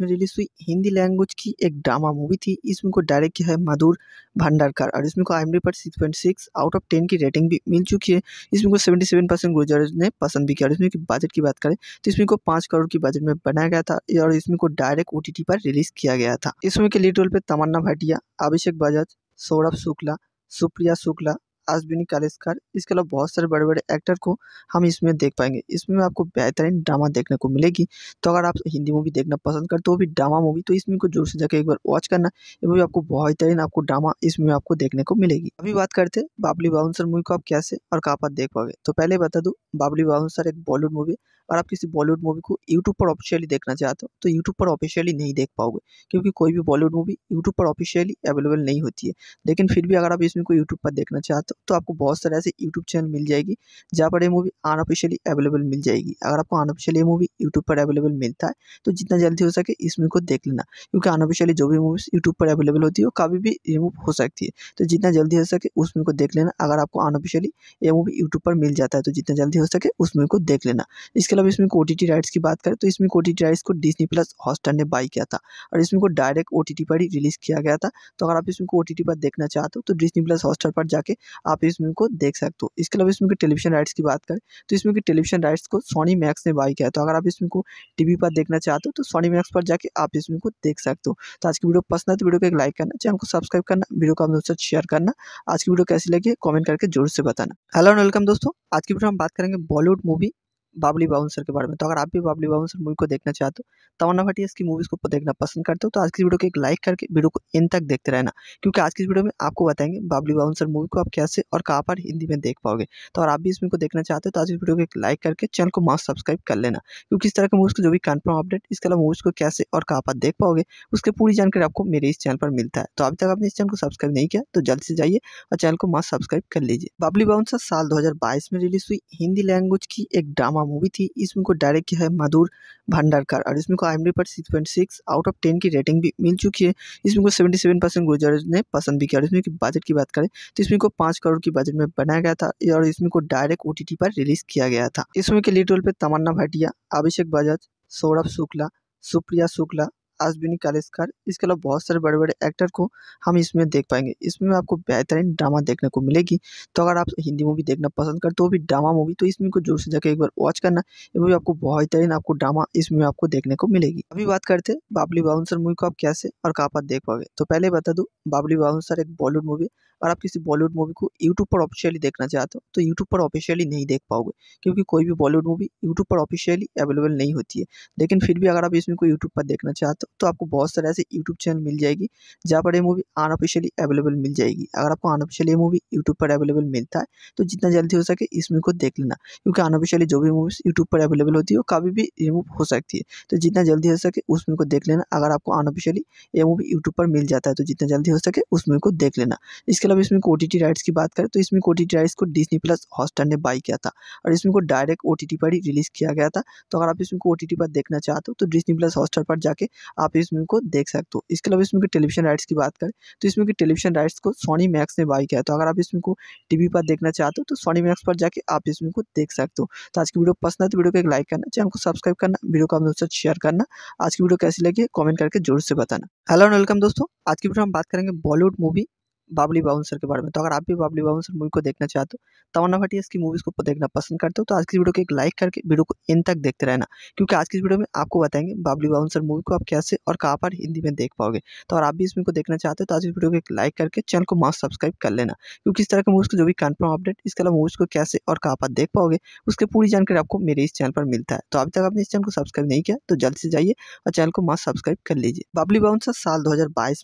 में रिलीज हुई हिंदी लैंग्वेज की एक ड्रामा हुआ मूवी थी इस मूवी को डायरेक्ट किया है मधुर भंडारकर और इसमें को आई पर six point six out of ten की रेटिंग भी मिल चुकी है इसमें को सेवेंटी सेवन परसेंट गुजराज ने पसंद भी किया और इसमें की बजट की बात करें तो इसमें को पाँच करोड़ की बजट में बनाया गया था और इसमें को डायरेक्ट ओ पर रिलीज किया गया था इसमें के लीड रोल पर तमन्ना भाटिया अभिषेक बजाज सौरभ शुक्ला सुप्रिया शुक्ला अश्विनी कालेसकर इसके अलावा बहुत सारे बड़े बड़े एक्टर को हम इसमें देख पाएंगे इसमें आपको बेहतरीन ड्रामा देखने को मिलेगी तो अगर आप हिंदी मूवी देखना पसंद करते हो भी ड्रामा मूवी तो इसमें को जोर से जाकर एक बार वॉच करना ये मूवी आपको बेहतरीन आपको ड्रामा इसमें आपको देखने को मिलेगी अभी बात करते बाबली बाउंसर मूवी को आप कैसे और कहाँ पर देख पाओगे तो पहले बता दूँ बाबली बाउंसर एक बॉलीवुड मूवी और आप किसी बॉलीवुड मूवी को यूट्यूब पर ऑफिशियली देखना चाहते हो तो यूट्यूब पर ऑफिशियली नहीं देख पाओगे क्योंकि कोई भी बॉलीवुड मूवी यूट्यूब पर ऑफिशियली अवेलेबल नहीं होती है लेकिन फिर भी अगर आप इसमें कोई यूट्यूब पर देखना चाहते हो तो आपको बहुत सारे ऐसे यूट्यूब चैनल मिल जाएगी जहाँ पर ये मूवी अनऑफिशियली अवेलेबल मिल जाएगी अगर आपको अनऑफिशियली मूवी यूट्यूब पर अवेलेबल मिलता है तो जितना जल्दी हो सके इसमें को देख लेना क्योंकि अनऑफिशियली जो भी मूवीज़ यूट्यूब पर अवेलेबल होती है वो कभी भी रिमूव हो सकती है तो जितना जल्दी हो सके उसमें को देख लेना अगर आपको अनऑफिशियली ये मूवी यूट्यूब पर मिल जाता है तो जितना जल्दी हो सके उसमें को देख लेना इसके अब मतलब इसमें ओ राइट्स की बात करें तो इसमें ओ राइट्स को डिजनी प्लस हॉस्टर ने बाई किया था और इसमें को डायरेक्ट ओ पर ही रिलीज़ किया गया था तो अगर आप इसमें को ओ पर देखना चाहते हो तो डिजनी प्लस हॉस्टर पर जाके आप इस मूवी को देख सकते हो इसके अलावा इसमें टेलीविजन राइट्स की बात करें तो इसमें के टेलीविजन राइट्स को सोनी मैक्स ने बाई किया तो अगर आप इसमें को टीवी पर देखना चाहते हो तो सोनी मैक्स पर जाके आप इसमें को देख सकते हो तो आज की वीडियो पसंद है तो वीडियो को एक लाइक करना चैनल को सब्सक्राइब करना वीडियो को आप दोस्तों शेयर करना आज की वीडियो कैसी लगी कॉमेंट करके जरूर से बताना हेलो एंड वेलकम दोस्तों आज की वीडियो हम बात करेंगे बॉलीवुड मूवी बाबली बाउंसर के बारे में तो अगर आप भी बाबली बाउंसर मूवी को देखना चाहते हो तमन्ना भाटिया की मूवीज़ को देखना पसंद करते हो तो आज की वीडियो को एक लाइक करके वीडियो को इन तक देखते रहना क्योंकि आज की वीडियो में आपको बताएंगे बाबली बाउंसर मूवी को आप कैसे और कहाँ पर हिंदी में देख पाओगे तो अगर आप भी इस मूवी को देखना चाहते हो तो आज इस वीडियो को एक लाइक करके चैनल को मास्क सब्सक्राइब कर लेना क्योंकि इस तरह के मूवीज़ को जो भी कन्फर्म अपडेट इसके अलावा मूवीज़ को कैसे और कहाँ पर देख पाओगे उसकी पूरी जानकारी आपको मेरे इस चैनल पर मिलता है तो अभी तक आपने इस चैनल को सब्सक्राइब नहीं किया तो जल्द से जाइए और चैनल को मस्त सब्सक्राइब कर लीजिए बाबली बाउंसर साल दो में रिलीज हुई हिंदी लैंग्वेज की एक ड्रामा ड्रामा मूवी थी इस मूवी को डायरेक्ट किया है मधुर भंडारकर और इसमें को आई पर six point six out of ten की रेटिंग भी मिल चुकी है इसमें को सेवेंटी सेवन परसेंट गुजर ने पसंद भी किया और इसमें की बजट की बात करें तो इसमें को पाँच करोड़ की बजट में बनाया गया था और इसमें को डायरेक्ट ओ पर रिलीज किया गया था इसमें के लीड रोल पर तमन्ना भाटिया अभिषेक बजाज सौरभ शुक्ला सुप्रिया शुक्ला अश्विनी कालेसकर इसके अलावा बहुत सारे बड़े बड़े एक्टर को हम इसमें देख पाएंगे इसमें आपको बेहतरीन ड्रामा देखने को मिलेगी तो अगर आप हिंदी मूवी देखना पसंद करते हो भी ड्रामा मूवी तो इसमें को जोर से जाकर एक बार वॉच करना ये मूवी आपको बेहतरीन आपको ड्रामा इसमें आपको देखने को मिलेगी अभी बात करते हैं बाबली बाउंसर मूवी को आप कैसे और कहाँ पर देख पाओगे तो पहले बता दूँ बाबली बाउंसर एक बॉलीवुड मूवी और आप किसी बॉलीवुड मूवी को यूट्यूब पर ऑफिशियली देखना चाहते हो तो यूट्यूब पर ऑफिशियली नहीं देख पाओगे क्योंकि कोई भी बॉलीवुड मूवी यूट्यूब पर ऑफिशियली अवेलेबल नहीं होती है लेकिन फिर भी अगर आप इसमें को यूट्यूब पर देखना चाहते हो तो आपको बहुत सारे ऐसे यूट्यूब चैनल मिल जाएगी जहाँ पर ये मूवी अनऑफिशियली अवेलेबल मिल जाएगी अगर आपको अनऑफिशियली मूवी यूट्यूब पर अवेलेबल मिलता है तो जितना जल्दी हो सके इस मूवी को देख लेना क्योंकि अनऑफिशियली जो भी मूवीज़ यूट्यूब पर अवेलेबल होती है वो कभी भी रिमूव हो सकती है तो जितना जल्दी हो सके उस मूवी को देख लेना अगर आपको अनऑफिशियली ये मूवी यूट्यूब पर मिल जाता है तो जितना जल्दी हो सके उस मूवी को देख लेना इसके अलावा मतलब इसमें ओ टी राइट्स की बात करें तो इसमें ओ टी राइट्स को डिजनी प्लस हॉस्टर ने बाई किया था और इसमें को डायरेक्ट ओ पर ही रिलीज़ किया गया था तो अगर आप इसमें को ओ पर देखना चाहते हो तो डिजनी प्लस हॉस्टार पर जाके आप इसमें को देख सकते हो इसके अलावा इसमें टेलीविजन राइट्स की बात करें तो इसमें कि टेलीविजन राइट्स को सोनी मैक्स ने बाई किया तो अगर आप इसमें को टी पर देखना चाहते हो तो सोनी मैक्स पर जाके आप इसमें को देख सकते हो तो आज की वीडियो पसंद है तो वीडियो को एक लाइक करना चैनल को सब्सक्राइब करना वीडियो को अपने दोस्तों शेयर करना आज की वीडियो कैसी लगी कमेंट करके जरूर से बताना हेलो एंड वेलकम दोस्तों आज की वीडियो हम बात करेंगे बॉलीवुड मूवी बाबली बाउंसर के बारे में तो अगर आप भी बाबली बाउंसर मूवी को देखना चाहते हो तो तमन्ना भाटिया इसकी मूवीज़ को देखना पसंद करते हो तो आज की वीडियो को एक लाइक करके वीडियो को इन तक देखते रहना क्योंकि आज की वीडियो में आपको बताएंगे बाबली बाउंसर मूवी को आप कैसे और कहाँ पर हिंदी में देख पाओगे तो अगर आप भी इसमें को देखना चाहते हो तो आज की वीडियो को एक लाइक करके चैनल को मास्ट सब्सक्राइब कर लेना क्योंकि इस तरह के मूवीज़ को जो भी कन्फर्म अपडेट इसके अलावा मूवीज़ को कैसे और कहाँ पर देख पाओगे उसकी पूरी जानकारी आपको मेरे इस चैनल पर मिलता है तो अभी तक आपने इस चैनल को सब्सक्राइब नहीं किया तो जल्द से जाइए और चैनल को मास्ट सब्सक्राइब कर लीजिए बाबली बाउंसर साल दो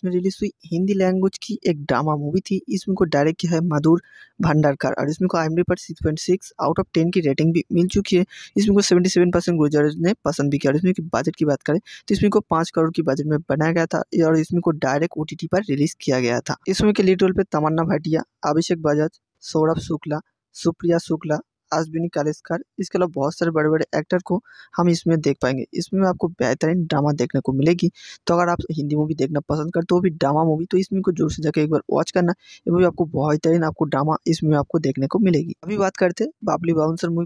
में रिलीज हुई हिंदी लैंग्वेज की एक ड्रामा मूवी थी इस मूवी को डायरेक्ट किया है मधुर भंडारकर और इसमें को आई पर six point six out of ten की रेटिंग भी मिल चुकी है इस मूवी को सेवेंटी सेवन परसेंट गुजर ने पसंद भी किया और इसमें की बजट की बात करें तो इसमें को पाँच करोड़ की बजट में बनाया गया था और इसमें को डायरेक्ट ओ पर रिलीज किया गया था इसमें के लीड रोल पर तमन्ना भाटिया अभिषेक बजाज सौरभ शुक्ला सुप्रिया शुक्ला अश्विनी कालेसकर इसके अलावा बहुत सारे बड़े बड़े एक्टर को हम इसमें देख पाएंगे इसमें आपको बेहतरीन ड्रामा देखने को मिलेगी तो अगर आप हिंदी मूवी देखना पसंद करते हो भी ड्रामा मूवी तो इसमें को जरूर से जाकर एक बार वॉच करना ये मूवी आपको बेहतरीन आपको ड्रामा इसमें आपको देखने को मिलेगी अभी बात करते हैं बाबली बाउंसर मूवी